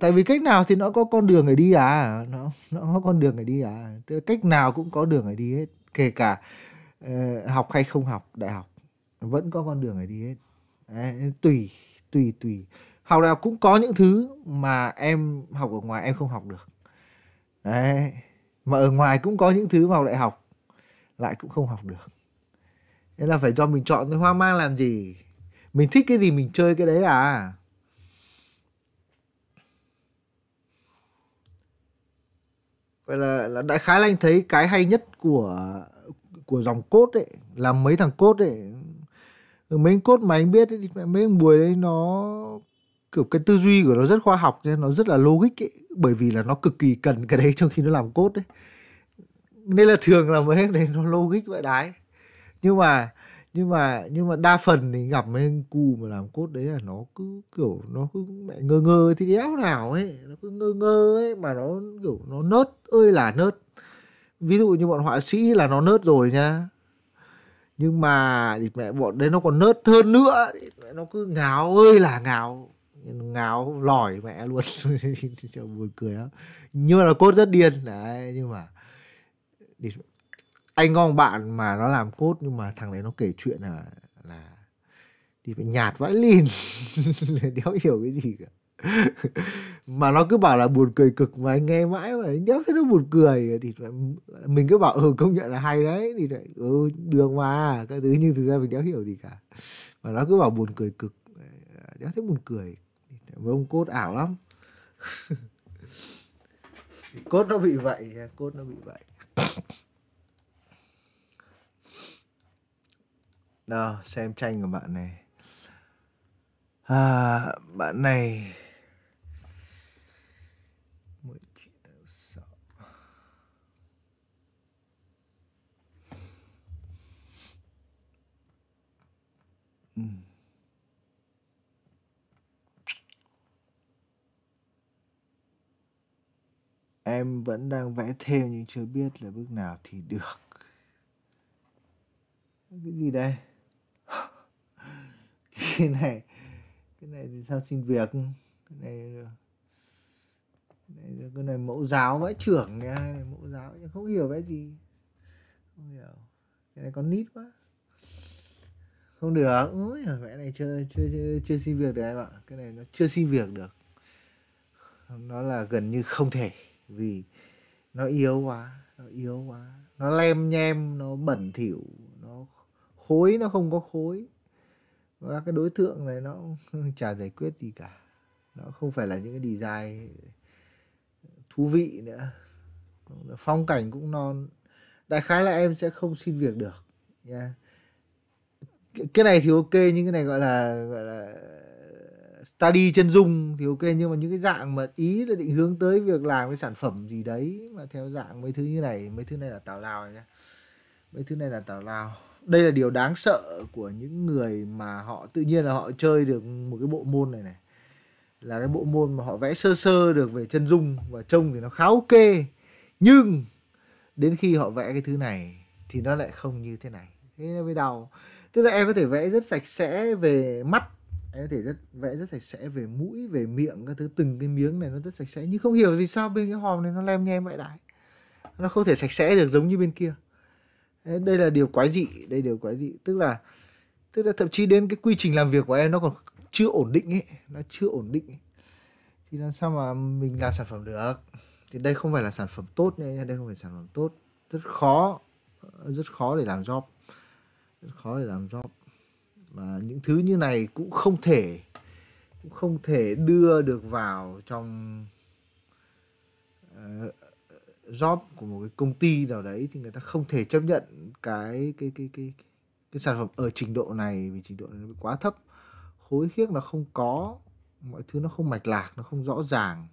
tại vì cách nào thì nó có con đường để đi à nó nó có con đường để đi à Tức cách nào cũng có đường để đi hết kể cả uh, học hay không học đại học vẫn có con đường để đi hết Đấy, tùy tùy tùy học đại học cũng có những thứ mà em học ở ngoài em không học được Đấy. mà ở ngoài cũng có những thứ vào đại học lại cũng không học được nên là phải do mình chọn cái hoang mang làm gì mình thích cái gì mình chơi cái đấy à vậy là, là đại khái là anh thấy cái hay nhất của của dòng cốt ấy là mấy thằng cốt ấy mấy cốt mà anh biết ấy, mấy thằng buổi đấy nó kiểu cái tư duy của nó rất khoa học nên nó rất là logic ấy, bởi vì là nó cực kỳ cần cái đấy trong khi nó làm cốt đấy nên là thường là mấy cái đấy nó logic vậy đấy nhưng mà nhưng mà nhưng mà đa phần thì gặp mấy cu mà làm cốt đấy là nó cứ kiểu nó cứ mẹ ngơ ngơ thì đéo nào ấy nó cứ ngơ ngơ ấy mà nó kiểu nó nớt ơi là nớt ví dụ như bọn họa sĩ là nó nớt rồi nha nhưng mà thì mẹ bọn đấy nó còn nớt hơn nữa mẹ nó cứ ngáo ơi là ngáo ngáo lỏi mẹ luôn buồn cười lắm nhưng mà là cốt rất điên đấy nhưng mà anh có một bạn mà nó làm cốt nhưng mà thằng đấy nó kể chuyện là là thì phải nhạt vãi lìn đéo hiểu cái gì cả mà nó cứ bảo là buồn cười cực mà anh nghe mãi mà đéo thấy nó buồn cười thì mình cứ bảo ừ công nhận là hay đấy thì lại ừ đường mà cái thứ nhưng thực ra mình đéo hiểu gì cả mà nó cứ bảo buồn cười cực đéo thấy buồn cười với ông cốt ảo lắm cốt nó bị vậy cốt nó bị vậy Nào, xem tranh của bạn này. À, bạn này Em vẫn đang vẽ thêm nhưng chưa biết là bước nào thì được. Cái gì đây? cái này cái này thì sao xin việc cái này cái này, cái này mẫu giáo vãi trưởng nha cái này mẫu giáo nhưng không hiểu cái gì không hiểu cái này con nít quá không được ôi mẹ này chưa chưa chưa, chưa xin việc được em ạ cái này nó chưa xin việc được nó là gần như không thể vì nó yếu quá nó yếu quá nó lem nhem nó bẩn thỉu nó khối nó không có khối và cái đối tượng này nó chả giải quyết gì cả nó không phải là những cái design thú vị nữa phong cảnh cũng non đại khái là em sẽ không xin việc được nha yeah. cái này thì ok nhưng cái này gọi là gọi là study chân dung thì ok nhưng mà những cái dạng mà ý là định hướng tới việc làm cái sản phẩm gì đấy mà theo dạng mấy thứ như này mấy thứ này là tào lao nha mấy thứ này là tào lao đây là điều đáng sợ của những người mà họ tự nhiên là họ chơi được một cái bộ môn này này là cái bộ môn mà họ vẽ sơ sơ được về chân dung và trông thì nó khá ok nhưng đến khi họ vẽ cái thứ này thì nó lại không như thế này thế nó mới đau tức là em có thể vẽ rất sạch sẽ về mắt em có thể rất vẽ rất sạch sẽ về mũi về miệng các thứ từng cái miếng này nó rất sạch sẽ nhưng không hiểu vì sao bên cái hòm này nó lem nhem vậy đại nó không thể sạch sẽ được giống như bên kia đây là điều quái dị đây điều quái dị tức là tức là thậm chí đến cái quy trình làm việc của em nó còn chưa ổn định ấy nó chưa ổn định ấy. thì làm sao mà mình làm sản phẩm được thì đây không phải là sản phẩm tốt nha đây không phải sản phẩm tốt rất khó rất khó để làm job rất khó để làm job và những thứ như này cũng không thể cũng không thể đưa được vào trong ờ, job của một cái công ty nào đấy thì người ta không thể chấp nhận cái cái cái cái cái, cái sản phẩm ở trình độ này vì trình độ này nó quá thấp khối khiếc nó không có mọi thứ nó không mạch lạc nó không rõ ràng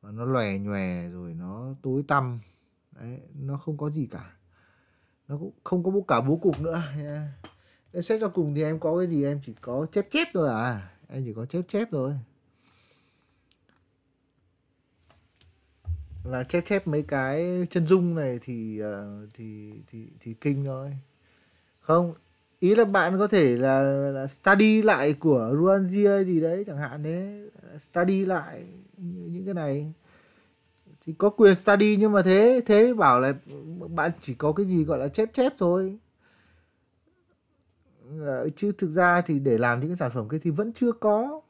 và nó lòe nhòe rồi nó tối tăm đấy, nó không có gì cả nó cũng không có bố cả bố cục nữa yeah. xét cho cùng thì em có cái gì em chỉ có chép chép thôi à em chỉ có chép chép thôi là chép chép mấy cái chân dung này thì ờ, thì thì thì kinh thôi không ý là bạn có thể là, là study lại của Ruanzia gì đấy chẳng hạn thế study lại những cái này thì có quyền study nhưng mà thế thế bảo là bạn chỉ có cái gì gọi là chép chép thôi ờ, chứ thực ra thì để làm những cái sản phẩm kia thì vẫn chưa có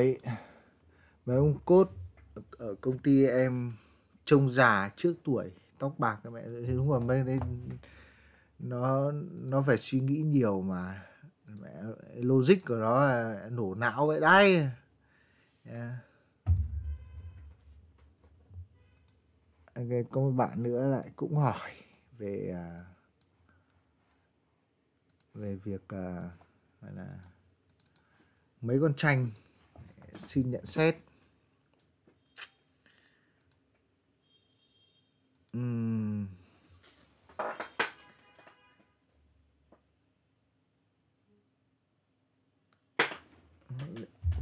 máy máy ông cốt ở công ty em trông già trước tuổi tóc bạc các mẹ đúng rồi mấy đấy nó nó phải suy nghĩ nhiều mà mẹ logic của nó là nổ não vậy đấy yeah. okay, có một bạn nữa lại cũng hỏi về à, về việc à, gọi là mấy con tranh xin nhận xét uhm.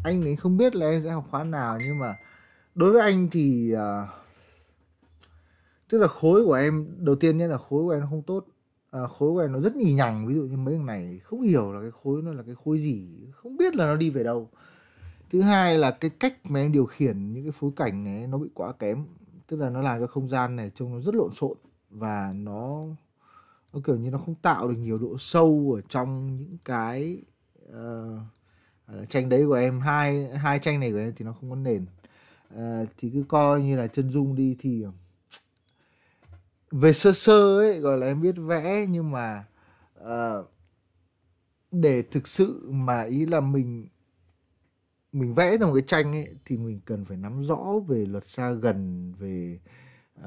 anh ấy không biết là em sẽ học khóa nào nhưng mà đối với anh thì uh, tức là khối của em đầu tiên nhé là khối của em nó không tốt à, khối của em nó rất nhì nhằng ví dụ như mấy thằng này không hiểu là cái khối nó là cái khối gì không biết là nó đi về đâu thứ hai là cái cách mà em điều khiển những cái phối cảnh này nó bị quá kém tức là nó làm cho không gian này trông nó rất lộn xộn và nó nó kiểu như nó không tạo được nhiều độ sâu ở trong những cái uh, tranh đấy của em hai hai tranh này của em thì nó không có nền uh, thì cứ coi như là chân dung đi thì về sơ sơ ấy gọi là em biết vẽ nhưng mà uh, để thực sự mà ý là mình mình vẽ ra một cái tranh ấy thì mình cần phải nắm rõ về luật xa gần về uh,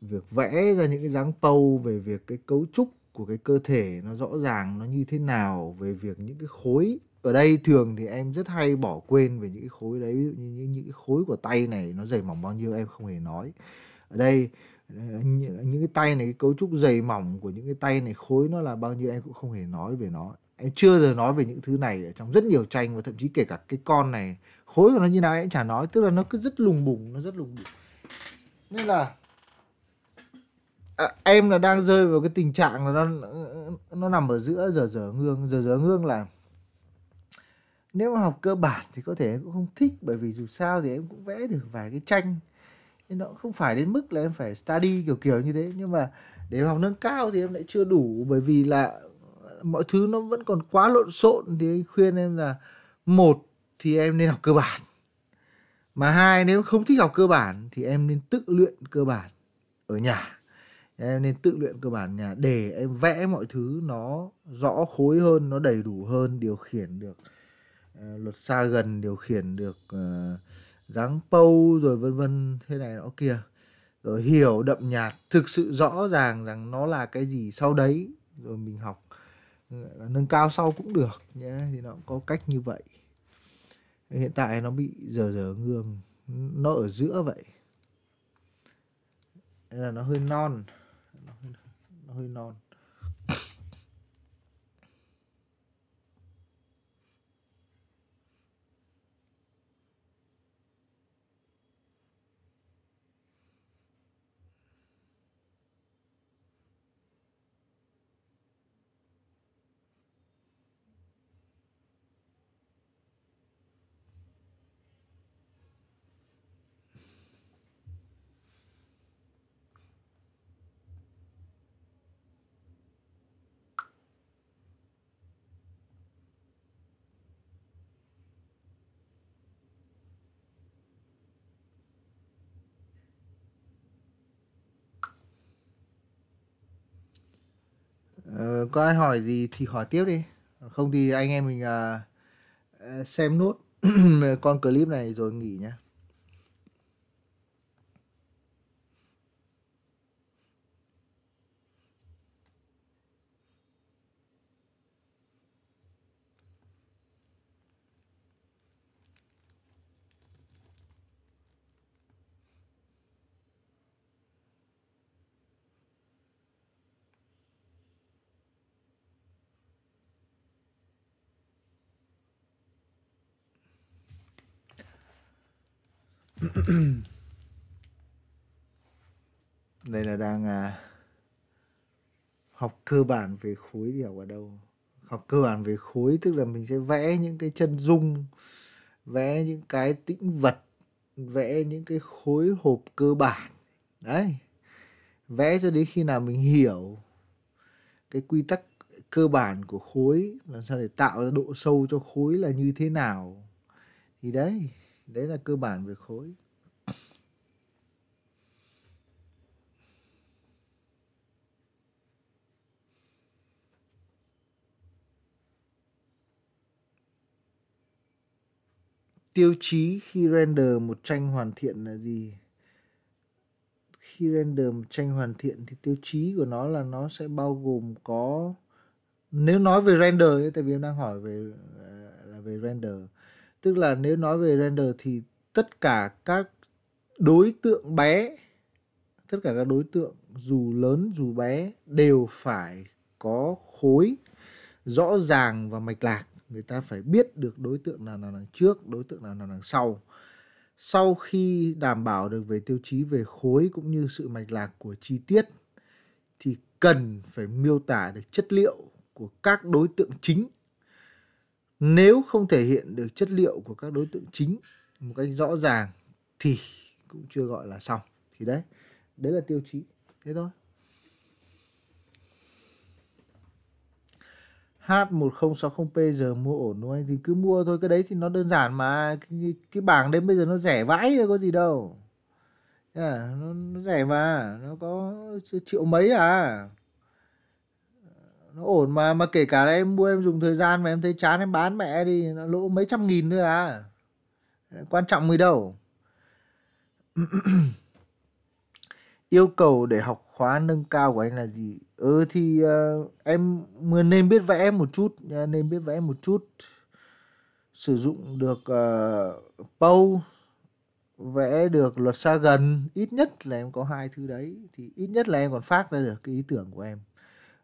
việc vẽ ra những cái dáng tâu về việc cái cấu trúc của cái cơ thể nó rõ ràng nó như thế nào về việc những cái khối ở đây thường thì em rất hay bỏ quên về những cái khối đấy ví dụ như những, những cái khối của tay này nó dày mỏng bao nhiêu em không hề nói ở đây ờ, những cái tay này cái cấu trúc dày mỏng của những cái tay này khối nó là bao nhiêu em cũng không hề nói về nó em chưa giờ nói về những thứ này ở trong rất nhiều tranh và thậm chí kể cả cái con này khối của nó như nào em chả nói tức là nó cứ rất lùng bùng nó rất lùng bùng nên là à, em là đang rơi vào cái tình trạng là nó nó nằm ở giữa giờ giờ ngương giờ giờ ngương là nếu mà học cơ bản thì có thể em cũng không thích bởi vì dù sao thì em cũng vẽ được vài cái tranh nên nó không phải đến mức là em phải study kiểu kiểu như thế nhưng mà để học nâng cao thì em lại chưa đủ bởi vì là mọi thứ nó vẫn còn quá lộn xộn thì anh khuyên em là một thì em nên học cơ bản mà hai nếu không thích học cơ bản thì em nên tự luyện cơ bản ở nhà em nên tự luyện cơ bản nhà để em vẽ mọi thứ nó rõ khối hơn nó đầy đủ hơn điều khiển được uh, luật xa gần điều khiển được uh, dáng pâu rồi vân vân thế này nó kia rồi hiểu đậm nhạt thực sự rõ ràng rằng nó là cái gì sau đấy rồi mình học là nâng cao sau cũng được nhé thì nó cũng có cách như vậy hiện tại nó bị dở dở gương nó ở giữa vậy Nên là nó hơi non nó hơi, nó hơi non có ai hỏi gì thì hỏi tiếp đi không thì anh em mình uh, xem nốt con clip này rồi nghỉ nhé đây là đang à, học cơ bản về khối hiểu ở đâu học cơ bản về khối tức là mình sẽ vẽ những cái chân dung vẽ những cái tĩnh vật vẽ những cái khối hộp cơ bản đấy vẽ cho đến khi nào mình hiểu cái quy tắc cơ bản của khối làm sao để tạo ra độ sâu cho khối là như thế nào thì đấy đấy là cơ bản về khối tiêu chí khi render một tranh hoàn thiện là gì khi render một tranh hoàn thiện thì tiêu chí của nó là nó sẽ bao gồm có nếu nói về render ấy, tại vì em đang hỏi về là về render tức là nếu nói về render thì tất cả các đối tượng bé tất cả các đối tượng dù lớn dù bé đều phải có khối rõ ràng và mạch lạc người ta phải biết được đối tượng nào nào đằng trước đối tượng nào nào đằng sau sau khi đảm bảo được về tiêu chí về khối cũng như sự mạch lạc của chi tiết thì cần phải miêu tả được chất liệu của các đối tượng chính nếu không thể hiện được chất liệu của các đối tượng chính một cách rõ ràng thì cũng chưa gọi là xong thì đấy đấy là tiêu chí thế thôi H1060P giờ mua ổn luôn anh thì cứ mua thôi cái đấy thì nó đơn giản mà cái, cái bảng đến bây giờ nó rẻ vãi rồi có gì đâu yeah, nó, nó rẻ mà nó có triệu mấy à nó ổn mà mà kể cả em mua em dùng thời gian mà em thấy chán em bán mẹ đi nó lỗ mấy trăm nghìn thôi à quan trọng gì đâu yêu cầu để học khóa nâng cao của anh là gì ừ thì uh, em nên biết vẽ một chút nên biết vẽ một chút sử dụng được uh, Poe vẽ được luật xa gần ít nhất là em có hai thứ đấy thì ít nhất là em còn phát ra được cái ý tưởng của em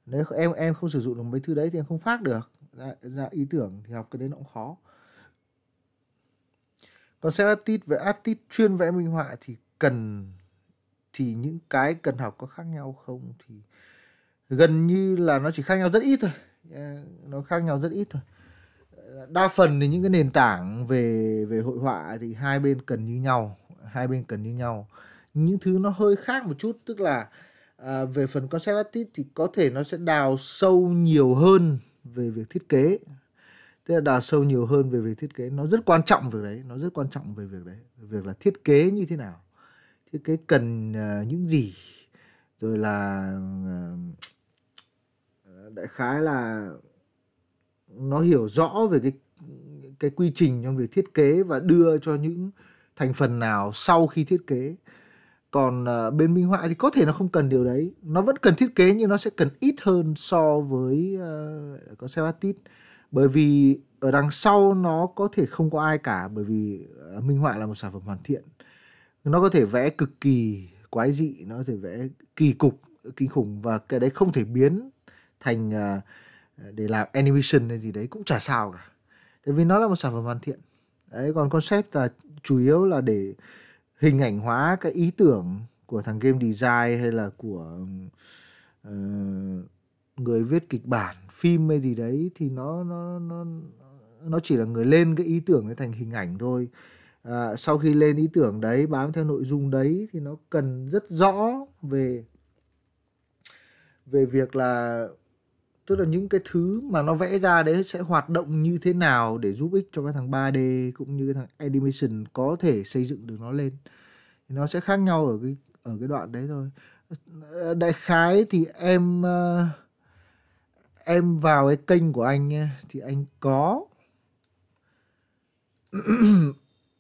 nếu em em không sử dụng được mấy thứ đấy thì em không phát được ra, dạ, ra dạ, ý tưởng thì học cái đấy nó cũng khó còn xe artist với artist chuyên vẽ minh họa thì cần thì những cái cần học có khác nhau không thì gần như là nó chỉ khác nhau rất ít thôi ờ, nó khác nhau rất ít thôi đa phần thì những cái nền tảng về về hội họa thì hai bên cần như nhau hai bên cần như nhau những thứ nó hơi khác một chút tức là à, về phần concept artist thì có thể nó sẽ đào sâu nhiều hơn về việc thiết kế tức là đào sâu nhiều hơn về việc thiết kế nó rất quan trọng việc đấy nó rất quan trọng về việc đấy việc là thiết kế như thế nào thiết cái cần uh, những gì rồi là uh, đại khái là nó hiểu rõ về cái cái quy trình trong việc thiết kế và đưa cho những thành phần nào sau khi thiết kế còn uh, bên minh họa thì có thể nó không cần điều đấy nó vẫn cần thiết kế nhưng nó sẽ cần ít hơn so với uh, conservative bởi vì ở đằng sau nó có thể không có ai cả bởi vì uh, minh họa là một sản phẩm hoàn thiện nó có thể vẽ cực kỳ quái dị nó có thể vẽ kỳ cục kinh khủng và cái đấy không thể biến thành uh, để làm animation hay gì đấy cũng chả sao cả tại vì nó là một sản phẩm hoàn thiện đấy còn concept là chủ yếu là để hình ảnh hóa cái ý tưởng của thằng game design hay là của uh, người viết kịch bản phim hay gì đấy thì nó nó nó nó chỉ là người lên cái ý tưởng ấy thành hình ảnh thôi à, sau khi lên ý tưởng đấy bám theo nội dung đấy thì nó cần rất rõ về về việc là tức là những cái thứ mà nó vẽ ra đấy sẽ hoạt động như thế nào để giúp ích cho cái thằng 3D cũng như cái thằng animation có thể xây dựng được nó lên thì nó sẽ khác nhau ở cái ở cái đoạn đấy thôi à, đại khái thì em à, em vào cái kênh của anh thì anh có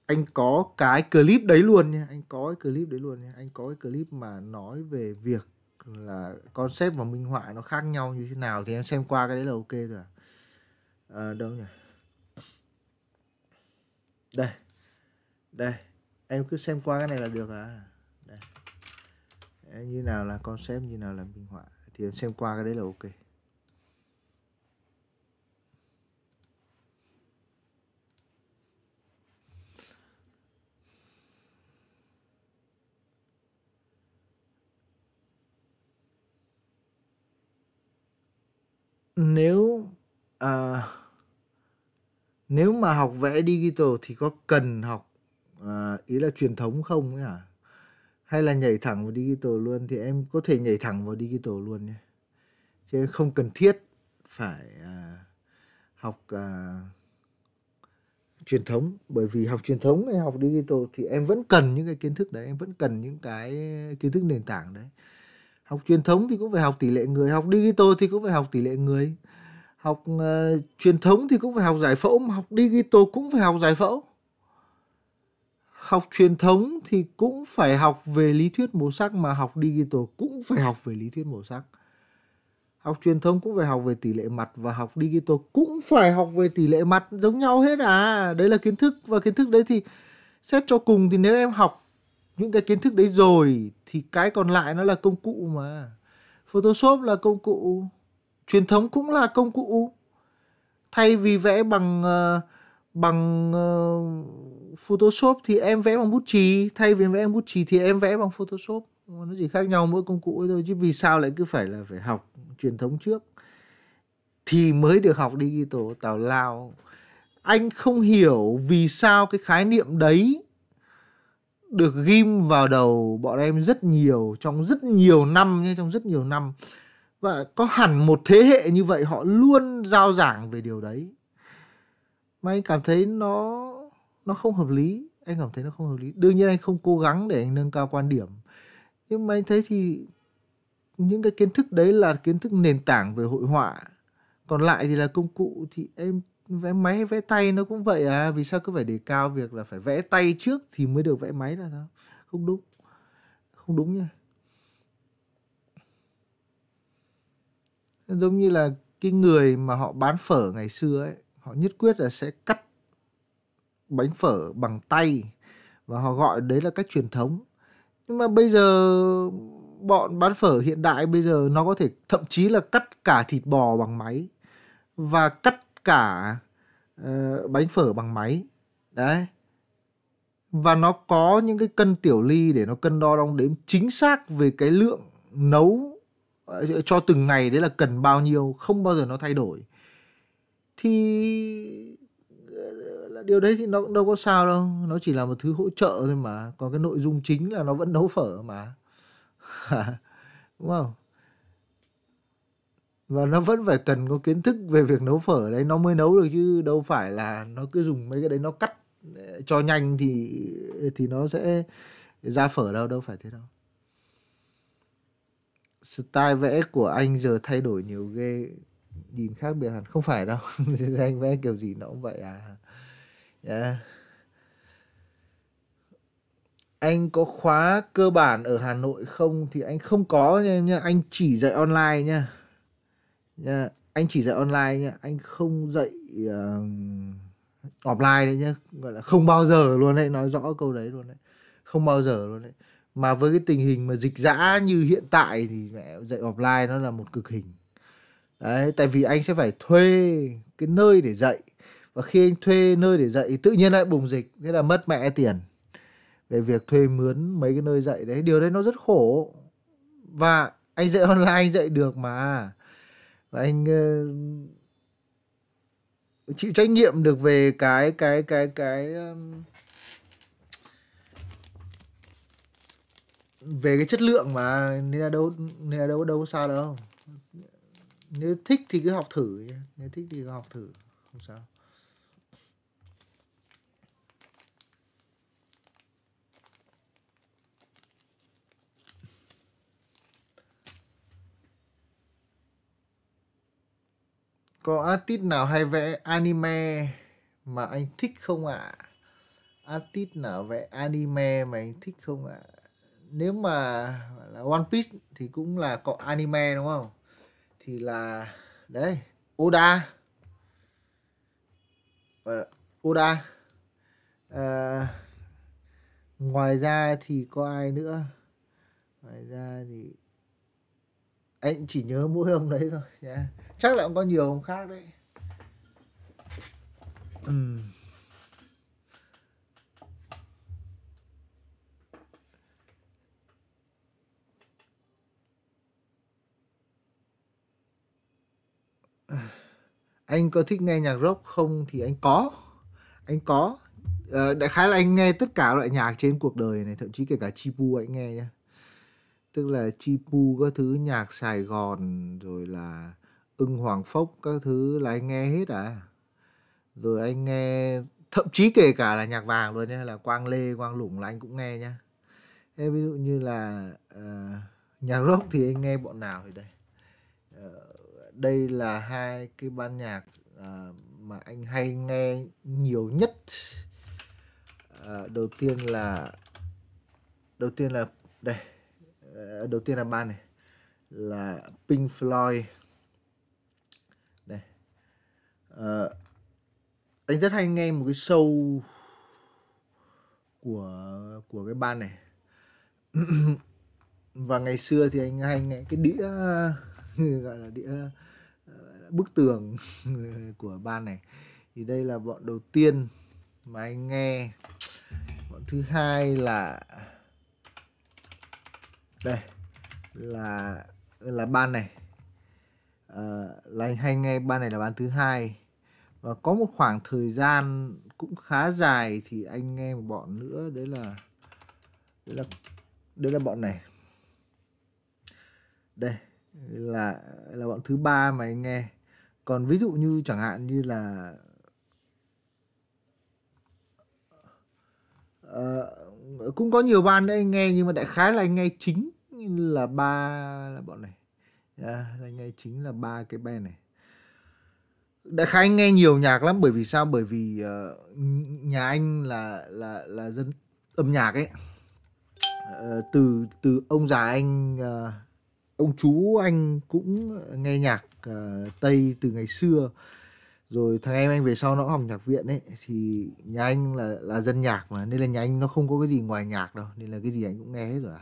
anh có cái clip đấy luôn nha anh có cái clip đấy luôn nha anh có cái clip mà nói về việc là concept và minh họa nó khác nhau như thế nào thì em xem qua cái đấy là ok rồi à, đâu nhỉ đây đây em cứ xem qua cái này là được à đây. như nào là concept như nào là minh họa thì em xem qua cái đấy là ok nếu à, nếu mà học vẽ digital thì có cần học à, ý là truyền thống không ấy à Hay là nhảy thẳng vào digital luôn thì em có thể nhảy thẳng vào digital luôn nhé. Chứ không cần thiết phải à, học à, truyền thống bởi vì học truyền thống hay học digital thì em vẫn cần những cái kiến thức đấy, em vẫn cần những cái kiến thức nền tảng đấy học truyền thống thì cũng phải học tỷ lệ người học digital thì cũng phải học tỷ lệ người học uh, truyền thống thì cũng phải học giải phẫu mà học digital cũng phải học giải phẫu học truyền thống thì cũng phải học về lý thuyết màu sắc mà học digital cũng phải học về lý thuyết màu sắc học truyền thống cũng phải học về tỷ lệ mặt và học digital cũng phải học về tỷ lệ mặt giống nhau hết à đấy là kiến thức và kiến thức đấy thì xét cho cùng thì nếu em học những cái kiến thức đấy rồi thì cái còn lại nó là công cụ mà photoshop là công cụ truyền thống cũng là công cụ thay vì vẽ bằng ờ, bằng ờ, photoshop thì em vẽ bằng bút chì thay vì vẽ bằng bút chì thì em vẽ bằng photoshop nó chỉ khác nhau mỗi công cụ ấy thôi chứ vì sao lại cứ phải là phải học truyền thống trước thì mới được học đi tổ tào lao anh không hiểu vì sao cái khái niệm đấy được ghim vào đầu bọn em rất nhiều trong rất nhiều năm nhé trong rất nhiều năm và có hẳn một thế hệ như vậy họ luôn giao giảng về điều đấy mà anh cảm thấy nó nó không hợp lý anh cảm thấy nó không hợp lý đương nhiên anh không cố gắng để anh nâng cao quan điểm nhưng mà anh thấy thì những cái kiến thức đấy là kiến thức nền tảng về hội họa còn lại thì là công cụ thì em vẽ máy hay vẽ tay nó cũng vậy à vì sao cứ phải đề cao việc là phải vẽ tay trước thì mới được vẽ máy là sao không đúng không đúng nha giống như là cái người mà họ bán phở ngày xưa ấy họ nhất quyết là sẽ cắt bánh phở bằng tay và họ gọi đấy là cách truyền thống nhưng mà bây giờ bọn bán phở hiện đại bây giờ nó có thể thậm chí là cắt cả thịt bò bằng máy và cắt cả uh, bánh phở bằng máy đấy và nó có những cái cân tiểu ly để nó cân đo đong đếm chính xác về cái lượng nấu ờ, cho từng ngày đấy là cần bao nhiêu không bao giờ nó thay đổi thì ờ, điều đấy thì nó cũng đâu có sao đâu nó chỉ là một thứ hỗ trợ thôi mà còn cái nội dung chính là nó vẫn nấu phở mà đúng không và nó vẫn phải cần có kiến thức về việc nấu phở đấy nó mới nấu được chứ đâu phải là nó cứ dùng mấy cái đấy nó cắt ờ, cho nhanh thì thì nó sẽ ra phở đâu đâu phải thế đâu style vẽ của anh giờ thay đổi nhiều ghê nhìn khác biệt hẳn không phải đâu anh vẽ kiểu gì nó cũng vậy à yeah. anh có khóa cơ bản ở Hà Nội không thì anh không có nha anh chỉ dạy online nha Dạ, anh chỉ dạy online nhé anh không dạy uh, offline đấy nhá gọi là không bao giờ luôn đấy nói rõ câu đấy luôn đấy không bao giờ luôn đấy mà với cái tình hình mà dịch dã như hiện tại thì mẹ dạy offline nó là một cực hình đấy tại vì anh sẽ phải thuê cái nơi để dạy và khi anh thuê nơi để dạy tự nhiên lại bùng dịch thế là mất mẹ tiền về việc thuê mướn mấy cái nơi dạy đấy điều đấy nó rất khổ và anh dạy online anh dạy được mà và anh uh, chịu trách nhiệm được về cái cái cái cái um, về cái chất lượng mà nên là đâu nên là đâu đâu có xa đâu nếu thích thì cứ học thử nếu thích thì cứ học thử không sao Có artist nào hay vẽ anime mà anh thích không ạ? À? Artist nào vẽ anime mà anh thích không ạ? À? Nếu mà là One Piece thì cũng là có anime đúng không? Thì là đấy, Oda. Oda. À, ngoài ra thì có ai nữa? Ngoài ra thì anh chỉ nhớ mỗi ông đấy thôi nhé. Yeah chắc là cũng có nhiều hồng khác đấy uhm. anh có thích nghe nhạc rock không thì anh có anh có ờ, đại khái là anh nghe tất cả loại nhạc trên cuộc đời này thậm chí kể cả chipu anh nghe nhá tức là chipu các thứ nhạc sài gòn rồi là ưng hoàng phốc các thứ là anh nghe hết à rồi anh nghe thậm chí kể cả là nhạc vàng luôn nhé là quang lê quang lủng là anh cũng nghe nhá Thế ví dụ như là uh, nhạc rock thì anh nghe bọn nào thì đây uh, đây là hai cái ban nhạc uh, mà anh hay nghe nhiều nhất uh, đầu tiên là đầu tiên là đây uh, đầu tiên là ban này là Pink Floyd à, anh rất hay nghe một cái show của của cái ban này và ngày xưa thì anh hay nghe cái đĩa gọi là đĩa ờ, bức tường của ban này thì đây là bọn đầu tiên mà anh nghe bọn thứ hai là đây là là ban này uh, là anh hay nghe ban này là ban thứ hai và có một khoảng thời gian cũng khá dài thì anh nghe một bọn nữa đấy là đấy là đấy là bọn này đây là là bọn thứ ba mà anh nghe còn ví dụ như chẳng hạn như là uh, cũng có nhiều ban đấy anh nghe nhưng mà đại khái là anh nghe chính là ba là bọn này yeah, dạ, anh nghe chính là ba cái band này đã khái anh nghe nhiều nhạc lắm bởi vì sao bởi vì uh, nhà anh là là là dân âm nhạc ấy uh, từ từ ông già anh uh, ông chú anh cũng nghe nhạc uh, tây từ ngày xưa rồi thằng em anh về sau nó học nhạc viện ấy thì nhà anh là là dân nhạc mà nên là nhà anh nó không có cái gì ngoài nhạc đâu nên là cái gì anh cũng nghe hết rồi à.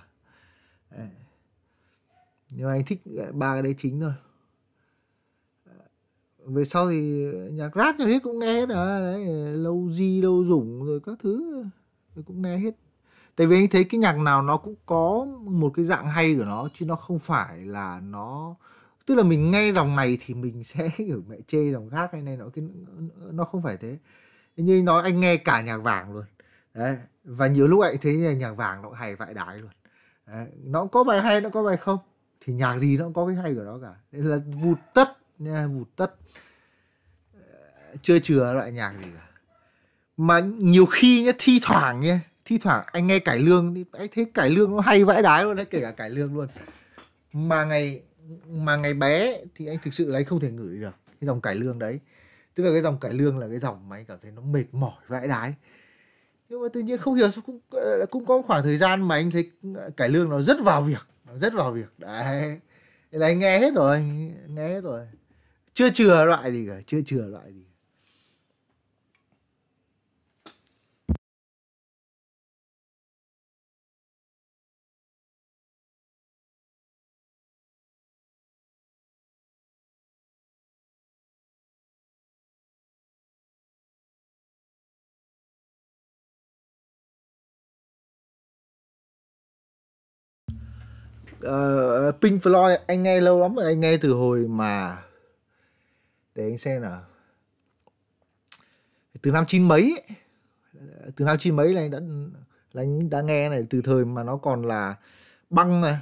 Đấy nhưng anh thích ờ, ba cái đấy chính thôi ờ, về sau thì nhạc rap nhà hết cũng nghe hết à đấy lâu di lâu dủng rồi các thứ cũng nghe hết tại vì anh thấy cái nhạc nào nó cũng có một cái dạng hay của nó chứ nó không phải là nó tức là mình nghe dòng này thì mình sẽ kiểu mẹ chê dòng khác hay này nó cái nó không phải thế như nói anh nghe cả nhạc vàng luôn đấy và nhiều lúc anh thấy nhạc vàng nó hay vãi đái luôn đấy. nó có bài hay nó có bài không thì nhạc gì nó cũng có cái hay của nó cả nên là vụt tất nha vụt tất ờ, chưa chừa loại nhạc gì cả mà nhiều khi nhá thi thoảng nhá thi thoảng anh nghe cải lương đi anh thấy cải lương nó hay vãi đái luôn đấy kể cả cải lương luôn mà ngày mà ngày bé thì anh thực sự lấy không thể ngửi được cái dòng cải lương đấy tức là cái dòng cải lương là cái dòng mà anh cảm thấy nó mệt mỏi vãi đái nhưng mà tự nhiên không hiểu sao cũng cũng có khoảng thời gian mà anh thấy cải lương nó rất vào việc rất vào việc đấy là anh nghe hết rồi anh nghe hết rồi chưa chừa loại gì cả chưa chừa loại gì uh, Pink Floyd anh nghe lâu lắm rồi anh nghe từ hồi mà để anh xem nào từ năm chín mấy từ năm chín mấy là anh đã là anh đã nghe này từ thời mà nó còn là băng ờ,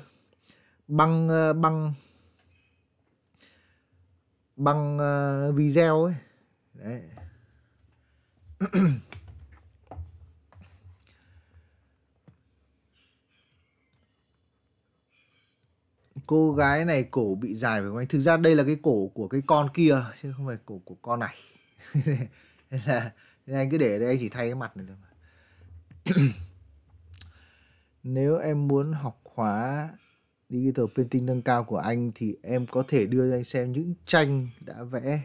băng băng băng ờ, uh, video ấy đấy cô gái này cổ bị dài phải không anh thực ra đây là cái cổ của cái con kia chứ không phải cổ của con này nên là nên anh cứ để đây anh chỉ thay cái mặt này thôi mà nếu em muốn học khóa digital painting nâng cao của anh thì em có thể đưa cho anh xem những tranh đã vẽ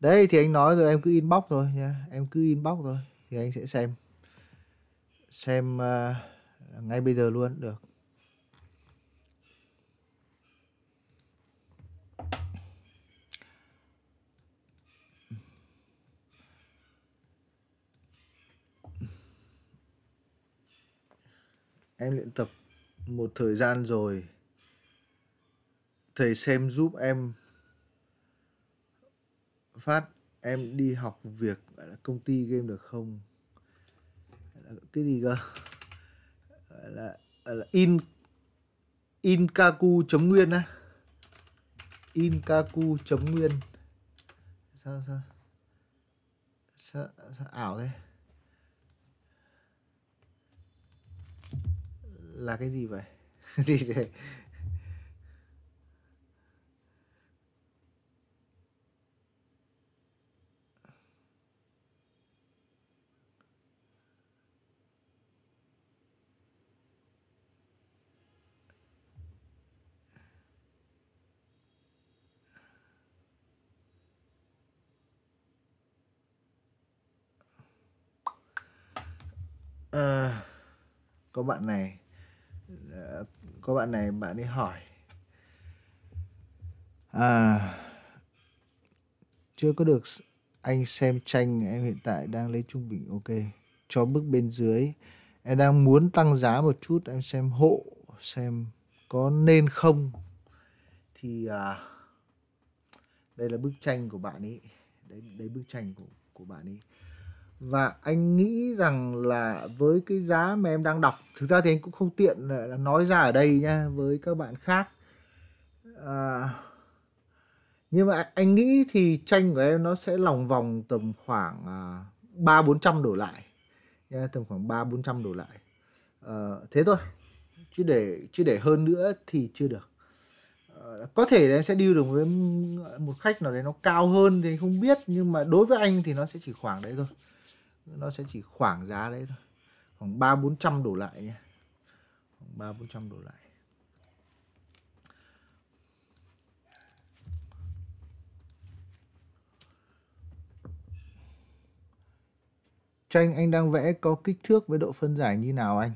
đấy thì anh nói rồi em cứ inbox thôi nha em cứ inbox thôi thì anh sẽ xem xem uh, ngay bây giờ luôn được em luyện tập một thời gian rồi thầy xem giúp em phát em đi học việc gọi là công ty game được không là cái gì cơ gọi là, gọi là in inkaku chấm nguyên á inkaku chấm nguyên sao sao sao, sao ảo thế là cái gì vậy gì vậy Uh, có bạn này có bạn này bạn đi hỏi à chưa có được anh xem tranh em hiện tại đang lấy trung bình ok cho bước bên dưới em đang muốn tăng giá một chút em xem hộ xem có nên không thì à, đây là bức tranh của bạn ấy đấy đấy bức tranh của của bạn ấy và anh nghĩ rằng là với cái giá mà em đang đọc thực ra thì anh cũng không tiện ờ, là nói ra ở đây nha với các bạn khác à, nhưng mà anh nghĩ thì tranh của em nó sẽ lòng vòng tầm khoảng à, ba bốn trăm đổ lại nha tầm khoảng ba bốn trăm đổ lại à, thế thôi chứ để chứ để hơn nữa thì chưa được ờ, có thể là em sẽ deal được với một khách nào đấy nó cao hơn thì không biết nhưng mà đối với anh thì nó sẽ chỉ khoảng đấy thôi nó sẽ chỉ khoảng giá đấy thôi khoảng ba bốn trăm đổ lại nhé khoảng ba bốn trăm đổ lại tranh anh đang vẽ có kích thước với độ phân giải như nào anh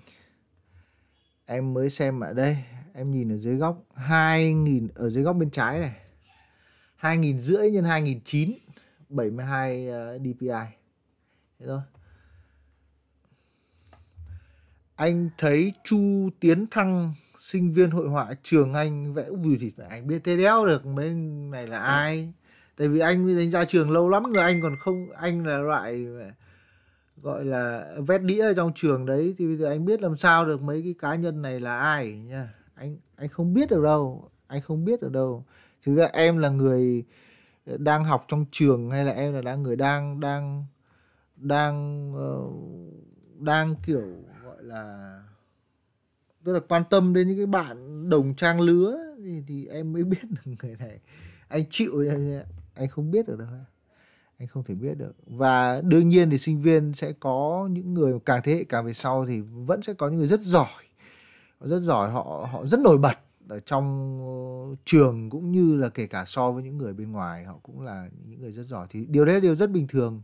em mới xem ở đây em nhìn ở dưới góc 2.000 ở dưới góc bên trái này 2.000 rưỡi nhân 2.009 72 uh, DPI thế thôi anh thấy chu tiến thăng sinh viên hội họa trường anh vẽ vùi thịt phải anh biết thế đéo được mấy này là ai tại vì anh đánh ra trường lâu lắm rồi anh còn không anh là loại gọi là vét đĩa trong trường đấy thì bây giờ anh biết làm sao được mấy cái cá nhân này là ai nha anh anh không biết được đâu anh không biết được đâu thực ra em là người đang học trong trường hay là em là đang người đang đang đang ờ, đang kiểu gọi là tức là quan tâm đến những cái bạn đồng trang lứa thì, thì em mới biết được người này anh chịu anh không biết được đâu anh không thể biết được và đương nhiên thì sinh viên sẽ có những người càng thế hệ càng về sau thì vẫn sẽ có những người rất giỏi rất giỏi họ họ rất nổi bật ở trong ờ, trường cũng như là kể cả so với những người bên ngoài họ cũng là những người rất giỏi thì điều đấy là điều rất bình thường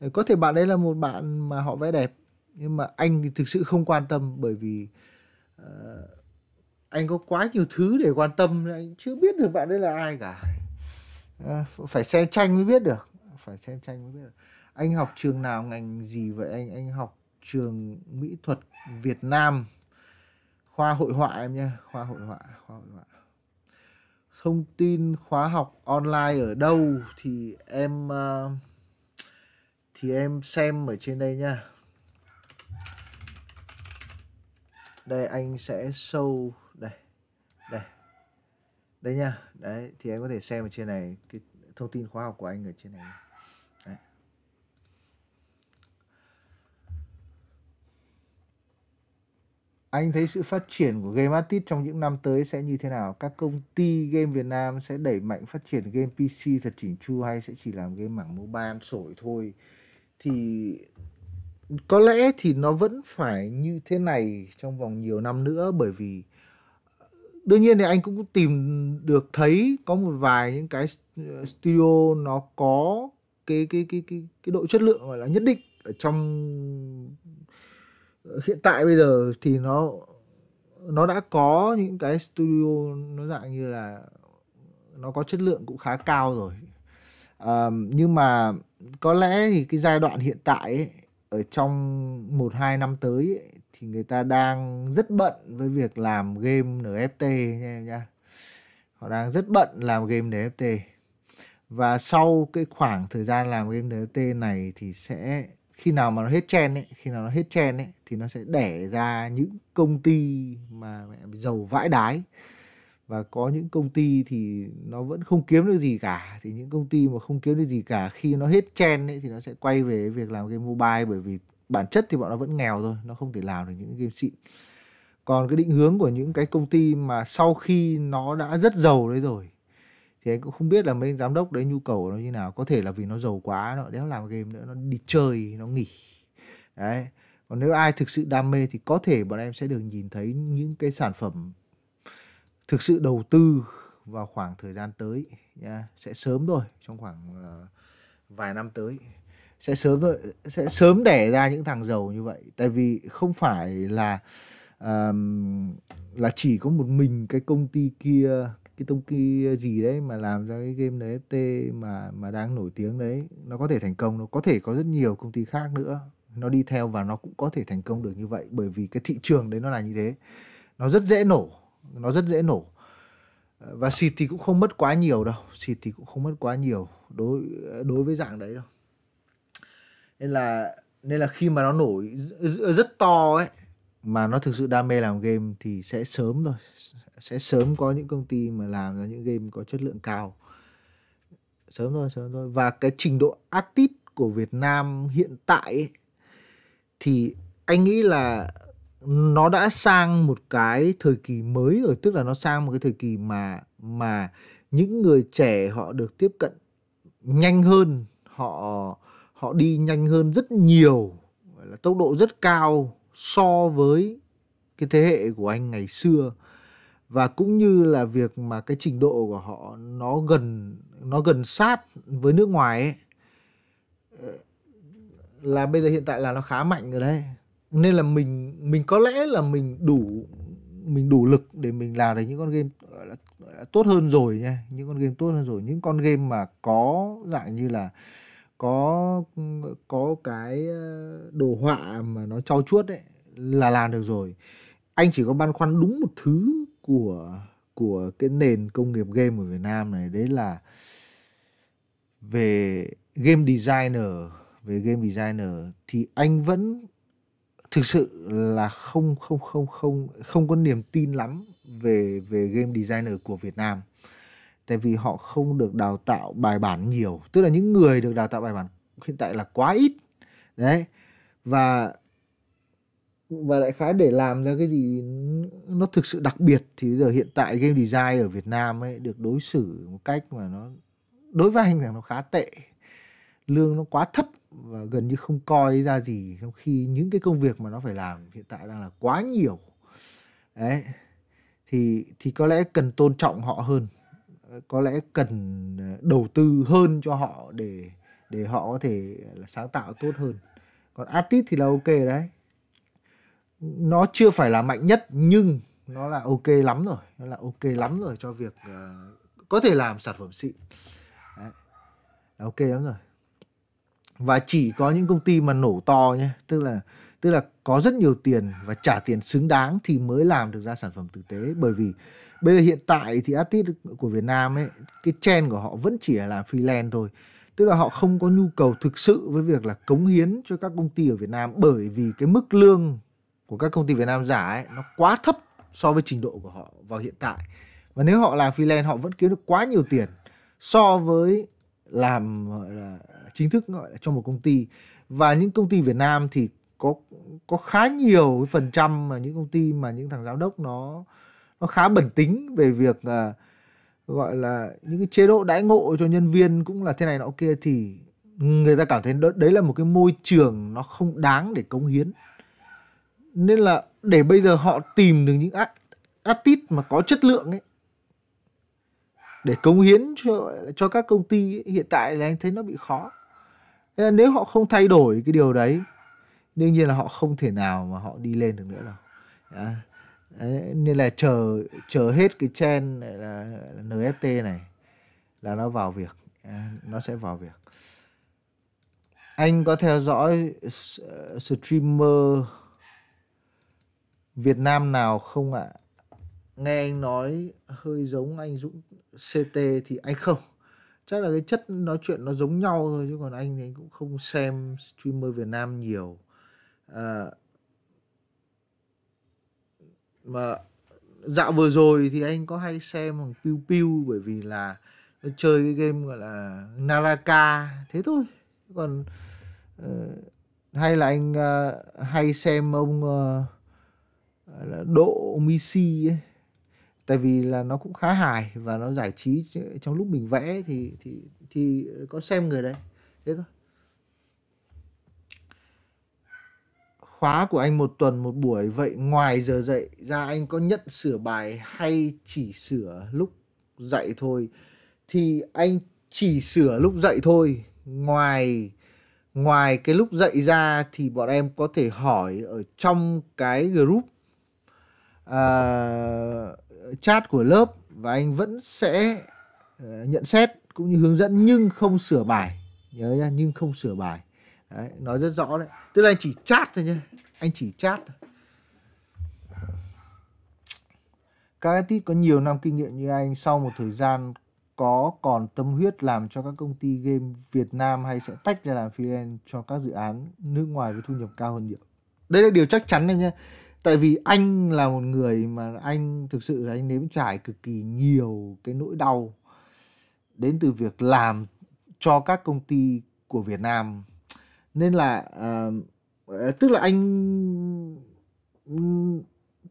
Ờ, có thể bạn ấy là một bạn mà họ vẽ đẹp nhưng mà anh thì thực sự không quan tâm bởi vì uh, anh có quá nhiều thứ để quan tâm anh chưa biết được bạn ấy là ai cả à, phải xem tranh mới biết được phải xem tranh mới biết được anh học trường nào ngành gì vậy anh anh học trường mỹ thuật Việt Nam khoa hội họa em nhé khoa hội họa khoa hội họa thông tin khóa học online ở đâu thì em uh, thì em xem ở trên đây nha đây anh sẽ sâu đây đây đây nha đấy thì em có thể xem ở trên này cái thông tin khóa học của anh ở trên này Anh thấy sự phát triển của game artist trong những năm tới sẽ như thế nào? Các công ty game Việt Nam sẽ đẩy mạnh phát triển game PC thật chỉnh chu hay sẽ chỉ làm game mảng mobile sổi thôi? thì có lẽ thì nó vẫn phải như thế này trong vòng nhiều năm nữa bởi vì ờ, đương nhiên thì anh cũng tìm được thấy có một vài những cái ờ, studio nó có cái cái cái cái cái độ chất lượng gọi là nhất định ở trong ờ, hiện tại bây giờ thì nó nó đã có những cái studio nó dạng như là nó có chất lượng cũng khá cao rồi nhưng mà có lẽ thì cái giai đoạn hiện tại ấy, ở trong một hai năm tới ấy, thì người ta đang rất bận với việc làm game NFT nha em nha họ đang rất bận làm game NFT và sau cái khoảng thời gian làm game NFT này thì sẽ khi nào mà nó hết trend ấy, khi nào nó hết trend ấy thì nó sẽ đẻ ra những công ty mà mẹ giàu vãi đái và có những công ty thì nó vẫn không kiếm được gì cả thì những công ty mà không kiếm được gì cả khi nó hết chen ấy, thì nó sẽ quay về việc làm game mobile bởi vì bản chất thì bọn nó vẫn nghèo thôi nó không thể làm được những game xịn còn cái định hướng của những cái công ty mà sau khi nó đã rất giàu đấy rồi thì anh cũng không biết là mấy giám đốc đấy nhu cầu của nó như nào có thể là vì nó giàu quá nó đéo làm game nữa nó đi chơi nó nghỉ đấy còn nếu ai thực sự đam mê thì có thể bọn em sẽ được nhìn thấy những cái sản phẩm thực sự đầu tư vào khoảng thời gian tới nha sẽ sớm thôi trong khoảng uh, vài năm tới sẽ sớm thôi sẽ sớm đẻ ra những thằng giàu như vậy tại vì không phải là um, là chỉ có một mình cái công ty kia cái công ty gì đấy mà làm ra cái game NFT mà mà đang nổi tiếng đấy nó có thể thành công nó có thể có rất nhiều công ty khác nữa nó đi theo và nó cũng có thể thành công được như vậy bởi vì cái thị trường đấy nó là như thế nó rất dễ nổ nó rất dễ nổ và xịt thì cũng không mất quá nhiều đâu xịt thì cũng không mất quá nhiều đối đối với dạng đấy đâu nên là nên là khi mà nó nổi rất to ấy mà nó thực sự đam mê làm game thì sẽ sớm rồi sẽ sớm có những công ty mà làm ra những game có chất lượng cao sớm thôi sớm thôi và cái trình độ artist của Việt Nam hiện tại ấy, thì anh nghĩ là nó đã sang một cái thời kỳ mới rồi tức là nó sang một cái thời kỳ mà mà những người trẻ họ được tiếp cận nhanh hơn họ họ đi nhanh hơn rất nhiều là tốc độ rất cao so với cái thế hệ của anh ngày xưa và cũng như là việc mà cái trình độ của họ nó gần nó gần sát với nước ngoài ấy ờ, là bây giờ hiện tại là nó khá mạnh rồi đấy nên là mình mình có lẽ là mình đủ mình đủ lực để mình làm được những con game tốt hơn rồi nha những con game tốt hơn rồi những con game mà có dạng như là có có cái ờ, đồ họa mà nó trau chuốt đấy là làm được rồi anh chỉ có băn khoăn đúng một thứ của của cái nền công nghiệp game ở Việt Nam này đấy là về game designer về game designer thì anh vẫn thực sự là không không không không không có niềm tin lắm về về game designer của Việt Nam tại vì họ không được đào tạo bài bản nhiều tức là những người được đào tạo bài bản hiện tại là quá ít đấy và và lại khá để làm ra cái gì nó thực sự đặc biệt thì bây giờ hiện tại game design ở Việt Nam ấy được đối xử một cách mà nó đối với anh là nó khá tệ lương nó quá thấp và gần như không coi ra gì trong khi những cái công việc mà nó phải làm hiện tại đang là quá nhiều đấy thì thì có lẽ cần tôn trọng họ hơn có lẽ cần ờ, đầu tư hơn cho họ để để họ có thể là sáng tạo tốt hơn còn artist thì là ok đấy nó chưa phải là mạnh nhất nhưng nó là ok lắm rồi nó là ok lắm rồi cho việc uh, có thể làm sản phẩm xịn đấy, là ok lắm rồi và chỉ có những công ty mà nổ to nhé tức là tức là có rất nhiều tiền và trả tiền xứng đáng thì mới làm được ra sản phẩm thực tế bởi vì bây giờ hiện tại thì artist của Việt Nam ấy cái trend của họ vẫn chỉ là làm freelance thôi tức là họ không có nhu cầu thực sự với việc là cống hiến cho các công ty ở Việt Nam bởi vì cái mức lương của các công ty Việt Nam giả ấy nó quá thấp so với trình độ của họ vào hiện tại và nếu họ làm freelance họ vẫn kiếm được quá nhiều tiền so với làm là chính thức gọi là cho một công ty và những công ty Việt Nam thì có có khá nhiều cái phần trăm mà những công ty mà những thằng giám đốc nó nó khá bẩn tính về việc là gọi là những cái chế độ đãi ngộ cho nhân viên cũng là thế này nọ kia thì người ta cảm thấy đó, đấy là một cái môi trường nó không đáng để cống hiến nên là để bây giờ họ tìm được những artist mà có chất lượng ấy để cống hiến cho cho các công ty ấy, hiện tại là anh thấy nó bị khó nếu họ không thay đổi cái điều đấy đương nhiên là họ không thể nào mà họ đi lên được nữa đâu à, nên là chờ chờ hết cái trend là, là nft này là nó vào việc à, nó sẽ vào việc anh có theo dõi streamer Việt Nam nào không ạ? À? Nghe anh nói hơi giống anh Dũng CT thì anh không chắc là cái chất nói chuyện nó giống nhau thôi chứ còn anh thì anh cũng không xem streamer Việt Nam nhiều à, mà dạo vừa rồi thì anh có hay xem bằng Piu Piu bởi vì là nó chơi cái game gọi là Naraka thế thôi còn uh, hay là anh uh, hay xem ông uh, là Đỗ Misi ấy tại vì là nó cũng khá hài và nó giải trí trong lúc mình vẽ thì thì thì có xem người đấy thế thôi khóa của anh một tuần một buổi vậy ngoài giờ dạy ra anh có nhận sửa bài hay chỉ sửa lúc dạy thôi thì anh chỉ sửa lúc dạy thôi ngoài ngoài cái lúc dạy ra thì bọn em có thể hỏi ở trong cái group uh, chat của lớp và anh vẫn sẽ ờ, nhận xét cũng như hướng dẫn nhưng không sửa bài nhớ nhá nhưng không sửa bài đấy, nói rất rõ đấy tức là anh chỉ chat thôi nhá anh chỉ chat thôi. các athlete có nhiều năm kinh nghiệm như anh sau một thời gian có còn tâm huyết làm cho các công ty game Việt Nam hay sẽ tách ra làm freelance cho các dự án nước ngoài với thu nhập cao hơn nhiều đây là điều chắc chắn em nhé tại vì anh là một người mà anh thực sự là anh nếm trải cực kỳ nhiều cái nỗi đau đến từ việc làm cho các công ty của Việt Nam nên là uh, tức là anh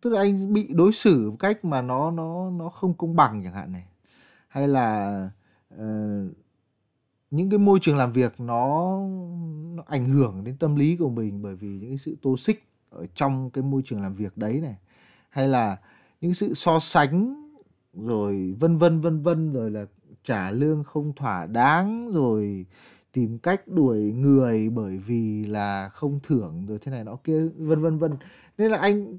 tức là anh bị đối xử một cách mà nó nó nó không công bằng chẳng hạn này hay là uh, những cái môi trường làm việc nó, nó ảnh hưởng đến tâm lý của mình bởi vì những cái sự tô xích ở trong cái môi trường làm việc đấy này hay là những sự so sánh rồi vân vân vân vân rồi là trả lương không thỏa đáng rồi tìm cách đuổi người bởi vì là không thưởng rồi thế này nó kia vân vân vân nên là anh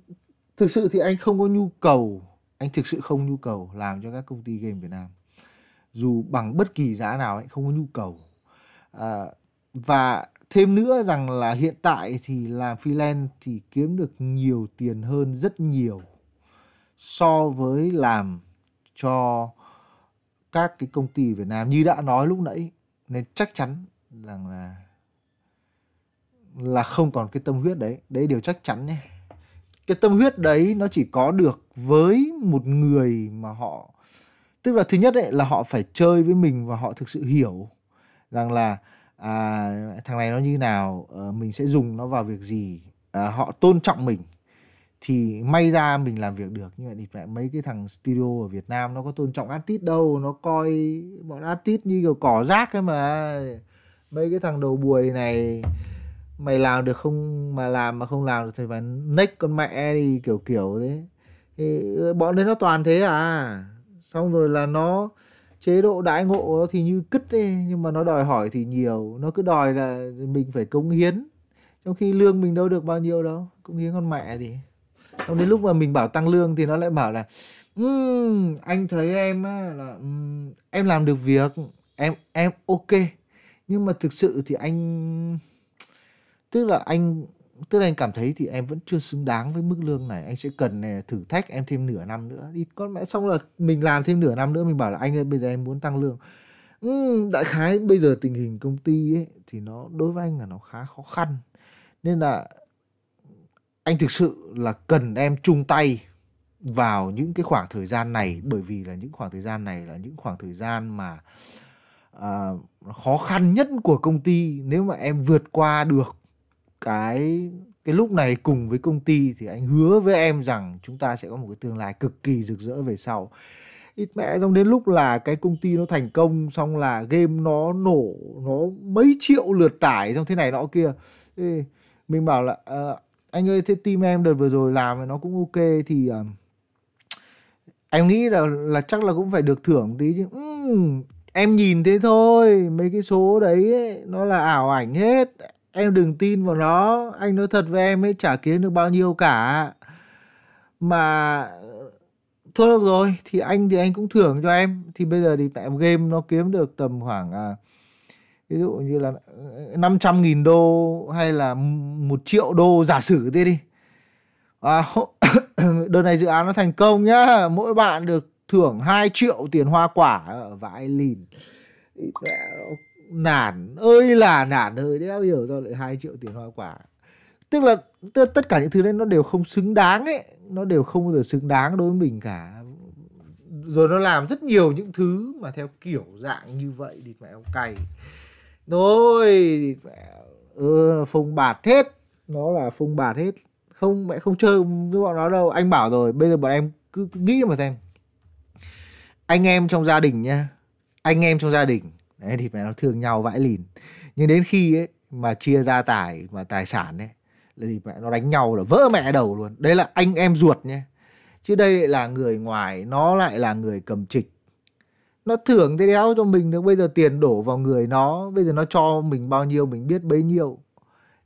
thực sự thì anh không có nhu cầu anh thực sự không nhu cầu làm cho các công ty game Việt Nam dù bằng bất kỳ giá nào anh không có nhu cầu à, và thêm nữa rằng là hiện tại thì làm freelance thì kiếm được nhiều tiền hơn rất nhiều so với làm cho các cái công ty Việt Nam như đã nói lúc nãy nên chắc chắn rằng là là không còn cái tâm huyết đấy đấy điều chắc chắn nhé cái tâm huyết đấy nó chỉ có được với một người mà họ tức là thứ nhất ấy, là họ phải chơi với mình và họ thực sự hiểu rằng là à, thằng này nó như nào à, mình sẽ dùng nó vào việc gì à, họ tôn trọng mình thì may ra mình làm việc được nhưng mà địch lại mấy cái thằng studio ở Việt Nam nó có tôn trọng artist đâu nó coi bọn artist như kiểu cỏ rác ấy mà mấy cái thằng đầu buồi này mày làm được không mà làm mà không làm được thì phải nách con mẹ đi kiểu kiểu thế thì ờ, bọn đấy nó toàn thế à xong rồi là nó chế độ đãi ngộ thì như cứt ấy, nhưng mà nó đòi hỏi thì nhiều nó cứ đòi là mình phải cống hiến trong khi lương mình đâu được bao nhiêu đâu cống hiến con mẹ thì xong đến lúc mà mình bảo tăng lương thì nó lại bảo là um, anh thấy em á, là um, em làm được việc em em ok nhưng mà thực sự thì anh tức là anh tức là anh cảm thấy thì em vẫn chưa xứng đáng với mức lương này anh sẽ cần này, thử thách em thêm nửa năm nữa đi con mẹ xong là mình làm thêm nửa năm nữa mình bảo là anh ơi bây giờ em muốn tăng lương uhm, đại khái bây giờ tình hình công ty ấy thì nó đối với anh là nó khá khó khăn nên là anh thực sự là cần em chung tay vào những cái khoảng thời gian này bởi vì là những khoảng thời gian này là những khoảng thời gian mà à, khó khăn nhất của công ty nếu mà em vượt qua được cái cái lúc này cùng với công ty thì anh hứa với em rằng chúng ta sẽ có một cái tương lai cực kỳ rực rỡ về sau ít mẹ xong đến lúc là cái công ty nó thành công xong là game nó nổ nó mấy triệu lượt tải xong thế này nọ kia Ê, mình bảo là à, anh ơi thế team em đợt vừa rồi làm nó cũng ok thì à, em nghĩ là là chắc là cũng phải được thưởng tí chứ ừ, em nhìn thế thôi mấy cái số đấy ấy, nó là ảo ảnh hết em đừng tin vào nó anh nói thật với em ấy chả kiếm được bao nhiêu cả mà thôi được rồi thì anh thì anh cũng thưởng cho em thì bây giờ thì tại một game nó kiếm được tầm khoảng à, ví dụ như là 500 ờ, nghìn đô hay là một triệu đô giả sử thế đi à, đợt này dự án nó thành công nhá mỗi bạn được thưởng 2 triệu tiền hoa quả vãi lìn nản ơi là nản ơi đéo hiểu ra lại hai triệu tiền hoa quả tức là tức, tất cả những thứ đấy nó đều không xứng đáng ấy nó đều không bao giờ xứng đáng đối với mình cả rồi nó làm rất nhiều những thứ mà theo kiểu dạng như vậy thì mẹ ông cày thôi địt mẹ ừ, phông bạt hết nó là phùng bạt hết không mẹ không chơi với bọn nó đâu anh bảo rồi bây giờ bọn em cứ nghĩ mà xem anh em trong gia đình nhá anh em trong gia đình đấy thì mẹ nó thương nhau vãi lìn nhưng đến khi ấy mà chia ra tài mà tài sản ấy thì mẹ nó đánh nhau là vỡ mẹ đầu luôn đấy là anh em ruột nhé chứ đây là người ngoài nó lại là người cầm trịch nó thưởng thế đéo cho mình được bây giờ tiền đổ vào người nó bây giờ nó cho mình bao nhiêu mình biết bấy nhiêu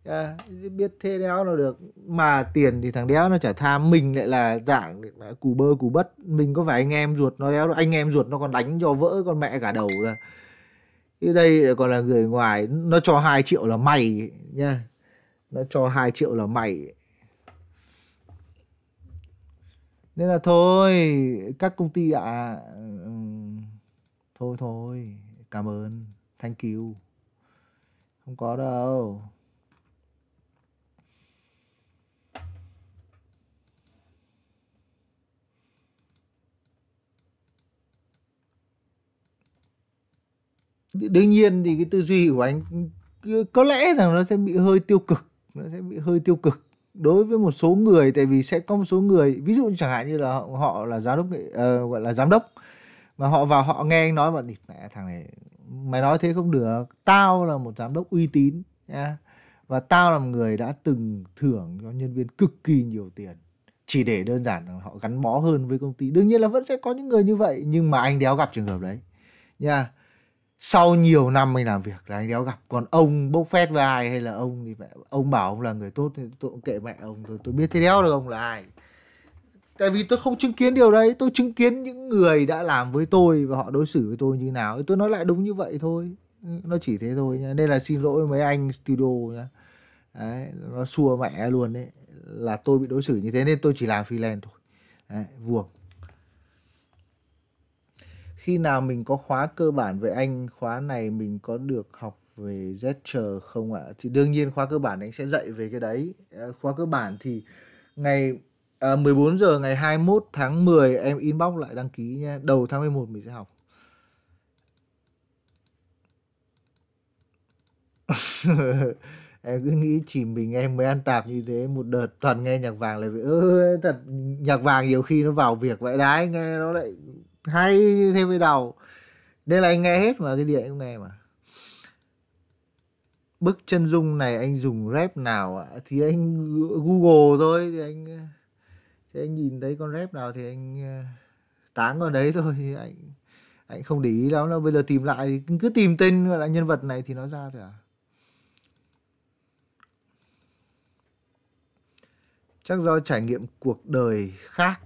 à, biết thế đéo nó được mà tiền thì thằng đéo nó chả tham mình lại là dạng cù bơ cù bất mình có phải anh em ruột nó đéo anh em ruột nó còn đánh cho vỡ con mẹ cả đầu ra chứ đây còn là người ngoài nó cho 2 triệu là mày nha nó cho 2 triệu là mày nên là thôi các công ty ạ à, thôi thôi cảm ơn thank you không có đâu đương nhiên thì cái tư duy của anh có lẽ rằng nó sẽ bị hơi tiêu cực nó sẽ bị hơi tiêu cực đối với một số người tại vì sẽ có một số người ví dụ chẳng hạn như là họ, họ là giám đốc uh, gọi là giám đốc mà họ vào họ nghe anh nói mà mẹ thằng này mày nói thế không được tao là một giám đốc uy tín nha và tao là một người đã từng thưởng cho nhân viên cực kỳ nhiều tiền chỉ để đơn giản là họ gắn bó hơn với công ty đương nhiên là vẫn sẽ có những người như vậy nhưng mà anh đéo gặp trường hợp đấy nha sau nhiều năm anh làm việc là anh đéo gặp còn ông bốc phét với ai hay là ông thì mẹ ông bảo ông là người tốt thì tôi cũng kệ mẹ ông rồi tôi biết thế đéo được ông là ai tại vì tôi không chứng kiến điều đấy tôi chứng kiến những người đã làm với tôi và họ đối xử với tôi như nào tôi nói lại đúng như vậy thôi nó chỉ thế thôi nha. nên là xin lỗi mấy anh studio nha đấy, nó xua mẹ luôn đấy là tôi bị đối xử như thế nên tôi chỉ làm freelance thôi đấy, vuông khi nào mình có khóa cơ bản về anh khóa này mình có được học về gesture không ạ thì đương nhiên khóa cơ bản anh sẽ dạy về cái đấy ờ, khóa cơ bản thì ngày 14 ờ, giờ ngày 21 tháng 10 em inbox lại đăng ký nha đầu tháng 11 mình sẽ học em cứ nghĩ chỉ mình em mới ăn tạp như thế một đợt toàn nghe nhạc vàng là vì ơ thật nhạc vàng nhiều khi nó vào việc vậy đấy nghe nó lại hay thêm cái đầu đây là anh nghe hết mà cái gì anh cũng nghe mà bức chân dung này anh dùng rep nào ạ à? thì anh google thôi thì anh thì anh nhìn thấy con rep nào thì anh ờ, táng vào đấy thôi thì anh anh không để ý lắm đâu bây giờ tìm lại cứ tìm tên gọi là nhân vật này thì nó ra thôi à chắc do trải nghiệm cuộc đời khác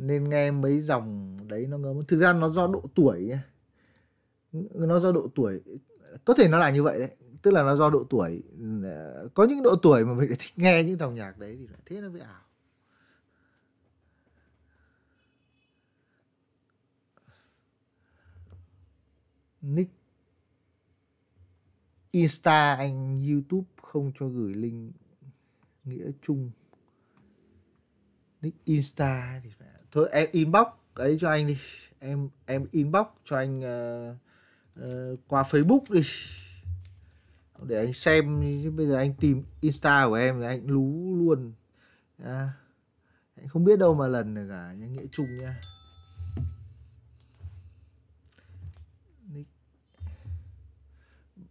nên nghe mấy dòng đấy nó ngớ thực ra nó do độ tuổi nó do độ tuổi có thể nó là như vậy đấy tức là nó do độ tuổi ờ, có những độ tuổi mà mình lại thích nghe những dòng nhạc đấy thì lại thế nó bị ảo nick insta anh youtube không cho gửi link nghĩa chung nick insta thì phải thôi em inbox ấy cho anh đi em em inbox cho anh uh, uh, qua Facebook đi để anh xem bây giờ anh tìm insta của em thì anh lú luôn à, anh không biết đâu mà lần được cả nhá nghĩa chung nha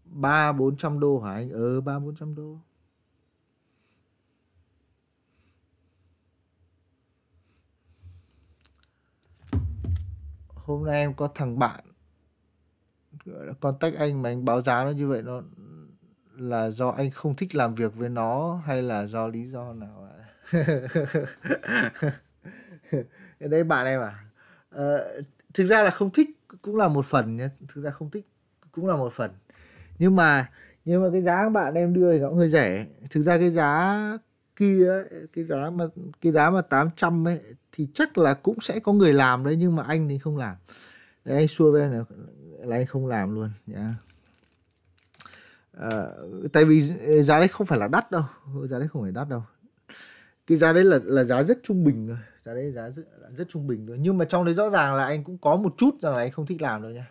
ba bốn trăm đô hả anh ờ ba bốn trăm đô hôm nay em có thằng bạn contact anh mà anh báo giá nó như vậy nó là do anh không thích làm việc với nó hay là do lý do nào ạ à? đây bạn em à ờ, thực ra là không thích cũng là một phần nhé thực ra không thích cũng là một phần nhưng mà nhưng mà cái giá bạn em đưa thì nó cũng hơi rẻ thực ra cái giá kia ấy, cái giá mà cái giá mà 800 ấy thì chắc là cũng sẽ có người làm đấy nhưng mà anh thì không làm đấy, anh xua về là, là anh không làm luôn nhá à, tại vì giá đấy không phải là đắt đâu giá đấy không phải đắt đâu cái giá đấy là là giá rất trung bình rồi giá đấy giá rất, rất trung bình rồi nhưng mà trong đấy rõ ràng là anh cũng có một chút rằng là anh không thích làm đâu nha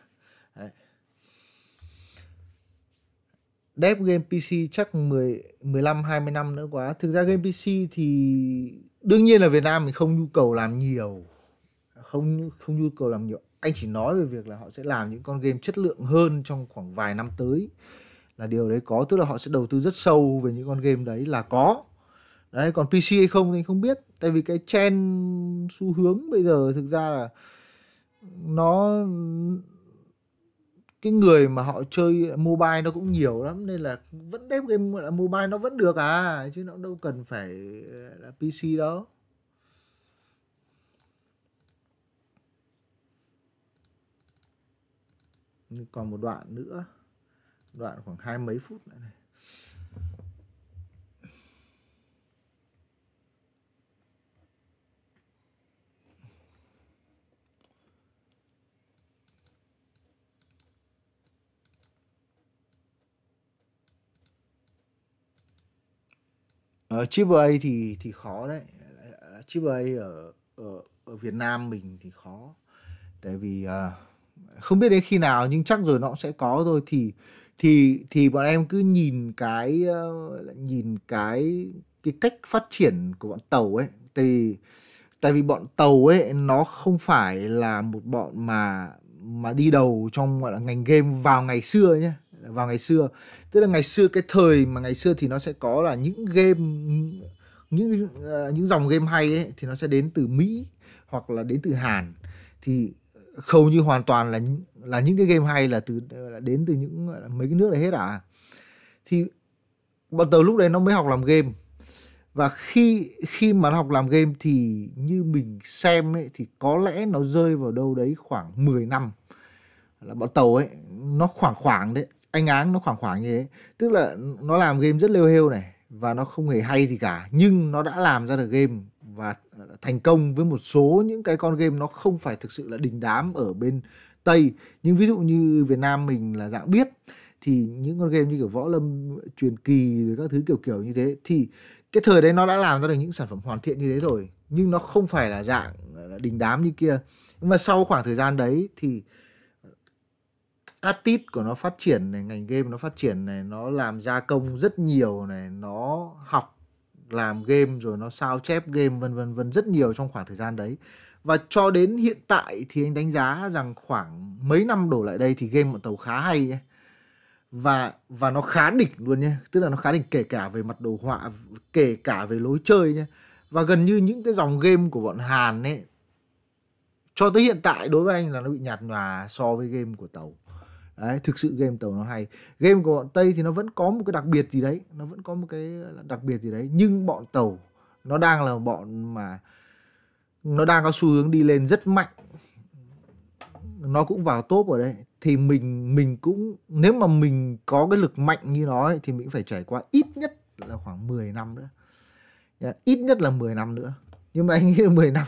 dev game PC chắc 10 15 20 năm nữa quá. Thực ra game PC thì đương nhiên là Việt Nam mình không nhu cầu làm nhiều. Không không nhu cầu làm nhiều. Anh chỉ nói về việc là họ sẽ làm những con game chất lượng hơn trong khoảng vài năm tới. Là điều đấy có, tức là họ sẽ đầu tư rất sâu về những con game đấy là có. Đấy, còn PC hay không thì không biết, tại vì cái trend xu hướng bây giờ thực ra là nó cái người mà họ chơi mobile nó cũng nhiều lắm nên là vẫn đép game là mobile nó vẫn được à chứ nó đâu cần phải là PC đâu còn một đoạn nữa đoạn khoảng hai mấy phút nữa này Ờ, chip AAA thì thì khó đấy. chip AAA ở ở ở Việt Nam mình thì khó. Tại vì uh, không biết đến khi nào nhưng chắc rồi nó cũng sẽ có thôi thì thì thì bọn em cứ nhìn cái uh, nhìn cái cái cách phát triển của bọn tàu ấy. Tại vì tại vì bọn tàu ấy nó không phải là một bọn mà mà đi đầu trong gọi là ngành game vào ngày xưa nhé vào ngày xưa tức là ngày xưa cái thời mà ngày xưa thì nó sẽ có là những game những ờ, những dòng game hay ấy, thì nó sẽ đến từ Mỹ hoặc là đến từ Hàn thì hầu như hoàn toàn là là những cái game hay là từ là đến từ những mấy cái nước này hết à thì bọn tớ lúc đấy nó mới học làm game và khi khi mà nó học làm game thì như mình xem ấy thì có lẽ nó rơi vào đâu đấy khoảng 10 năm là bọn tàu ấy nó khoảng khoảng đấy anh áng nó khoảng khoảng như thế tức là nó làm game rất lêu hêu này và nó không hề hay gì cả nhưng nó đã làm ra được game và ờ, thành công với một số những cái con game nó không phải thực sự là đình đám ở bên tây nhưng ví dụ như việt nam mình là dạng biết thì những con game như kiểu võ lâm truyền kỳ rồi các thứ kiểu kiểu như thế thì cái thời đấy nó đã làm ra được những sản phẩm hoàn thiện như thế rồi nhưng nó không phải là dạng đình đám như kia nhưng mà sau khoảng thời gian đấy thì artist của nó phát triển này ngành game nó phát triển này nó làm gia công rất nhiều này nó học làm game rồi nó sao chép game vân vân vân rất nhiều trong khoảng thời gian đấy và cho đến hiện tại thì anh đánh giá rằng khoảng mấy năm đổ lại đây thì game bọn tàu khá hay ấy. và và nó khá đỉnh luôn nhé tức là nó khá đỉnh kể cả về mặt đồ họa kể cả về lối chơi nhé và gần như những cái dòng game của bọn Hàn ấy cho tới hiện tại đối với anh là nó bị nhạt nhòa so với game của tàu đấy thực sự game tàu nó hay game của bọn tây thì nó vẫn có một cái đặc biệt gì đấy nó vẫn có một cái đặc biệt gì đấy nhưng bọn tàu nó đang là bọn mà nó đang có xu hướng đi lên rất mạnh nó cũng vào top ở đây thì mình mình cũng nếu mà mình có cái lực mạnh như nó ấy, thì mình phải trải qua ít nhất là khoảng 10 năm nữa dạ, ít nhất là 10 năm nữa nhưng mà anh nghĩ là 10 năm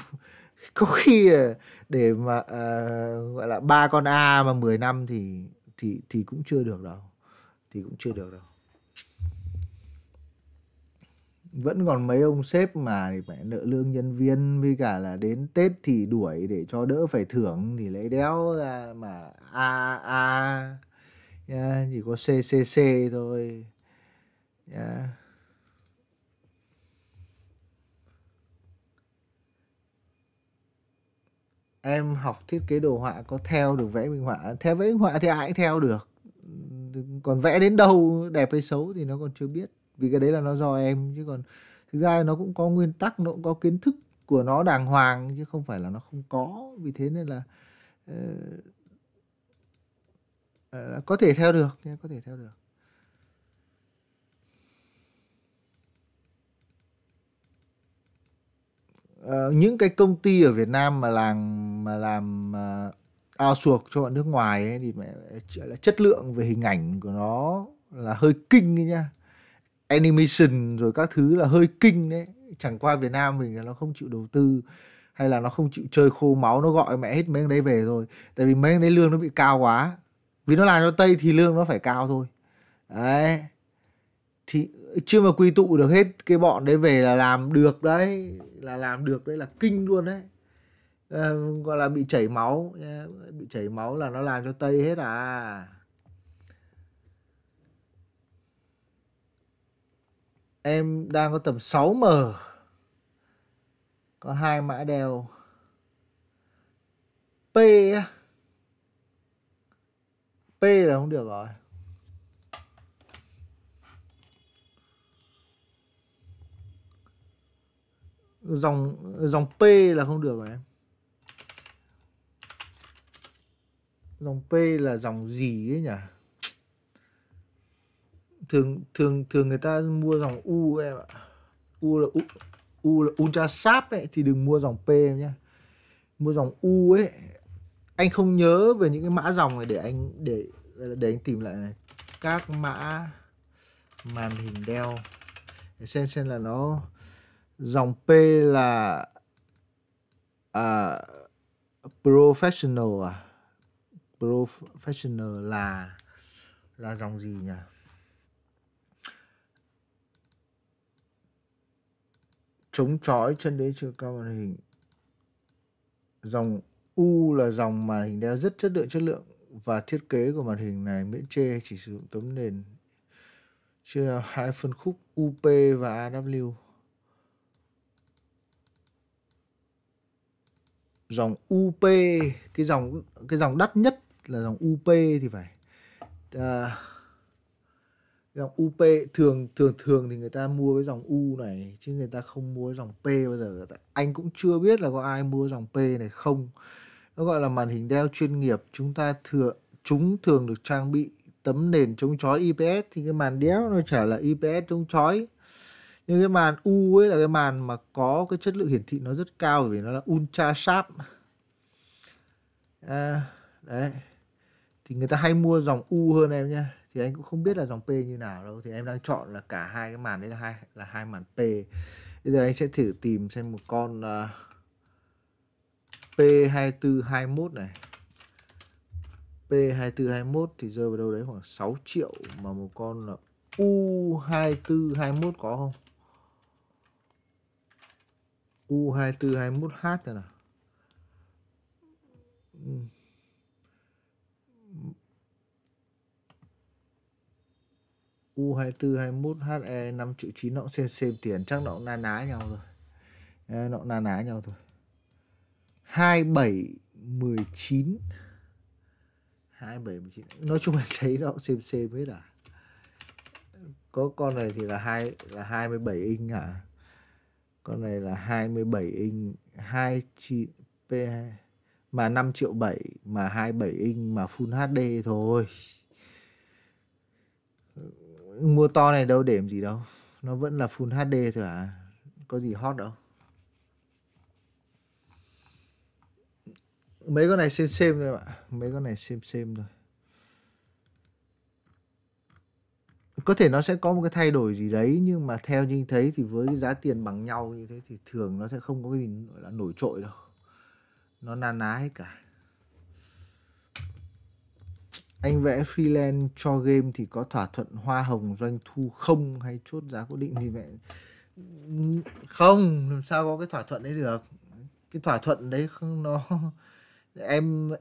có khi để mà uh, gọi là ba con a mà 10 năm thì thì thì cũng chưa được đâu thì cũng chưa được đâu vẫn còn mấy ông sếp mà phải nợ lương nhân viên với cả là đến tết thì đuổi để cho đỡ phải thưởng thì lấy đéo ra mà a a yeah, chỉ có ccc thôi yeah. em học thiết kế đồ họa có theo được vẽ minh họa theo vẽ minh họa thì ai cũng theo được còn vẽ đến đâu đẹp hay xấu thì nó còn chưa biết vì cái đấy là nó do em chứ còn thực ra nó cũng có nguyên tắc nó cũng có kiến thức của nó đàng hoàng chứ không phải là nó không có vì thế nên là uh, uh, có thể theo được nha có thể theo được Ờ, những cái công ty ở Việt Nam mà làm mà làm uh, outsource cho bạn nước ngoài ấy, thì mẹ chất lượng về hình ảnh của nó là hơi kinh đấy nha animation rồi các thứ là hơi kinh đấy chẳng qua Việt Nam mình là nó không chịu đầu tư hay là nó không chịu chơi khô máu nó gọi mẹ hết mấy anh đấy về rồi tại vì mấy anh đấy lương nó bị cao quá vì nó làm cho tây thì lương nó phải cao thôi đấy thì chưa mà quy tụ được hết cái bọn đấy về là làm được đấy là làm được đấy là kinh luôn đấy à, gọi là bị chảy máu bị chảy máu là nó làm cho tây hết à em đang có tầm 6m có hai mã đeo p p là không được rồi dòng ờ, dòng P là không được rồi em dòng P là dòng gì ấy nhỉ thường thường thường người ta mua dòng U em ạ U là U, U là Ultra Sap ấy thì đừng mua dòng P em nhé mua dòng U ấy anh không nhớ về những cái mã dòng này để anh để để anh tìm lại này các mã màn hình đeo để xem xem là nó dòng P là à, professional à professional là là dòng gì nhỉ chống chói chân đế chưa cao màn hình dòng U là dòng màn hình đeo rất chất lượng chất lượng và thiết kế của màn hình này miễn chê chỉ sử dụng tấm nền chia hai phân khúc UP và AW dòng UP cái dòng cái dòng đắt nhất là dòng UP thì phải à, dòng UP thường thường thường thì người ta mua cái dòng U này chứ người ta không mua dòng P bao giờ anh cũng chưa biết là có ai mua dòng P này không nó gọi là màn hình đeo chuyên nghiệp chúng ta thừa chúng thường được trang bị tấm nền chống chói IPS thì cái màn đeo nó chả là IPS chống chói nhưng cái màn u ấy là cái màn mà có cái chất lượng hiển thị nó rất cao vì nó là ultra sharp à, đấy thì người ta hay mua dòng u hơn em nhé thì anh cũng không biết là dòng p như nào đâu thì em đang chọn là cả hai cái màn đấy là hai là hai màn p bây giờ anh sẽ thử tìm xem một con uh, p 2421 này p 2421 thì rơi vào đâu đấy khoảng 6 triệu mà một con là u 2421 có không U2421H thế nào U2421HE 5 triệu 9 nó cũng xem xem tiền chắc nó cũng na ná nhau rồi à, nó cũng na ná nhau thôi 2719 2719 nói chung là thấy nó cũng xem xem hết à có con này thì là hai là 27 inch à con này là 27 inch 29 p mà 5 triệu 7 mà 27 inch mà full HD thôi mua to này đâu để làm gì đâu nó vẫn là full HD thôi à có gì hot đâu mấy con này xem xem thôi ạ mấy con này xem xem thôi có thể nó sẽ có một cái thay đổi gì đấy nhưng mà theo như anh thấy thì với cái giá tiền bằng nhau như thế thì thường nó sẽ không có cái gì gọi là nổi trội đâu nó na ná hết cả anh vẽ freelance cho game thì có thỏa thuận hoa hồng doanh thu không hay chốt giá cố định thì mẹ không làm sao có cái thỏa thuận đấy được cái thỏa thuận đấy không nó em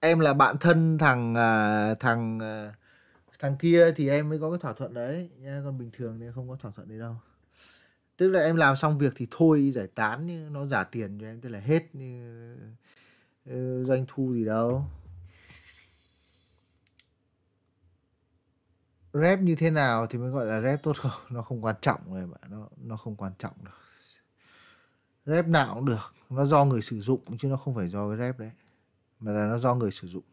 em là bạn thân thằng à, thằng à, thằng kia thì em mới có cái thỏa thuận đấy nha còn bình thường thì không có thỏa thuận đấy đâu tức là em làm xong việc thì thôi giải tán nó giả tiền cho em tức là hết như ờ, doanh thu gì đâu rep như thế nào thì mới gọi là rep tốt không nó không quan trọng rồi mà nó nó không quan trọng đâu rep nào cũng được nó do người sử dụng chứ nó không phải do cái rep đấy mà là nó do người sử dụng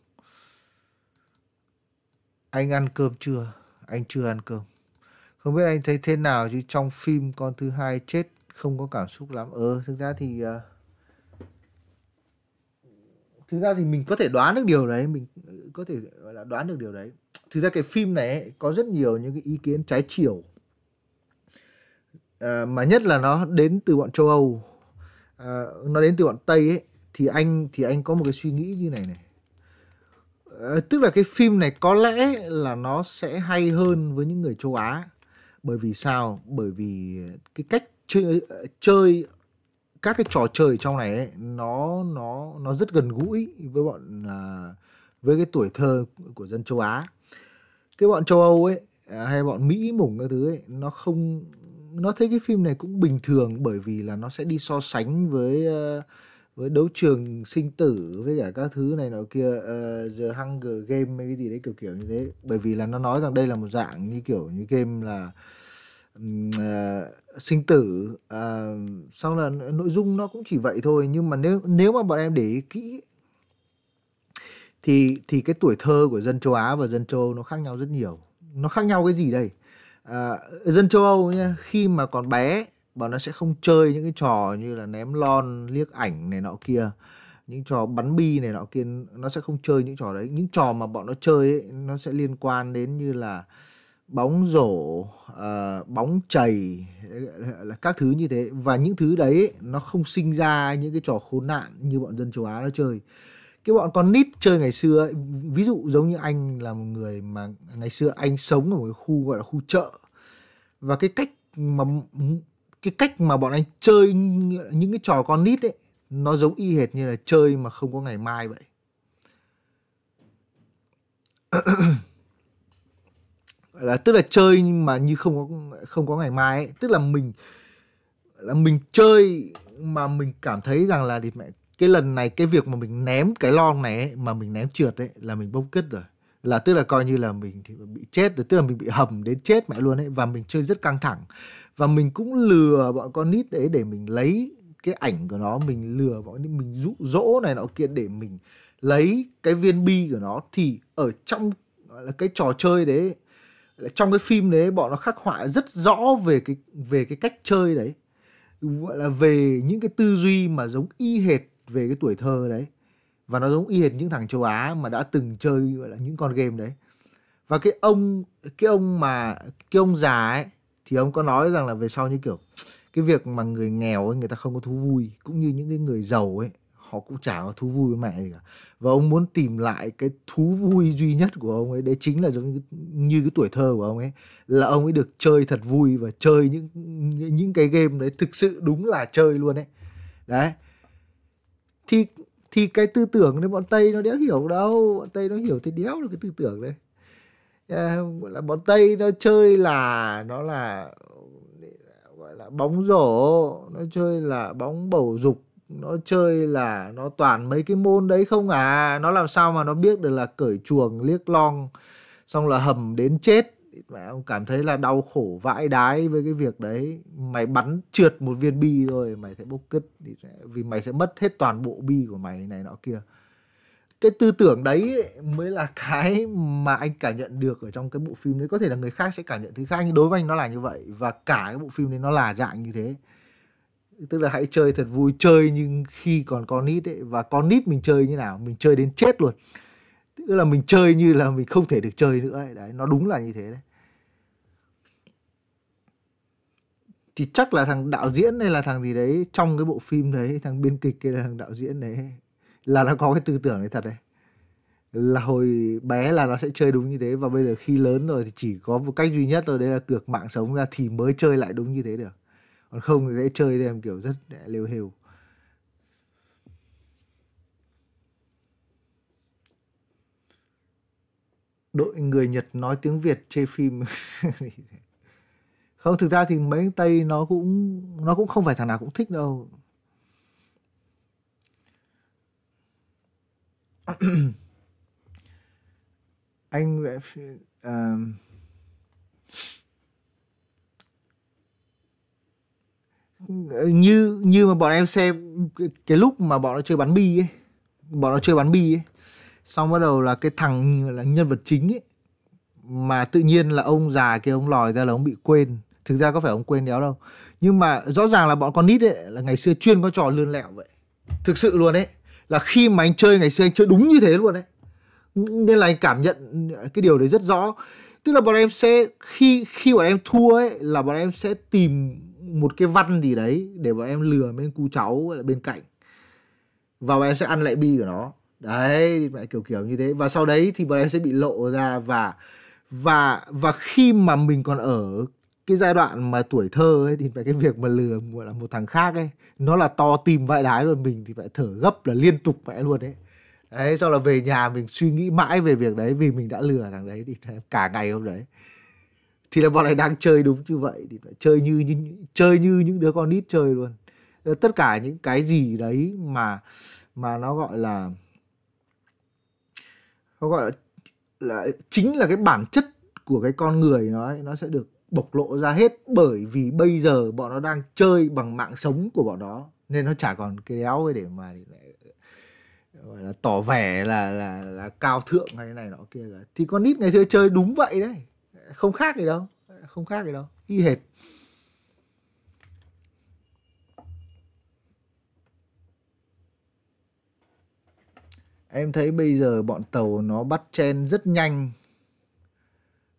anh ăn cơm chưa anh chưa ăn cơm không biết anh thấy thế nào chứ trong phim con thứ hai chết không có cảm xúc lắm ờ thực ra thì uh, thực ra thì mình có thể đoán được điều đấy mình ờ, có thể gọi là đoán được điều đấy thực ra cái phim này ấy, có rất nhiều những cái ý kiến trái chiều à, mà nhất là nó đến từ bọn châu âu à, nó đến từ bọn tây ấy thì anh thì anh có một cái suy nghĩ như này này Ờ, tức là cái phim này có lẽ là nó sẽ hay hơn với những người châu Á bởi vì sao bởi vì cái cách chơi, chơi các cái trò chơi trong này ấy, nó nó nó rất gần gũi với bọn à, với cái tuổi thơ của dân châu Á cái bọn châu Âu ấy à, hay bọn Mỹ mủng cái thứ ấy nó không nó thấy cái phim này cũng bình thường bởi vì là nó sẽ đi so sánh với uh, với đấu trường sinh tử với cả các thứ này nọ kia uh, The Hunger Game hay cái gì đấy kiểu kiểu như thế bởi vì là nó nói rằng đây là một dạng như kiểu như game là uh, sinh tử uh, ờ, sau là nội dung nó cũng chỉ vậy thôi nhưng mà nếu nếu mà bọn em để ý kỹ thì thì cái tuổi thơ của dân châu Á và dân châu Âu nó khác nhau rất nhiều nó khác nhau cái gì đây uh, dân châu Âu nha khi mà còn bé và nó sẽ không chơi những cái trò như là ném lon liếc ảnh này nọ kia những trò bắn bi này nọ kia nó sẽ không chơi những trò đấy những trò mà bọn nó chơi ấy, nó sẽ liên quan đến như là bóng rổ uh, bóng chày là các thứ như thế và những thứ đấy nó không sinh ra những cái trò khốn nạn như bọn dân châu á nó chơi cái bọn con nít chơi ngày xưa ấy, ví dụ giống như anh là một người mà ngày xưa anh sống ở một cái khu gọi là khu chợ và cái cách mà cái cách mà bọn anh chơi những cái trò con nít ấy nó giống y hệt như là chơi mà không có ngày mai vậy là tức là chơi mà như không có không có ngày mai ấy. tức là mình là mình chơi mà mình cảm thấy rằng là thì mẹ cái lần này cái việc mà mình ném cái lon này ấy, mà mình ném trượt ấy là mình bốc kết rồi là tức là coi như là mình thì bị chết tức là mình bị hầm đến chết mẹ luôn ấy và mình chơi rất căng thẳng và mình cũng lừa bọn con nít đấy để mình lấy cái ảnh của nó mình lừa bọn nít mình dụ dỗ này nọ kia để mình lấy cái viên bi của nó thì ở trong là cái trò chơi đấy trong cái phim đấy bọn nó khắc họa rất rõ về cái về cái cách chơi đấy gọi là về những cái tư duy mà giống y hệt về cái tuổi thơ đấy và nó giống y hệt những thằng châu Á mà đã từng chơi gọi là những con game đấy và cái ông cái ông mà cái ông già ấy thì ông có nói rằng là về sau như kiểu cái việc mà người nghèo ấy người ta không có thú vui cũng như những cái người giàu ấy họ cũng chả có thú vui với mẹ gì cả và ông muốn tìm lại cái thú vui duy nhất của ông ấy đấy chính là giống như, như cái tuổi thơ của ông ấy là ông ấy được chơi thật vui và chơi những những cái game đấy thực sự đúng là chơi luôn ấy đấy thì thì cái tư tưởng đấy bọn tây nó đéo hiểu đâu bọn tây nó hiểu thì đéo được cái tư tưởng đấy gọi là bọn tây nó chơi là nó là gọi là bóng rổ nó chơi là bóng bầu dục nó chơi là nó toàn mấy cái môn đấy không à nó làm sao mà nó biết được là cởi chuồng liếc long xong là hầm đến chết mà ông cảm thấy là đau khổ vãi đái với cái việc đấy mày bắn trượt một viên bi rồi mày sẽ bốc cứt vì mày sẽ mất hết toàn bộ bi của mày này nọ kia cái tư tưởng đấy mới là cái mà anh cảm nhận được ở trong cái bộ phim đấy có thể là người khác sẽ cảm nhận thứ khác nhưng đối với anh nó là như vậy và cả cái bộ phim đấy nó là dạng như thế tức là hãy chơi thật vui chơi nhưng khi còn con nít ấy và con nít mình chơi như nào mình chơi đến chết luôn tức là mình chơi như là mình không thể được chơi nữa ấy. đấy nó đúng là như thế đấy thì chắc là thằng đạo diễn hay là thằng gì đấy trong cái bộ phim đấy thằng biên kịch hay là thằng đạo diễn đấy là nó có cái tư tưởng đấy thật đấy là hồi bé là nó sẽ chơi đúng như thế và bây giờ khi lớn rồi thì chỉ có một cách duy nhất thôi đấy là cược mạng sống ra thì mới chơi lại đúng như thế được còn không thì sẽ chơi theo kiểu rất lêu hều đội người Nhật nói tiếng Việt chê phim không thực ra thì mấy tây nó cũng nó cũng không phải thằng nào cũng thích đâu anh vẽ uh, ờ, như như mà bọn em xem cái lúc mà bọn nó chơi bắn bi ấy bọn nó chơi bắn bi ấy xong bắt đầu là cái thằng là nhân vật chính ấy mà tự nhiên là ông già kia ông lòi ra là ông bị quên thực ra có phải ông quên đéo đâu nhưng mà rõ ràng là bọn con nít ấy là ngày xưa chuyên có trò lươn lẹo vậy thực sự luôn ấy là khi mà anh chơi ngày xưa anh chơi đúng như thế luôn đấy nên là anh cảm nhận cái điều đấy rất rõ tức là bọn em sẽ khi khi bọn em thua ấy là bọn em sẽ tìm một cái văn gì đấy để bọn em lừa bên cu cháu bên cạnh và bọn em sẽ ăn lại bi của nó đấy lại kiểu kiểu như thế và sau đấy thì bọn em sẽ bị lộ ra và và và khi mà mình còn ở cái giai đoạn mà tuổi thơ ấy thì phải cái việc mà lừa gọi là một thằng khác ấy nó là to tìm vãi đái rồi mình thì phải thở gấp là liên tục mẹ luôn ấy đấy sau là về nhà mình suy nghĩ mãi về việc đấy vì mình đã lừa thằng đấy thì cả ngày hôm đấy thì là bọn này đang chơi đúng như vậy thì phải chơi như, như chơi như những đứa con nít chơi luôn tất cả những cái gì đấy mà mà nó gọi là nó gọi là, là chính là cái bản chất của cái con người nó nó sẽ được bộc lộ ra hết bởi vì bây giờ bọn nó đang chơi bằng mạng sống của bọn nó nên nó chả còn cái đéo để mà gọi là tỏ vẻ là là là cao thượng hay này nọ kia rồi thì con nít ngày xưa chơi đúng vậy đấy không khác gì đâu không khác gì đâu y hệt em thấy bây giờ bọn tàu nó bắt chen rất nhanh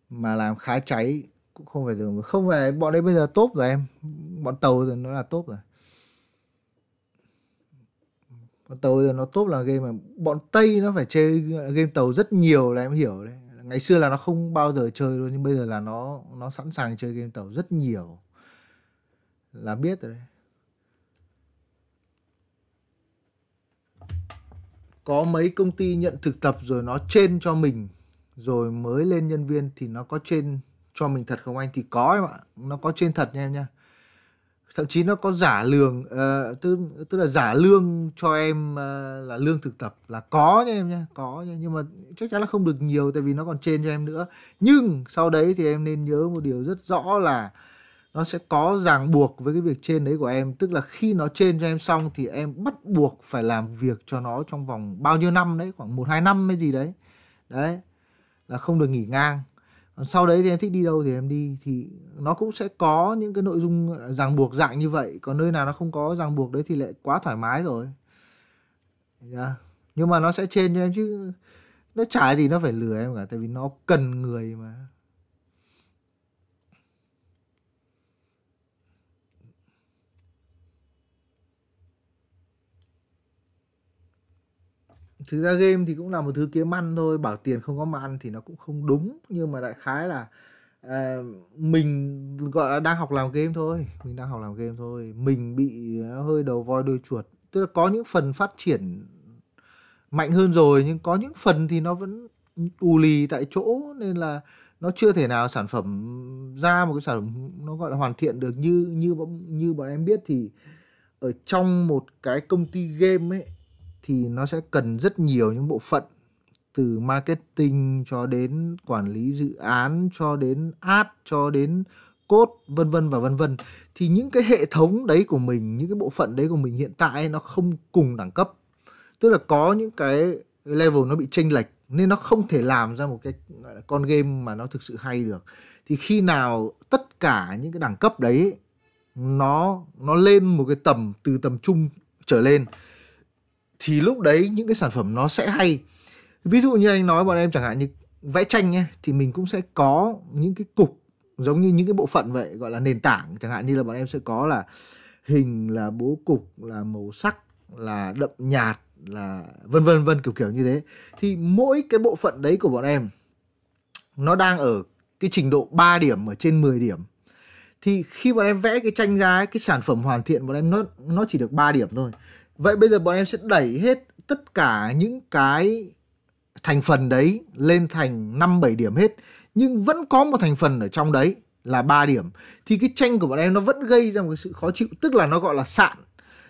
mà làm khá cháy cũng không phải dùng không phải bọn đấy bây giờ tốt rồi em bọn tàu rồi nó là tốt rồi bọn tàu giờ nó tốt là game mà bọn tây nó phải chơi game tàu rất nhiều là em hiểu đấy ngày xưa là nó không bao giờ chơi luôn nhưng bây giờ là nó nó sẵn sàng chơi game tàu rất nhiều là biết rồi đấy có mấy công ty nhận thực tập rồi nó trên cho mình rồi mới lên nhân viên thì nó có trên cho mình thật không anh thì có em ạ nó có trên thật nha em nha thậm chí nó có giả lương uh, ờ, tức tức là giả lương cho em uh, là lương thực tập là có nha em nha có nha nhưng mà chắc chắn là không được nhiều tại vì nó còn trên cho em nữa nhưng sau đấy thì em nên nhớ một điều rất rõ là nó sẽ có ràng buộc với cái việc trên đấy của em tức là khi nó trên cho em xong thì em bắt buộc phải làm việc cho nó trong vòng bao nhiêu năm đấy khoảng một hai năm hay gì đấy đấy là không được nghỉ ngang còn sau đấy thì em thích đi đâu thì em đi thì nó cũng sẽ có những cái nội dung ràng buộc dạng như vậy còn nơi nào nó không có ràng buộc đấy thì lại quá thoải mái rồi yeah. Dạ. nhưng mà nó sẽ trên cho em chứ nó trả thì nó phải lừa em cả tại vì nó cần người mà thực ra game thì cũng là một thứ kiếm ăn thôi bảo tiền không có mà ăn thì nó cũng không đúng nhưng mà đại khái là uh, mình gọi là đang học làm game thôi mình đang học làm game thôi mình bị ờ, hơi đầu voi đôi chuột tức là có những phần phát triển mạnh hơn rồi nhưng có những phần thì nó vẫn ù lì tại chỗ nên là nó chưa thể nào sản phẩm ra một cái sản phẩm nó gọi là hoàn thiện được như như như bọn em biết thì ở trong một cái công ty game ấy thì nó sẽ cần rất nhiều những bộ phận từ marketing cho đến quản lý dự án cho đến ad cho đến cốt vân vân và vân vân thì những cái hệ thống đấy của mình những cái bộ phận đấy của mình hiện tại nó không cùng đẳng cấp tức là có những cái level nó bị chênh lệch nên nó không thể làm ra một cái con game mà nó thực sự hay được thì khi nào tất cả những cái đẳng cấp đấy nó nó lên một cái tầm từ tầm trung trở lên thì lúc đấy những cái sản phẩm nó sẽ hay ví dụ như anh nói bọn em chẳng hạn như vẽ tranh nhé thì mình cũng sẽ có những cái cục giống như những cái bộ phận vậy gọi là nền tảng chẳng hạn như là bọn em sẽ có là hình là bố cục là màu sắc là đậm nhạt là vân vân vân kiểu kiểu như thế thì mỗi cái bộ phận đấy của bọn em nó đang ở cái trình độ 3 điểm ở trên 10 điểm thì khi bọn em vẽ cái tranh ra cái sản phẩm hoàn thiện bọn em nó nó chỉ được 3 điểm thôi Vậy bây giờ bọn em sẽ đẩy hết tất cả những cái thành phần đấy lên thành 5 7 điểm hết nhưng vẫn có một thành phần ở trong đấy là 3 điểm thì cái tranh của bọn em nó vẫn gây ra một cái sự khó chịu tức là nó gọi là sạn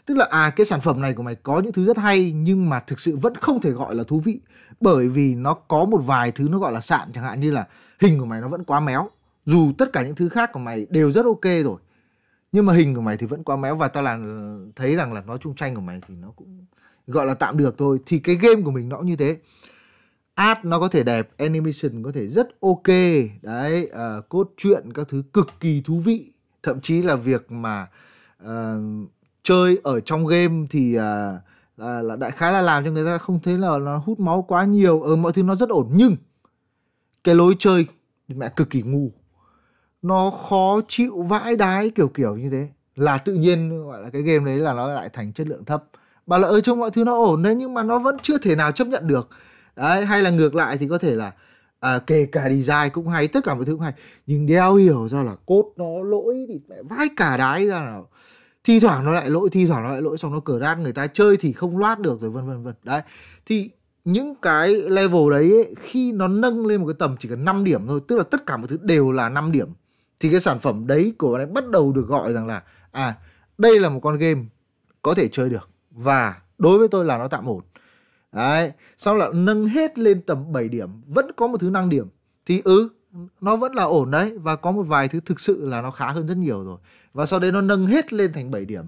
tức là à cái sản phẩm này của mày có những thứ rất hay nhưng mà thực sự vẫn không thể gọi là thú vị bởi vì nó có một vài thứ nó gọi là sạn chẳng hạn như là hình của mày nó vẫn quá méo dù tất cả những thứ khác của mày đều rất ok rồi nhưng mà hình của mày thì vẫn quá méo và tao là thấy rằng là nói chung tranh của mày thì nó cũng gọi là tạm được thôi thì cái game của mình nó cũng như thế art nó có thể đẹp animation có thể rất ok đấy uh, cốt truyện các thứ cực kỳ thú vị thậm chí là việc mà uh, chơi ở trong game thì uh, là, là đại khái là làm cho người ta không thấy là nó hút máu quá nhiều ở ừ, mọi thứ nó rất ổn nhưng cái lối chơi mẹ cực kỳ ngu nó khó chịu vãi đái kiểu kiểu như thế là tự nhiên gọi là cái game đấy là nó lại thành chất lượng thấp bà là ơi trông mọi thứ nó ổn đấy nhưng mà nó vẫn chưa thể nào chấp nhận được đấy hay là ngược lại thì có thể là à, kể cả design cũng hay tất cả mọi thứ cũng hay nhưng đeo hiểu ra là cốt nó lỗi thì mẹ vãi cả đái ra nào thi thoảng nó lại lỗi thi thoảng nó lại lỗi xong nó cờ đát người ta chơi thì không loát được rồi vân vân vân đấy thì những cái level đấy ấy, khi nó nâng lên một cái tầm chỉ cần 5 điểm thôi tức là tất cả mọi thứ đều là 5 điểm thì cái sản phẩm đấy của bạn ấy bắt đầu được gọi rằng là à đây là một con game có thể chơi được và đối với tôi là nó tạm ổn đấy sau là nâng hết lên tầm 7 điểm vẫn có một thứ năng điểm thì ừ nó vẫn là ổn đấy và có một vài thứ thực sự là nó khá hơn rất nhiều rồi và sau đấy nó nâng hết lên thành 7 điểm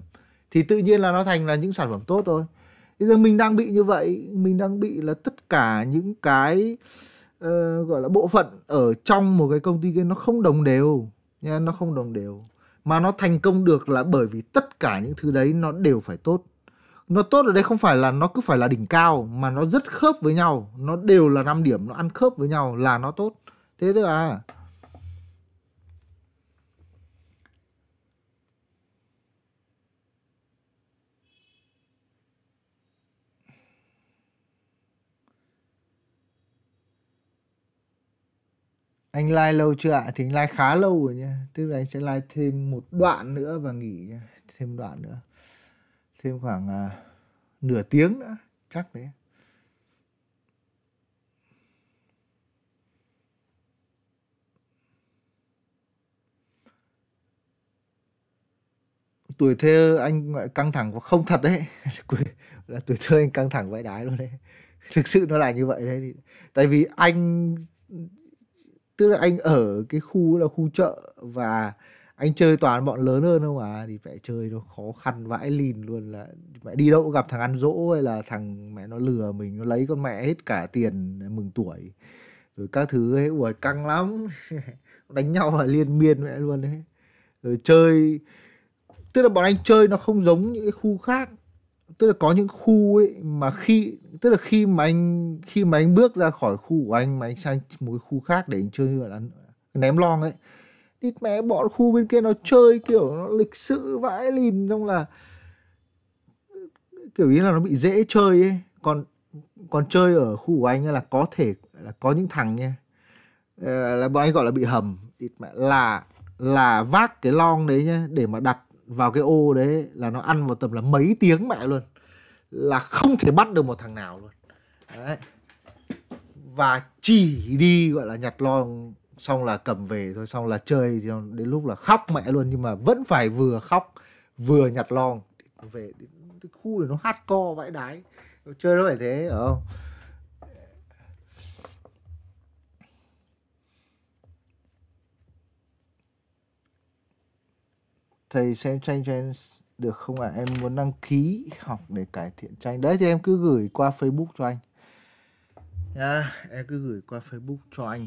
thì tự nhiên là nó thành là những sản phẩm tốt thôi bây giờ mình đang bị như vậy mình đang bị là tất cả những cái uh, gọi là bộ phận ở trong một cái công ty game nó không đồng đều nha nó không đồng đều mà nó thành công được là bởi vì tất cả những thứ đấy nó đều phải tốt nó tốt ở đây không phải là nó cứ phải là đỉnh cao mà nó rất khớp với nhau nó đều là năm điểm nó ăn khớp với nhau là nó tốt thế thôi à anh like lâu chưa ạ thì anh like khá lâu rồi nha tức là anh sẽ like thêm một đoạn nữa và nghỉ nha. thêm đoạn nữa thêm khoảng à, nửa tiếng nữa chắc đấy tuổi thơ anh gọi căng thẳng và không thật đấy là tuổi thơ anh căng thẳng vãi đái luôn đấy thực sự nó là như vậy đấy tại vì anh tức là anh ở cái khu là khu chợ và anh chơi toàn bọn lớn hơn không à thì mẹ chơi nó khó khăn vãi lìn luôn là mẹ đi đâu cũng gặp thằng ăn dỗ hay là thằng mẹ nó lừa mình nó lấy con mẹ hết cả tiền mừng tuổi rồi các thứ ấy ủa căng lắm đánh nhau ở liên miên mẹ luôn đấy rồi chơi tức là bọn anh chơi nó không giống những cái khu khác tức là có những khu ấy mà khi tức là khi mà anh khi mà anh bước ra khỏi khu của anh mà anh sang một cái khu khác để anh chơi gọi là ném lon ấy thì mẹ bọn khu bên kia nó chơi kiểu nó lịch sự vãi lìn xong là kiểu ý là nó bị dễ chơi ấy còn còn chơi ở khu của anh là có thể là có những thằng nha ờ, là bọn anh gọi là bị hầm thì mẹ là là vác cái lon đấy nhá để mà đặt vào cái ô đấy là nó ăn vào tầm là mấy tiếng mẹ luôn là không thể bắt được một thằng nào luôn đấy. và chỉ đi gọi là nhặt lon xong là cầm về thôi xong là chơi thì đến lúc là khóc mẹ luôn nhưng mà vẫn phải vừa khóc vừa nhặt lon về cái khu này nó hát co vãi đái chơi nó phải thế hiểu không thầy xem tranh cho em được không ạ à? em muốn đăng ký học để cải thiện tranh đấy thì em cứ gửi qua facebook cho anh nha yeah, em cứ gửi qua facebook cho anh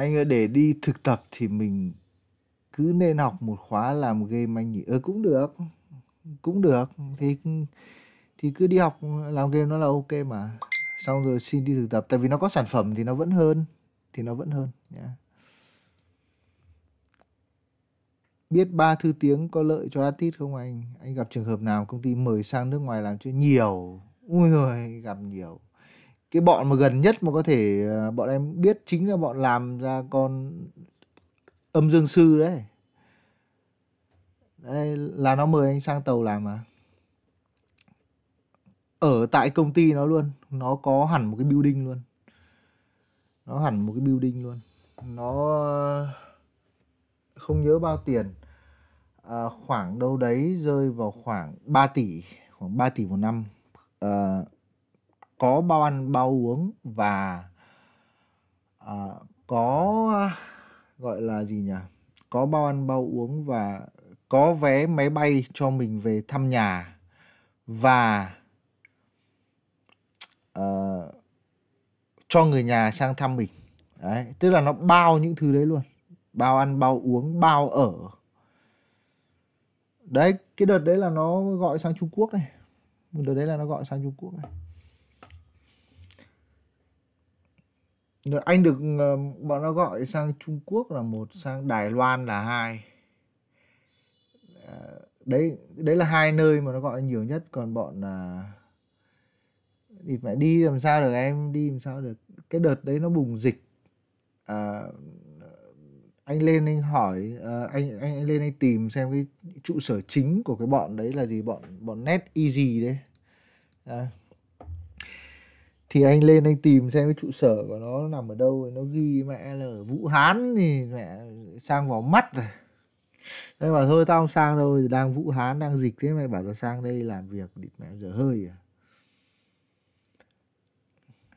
anh ơi để đi thực tập thì mình cứ nên học một khóa làm game anh nhỉ Ơ ờ, ừ, cũng được cũng được thì thì cứ đi học làm game nó là ok mà xong rồi xin đi thực tập tại vì nó có sản phẩm thì nó vẫn hơn thì nó vẫn hơn nhá yeah. biết ba thứ tiếng có lợi cho artist không anh anh gặp trường hợp nào công ty mời sang nước ngoài làm chưa nhiều ui rồi gặp nhiều cái bọn mà gần nhất mà có thể ờ, bọn em biết chính là bọn làm ra con âm dương sư đấy đây là nó mời anh sang tàu làm mà ở tại công ty nó luôn nó có hẳn một cái building luôn nó hẳn một cái building luôn nó ờ, không nhớ bao tiền à, khoảng đâu đấy rơi vào khoảng 3 tỷ khoảng 3 tỷ một năm à, có bao ăn bao uống và uh, có gọi là gì nhỉ có bao ăn bao uống và có vé máy bay cho mình về thăm nhà và uh, cho người nhà sang thăm mình đấy tức là nó bao những thứ đấy luôn bao ăn bao uống bao ở đấy cái đợt đấy là nó gọi sang Trung Quốc này đợt đấy là nó gọi sang Trung Quốc này anh được ờ, bọn nó gọi sang Trung Quốc là một, sang Đài Loan là hai. Ờ, đấy đấy là hai nơi mà nó gọi nhiều nhất còn bọn là thì phải đi làm sao được em đi làm sao được cái đợt đấy nó bùng dịch à, anh lên anh hỏi à, anh, anh anh lên anh tìm xem cái trụ sở chính của cái bọn đấy là gì bọn bọn net easy đấy à, thì anh lên anh tìm xem cái trụ sở của nó nằm ở đâu nó ghi mẹ là ở vũ hán thì mẹ sang vào mắt rồi Thế bảo thôi tao không sang đâu Đang Vũ Hán đang dịch thế mày bảo tao sang đây làm việc Địt mẹ giờ hơi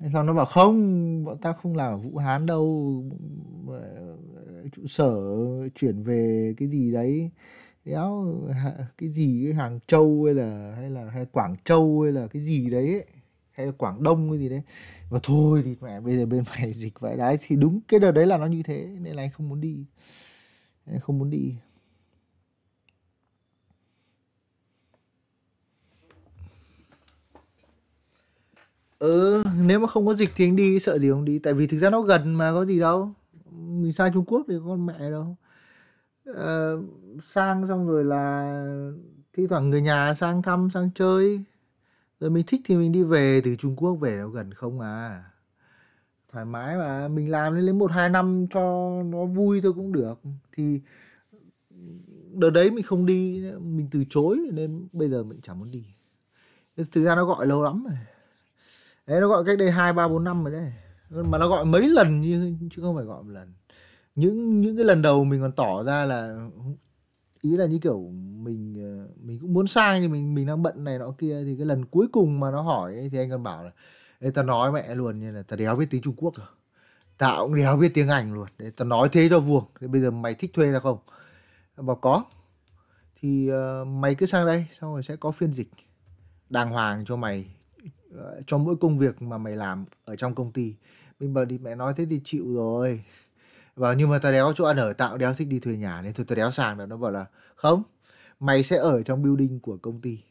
à Xong nó bảo không Bọn ta không làm ở Vũ Hán đâu Trụ sở chuyển về cái gì đấy Đéo cái gì cái Hàng Châu hay là hay là hay Quảng Châu hay là cái gì đấy ấy hay là Quảng Đông cái gì đấy và thôi thì mẹ bây giờ bên mày dịch vậy đấy thì đúng cái đợt đấy là nó như thế nên là anh không muốn đi anh không muốn đi ừ nếu mà không có dịch thì anh đi sợ gì không đi tại vì thực ra nó gần mà có gì đâu mình sang Trung Quốc thì con mẹ đâu à, sang xong rồi là thi thoảng người nhà sang thăm sang chơi rồi mình thích thì mình đi về từ Trung Quốc về nó gần không à thoải mái mà mình làm đến lấy một hai năm cho nó vui thôi cũng được thì đợt đấy mình không đi mình từ chối nên bây giờ mình chẳng muốn đi thực ra nó gọi lâu lắm rồi đấy nó gọi cách đây hai ba bốn năm rồi đấy mà nó gọi mấy lần chứ, chứ không phải gọi một lần những những cái lần đầu mình còn tỏ ra là ý là như kiểu mình ờ, mình cũng muốn sang nhưng mình mình đang bận này nọ kia thì cái lần cuối cùng mà nó hỏi ấy, thì anh còn bảo là Ê, ta nói mẹ luôn như là ta đéo biết tiếng Trung Quốc rồi tao cũng đéo biết tiếng Anh luôn để ta nói thế cho vuông thế bây giờ mày thích thuê ra không bảo có thì uh, mày cứ sang đây xong rồi sẽ có phiên dịch đàng hoàng cho mày ờ, cho mỗi công việc mà mày làm ở trong công ty mình bảo đi mẹ nói thế thì chịu rồi và nhưng mà tao đéo chỗ ăn ở tạo đéo thích đi thuê nhà nên thôi tao đéo sàng là nó bảo là không mày sẽ ở trong building của công ty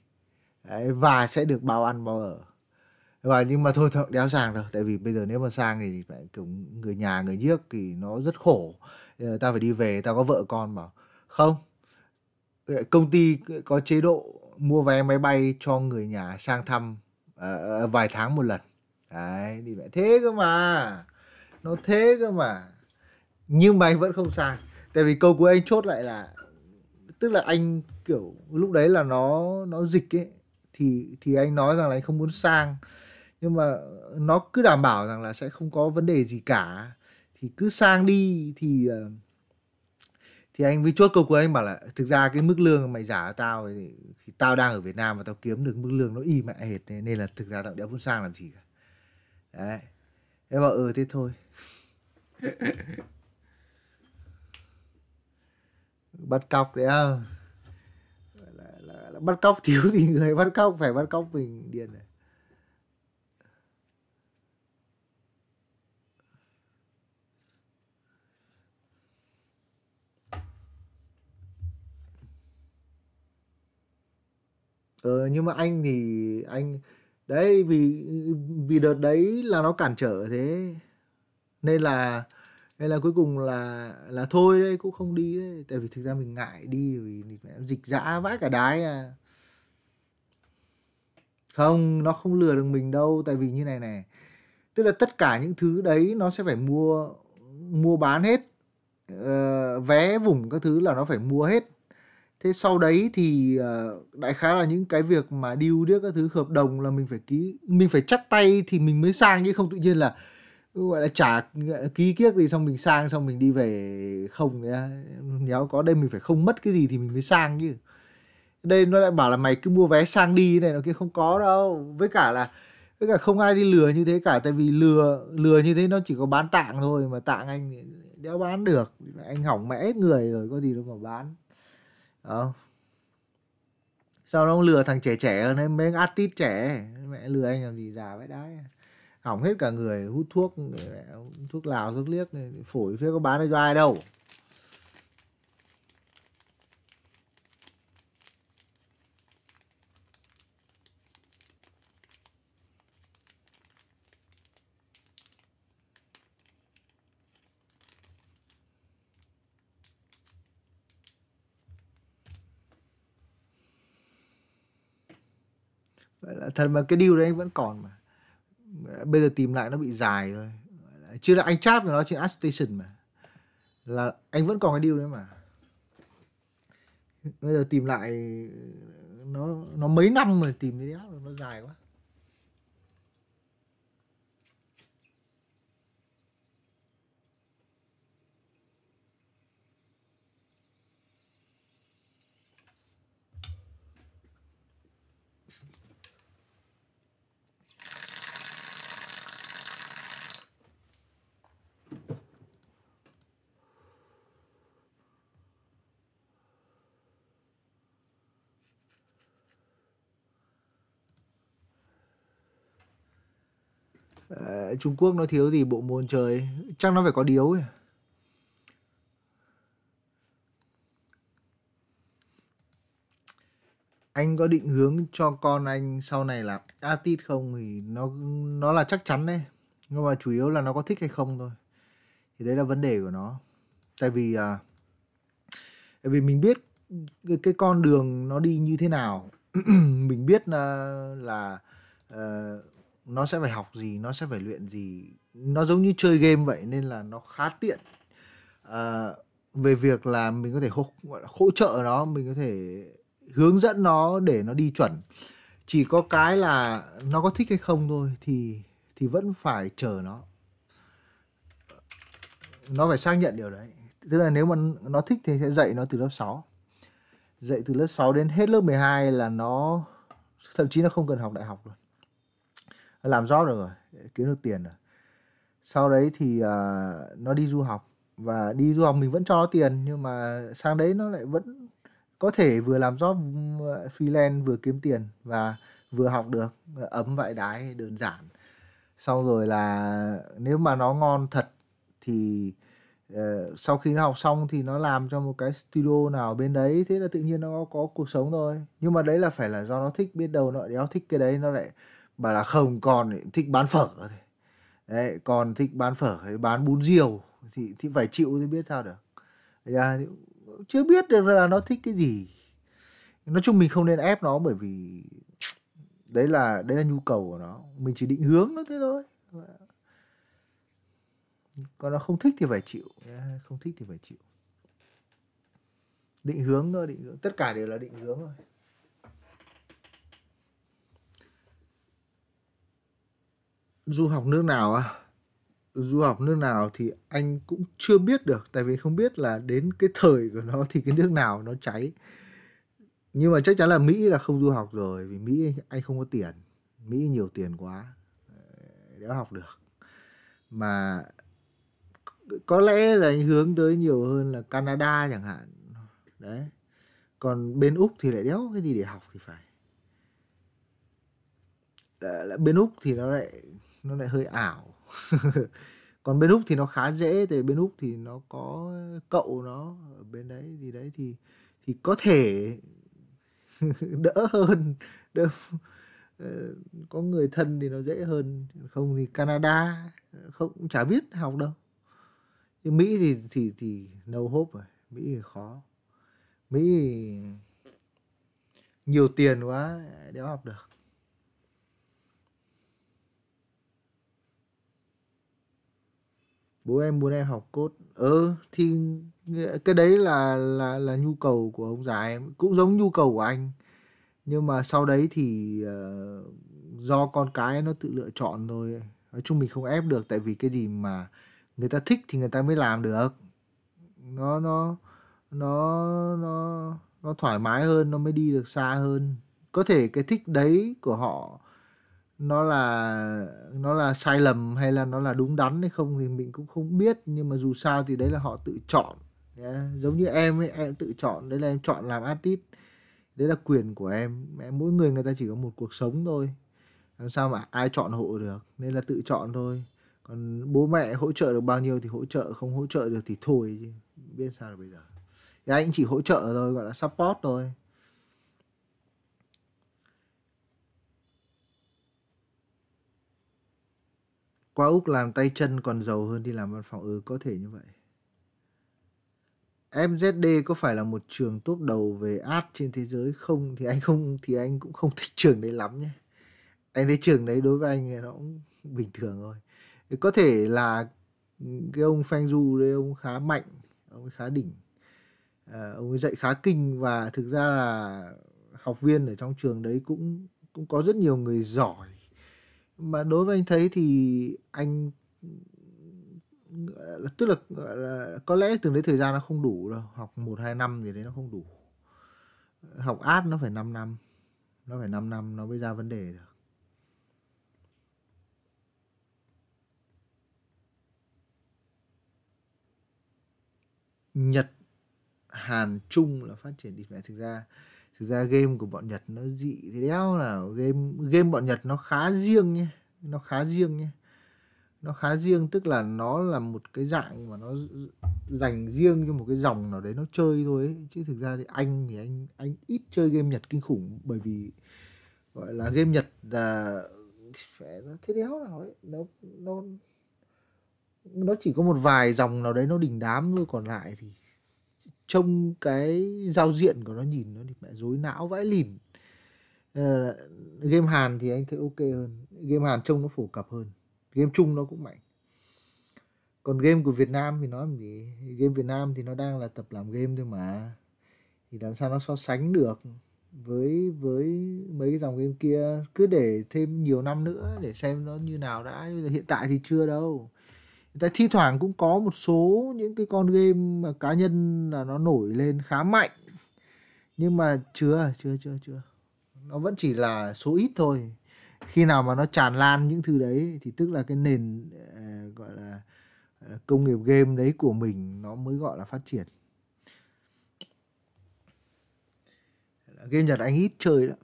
Đấy, và sẽ được bao ăn bao ở và nhưng mà thôi thật đéo sàng đâu tại vì bây giờ nếu mà sang thì phải kiểu người nhà người nhiếc thì nó rất khổ ờ, tao phải đi về tao có vợ con mà không ờ, công ty có chế độ mua vé máy bay cho người nhà sang thăm uh, vài tháng một lần đấy đi phải thế cơ mà nó thế cơ mà nhưng mà anh vẫn không sai tại vì câu của anh chốt lại là tức là anh kiểu lúc đấy là nó nó dịch ấy thì thì anh nói rằng là anh không muốn sang nhưng mà nó cứ đảm bảo rằng là sẽ không có vấn đề gì cả thì cứ sang đi thì ờ, thì anh với chốt câu của anh bảo là thực ra cái mức lương mày giả tao thì, thì tao đang ở Việt Nam mà tao kiếm được mức lương nó y mẹ hệt nên, nên là thực ra tao đéo muốn sang làm gì cả đấy em bảo ừ thế thôi bắt cóc đấy không, à. là, là, là bắt cóc thiếu thì người bắt cóc phải bắt cóc mình điền này Ờ, nhưng mà anh thì anh đấy vì vì đợt đấy là nó cản trở thế nên là Thế là cuối cùng là là thôi đấy cũng không đi đấy tại vì thực ra mình ngại đi vì dịch dã vãi cả đái à không nó không lừa được mình đâu tại vì như này này tức là tất cả những thứ đấy nó sẽ phải mua mua bán hết ờ, vé vùng các thứ là nó phải mua hết thế sau đấy thì uh, đại khái là những cái việc mà điêu điếc các thứ hợp đồng là mình phải ký mình phải chắc tay thì mình mới sang chứ không tự nhiên là gọi là trả ký kiếc gì xong mình sang xong mình đi về không đấy nếu có đây mình phải không mất cái gì thì mình mới sang chứ đây nó lại bảo là mày cứ mua vé sang đi này nó kia không có đâu với cả là với cả không ai đi lừa như thế cả tại vì lừa lừa như thế nó chỉ có bán tạng thôi mà tạng anh đéo bán được anh hỏng mẽ người rồi có gì đâu mà bán đó sao nó lừa thằng trẻ trẻ hơn mấy artist trẻ mẹ lừa anh làm gì già vậy đấy hỏng hết cả người hút thuốc thuốc lào thuốc liếc phổi phía có bán được cho ai đâu thật mà cái điều đấy vẫn còn mà bây giờ tìm lại nó bị dài rồi chưa là anh chat với nó trên Ad Station mà là anh vẫn còn cái deal đấy mà bây giờ tìm lại nó nó mấy năm rồi tìm cái đéo nó dài quá Ờ, Trung Quốc nó thiếu gì bộ môn chơi chắc nó phải có điếu ấy. anh có định hướng cho con anh sau này là artist không thì nó nó là chắc chắn đấy nhưng mà chủ yếu là nó có thích hay không thôi thì đấy là vấn đề của nó tại vì à, tại vì mình biết cái, cái con đường nó đi như thế nào mình biết à, là là ờ, uh, nó sẽ phải học gì nó sẽ phải luyện gì nó giống như chơi game vậy nên là nó khá tiện à, về việc là mình có thể hỗ, hỗ trợ nó mình có thể hướng dẫn nó để nó đi chuẩn chỉ có cái là nó có thích hay không thôi thì thì vẫn phải chờ nó nó phải xác nhận điều đấy tức là nếu mà nó thích thì sẽ dạy nó từ lớp 6 dạy từ lớp 6 đến hết lớp 12 là nó thậm chí nó không cần học đại học luôn làm job được rồi kiếm được tiền rồi sau đấy thì uh, nó đi du học và đi du học mình vẫn cho nó tiền nhưng mà sang đấy nó lại vẫn có thể vừa làm job à, freelance vừa kiếm tiền và vừa học được à, ấm vại đái đơn giản sau rồi là nếu mà nó ngon thật thì uh, sau khi nó học xong thì nó làm cho một cái studio nào bên đấy thế là tự nhiên nó có cuộc sống thôi nhưng mà đấy là phải là do nó thích biết đâu nó đéo thích cái đấy nó lại bảo là không con thích bán phở đấy con thích bán phở hay bán bún riêu thì thì phải chịu thì biết sao được à, chưa biết được là nó thích cái gì nói chung mình không nên ép nó bởi vì đấy là đấy là nhu cầu của nó mình chỉ định hướng nó thế thôi còn nó không thích thì phải chịu không thích thì phải chịu định hướng thôi định hướng tất cả đều là định hướng thôi du học nước nào à? du học nước nào thì anh cũng chưa biết được tại vì không biết là đến cái thời của nó thì cái nước nào nó cháy nhưng mà chắc chắn là mỹ là không du học rồi vì mỹ anh không có tiền mỹ nhiều tiền quá ờ, để học được mà có lẽ là anh hướng tới nhiều hơn là canada chẳng hạn đấy còn bên úc thì lại đéo cái gì để học thì phải ờ, bên úc thì nó lại nó lại hơi ảo còn bên úc thì nó khá dễ tại bên úc thì nó có cậu nó ở bên đấy thì đấy thì thì có thể đỡ hơn đỡ ờ, có người thân thì nó dễ hơn không thì Canada không cũng chả biết học đâu nhưng Mỹ thì thì thì no hope rồi Mỹ thì khó Mỹ thì nhiều tiền quá đéo học được bố em muốn em học cốt ừ thì cái đấy là là là nhu cầu của ông già em cũng giống nhu cầu của anh nhưng mà sau đấy thì uh, do con cái nó tự lựa chọn thôi nói chung mình không ép được tại vì cái gì mà người ta thích thì người ta mới làm được nó nó nó nó nó thoải mái hơn nó mới đi được xa hơn có thể cái thích đấy của họ nó là nó là sai lầm hay là nó là đúng đắn hay không thì mình cũng không biết nhưng mà dù sao thì đấy là họ tự chọn yeah. giống như em ấy em tự chọn đấy là em chọn làm artist đấy là quyền của em mỗi người người ta chỉ có một cuộc sống thôi làm sao mà ai chọn hộ được nên là tự chọn thôi còn bố mẹ hỗ trợ được bao nhiêu thì hỗ trợ không hỗ trợ được thì thôi chứ biết sao được bây giờ thì anh chỉ hỗ trợ thôi gọi là support thôi qua Úc làm tay chân còn giàu hơn đi làm văn phòng ừ có thể như vậy MZD có phải là một trường top đầu về art trên thế giới không thì anh không thì anh cũng không thích trường đấy lắm nhé anh thấy trường đấy đối với anh nó cũng bình thường thôi có thể là cái ông Fang Du đấy ông khá mạnh ông ấy khá đỉnh à, ông ấy dạy khá kinh và thực ra là học viên ở trong trường đấy cũng cũng có rất nhiều người giỏi mà đối với anh thấy thì anh tức là, là có lẽ từng đấy thời gian nó không đủ đâu học một hai năm gì đấy nó không đủ học át nó phải 5 năm nó phải 5 năm nó mới ra vấn đề được Nhật Hàn Trung là phát triển đi phải thực ra thực ra game của bọn Nhật nó dị thế đéo là game game bọn Nhật nó khá riêng nhé nó khá riêng nhé nó khá riêng tức là nó là một cái dạng mà nó dành riêng cho một cái dòng nào đấy nó chơi thôi ấy. chứ thực ra thì anh thì anh anh ít chơi game Nhật kinh khủng bởi vì gọi là game Nhật là nó thế đéo nào ấy nó nó nó chỉ có một vài dòng nào đấy nó đỉnh đám thôi còn lại thì trông cái giao diện của nó nhìn nó thì mẹ rối não vãi lìn uh, game hàn thì anh thấy ok hơn game hàn trông nó phổ cập hơn game chung nó cũng mạnh còn game của việt nam thì nó gì game việt nam thì nó đang là tập làm game thôi mà thì làm sao nó so sánh được với với mấy cái dòng game kia cứ để thêm nhiều năm nữa để xem nó như nào đã hiện tại thì chưa đâu tại thi thoảng cũng có một số những cái con game mà cá nhân là nó nổi lên khá mạnh nhưng mà chưa chưa chưa chưa nó vẫn chỉ là số ít thôi khi nào mà nó tràn lan những thứ đấy thì tức là cái nền à, gọi là à, công nghiệp game đấy của mình nó mới gọi là phát triển game Nhật anh ít chơi lắm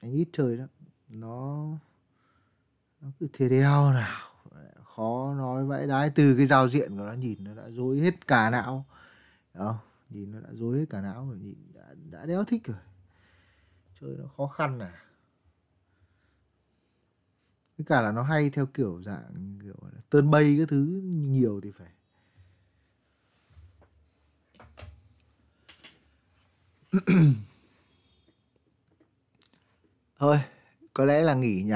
anh ít chơi lắm nó nó cứ thế đeo nào khó nói vãi đấy từ cái giao diện của nó nhìn nó đã dối hết cả não đó nhìn nó đã dối hết cả não rồi nhìn đã, đã đéo thích rồi chơi nó khó khăn à tất cả là nó hay theo kiểu dạng kiểu là tơn bay cái thứ nhiều thì phải thôi có lẽ là nghỉ nhỉ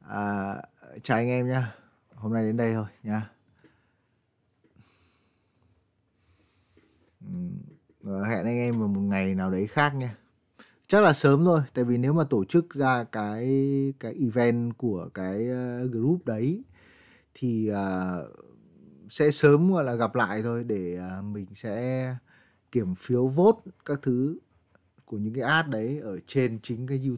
à, chào anh em nhá hôm nay đến đây thôi nha ừ, hẹn anh em vào một ngày nào đấy khác nha chắc là sớm thôi tại vì nếu mà tổ chức ra cái cái event của cái ờ, group đấy thì uh, sẽ sớm gọi là gặp lại thôi để uh, mình sẽ kiểm phiếu vote các thứ của những cái ad đấy ở trên chính cái YouTube